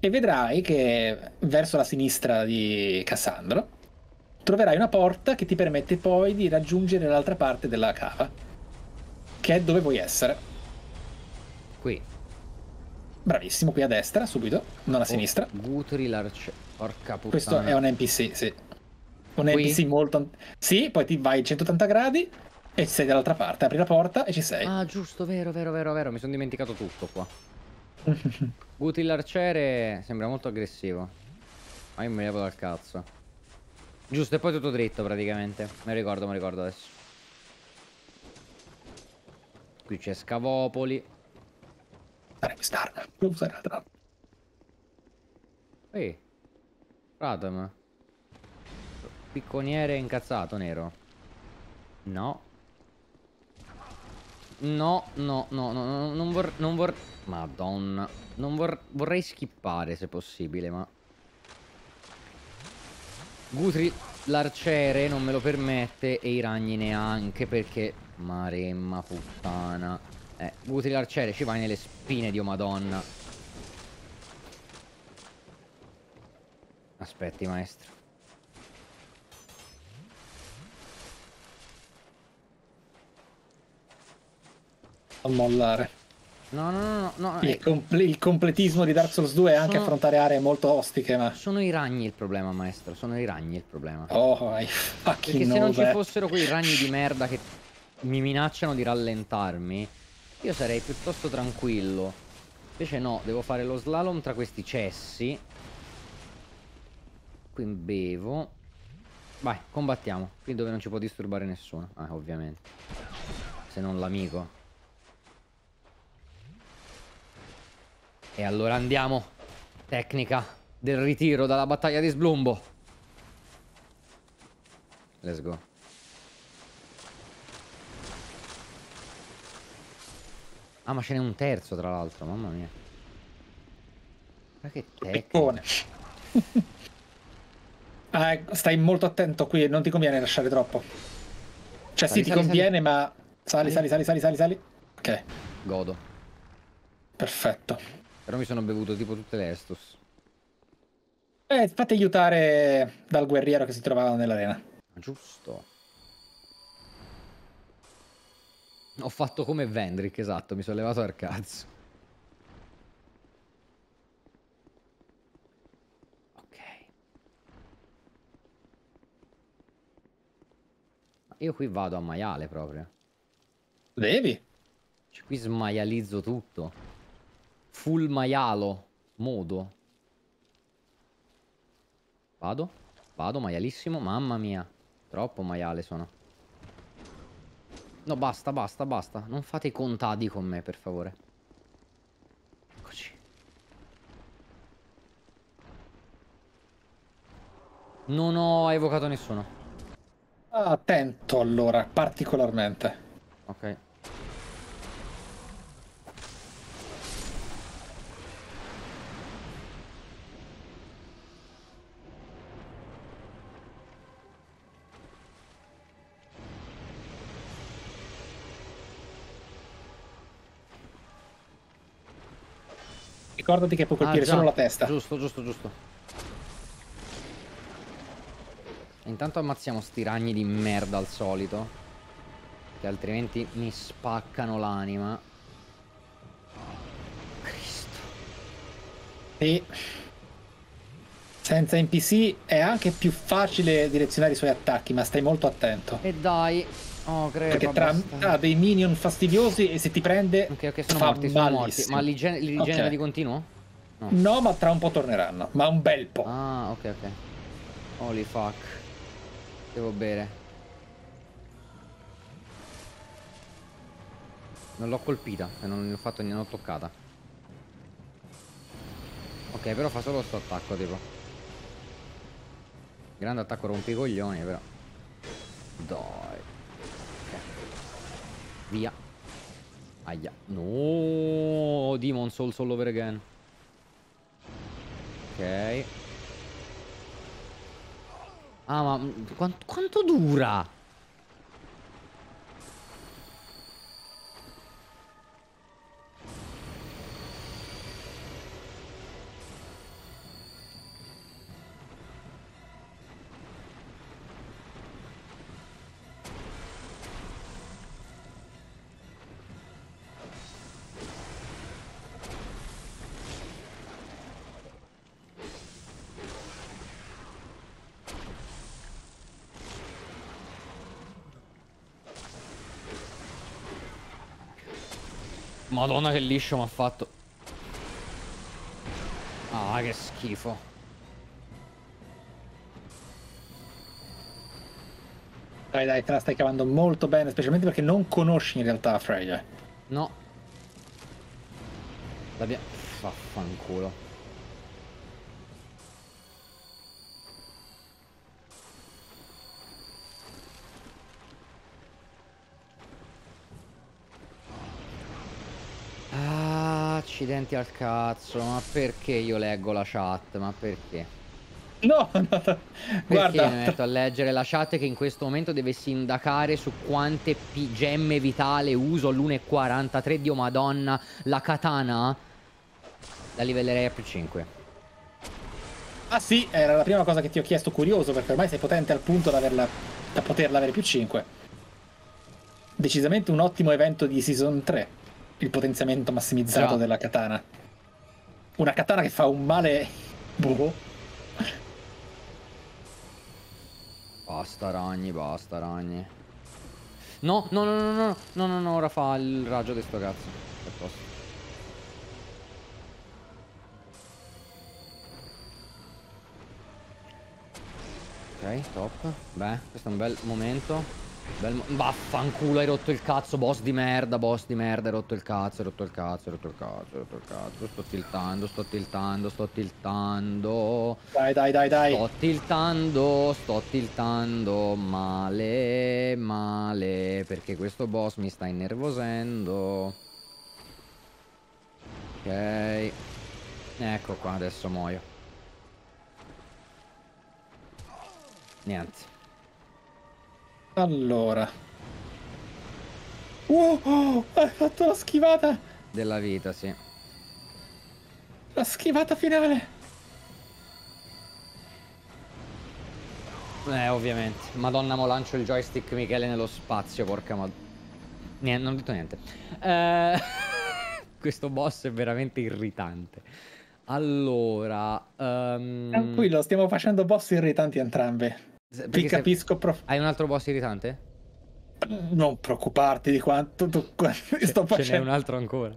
E vedrai che verso la sinistra di Cassandro troverai una porta che ti permette poi di raggiungere l'altra parte della cava, che è dove vuoi essere. Qui. Bravissimo, qui a destra, subito, non a oh, sinistra. Gutri l'arce. Porca puttana. Questo è un NPC, sì. Un qui? NPC molto... Sì, poi ti vai 180 gradi e sei dall'altra parte. Apri la porta e ci sei. Ah, giusto, vero, vero, vero, vero. Mi sono dimenticato tutto qua. [laughs] Guti l'arciere sembra molto aggressivo. Ma io mi levo dal cazzo. Giusto, e poi tutto dritto praticamente. Me ricordo, me ricordo adesso. Qui c'è Scavopoli. Sarebbe Star. Usare sarà tra Ehi. Radam. Picconiere incazzato nero. No. No, no, no, no, non vorrei... Non vor... Madonna. Non vor... vorrei skippare se possibile, ma... Gutri l'arciere non me lo permette e i ragni neanche perché... Maremma puttana. Eh, Guthrie l'arciere ci vai nelle spine, dio madonna. Aspetti, maestro. A mollare. No, no, no, no. no. Il, eh. compl il, completismo di Dark Souls 2 è anche sono... affrontare aree molto ostiche, ma... Sono i ragni il problema, maestro. Sono i ragni il problema. Oh, I fucking Perché se non ci fossero quei ragni di merda che mi minacciano di rallentarmi, io sarei piuttosto tranquillo. Invece no, devo fare lo slalom tra questi cessi. Qui bevo. Vai, combattiamo. Qui dove non ci può disturbare nessuno. Ah, ovviamente. Se non l'amico. E allora andiamo. Tecnica del ritiro dalla battaglia di Sblumbo. Let's go. Ah, ma ce n'è un terzo, tra l'altro, mamma mia. Ma che tecnica. [laughs] ah, ecco, stai molto attento qui, non ti conviene lasciare troppo. Cioè, sali, sì, sali, ti conviene, sali. ma... Sali, sali, sali, sali, sali, sali. Ok. Godo. Perfetto. Però mi sono bevuto tipo tutte le Estus. Eh, fate aiutare dal guerriero che si trovava nell'arena. Ah, giusto. Ho fatto come Vendrick, esatto, mi sono levato al cazzo. Ok. Io qui vado a maiale proprio. Devi. Cioè, qui smaializzo tutto. Full maialo. Modo. Vado. Vado, maialissimo. Mamma mia. Troppo maiale sono. No, basta, basta, basta. Non fate i contadi con me, per favore. Eccoci. Non ho evocato nessuno. Attento allora, particolarmente. Ok. Ricordati che puoi ah, colpire ah, solo la testa. Giusto, giusto, giusto. Intanto ammazziamo sti ragni di merda al solito. Che altrimenti mi spaccano l'anima. Cristo. E... Senza NPC è anche più facile direzionare i suoi attacchi, ma stai molto attento. E dai, Oh, crepa, Perché tra, tra, dei minion fastidiosi e se ti prende. Ok, ok, sono morti, sono morti. Ma li, gen li genera okay. di continuo? No. no. ma tra un po' torneranno. Ma un bel po'. Ah, ok, ok. Holy fuck. Devo bere. Non l'ho colpita e non ne ho fatto niente, non l'ho toccata. Ok, però fa solo sto attacco, tipo. Grande attacco rompi coglioni, però. Dai. Via. Aia. No, Demon Souls all over again. Ok. Ah, ma quanto, quanto dura? Madonna che liscio mi ha fatto. Ah, che schifo. Dai, dai, te la stai cavando molto bene, specialmente perché non conosci in realtà Freya. No. L'abbiamo... Vaffanculo. accidenti al cazzo, ma perché io leggo la chat? Ma perché? [laughs] No, no, perché guarda. mi metto a leggere la chat che in questo momento deve sindacare su quante gemme vitale uso all'1.43, Dio madonna, la katana la livellerei a più 5. Ah sì, era la prima cosa che ti ho chiesto curioso, perché ormai sei potente al punto da, averla, da poterla avere più 5. Decisamente un ottimo evento di Season 3 il potenziamento massimizzato no. della katana. Una katana che fa un male... Boh. Basta ragni, basta ragni. No, no, no, no, no, no, no, no, ora fa il raggio di sto cazzo. Piuttosto. Ok, top. Beh, questo è un bel momento. Bel... Vaffanculo, hai rotto il cazzo, boss di merda, boss di merda, hai rotto il cazzo, hai rotto il cazzo, hai rotto il cazzo, hai rotto il cazzo. Sto tiltando, sto tiltando, sto tiltando. Dai, dai, dai, dai. Sto tiltando, sto tiltando male, male, perché questo boss mi sta innervosendo. Ok. Ecco qua, adesso muoio. Niente. Allora. Oh, oh, hai fatto la schivata! Della vita, sì. La schivata finale! Eh, ovviamente. Madonna, mo lancio il joystick Michele nello spazio, porca madonna. Niente, non ho detto niente. Eh... [laughs] questo boss è veramente irritante. Allora... Um... Tranquillo, stiamo facendo boss irritanti entrambe. Ti capisco, prof. Hai un altro boss irritante? Non preoccuparti di quanto tu [laughs] sto facendo. Ce n'è un altro ancora.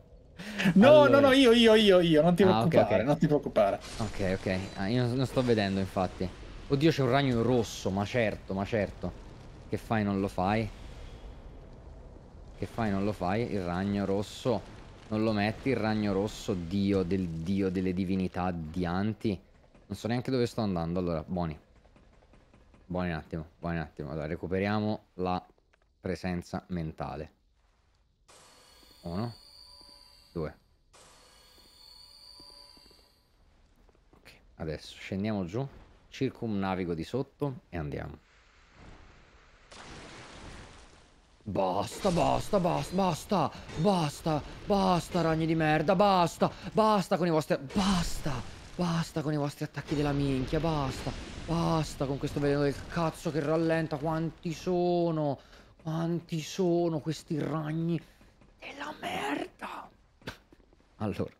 No, allora. no, no, io, io, io, io, non ti ah, preoccupare, okay, okay. non ti preoccupare. Ok, ok, ah, io non sto vedendo infatti. Oddio, c'è un ragno rosso, ma certo, ma certo. Che fai, non lo fai? Che fai, non lo fai? Il ragno rosso. Non lo metti, il ragno rosso, dio del dio delle divinità, dianti. Non so neanche dove sto andando, allora, buoni. Buon un attimo, buon un attimo. Allora, recuperiamo la presenza mentale. Uno, due. Ok, adesso scendiamo giù, circumnavigo di sotto e andiamo. Basta, basta, basta, basta, basta, basta, ragni di merda, basta, basta con i vostri... Basta! Basta con i vostri attacchi della minchia, basta. Basta con questo veleno del cazzo che rallenta. Quanti sono? Quanti sono questi ragni della merda? Allora.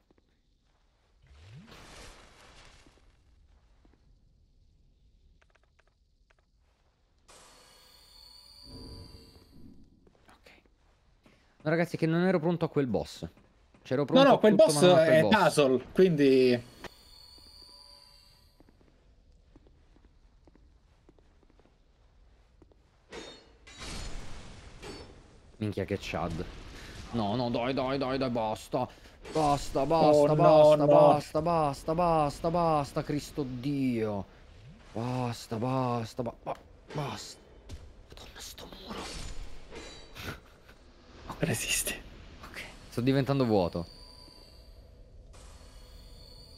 No, ragazzi, che non ero pronto a quel boss. C'ero cioè, pronto no, no, a quel boss è boss. Dazzle, quindi... Minchia che Chad. No, no, dai, dai, dai, dai, basta. Basta, basta, oh, basta, no, basta, no. basta, basta, basta, Cristo Dio. Basta, basta, ba basta. Madonna, sto muro. Okay. Resiste. Ok. Sto diventando vuoto.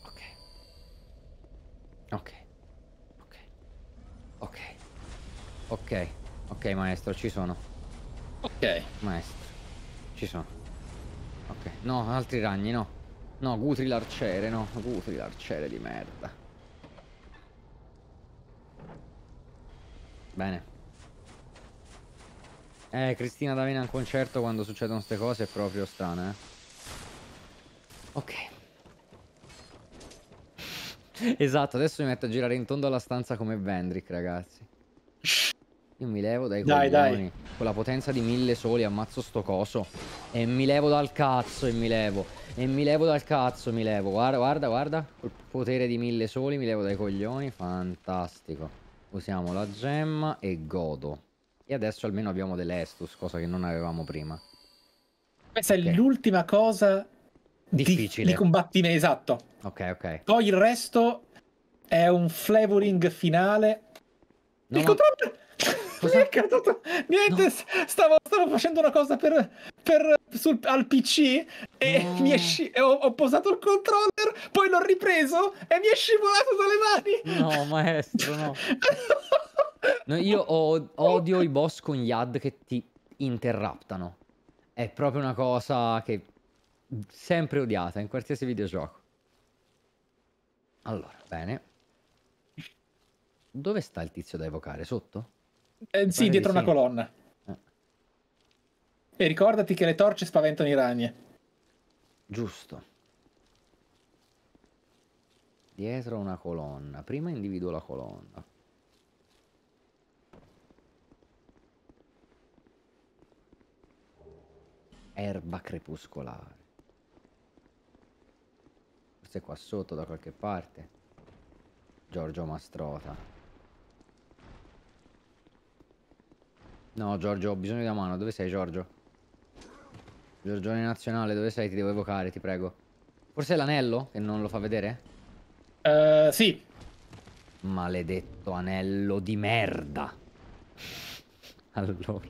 Ok. Ok. Ok. Ok. Ok, maestro, ci sono. Ok. Maestro. Ci sono. Ok. No, altri ragni, no. No, Gutri l'arciere, no. Gutri l'arciere di merda. Bene. Eh, Cristina Davina a un concerto quando succedono queste cose è proprio strana, eh. Ok. [laughs] esatto, adesso mi metto a girare in tondo alla stanza come Vendrick, ragazzi. Io mi levo dai Dai, coglioni. dai. Con la potenza di mille soli ammazzo sto coso. E mi levo dal cazzo e mi levo. E mi levo dal cazzo, mi levo. Guarda, guarda, guarda. Col potere di mille soli mi levo dai coglioni. Fantastico. Usiamo la gemma e godo. E adesso almeno abbiamo dell'estus, cosa che non avevamo prima. Questa okay. è l'ultima cosa difficile di, di combattimento, esatto. Ok, ok. Poi il resto è un flavoring finale. No, il ma... Cosa? Mi è caduto. Niente, no. stavo, stavo, facendo una cosa per, per sul, al PC e no. mi è sci- ho, ho, posato il controller, poi l'ho ripreso e mi è scivolato dalle mani. No, maestro, no. [laughs] no io ho, odio i boss con Yad che ti interraptano. È proprio una cosa che sempre odiata in qualsiasi videogioco. Allora, bene. Dove sta il tizio da evocare? Sotto? Eh, sì, dietro sì. una colonna. Eh. E ricordati che le torce spaventano i ragni. Giusto. Dietro una colonna. Prima individuo la colonna. Erba crepuscolare. Forse qua sotto da qualche parte. Giorgio Mastrota. No, Giorgio, ho bisogno di una mano. Dove sei, Giorgio? Giorgione nazionale, dove sei? Ti devo evocare, ti prego. Forse è l'anello che non lo fa vedere? Uh, sì. Maledetto anello di merda. [laughs] Allora.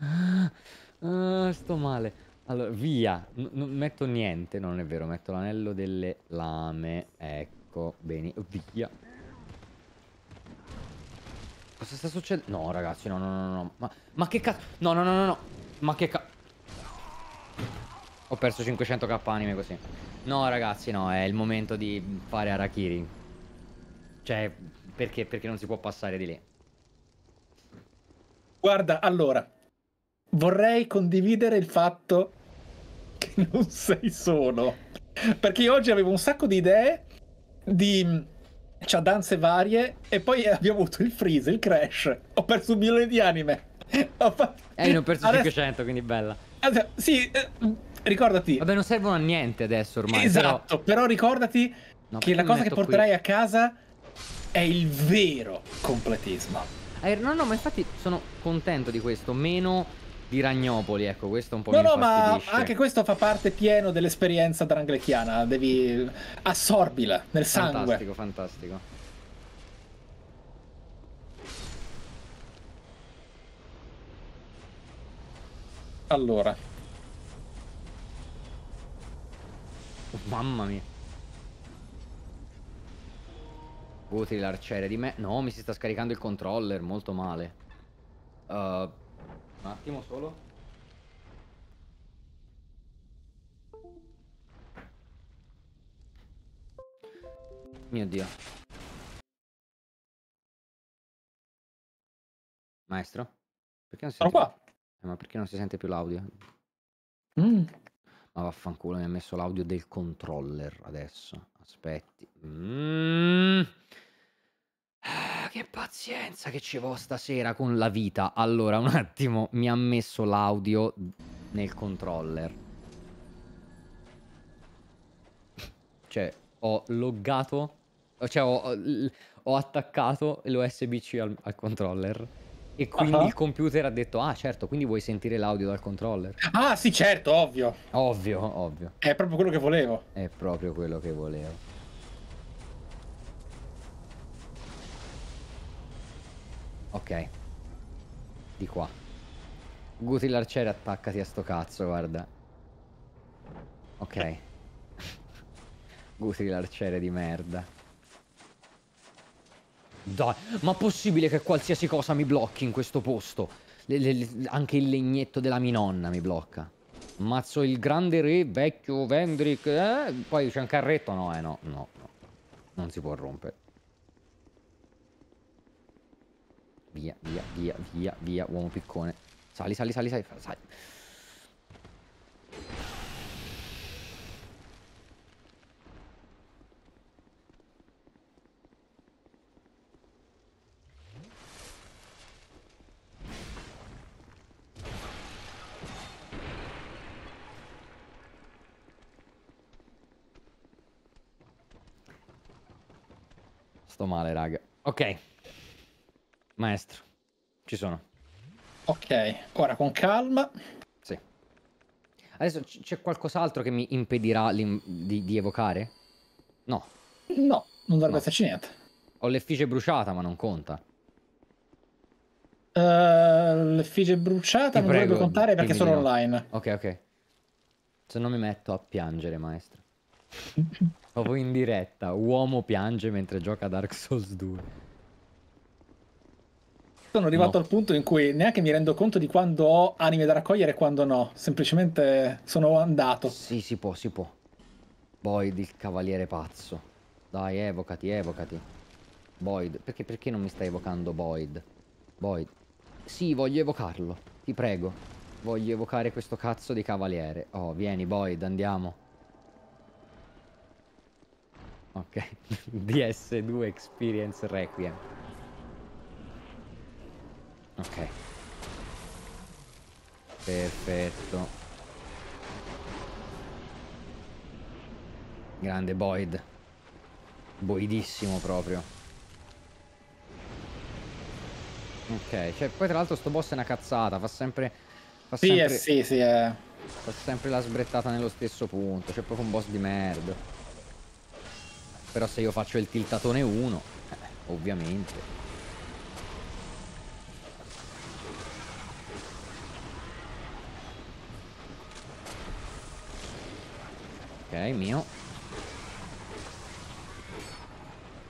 Ah, ah, sto male. Allora, via. N non metto niente, non è vero. Metto l'anello delle lame. Ecco, bene. Via. Cosa sta succedendo? No, ragazzi, no, no, no, no. Ma, ma che cazzo? No, no, no, no, no. Ma che cazzo? Ho perso 500k anime così. No, ragazzi, no, è il momento di fare Arakiri. Cioè, perché? Perché non si può passare di lì. Guarda, allora, vorrei condividere il fatto che non sei solo. Perché io oggi avevo un sacco di idee di c'ha danze varie e poi abbiamo avuto il freeze, il crash. Ho perso un milione di anime. [laughs] Ho fatto... Eh, non ho perso adesso... 500, quindi bella. Adesso, sì, eh, ricordati. Vabbè, non servono a niente adesso ormai. Esatto, però, però ricordati no, che la cosa che porterai qui. a casa è il vero completismo. Eh, no, no, ma infatti sono contento di questo. Meno di Ragnopoli, ecco, questo è un po' No, no, ma anche questo fa parte pieno dell'esperienza dranglechiana, devi assorbila nel fantastico, sangue. Fantastico, fantastico. Allora. Oh, mamma mia. Utile l'arciere di me. No, mi si sta scaricando il controller, molto male. Uh, un attimo solo. Mio Dio. Maestro? Perché non si sente... qua. Eh, ma perché non si sente più l'audio? Mm. Ma vaffanculo, mi ha messo l'audio del controller adesso. Aspetti. Mm. Ah, che pazienza che ci ho stasera con la vita. Allora, un attimo, mi ha messo l'audio nel controller. Cioè, ho loggato... Cioè, ho, ho, ho attaccato l'USB-C al, al, controller. E quindi uh -huh. il computer ha detto, ah certo, quindi vuoi sentire l'audio dal controller? Ah sì, certo, ovvio. Ovvio, ovvio. È proprio quello che volevo. È proprio quello che volevo. Ok. Di qua. Guti l'arciere attaccati a sto cazzo, guarda. Ok. [laughs] Guti l'arciere di merda. Dai, ma possibile che qualsiasi cosa mi blocchi in questo posto? Le, le, anche il legnetto della mia nonna mi blocca. Mazzo il grande re, vecchio Vendrick. Eh? Poi c'è un carretto? No, eh no, no, no. Non si può rompere. Via, via, via, via, via, uomo piccone. Sali, sali, sali, sali, sali. Sto male, raga. Ok. Maestro, ci sono. Ok, ora con calma. Sì. Adesso c'è qualcos'altro che mi impedirà di, di, evocare? No. No, non dovrebbe no. esserci niente. Ho l'effigie bruciata, ma non conta. Uh, l'effigie bruciata Ti non prego, dovrebbe contare perché sono no. online. Ok, ok. Se no mi metto a piangere, maestro. Proprio [laughs] in diretta, uomo piange mentre gioca Dark Souls 2 sono arrivato no. al punto in cui neanche mi rendo conto di quando ho anime da raccogliere e quando no. Semplicemente sono andato. Sì, si può, si può. Boyd, il cavaliere pazzo. Dai, evocati, evocati. Boyd, perché, perché non mi stai evocando Boyd? Boyd. Sì, voglio evocarlo. Ti prego. Voglio evocare questo cazzo di cavaliere. Oh, vieni Boyd, andiamo. Ok, [laughs] DS2 Experience Requiem. Ok. Perfetto. Grande Boyd. Boidissimo proprio. Ok, cioè poi tra l'altro sto boss è una cazzata, fa sempre... Fa sì, sempre, eh, sì, sì, è... Eh. Fa sempre la sbrettata nello stesso punto, c'è proprio un boss di merda. Però se io faccio il tiltatone 1, eh, ovviamente. Ok, mio.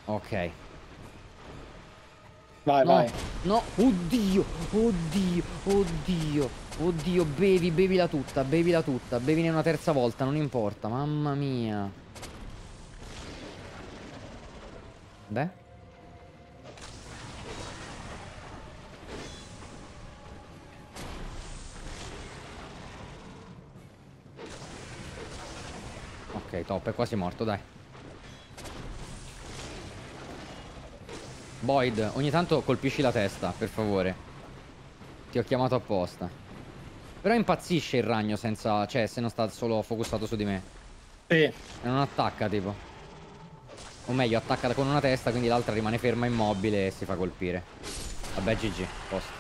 Ok. Vai, no, vai. No, oddio, oddio, oddio, oddio, bevi, bevila tutta, bevila tutta, bevine una terza volta, non importa, mamma mia. Beh. top, è quasi morto, dai. Boyd, ogni tanto colpisci la testa, per favore. Ti ho chiamato apposta. Però impazzisce il ragno senza... Cioè, se non sta solo focussato su di me. Sì. E non attacca, tipo. O meglio, attacca con una testa, quindi l'altra rimane ferma, immobile e si fa colpire. Vabbè, GG, posto.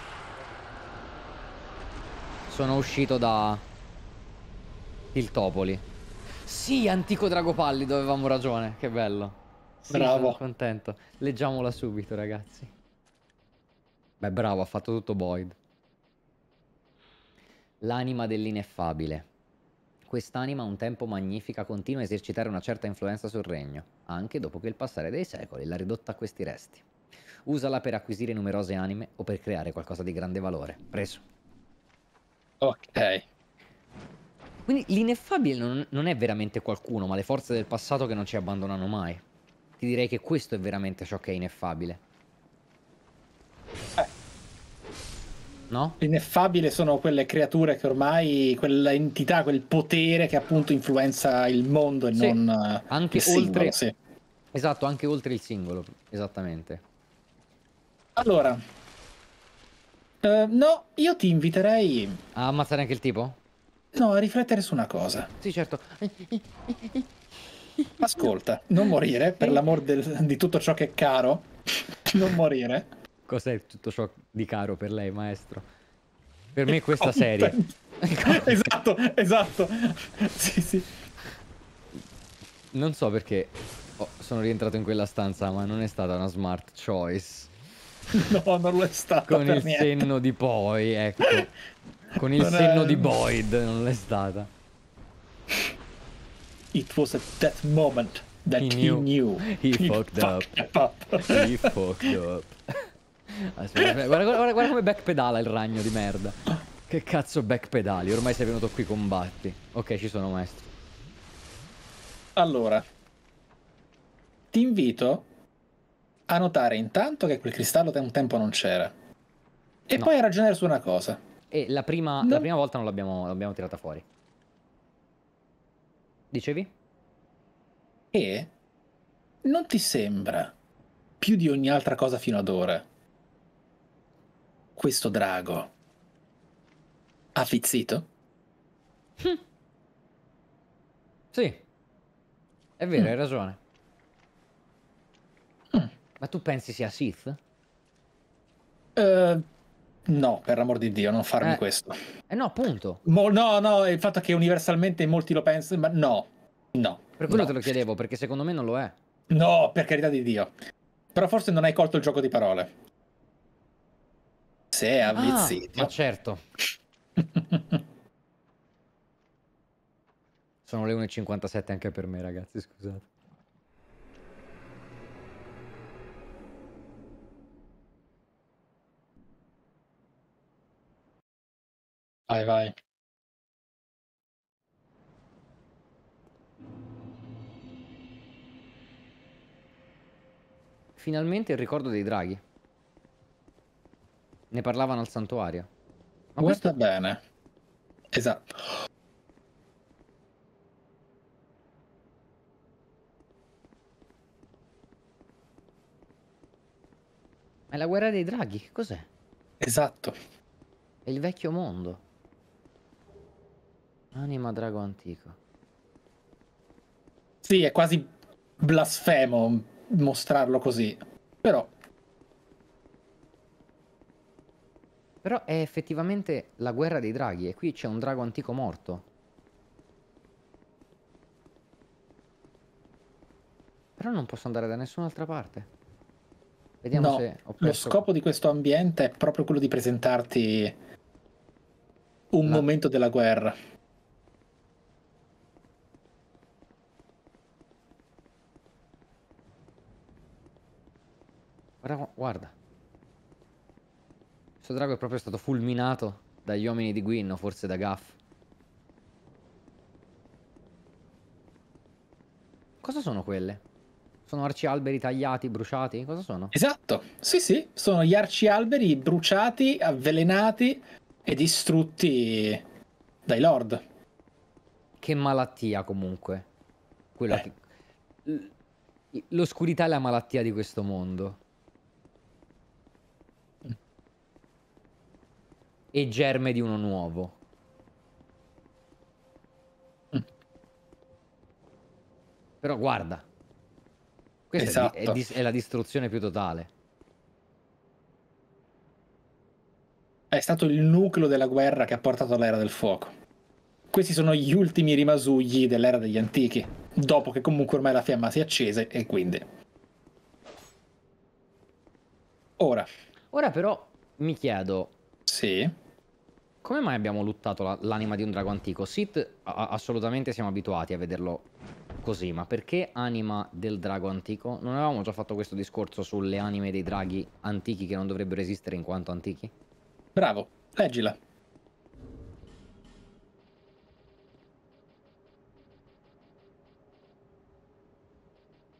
Sono uscito da... Il Topoli. Sì, antico drago pallido, avevamo ragione, che bello. Sì, bravo. Sono contento. Leggiamola subito, ragazzi. Beh, bravo, ha fatto tutto Boyd. L'anima dell'ineffabile. Quest'anima un tempo magnifica continua a esercitare una certa influenza sul regno, anche dopo che il passare dei secoli l'ha ridotta a questi resti. Usala per acquisire numerose anime o per creare qualcosa di grande valore. Preso. Ok. Quindi l'ineffabile non, non, è veramente qualcuno, ma le forze del passato che non ci abbandonano mai. Ti direi che questo è veramente ciò che è ineffabile. Eh. No? L'ineffabile sono quelle creature che ormai, quell'entità, quel potere che appunto influenza il mondo e sì. non anche oltre... Singolo, sì. Esatto, anche oltre il singolo, esattamente. Allora, uh, no, io ti inviterei a ammazzare anche il tipo? No, a riflettere su una cosa. Sì, certo. Ascolta, non morire, per l'amor di tutto ciò che è caro. Non morire. Cos'è tutto ciò di caro per lei, maestro? Per me questa [laughs] serie. [laughs] esatto, esatto. Sì, sì. Non so perché oh, sono rientrato in quella stanza, ma non è stata una smart choice. No, non lo è stata. Con il niente. senno di poi, ecco. [laughs] Con il senno di Boyd, non l'è stata. It was at that moment that he knew. He, knew. he, he fucked, fucked up. up. He fucked up. Aspetta, aspetta. Guarda, guarda, guarda, come backpedala il ragno di merda. Che cazzo backpedali? Ormai sei venuto qui combatti. Ok, ci sono maestro. Allora, ti invito a notare intanto che quel cristallo un tempo non c'era. E no. poi a ragionare su una cosa. E la prima, no. la prima volta non l'abbiamo, tirata fuori. Dicevi? E non ti sembra più di ogni altra cosa fino ad ora questo drago affizzito? Hm. Sì. È vero, mm. hai ragione. Mm. mm. Ma tu pensi sia Sith? Uh, No, per l'amor di Dio, non farmi eh, questo. Eh no, appunto. Mo, no, no, il fatto che universalmente molti lo pensano, ma no, no. Per quello no. te lo chiedevo, perché secondo me non lo è. No, per carità di Dio. Però forse non hai colto il gioco di parole. Se è ah, avvizzito. Ah, ma certo. [laughs] Sono le 1.57 anche per me, ragazzi, scusate. Vai, vai. Finalmente il ricordo dei draghi. Ne parlavano al santuario. Ma Guarda questo... bene. Esatto. È la guerra dei draghi, cos'è? Esatto. È il vecchio mondo. Anima drago antico. Sì, è quasi blasfemo mostrarlo così, però... Però è effettivamente la guerra dei draghi e qui c'è un drago antico morto. Però non posso andare da nessun'altra parte. Vediamo no, se ho perso... Lo scopo di questo ambiente è proprio quello di presentarti un la... momento della guerra. Guarda, guarda. Questo drago è proprio stato fulminato dagli uomini di Guinno, forse da Gaff. Cosa sono quelle? Sono arcialberi tagliati, bruciati? Cosa sono? Esatto, sì sì, sono gli arcialberi bruciati, avvelenati e distrutti dai lord. Che malattia comunque. Eh. Che... L'oscurità è la malattia di questo mondo. e germe di uno nuovo. Mm. Però guarda, questa esatto. è, è, è, è la distruzione più totale. È stato il nucleo della guerra che ha portato all'era del fuoco. Questi sono gli ultimi rimasugli dell'era degli antichi, dopo che comunque ormai la fiamma si è accesa e quindi... Ora. Ora però mi chiedo... Sì. Come mai abbiamo luttato l'anima di un drago antico? Sith assolutamente siamo abituati a vederlo così, ma perché anima del drago antico? Non avevamo già fatto questo discorso sulle anime dei draghi antichi che non dovrebbero esistere in quanto antichi? Bravo, leggila.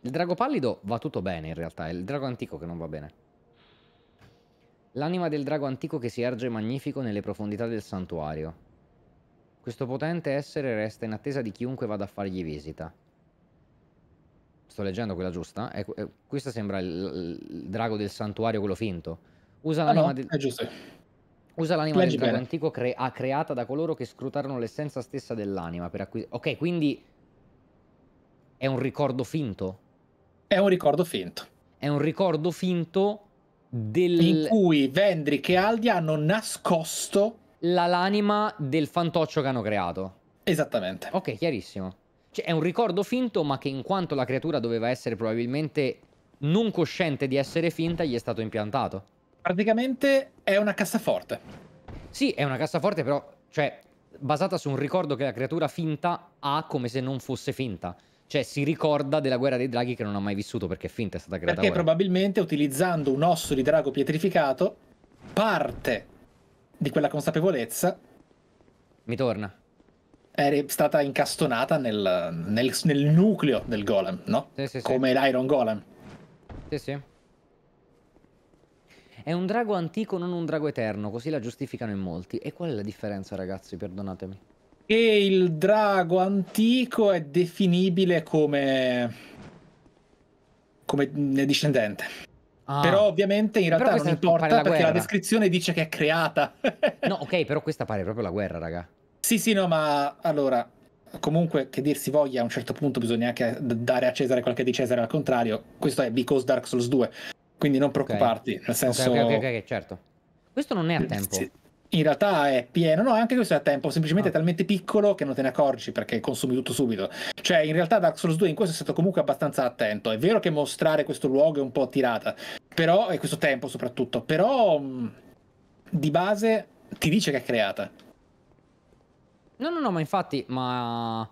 Il drago pallido va tutto bene in realtà, è il drago antico che non va bene. L'anima del drago antico che si erge magnifico nelle profondità del santuario. Questo potente essere resta in attesa di chiunque vada a fargli visita. Sto leggendo quella giusta? Eh, eh, questa sembra il, il, drago del santuario, quello finto. Usa ah, l'anima no, del... Usa l'anima del drago antico cre ah, creata da coloro che scrutarono l'essenza stessa dell'anima per Ok, quindi è un ricordo finto? È un ricordo finto. È un ricordo finto del... In cui Vendrick e Aldi hanno nascosto la l'anima del fantoccio che hanno creato. Esattamente. Ok, chiarissimo. Cioè, è un ricordo finto, ma che in quanto la creatura doveva essere probabilmente non cosciente di essere finta, gli è stato impiantato. Praticamente è una cassaforte. Sì, è una cassaforte, però, cioè, basata su un ricordo che la creatura finta ha come se non fosse finta. Cioè, si ricorda della guerra dei draghi che non ha mai vissuto perché è finta, è stata creata. Perché ora. probabilmente utilizzando un osso di drago pietrificato, parte di quella consapevolezza. Mi torna. È stata incastonata nel, nel, nel nucleo del golem, no? Sì, sì, sì. Come l'Iron Golem. Sì, sì. È un drago antico, non un drago eterno, così la giustificano in molti. E qual è la differenza, ragazzi? Perdonatemi. E il drago antico è definibile come, come discendente. Ah. Però ovviamente in realtà non importa la perché la descrizione dice che è creata. no, [laughs] ok, però questa pare proprio la guerra, raga. Sì, sì, no, ma allora, comunque che dir si voglia, a un certo punto bisogna anche dare a Cesare qualche di Cesare al contrario. Questo è Because Dark Souls 2. Quindi non preoccuparti, okay. nel senso... Ok, ok, ok, certo. Questo non è a tempo. Sì in realtà è pieno, no, anche questo è a tempo, semplicemente ah. è talmente piccolo che non te ne accorgi perché consumi tutto subito. Cioè, in realtà Dark Souls 2 in questo è stato comunque abbastanza attento. È vero che mostrare questo luogo è un po' tirata, però, e questo tempo soprattutto, però mm, di base ti dice che è creata. No, no, no, ma infatti, ma...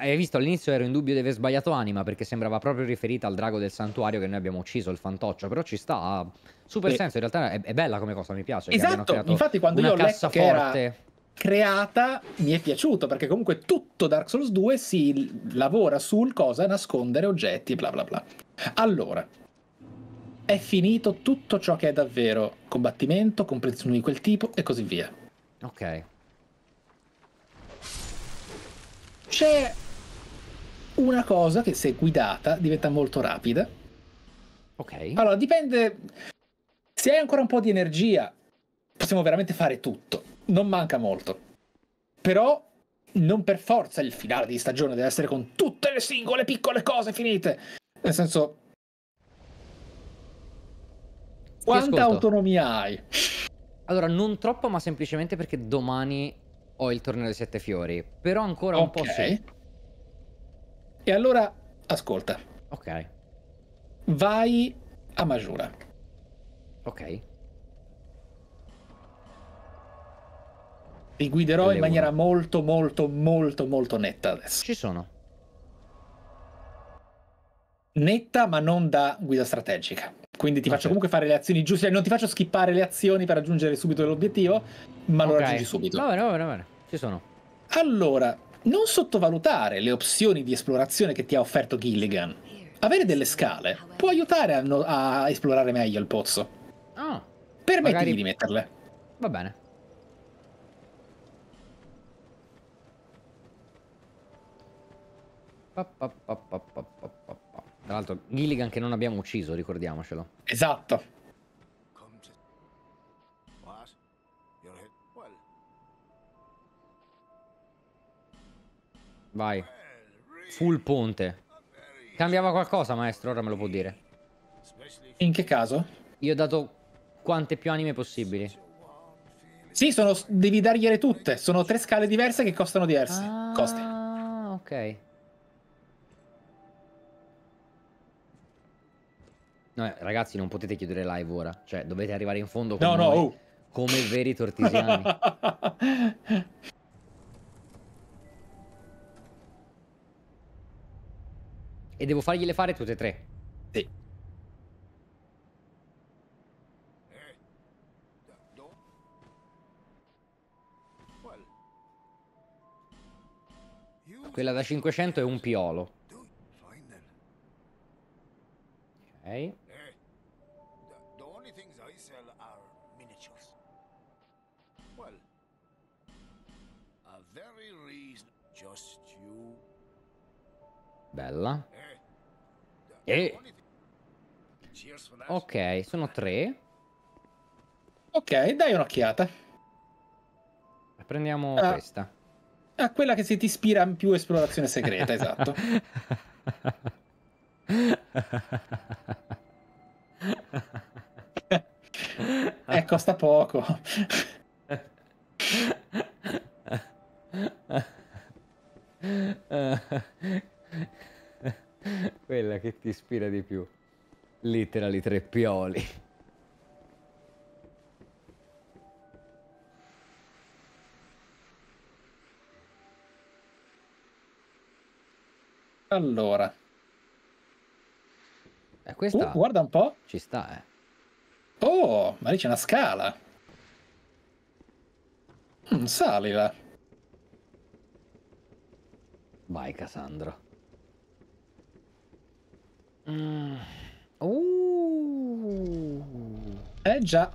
Eh, hai visto all'inizio ero in dubbio di aver sbagliato anima perché sembrava proprio riferita al drago del santuario che noi abbiamo ucciso, il fantoccio, però ci sta... Super e... senso in realtà è, è, bella come cosa, mi piace. Esatto, infatti quando io ho letto che era creata mi è piaciuto perché comunque tutto Dark Souls 2 si lavora sul cosa nascondere oggetti bla bla bla. Allora, è finito tutto ciò che è davvero combattimento, comprensione di quel tipo e così via. Ok. C'è una cosa che se guidata diventa molto rapida. Ok. Allora, dipende se hai ancora un po' di energia, possiamo veramente fare tutto. Non manca molto. Però non per forza il finale di stagione deve essere con tutte le singole piccole cose finite. Nel senso... Quanta autonomia hai? Allora, non troppo, ma semplicemente perché domani ho il torneo dei sette fiori. Però ancora okay. un po' sì. E allora, ascolta. Ok. Vai a Majura. Ok. Ti guiderò in maniera molto, molto, molto, molto netta adesso. Ci sono. Netta, ma non da guida strategica. Quindi ti okay. faccio comunque fare le azioni giuste. Non ti faccio skippare le azioni per raggiungere subito l'obiettivo, ma okay. lo raggiungi subito. Va bene, va bene, va bene. Ci sono. Allora, non sottovalutare le opzioni di esplorazione che ti ha offerto Gilligan. Avere delle scale può aiutare a, no a esplorare meglio il pozzo. Ah, permettimi magari... di metterle. Va bene. Tra l'altro, Gilligan che non abbiamo ucciso, ricordiamocelo. Esatto. Vai. Full ponte. Cambiava qualcosa, maestro, ora me lo può dire. In che caso? Io ho dato quante più anime possibili. Sì, sono, devi dargliele tutte. Sono tre scale diverse che costano diverse. Ah, Costi. ok. No, ragazzi, non potete chiudere live ora. Cioè, dovete arrivare in fondo no, no, oh. come veri tortisiani. [laughs] e devo fargliele fare tutte e tre. Quella da 500 è un piolo. Ok. Bella. E... Ok, sono tre. Ok, dai un'occhiata. Prendiamo ah. questa a quella che si ti ispira in più esplorazione segreta, esatto. [laughs] eh, costa poco. quella che ti ispira di più. Letterali tre pioli. Allora. Eh, questa... Uh, guarda un po'. Ci sta, eh. Oh, ma lì c'è una scala. Mm, salila. Vai, Cassandro. Mm. Uh. Eh già.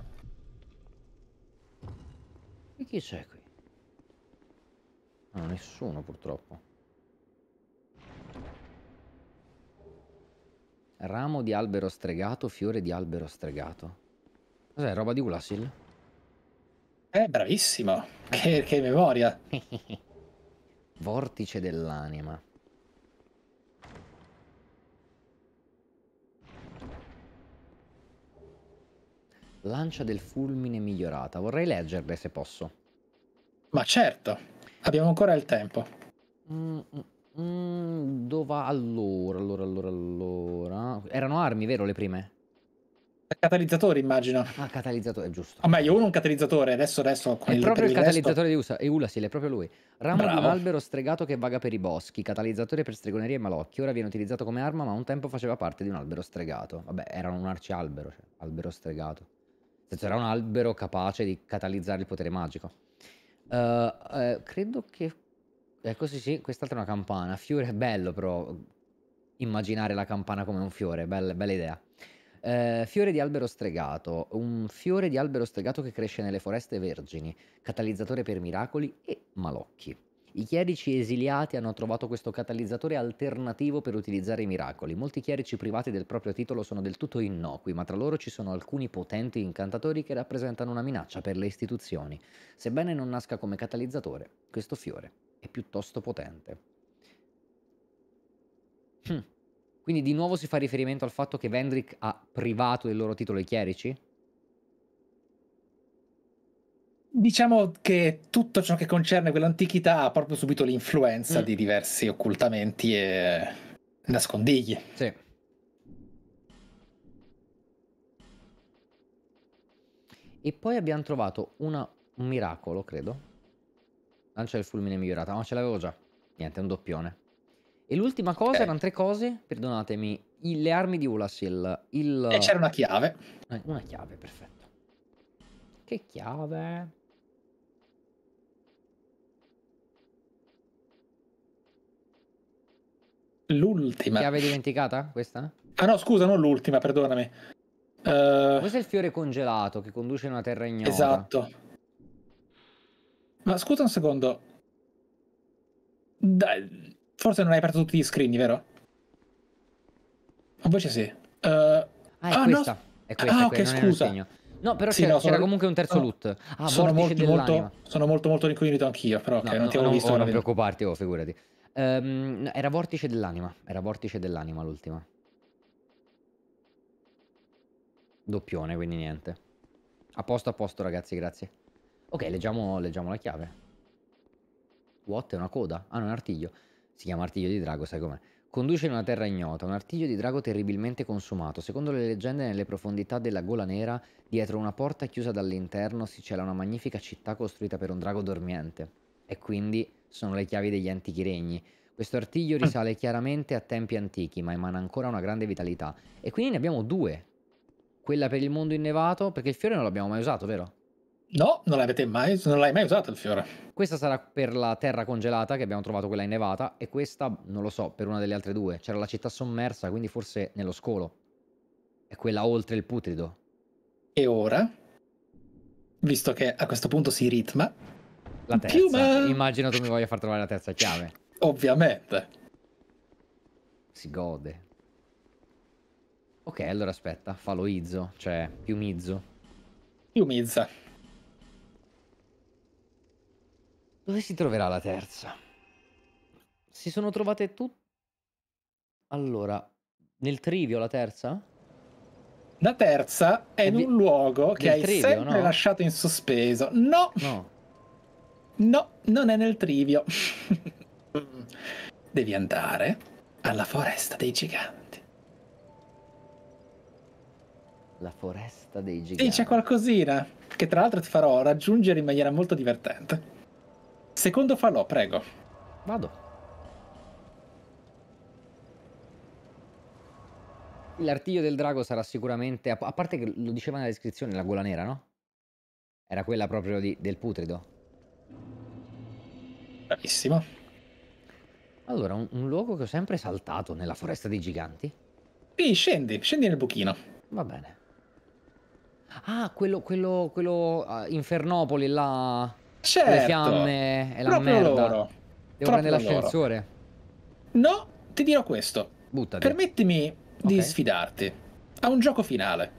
E chi c'è qui? No, ah, nessuno purtroppo. Ramo di albero stregato, fiore di albero stregato. Cos'è, roba di Ulasil? Eh, bravissimo. Che, che memoria. [laughs] Vortice dell'anima. Lancia del fulmine migliorata. Vorrei leggerle se posso. Ma certo, abbiamo ancora il tempo. Mm -mm. Mm, dove allora, allora, allora, allora. Erano armi, vero, le prime? Catalizzatore, immagino. Ah, catalizzatore, giusto. O meglio, uno un catalizzatore, adesso adesso. È il, proprio il, catalizzatore resto... di USA, e Ulasil, è proprio lui. Ramo Bravo. di un albero stregato che vaga per i boschi, catalizzatore per stregonerie e malocchi. Ora viene utilizzato come arma, ma un tempo faceva parte di un albero stregato. Vabbè, era un arcialbero, cioè, albero stregato. Senso, era un albero capace di catalizzare il potere magico. Uh, uh, credo che Ecco sì, sì, quest'altra è una campana. Fiore è bello però immaginare la campana come un fiore, bella, bella idea. Eh, fiore di albero stregato, un fiore di albero stregato che cresce nelle foreste vergini, catalizzatore per miracoli e malocchi. I chierici esiliati hanno trovato questo catalizzatore alternativo per utilizzare i miracoli. Molti chierici privati del proprio titolo sono del tutto innocui, ma tra loro ci sono alcuni potenti incantatori che rappresentano una minaccia per le istituzioni, sebbene non nasca come catalizzatore questo fiore è piuttosto potente. Hm. Quindi di nuovo si fa riferimento al fatto che Vendrick ha privato del loro titolo i chierici? Diciamo che tutto ciò che concerne quell'antichità ha proprio subito l'influenza mm. di diversi occultamenti e nascondigli. Sì. E poi abbiamo trovato una... un miracolo, credo, Lancia il fulmine migliorata. Ma ce l'avevo già. Niente, è un doppione. E l'ultima cosa, okay. erano tre cose, perdonatemi, il, le armi di Ulasil. Il... E c'era una chiave. Eh, una chiave, perfetto. Che chiave? L'ultima. Chiave dimenticata questa? Ah no, scusa, non l'ultima, perdonami. Uh... Questo è il fiore congelato che conduce in una terra ignota. Esatto. Ma scusa un secondo. Dai, forse non hai aperto tutti gli screen, vero? Invece sì. Uh, ah, è ah, questa. No. È questa, ah, okay, scusa. No, però sì, c'era, no, sono... comunque un terzo loot. Ah, sono molto, molto, sono molto, molto incognito anch'io, però okay, no, non ti avevo no, visto. Oh, non preoccuparti, oh, figurati. Um, era Vortice dell'anima. Era Vortice dell'anima l'ultima. Doppione, quindi niente. A posto, a posto, ragazzi, grazie. Ok, leggiamo, leggiamo la chiave. What è una coda? Ah, no, un artiglio. Si chiama artiglio di drago, sai com'è. Conduce in una terra ignota, un artiglio di drago terribilmente consumato. Secondo le leggende, nelle profondità della gola nera, dietro una porta chiusa dall'interno, si cela una magnifica città costruita per un drago dormiente. E quindi sono le chiavi degli antichi regni. Questo artiglio ah. risale chiaramente a tempi antichi, ma emana ancora una grande vitalità. E quindi ne abbiamo due. Quella per il mondo innevato, perché il fiore non l'abbiamo mai usato, vero? No, non, mai, non l'hai mai usato il fiore. Questa sarà per la terra congelata che abbiamo trovato quella innevata e questa, non lo so, per una delle altre due. C'era la città sommersa, quindi forse nello scolo. E quella oltre il putrido. E ora, visto che a questo punto si ritma... La terza. Piuma! Immagino tu mi voglia far trovare la terza chiave. Ovviamente. Si gode. Ok, allora aspetta, fallo izzo, cioè piumizzo. Piumizza. Dove si troverà la terza? Si sono trovate tutte... Allora, nel trivio la terza? La terza è in un luogo che hai trivio, sempre no? lasciato in sospeso. No! No, no non è nel trivio. [laughs] Devi andare alla foresta dei giganti. La foresta dei giganti. Sì, c'è qualcosina che tra l'altro ti farò raggiungere in maniera molto divertente. Secondo falò, prego. Vado. L'artiglio del drago sarà sicuramente, a parte che lo diceva nella descrizione, la gola nera, no? Era quella proprio di, del putrido. Bravissimo. Allora, un, un, luogo che ho sempre saltato nella foresta dei giganti. Sì, scendi, scendi nel buchino. Va bene. Ah, quello, quello, quello uh, Infernopoli là Certo. Le fiamme e la Proprio merda. Loro. Devo Proprio prendere l'ascensore. No, ti dirò questo. Buttati. Permettimi di okay. sfidarti a un gioco finale.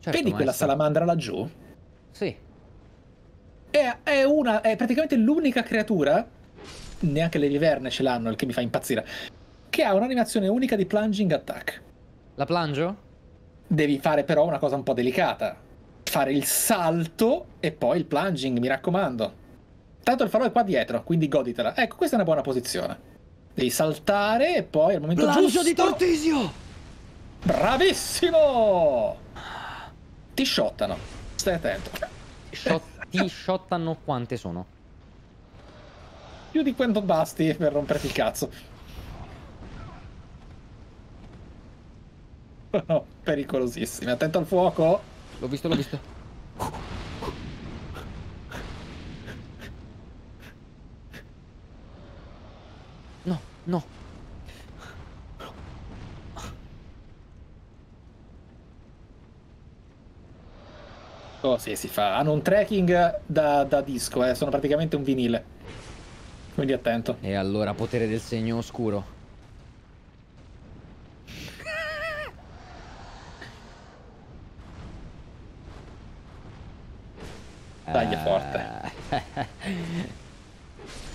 Certo, Vedi quella salamandra laggiù? Sì. È, è, una, è praticamente l'unica creatura, neanche le riverne ce l'hanno, il che mi fa impazzire, che ha un'animazione unica di plunging attack. La plungio? Devi fare però una cosa un po' delicata fare il salto e poi il plunging, mi raccomando. Tanto il farò è qua dietro, quindi goditela. Ecco, questa è una buona posizione. Devi saltare e poi al momento Plangio giusto... di Tortisio! Bravissimo! Ti shottano. Stai attento. Shot, ti shottano quante sono? Più di quanto basti per romperti il cazzo. [laughs] Pericolosissime. Attento al fuoco. L'ho visto, l'ho visto. No, no. Oh sì, si fa. Hanno un tracking da, da disco, eh. sono praticamente un vinile. Quindi attento. E allora potere del segno oscuro. Taglia ah. forte. [laughs]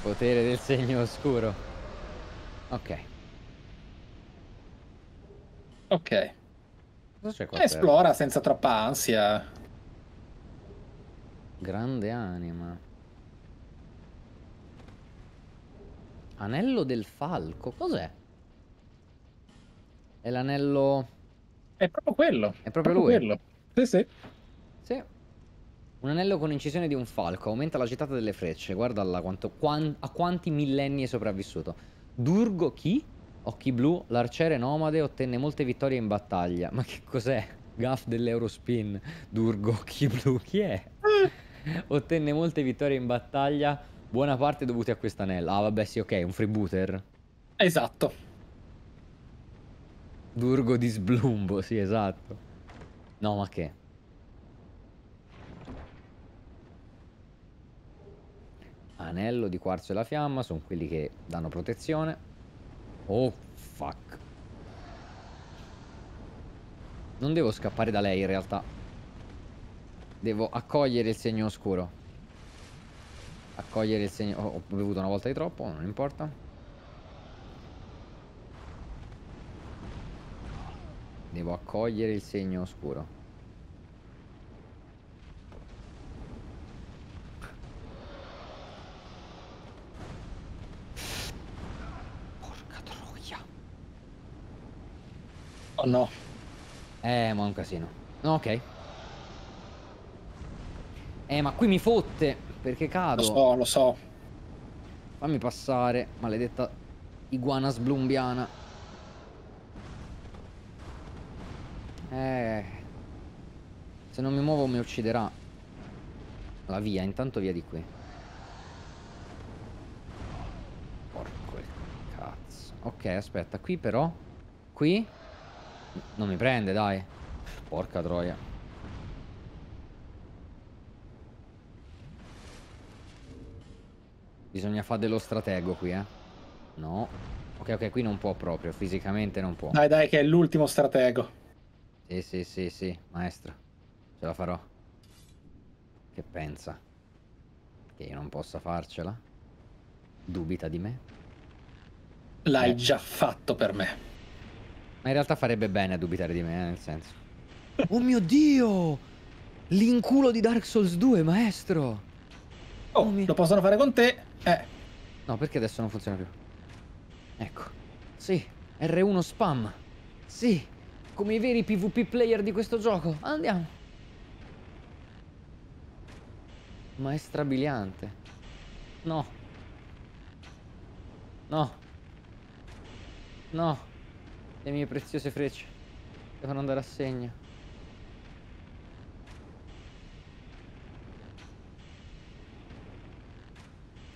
Potere del segno oscuro. Ok. Ok. Esplora senza troppa ansia. Grande anima. Anello del falco, cos'è? È l'anello... È proprio quello. È proprio, proprio lui. Quello. Sì, sì. Un anello con incisione di un falco aumenta la gettata delle frecce. Guardala quanto, quan, a quanti millenni è sopravvissuto. Durgo chi? Occhi blu, l'arciere nomade, ottenne molte vittorie in battaglia. Ma che cos'è? Gaff dell'Eurospin. Durgo occhi blu, chi è? [laughs] ottenne molte vittorie in battaglia, buona parte dovute a questa anello. Ah vabbè sì, ok, un freebooter. Esatto. Durgo di Sblumbo, sì esatto. No ma che? Anello di quarzo e la fiamma sono quelli che danno protezione. Oh, fuck. Non devo scappare da lei in realtà. Devo accogliere il segno oscuro. Accogliere il segno... Oh, ho bevuto una volta di troppo, non importa. Devo accogliere il segno oscuro. no. Eh, ma è un casino. ok. Eh, ma qui mi fotte, perché cado. Lo so, lo so. Fammi passare, maledetta iguana sblumbiana. Eh... Se non mi muovo mi ucciderà. La via, intanto via di qui. Porco il cazzo. Ok, aspetta, qui però... Qui... Non mi prende, dai. Porca troia. Bisogna fare dello stratego qui, eh. No. Ok, ok, qui non può proprio, fisicamente non può. Dai, dai, che è l'ultimo stratego. Sì, sì, sì, sì, maestro. Ce la farò. Che pensa? Che io non possa farcela? Dubita di me? L'hai eh. già fatto per me. Ma in realtà farebbe bene a dubitare di me, eh, nel senso. oh mio Dio! L'inculo di Dark Souls 2, maestro! Oh, oh mio... lo possono fare con te? Eh. No, perché adesso non funziona più? Ecco. Sì, R1 spam. Sì, come i veri PvP player di questo gioco. Andiamo. Maestra è No. No. No. Le mie preziose frecce devono andare a segno.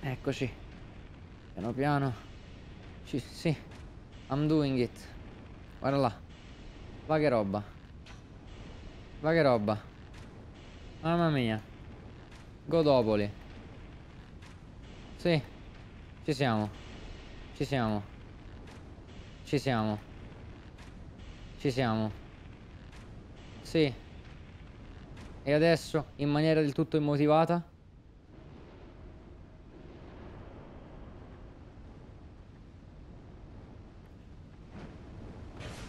Eccoci. Piano piano. Ci, sì. I'm doing it. Guarda là. Va che roba. Va che roba. Mamma mia. Godopoli. Sì. Ci siamo. Ci siamo. Ci siamo. Ci siamo. Sì. E adesso, in maniera del tutto immotivata?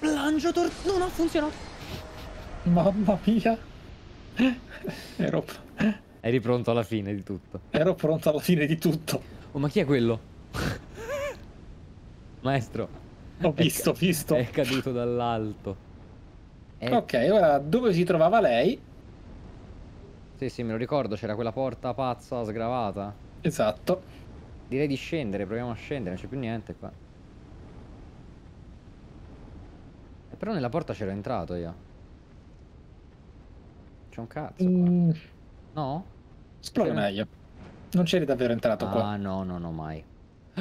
Plangio tor... no ha funzionato! Mamma mia! Ero... Eri pronto alla fine di tutto. Ero pronto alla fine di tutto. Oh, ma chi è quello? [laughs] Maestro. Ho visto, è, visto. È caduto dall'alto. È... Eh. Ok, ora dove si trovava lei? Sì, sì, me lo ricordo, c'era quella porta pazza sgravata. Esatto. Direi di scendere, proviamo a scendere, non c'è più niente qua. Eh, però nella porta c'ero entrato io. C'è un cazzo mm. No? Esplora meglio. Non c'eri davvero entrato ah, qua. Ah, no, no, no, mai. [gasps]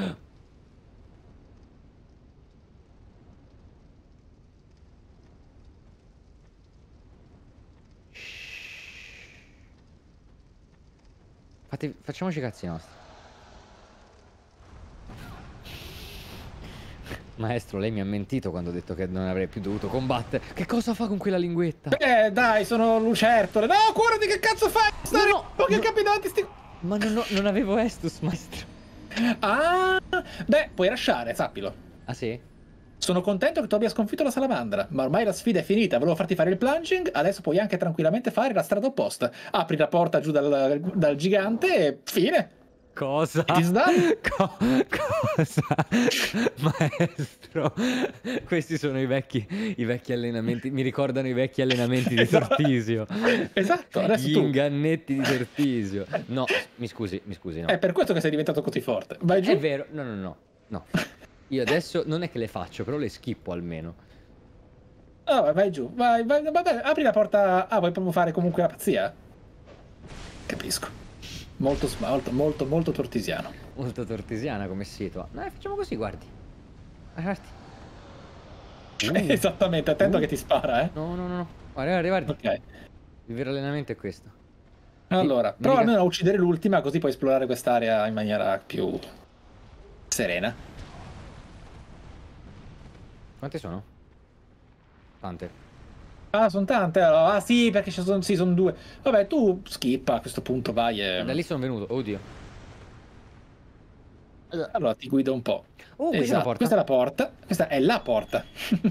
Fate, facciamoci i cazzi nostri. Maestro, lei mi ha mentito quando ho detto che non avrei più dovuto combattere. Che cosa fa con quella linguetta? Eh, dai, sono lucertole. No, cuore che cazzo fai? Sto no, no, che no. sti... Ma non, no, non avevo Estus, maestro. Ah, beh, puoi lasciare, sappilo. Ah, sì? Sono contento che tu abbia sconfitto la salamandra, ma ormai la sfida è finita, volevo farti fare il plunging, adesso puoi anche tranquillamente fare la strada opposta. Apri la porta giù dal, dal gigante e fine. Cosa? [laughs] Co- cosa? [laughs] Maestro, questi sono i vecchi, i vecchi, allenamenti, mi ricordano i vecchi allenamenti di Tortisio. [laughs] Esatto, esatto adesso Gli tu. ingannetti di Tortisio. No, mi scusi, mi scusi. No. È per questo che sei diventato così forte. Vai giù. È vero, no, no, no. no. Io adesso non è che le faccio, però le schippo almeno. Ah, oh, vai giù, vai, vai, vabbè, apri la porta. Ah, vuoi proprio fare comunque la pazzia? Capisco. Molto, molto, molto, molto tortisiano. Molto tortisiana come situa. No, facciamo così, guardi. Guardi. Uh. [laughs] Esattamente, attento uh. che ti spara, eh. No, no, no, no. Guarda, guarda, guarda. Ok. Il vero allenamento è questo. Allora, prova almeno a uccidere l'ultima così puoi esplorare quest'area in maniera più serena. Quante sono? Tante. Ah, sono tante. Allora. Ah, sì, perché ci sono, sì, sono due. Vabbè, tu skippa a questo punto, vai. E... Da lì sono venuto, oddio. Allora ti guido un po'. Uh, esatto. questa, è la porta. Questa è la porta.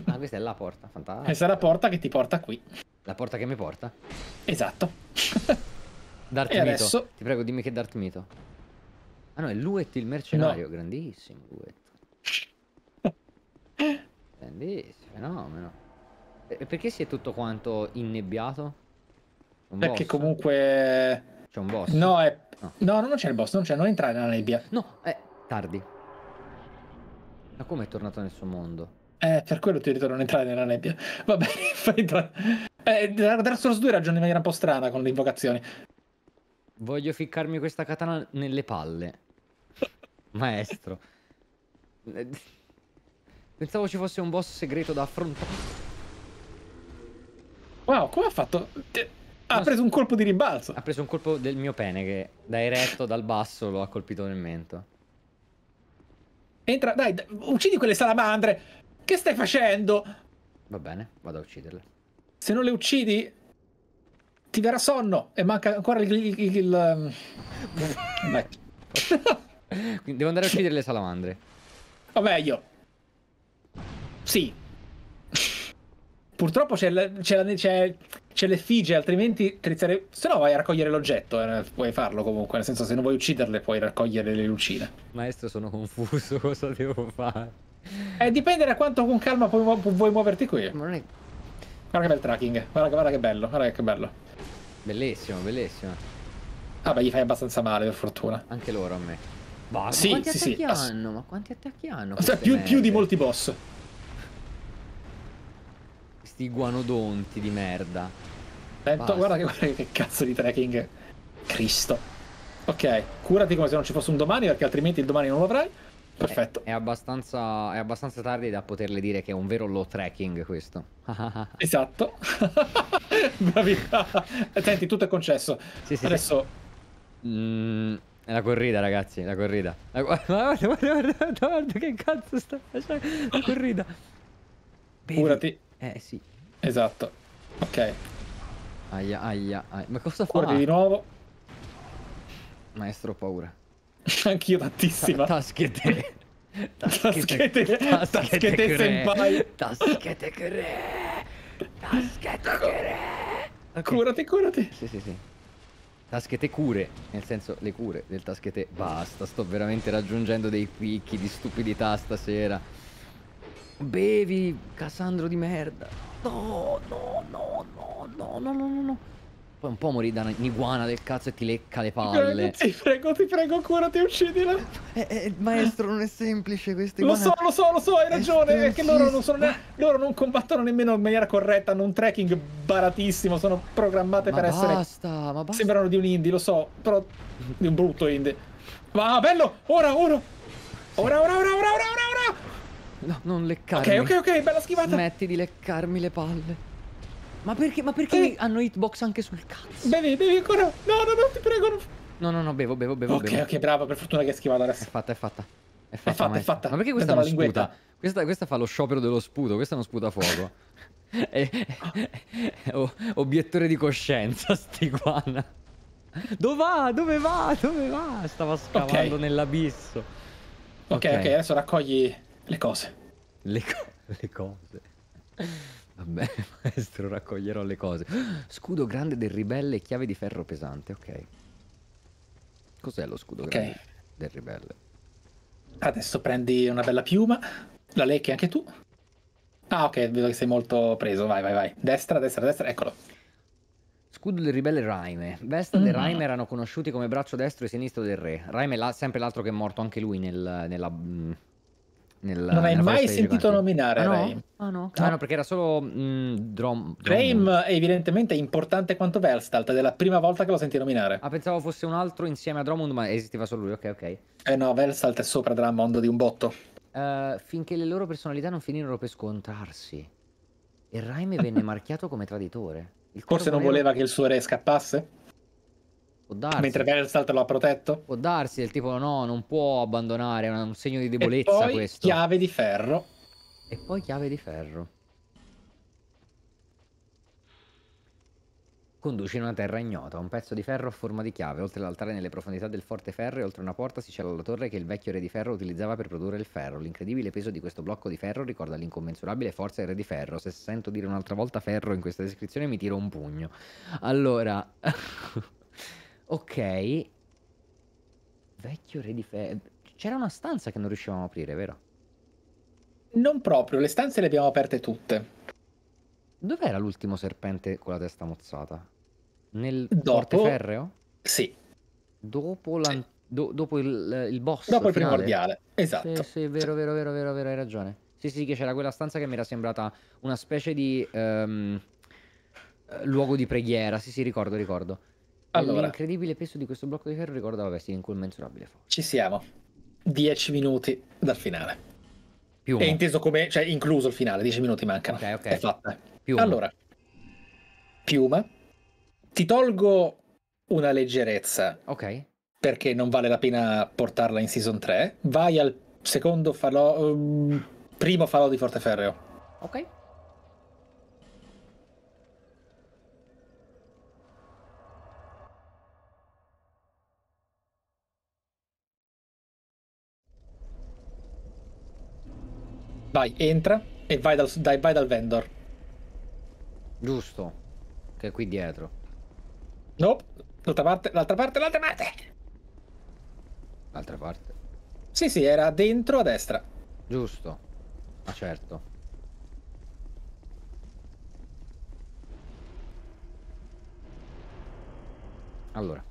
ah, questa è la porta, fantastico. Questa è la porta che ti porta qui. La porta che mi porta? Esatto. [laughs] Darth Mito. Adesso... Ti prego, dimmi che è Darth Mito. Ah no, è Luet il mercenario, no. grandissimo Luet. Bellissimo, fenomeno. E perché si è tutto quanto innebbiato? Un perché boss? comunque... C'è un boss? No, è... no. no non c'è il boss, non c'è, non entrare nella nebbia. No, è tardi. Ma come è tornato nel suo mondo? Eh, per quello ti ho detto non entrare nella nebbia. Vabbè, [laughs] fai entrare... Eh, Dark Souls 2 ragiona in maniera un po' strana con le invocazioni. Voglio ficcarmi questa katana nelle palle. Maestro. [laughs] Pensavo ci fosse un boss segreto da affrontare. Wow, come ha fatto? Ha non preso un colpo di rimbalzo. Ha preso un colpo del mio pene che da eretto, dal basso, lo ha colpito nel mento. Entra, dai, uccidi quelle salamandre. Che stai facendo? Va bene, vado a ucciderle. Se non le uccidi, ti verrà sonno e manca ancora il... il, il, il... Um, [laughs] Devo andare a uccidere le salamandre. O meglio, sì. Purtroppo c'è, la, c'è, la, c'è, c'è l'effigie, altrimenti trizzare... se no vai a raccogliere l'oggetto, eh, puoi farlo comunque, nel senso se non vuoi ucciderle puoi raccogliere le lucine. Maestro sono confuso, [laughs] cosa devo fare? Eh, dipende da quanto con calma puoi, mu- vuoi muoverti qui. Guarda che bel tracking, guarda, guarda che bello, guarda che bello. Bellissimo, bellissimo. Ah beh, gli fai abbastanza male per fortuna. Anche loro a me. Bah, sì, ma quanti sì, attacchi sì, hanno? Ass- ma quanti attacchi hanno? Più, più di molti boss sti guanodonti di merda. Sento, eh, guarda che, guarda che cazzo di trekking. Cristo. Ok, curati come se non ci fosse un domani, perché altrimenti il domani non lo avrai. Perfetto. È, è, abbastanza, è abbastanza tardi da poterle dire che è un vero low tracking questo. [laughs] esatto. [laughs] Bravissima. Eh, senti, tutto è concesso. Sì, sì, Adesso... Sì. Mm, la corrida, ragazzi, la corrida. La... [laughs] Guarda, guarda, guarda, guarda, che cazzo sta facendo. La corrida. Bevi. Eh sì. Esatto. Ok. Aia, aia, aia. Ma cosa fa? Corri di nuovo. Maestro, ho paura. [laughs] Anch'io tantissima. Ta taschete. [laughs] Taschete. Taschete, taschete senpai. Taschete cre. Taschete cre. Okay. Curate, curate. Sì, sì, sì. Taschete cure, nel senso le cure del taschete. Basta, sto veramente raggiungendo dei picchi di stupidità stasera. Bevi, Cassandro di merda. No, no, no, no, no, no, no, no. Poi un po' morì da un'iguana del cazzo e ti lecca le palle. Ti prego, ti prego, ti uccidila. Eh, eh, maestro, non è semplice questo. Lo so, lo so, lo so, hai ragione. È che loro non, sono ne- loro non combattono nemmeno in maniera corretta, hanno un tracking baratissimo, sono programmate ma per basta, essere... Basta, ma basta. Sembrano di un indie, lo so, però di un brutto indie. Ma bello, ora, ora. Ora, ora, ora, ora, ora, ora, ora. No, non leccarmi. Ok, ok, ok, bella schivata. Smetti di leccarmi le palle. Ma perché, ma perché eh. hanno hitbox anche sul cazzo? Bevi, bevi ancora. No, no, no, ti prego. No, no, no, bevo, bevo, bevo. Ok, bevo. ok, bravo, per fortuna che hai schivato adesso. È fatta, è fatta. È fatta, è fatta. Ma, è fatta. ma perché questa non sputa? Questa, questa, fa lo sciopero dello sputo, questa non sputa fuoco. [laughs] è, è, oh, obiettore di coscienza, sti guana. Dove va? Dove va? Dove va? Stava scavando okay. nell'abisso. Okay, ok, ok, adesso raccogli le cose. Le, co le cose. Vabbè, [laughs] maestro, raccoglierò le cose. Scudo grande del ribelle e chiave di ferro pesante, ok. Cos'è lo scudo okay. grande del ribelle? Adesso prendi una bella piuma, la lecchi anche tu. Ah, ok, vedo che sei molto preso. Vai, vai, vai. Destra, destra, destra, eccolo. Scudo del ribelle Raime. Vestad mm. e Raime erano conosciuti come braccio destro e sinistro del re. Raime è la sempre l'altro che è morto anche lui nel, nella, mm, nella, non hai mai sentito nominare ah, ah, no? Ah, no. Ah, no? perché era solo mm, Drom. Rame evidentemente importante quanto Verstalt, ed è la prima volta che lo senti nominare. Ah, pensavo fosse un altro insieme a Drummond, ma esisteva solo lui, ok, ok. Eh no, Verstalt è sopra Drummond di un botto. Uh, finché le loro personalità non finirono per scontrarsi. E Raime venne [laughs] marchiato come traditore. Forse voleva... non voleva che il suo re scappasse? Può darsi. Mentre Versalt lo ha protetto? Può darsi, del tipo no, non può abbandonare, è un segno di debolezza questo. e poi questo. chiave di ferro. E poi chiave di ferro. Conduce in una terra ignota, un pezzo di ferro a forma di chiave, oltre l'altare nelle profondità del forte ferro e oltre una porta si cela la torre che il vecchio re di ferro utilizzava per produrre il ferro. L'incredibile peso di questo blocco di ferro ricorda l'incommensurabile forza del re di ferro. Se sento dire un'altra volta ferro in questa descrizione mi tiro un pugno. Allora... [laughs] Ok. Vecchio re di fe... C'era una stanza che non riuscivamo a aprire, vero? Non proprio, le stanze le abbiamo aperte tutte. Dov'era l'ultimo serpente con la testa mozzata? Nel Dopo... ferreo? Sì. Dopo, sì. Do dopo il, il, boss Dopo finale. il primordiale, esatto. Sì, sì, vero, vero, vero, vero, vero hai ragione. Sì, sì, che c'era quella stanza che mi era sembrata una specie di um, luogo di preghiera. Sì, sì, ricordo, ricordo. Allora, L'incredibile peso di questo blocco di ferro ricorda, vabbè, sì, incommensurabile forza. Ci siamo. Dieci minuti dal finale. Piumo. È inteso come, cioè, incluso il finale, Dieci minuti mancano. Ok, ok. È fatta. Piuma. Allora, piuma. Ti tolgo una leggerezza. Ok. Perché non vale la pena portarla in season 3. Vai al secondo falò. Um, primo falò di Forteferreo. Ok. Vai, entra e vai dal, dai, vai dal vendor. Giusto, che è qui dietro. Nope, l'altra parte, l'altra parte, l'altra parte! L'altra parte? Sì, sì, era dentro a destra. Giusto, ma ah, certo. Allora.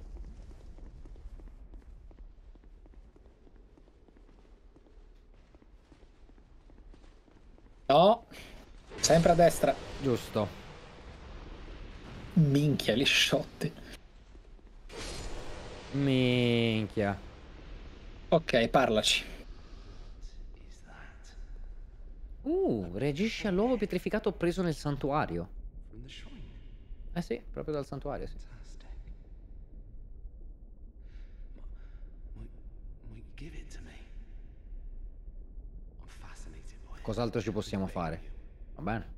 Sempre a destra. Giusto. Minchia, le sciotte. Minchia. Ok, parlaci. Uh, reagisce all'uovo pietrificato preso nel santuario. Eh sì, proprio dal santuario, sì. Cos'altro ci possiamo fare? Va bene.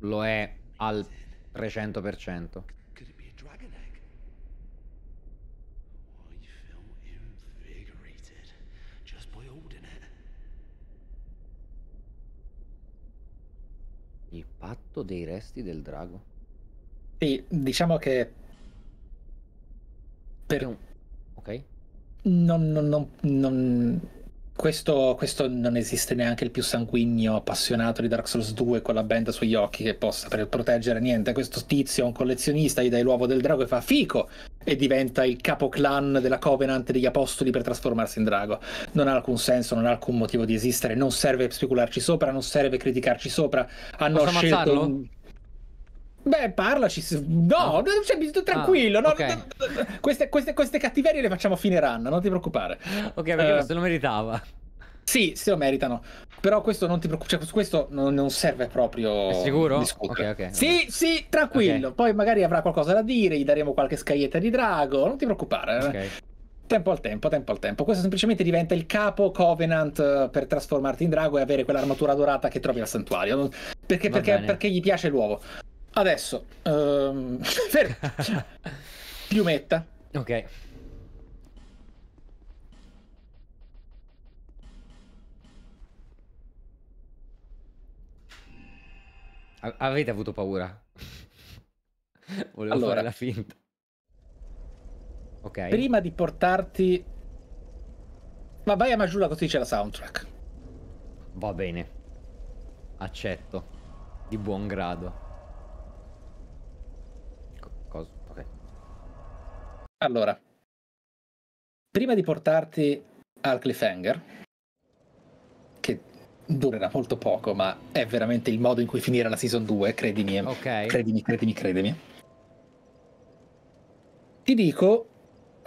Lo è al 300%. Il patto dei resti del drago. Sì, diciamo che per un... Ok. Non, non, non, non... Questo, questo, non esiste neanche il più sanguigno appassionato di Dark Souls 2 con la benda sugli occhi che possa proteggere niente. Questo tizio è un collezionista, gli dai l'uovo del drago e fa fico e diventa il capo clan della Covenant degli Apostoli per trasformarsi in drago. Non ha alcun senso, non ha alcun motivo di esistere, non serve specularci sopra, non serve criticarci sopra. Hanno Posso scelto... Ammazzarlo? Beh, parlaci. No, ah. cioè, tranquillo. Ah, no, okay. queste, queste, queste, cattiverie le facciamo fine run, non ti preoccupare. Ok, perché uh, eh. se lo meritava. Sì, se lo meritano. Però questo non ti preoccupare. Cioè, questo non, non, serve proprio. È sicuro? Discutere. Okay, okay, sì, sì, tranquillo. Okay. Poi magari avrà qualcosa da dire, gli daremo qualche scaglietta di drago. Non ti preoccupare. Eh. Okay. Tempo al tempo, tempo al tempo. Questo semplicemente diventa il capo Covenant eh, per trasformarti in drago e avere quell'armatura dorata che trovi al santuario. Perché, perché, perché gli piace l'uovo. Adesso, um, [laughs] piumetta. Ok. avete avuto paura? [laughs] Volevo allora, fare la finta. Ok. Prima di portarti... Ma vai a Majula così c'è la soundtrack. Va bene. Accetto. Di buon grado. Allora, prima di portarti al cliffhanger, che durerà molto poco, ma è veramente il modo in cui finire la season 2, credimi, eh. okay. credimi, credimi, credimi. Ti dico,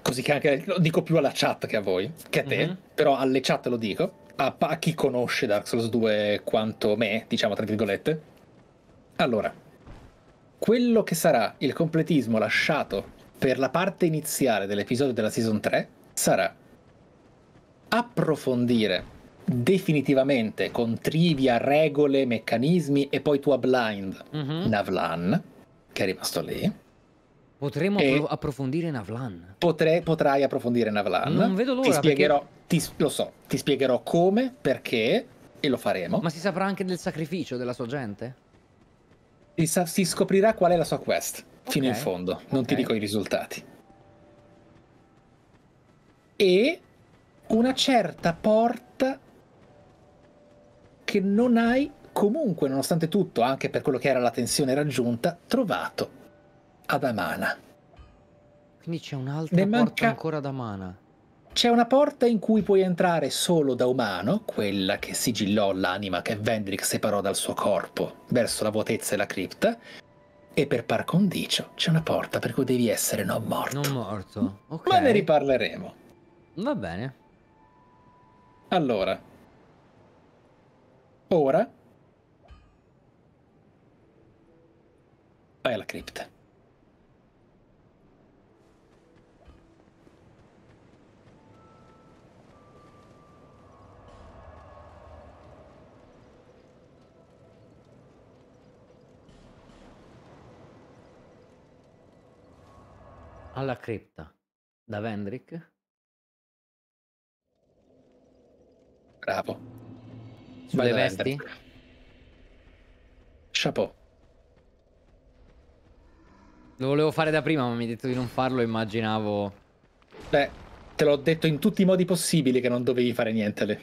così che anche lo dico più alla chat che a voi, che a te, mm-hmm. però alle chat lo dico, a, a chi conosce Dark Souls 2 quanto me, diciamo tra virgolette. Allora, quello che sarà il completismo lasciato per la parte iniziale dell'episodio della season 3 sarà approfondire definitivamente con trivia, regole, meccanismi e poi tua blind mm-hmm. Navlan, che è rimasto lì. Potremmo pro- approfondire Navlan. Potrei, potrai approfondire Navlan. Non vedo l'ora. Ti spiegherò, perché... ti, lo so, ti spiegherò come, perché e lo faremo. Ma si saprà anche del sacrificio della sua gente? Si, sa- si scoprirà qual è la sua quest fino okay. in fondo, non okay. ti dico i risultati. E una certa porta che non hai comunque, nonostante tutto, anche per quello che era la tensione raggiunta, trovato ad Amana. Quindi c'è un'altra ne porta manca... ancora ad Amana. C'è una porta in cui puoi entrare solo da umano, quella che sigillò l'anima che Vendrick separò dal suo corpo verso la vuotezza e la cripta, e per par condicio c'è una porta per cui devi essere non morto. Non morto. Okay. Ma ne riparleremo. Va bene. Allora. Ora. Vai alla cripta. alla cripta da Vendrick. Bravo. Sulle Vai vesti? Chapeau. Lo volevo fare da prima, ma mi hai detto di non farlo, immaginavo... Beh, te l'ho detto in tutti i modi possibili che non dovevi fare niente lì.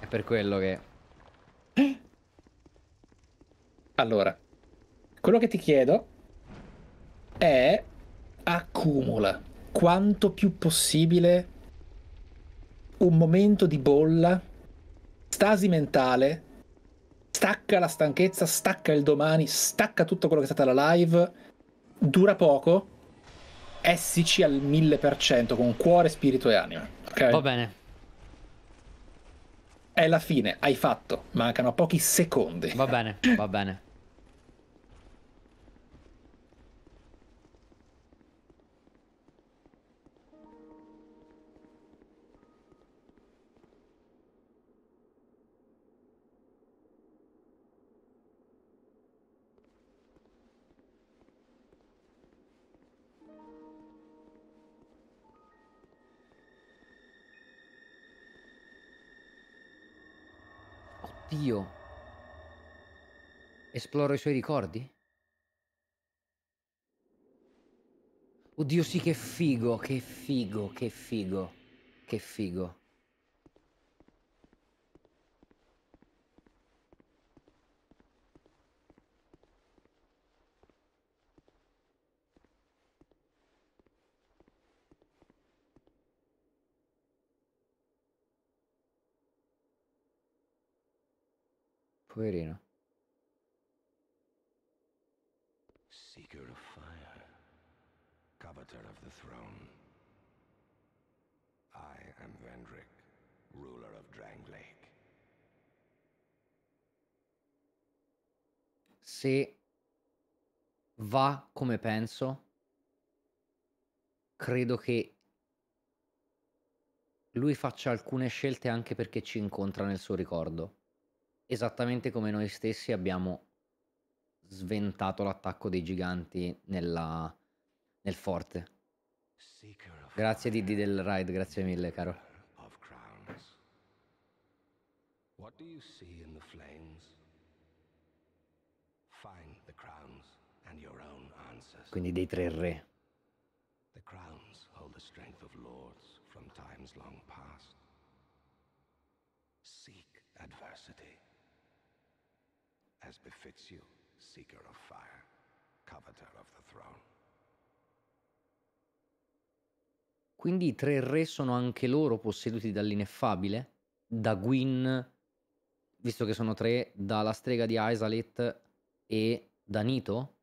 È per quello che... Allora, quello che ti chiedo è accumula quanto più possibile un momento di bolla, stasi mentale, stacca la stanchezza, stacca il domani, stacca tutto quello che è stata la live, dura poco, essici al 1000% con cuore, spirito e anima. Okay? Va bene. È la fine, hai fatto, mancano pochi secondi. Va bene, va bene. io esploro i suoi ricordi? Oddio sì, che figo, che figo, che figo, che figo. poverino. Seeker of fire, coveter of the throne. I am Vendrick, ruler of Drang Se va come penso, credo che lui faccia alcune scelte anche perché ci incontra nel suo ricordo esattamente come noi stessi abbiamo sventato l'attacco dei giganti nella, nel forte. Grazie Didi del ride, grazie mille caro. What do you see in the flames? Find the crowns and your own answers. Quindi dei tre re. The crowns hold the strength of lords from times long as befits you, seeker of fire, coveter of the throne. Quindi i tre re sono anche loro posseduti dall'ineffabile? Da Gwyn, visto che sono tre, dalla strega di Aizalet e da Nito?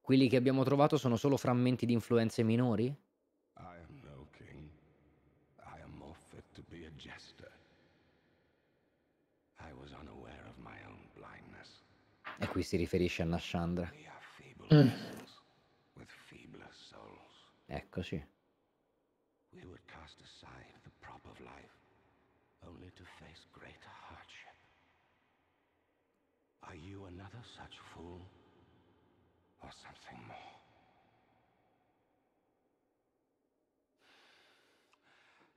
Quelli che abbiamo trovato sono solo frammenti di influenze minori? E qui si riferisce a Nashandra. Mm. Eccoci. We would cast aside the prop of life only to face hardship. Are you another such fool? Or something more?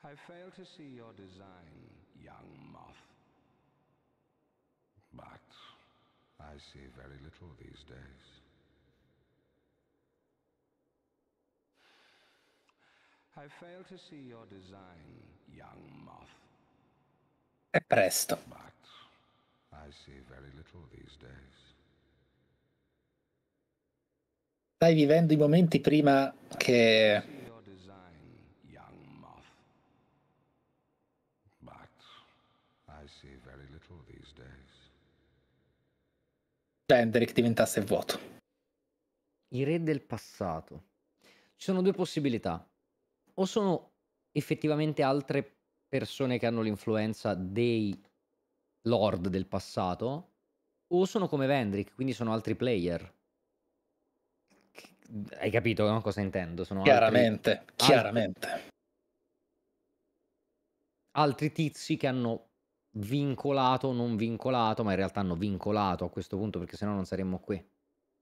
I fail to see your design, young moth. I see very little these days. I fail to see your design, young moth. È presto. But I see very little these days. Stai vivendo i momenti prima che Cendric diventasse vuoto. I re del passato. Ci sono due possibilità. O sono effettivamente altre persone che hanno l'influenza dei lord del passato, o sono come Vendrick, quindi sono altri player. Hai capito no? cosa intendo? Sono chiaramente, altri... chiaramente. Altri tizi che hanno vincolato, non vincolato, ma in realtà hanno vincolato a questo punto perché sennò non saremmo qui.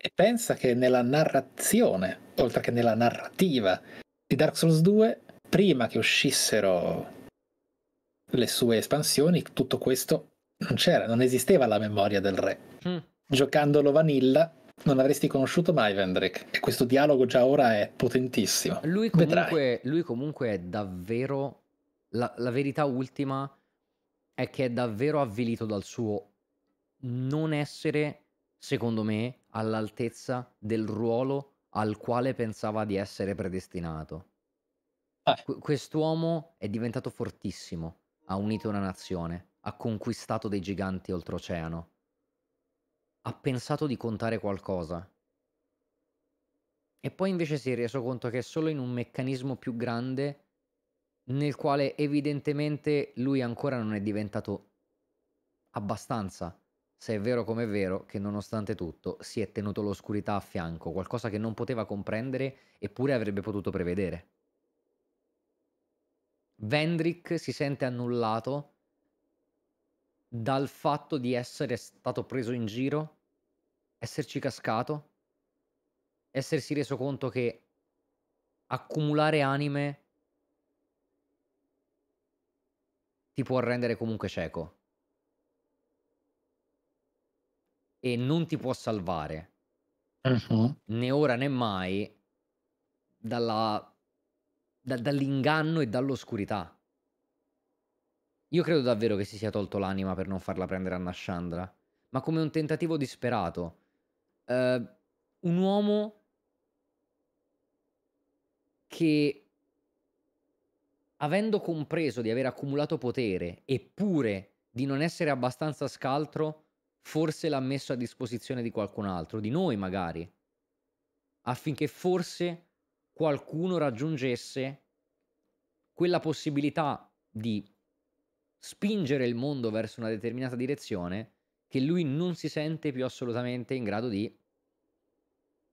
E pensa che nella narrazione, oltre che nella narrativa di Dark Souls 2, prima che uscissero le sue espansioni, tutto questo non c'era, non esisteva la memoria del re. Mm. Giocandolo vanilla non avresti conosciuto mai Vendrick e questo dialogo già ora è potentissimo. Lui comunque, lui comunque è davvero la, la verità ultima è che è davvero avvilito dal suo non essere, secondo me, all'altezza del ruolo al quale pensava di essere predestinato. Eh. Qu- quest'uomo è diventato fortissimo, ha unito una nazione, ha conquistato dei giganti oltreoceano, ha pensato di contare qualcosa. E poi invece si è reso conto che solo in un meccanismo più grande nel quale evidentemente lui ancora non è diventato abbastanza, se è vero come è vero, che nonostante tutto si è tenuto l'oscurità a fianco, qualcosa che non poteva comprendere eppure avrebbe potuto prevedere. Vendrick si sente annullato dal fatto di essere stato preso in giro, esserci cascato, essersi reso conto che accumulare anime ti può rendere comunque cieco. E non ti può salvare. Uh-huh. Né ora né mai dalla, da, dall'inganno e dall'oscurità. Io credo davvero che si sia tolto l'anima per non farla prendere a Nashandra, ma come un tentativo disperato. Uh, un uomo che avendo compreso di aver accumulato potere, eppure di non essere abbastanza scaltro, forse l'ha messo a disposizione di qualcun altro, di noi magari, affinché forse qualcuno raggiungesse quella possibilità di spingere il mondo verso una determinata direzione che lui non si sente più assolutamente in grado di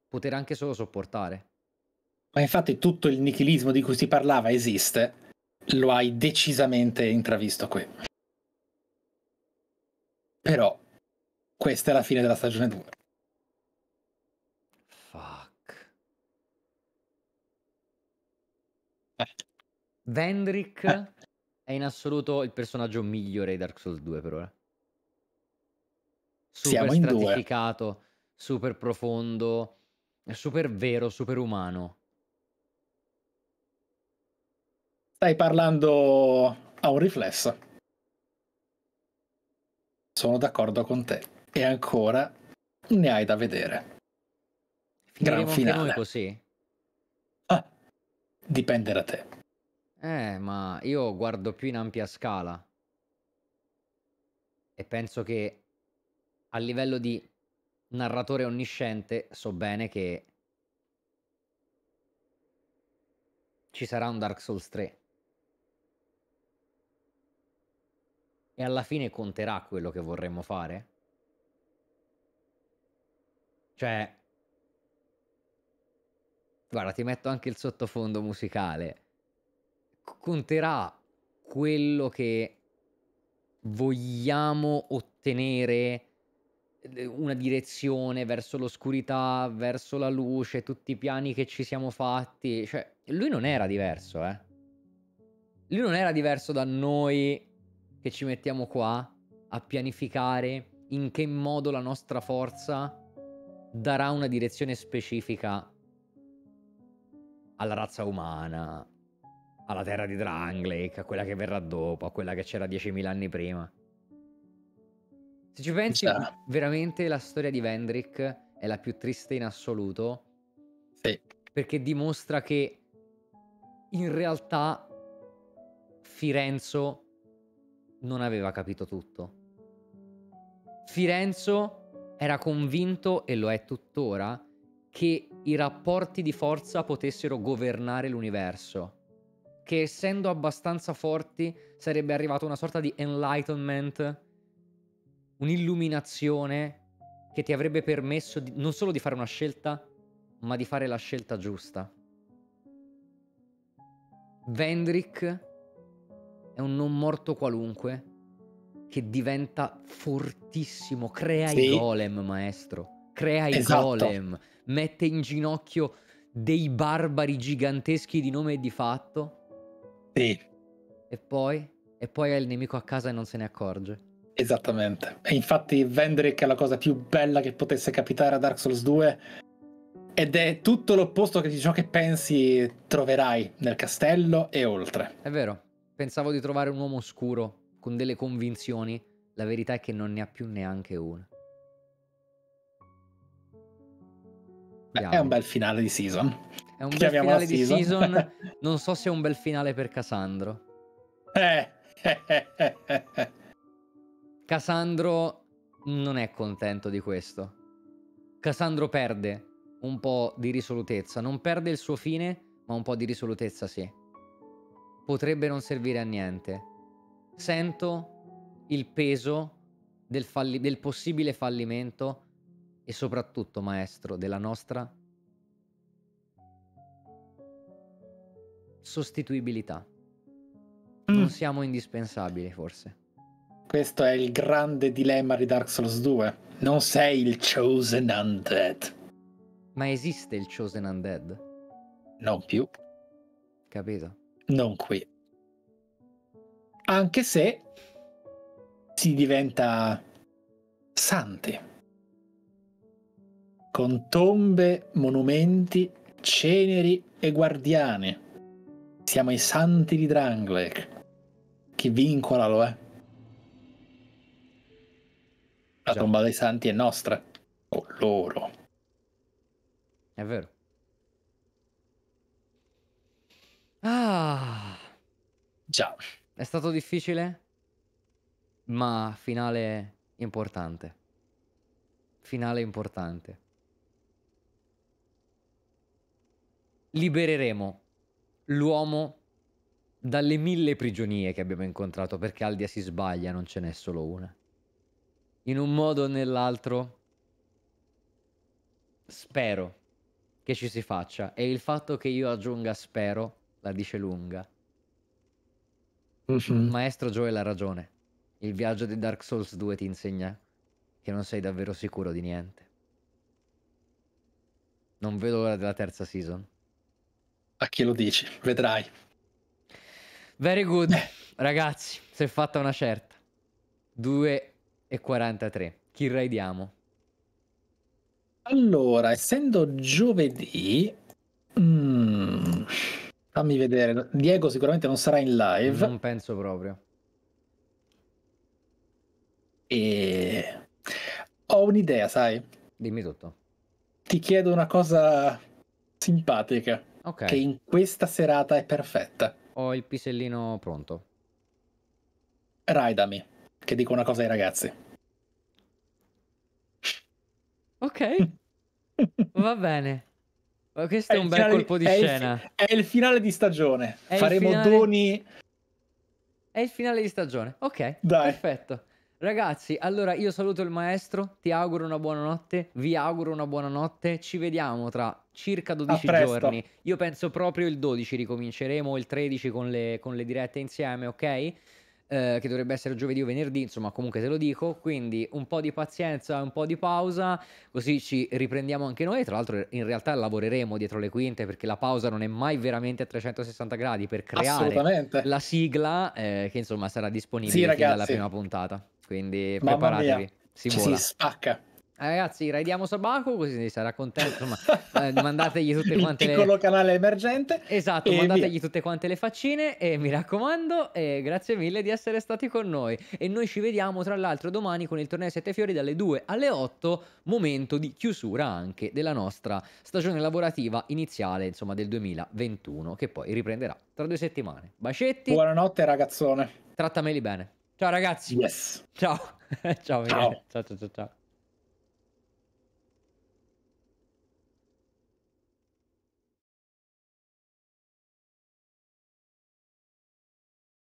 poter anche solo sopportare. Ma infatti tutto il nichilismo di cui si parlava esiste lo hai decisamente intravisto qui. Però questa è la fine della stagione 2. Fuck. Eh. Vendrick eh. è in assoluto il personaggio migliore di Dark Souls 2 per ora. Super Siamo stratificato, super profondo, super vero, super umano. Stai parlando a un riflesso. Sono d'accordo con te. E ancora ne hai da vedere. Finiremo Gran finale. Anche noi così? Ah, dipende da te. Eh, ma io guardo più in ampia scala. E penso che a livello di narratore onnisciente so bene che ci sarà un Dark Souls 3. E alla fine conterà quello che vorremmo fare? Cioè... Guarda, ti metto anche il sottofondo musicale. Conterà quello che vogliamo ottenere eh, una direzione verso l'oscurità, verso la luce, tutti i piani che ci siamo fatti. Cioè, lui non era diverso, eh. Lui non era diverso da noi che ci mettiamo qua a pianificare in che modo la nostra forza darà una direzione specifica alla razza umana, alla terra di Dranglake, a quella che verrà dopo, a quella che c'era 10.000 anni prima. Se ci pensi, Sarà. veramente la storia di Vendrick è la più triste in assoluto. Sì. Perché dimostra che in realtà Firenzo non aveva capito tutto. Firenzo era convinto, e lo è tuttora, che i rapporti di forza potessero governare l'universo, che essendo abbastanza forti sarebbe arrivato una sorta di enlightenment, un'illuminazione che ti avrebbe permesso di, non solo di fare una scelta, ma di fare la scelta giusta. Vendrick è un non morto qualunque che diventa fortissimo, crea sì. i golem, maestro, crea esatto. i golem, mette in ginocchio dei barbari giganteschi di nome e di fatto. Sì. E poi? E poi ha il nemico a casa e non se ne accorge. Esattamente. E infatti Vendrick è la cosa più bella che potesse capitare a Dark Souls 2 ed è tutto l'opposto di ciò che pensi troverai nel castello e oltre. È vero. Pensavo di trovare un uomo oscuro, con delle convinzioni, la verità è che non ne ha più neanche una. Beh, è un bel finale di season. È un bel finale di season. [laughs] Non so se è un bel finale per Cassandro. Eh. Cassandro non è contento di questo. Cassandro perde un po' di risolutezza. Non perde il suo fine, ma un po' di risolutezza sì potrebbe non servire a niente. Sento il peso del, falli- del possibile fallimento e soprattutto, maestro, della nostra sostituibilità. Mm. Non siamo indispensabili, forse. Questo è il grande dilemma di Dark Souls 2. Non sei il Chosen Undead. Ma esiste il Chosen Undead? Non più. Capito non qui. Anche se si diventa santi, con tombe, monumenti, ceneri e guardiani. Siamo i santi di Dranglek. Chi vincola lo è. La tomba dei santi è nostra. O loro. È vero. Ah. Già. È stato difficile, ma finale importante. Finale importante. Libereremo l'uomo dalle mille prigionie che abbiamo incontrato, perché Aldia si sbaglia, non ce n'è solo una. In un modo o nell'altro, spero che ci si faccia. E il fatto che io aggiunga spero la dice lunga. Mm-hmm. Maestro Joel ha ragione. Il viaggio di Dark Souls 2 ti insegna che non sei davvero sicuro di niente. Non vedo l'ora della terza season. A chi lo dici? Vedrai. Very good. Eh. Ragazzi, si è fatta una certa. 2 e 43. Chi raidiamo? Allora, essendo giovedì... Mm, Fammi vedere. Diego sicuramente non sarà in live. Non penso proprio. E... Ho un'idea, sai? Dimmi tutto. Ti chiedo una cosa simpatica. Ok. Che in questa serata è perfetta. Ho il pisellino pronto. Raidami, che dico una cosa ai ragazzi. Ok. [laughs] Va bene. Ma questo è, è un bel colpo di, di scena. Il, è il finale di stagione. È Faremo finale... doni. È il finale di stagione. Ok, Dai. perfetto. Ragazzi, allora io saluto il maestro, ti auguro una buonanotte, vi auguro una buonanotte, ci vediamo tra circa 12 giorni. Io penso proprio il 12 ricominceremo, il 13 con le, con le dirette insieme, ok? eh, che dovrebbe essere giovedì o venerdì, insomma comunque te lo dico, quindi un po' di pazienza, un po' di pausa, così ci riprendiamo anche noi, tra l'altro in realtà lavoreremo dietro le quinte perché la pausa non è mai veramente a 360 gradi per creare la sigla eh, che insomma sarà disponibile sì, fin dalla prima puntata, quindi Mamma preparatevi, mia. si, si spacca. Eh, ragazzi, raidiamo Sabaco così sarà contento. Ma, [laughs] eh, mandategli tutte quante piccolo le. piccolo canale emergente. Esatto, mandategli via. tutte quante le faccine. E mi raccomando, e eh, grazie mille di essere stati con noi. E noi ci vediamo tra l'altro domani con il torneo Sette Fiori dalle 2 alle 8. Momento di chiusura anche della nostra stagione lavorativa iniziale, insomma, del 2021, che poi riprenderà tra due settimane. Bacetti. Buonanotte, ragazzone. Trattameli bene. Ciao ragazzi. Yes. Ciao. [laughs] ciao, ciao. ciao, ciao, ciao.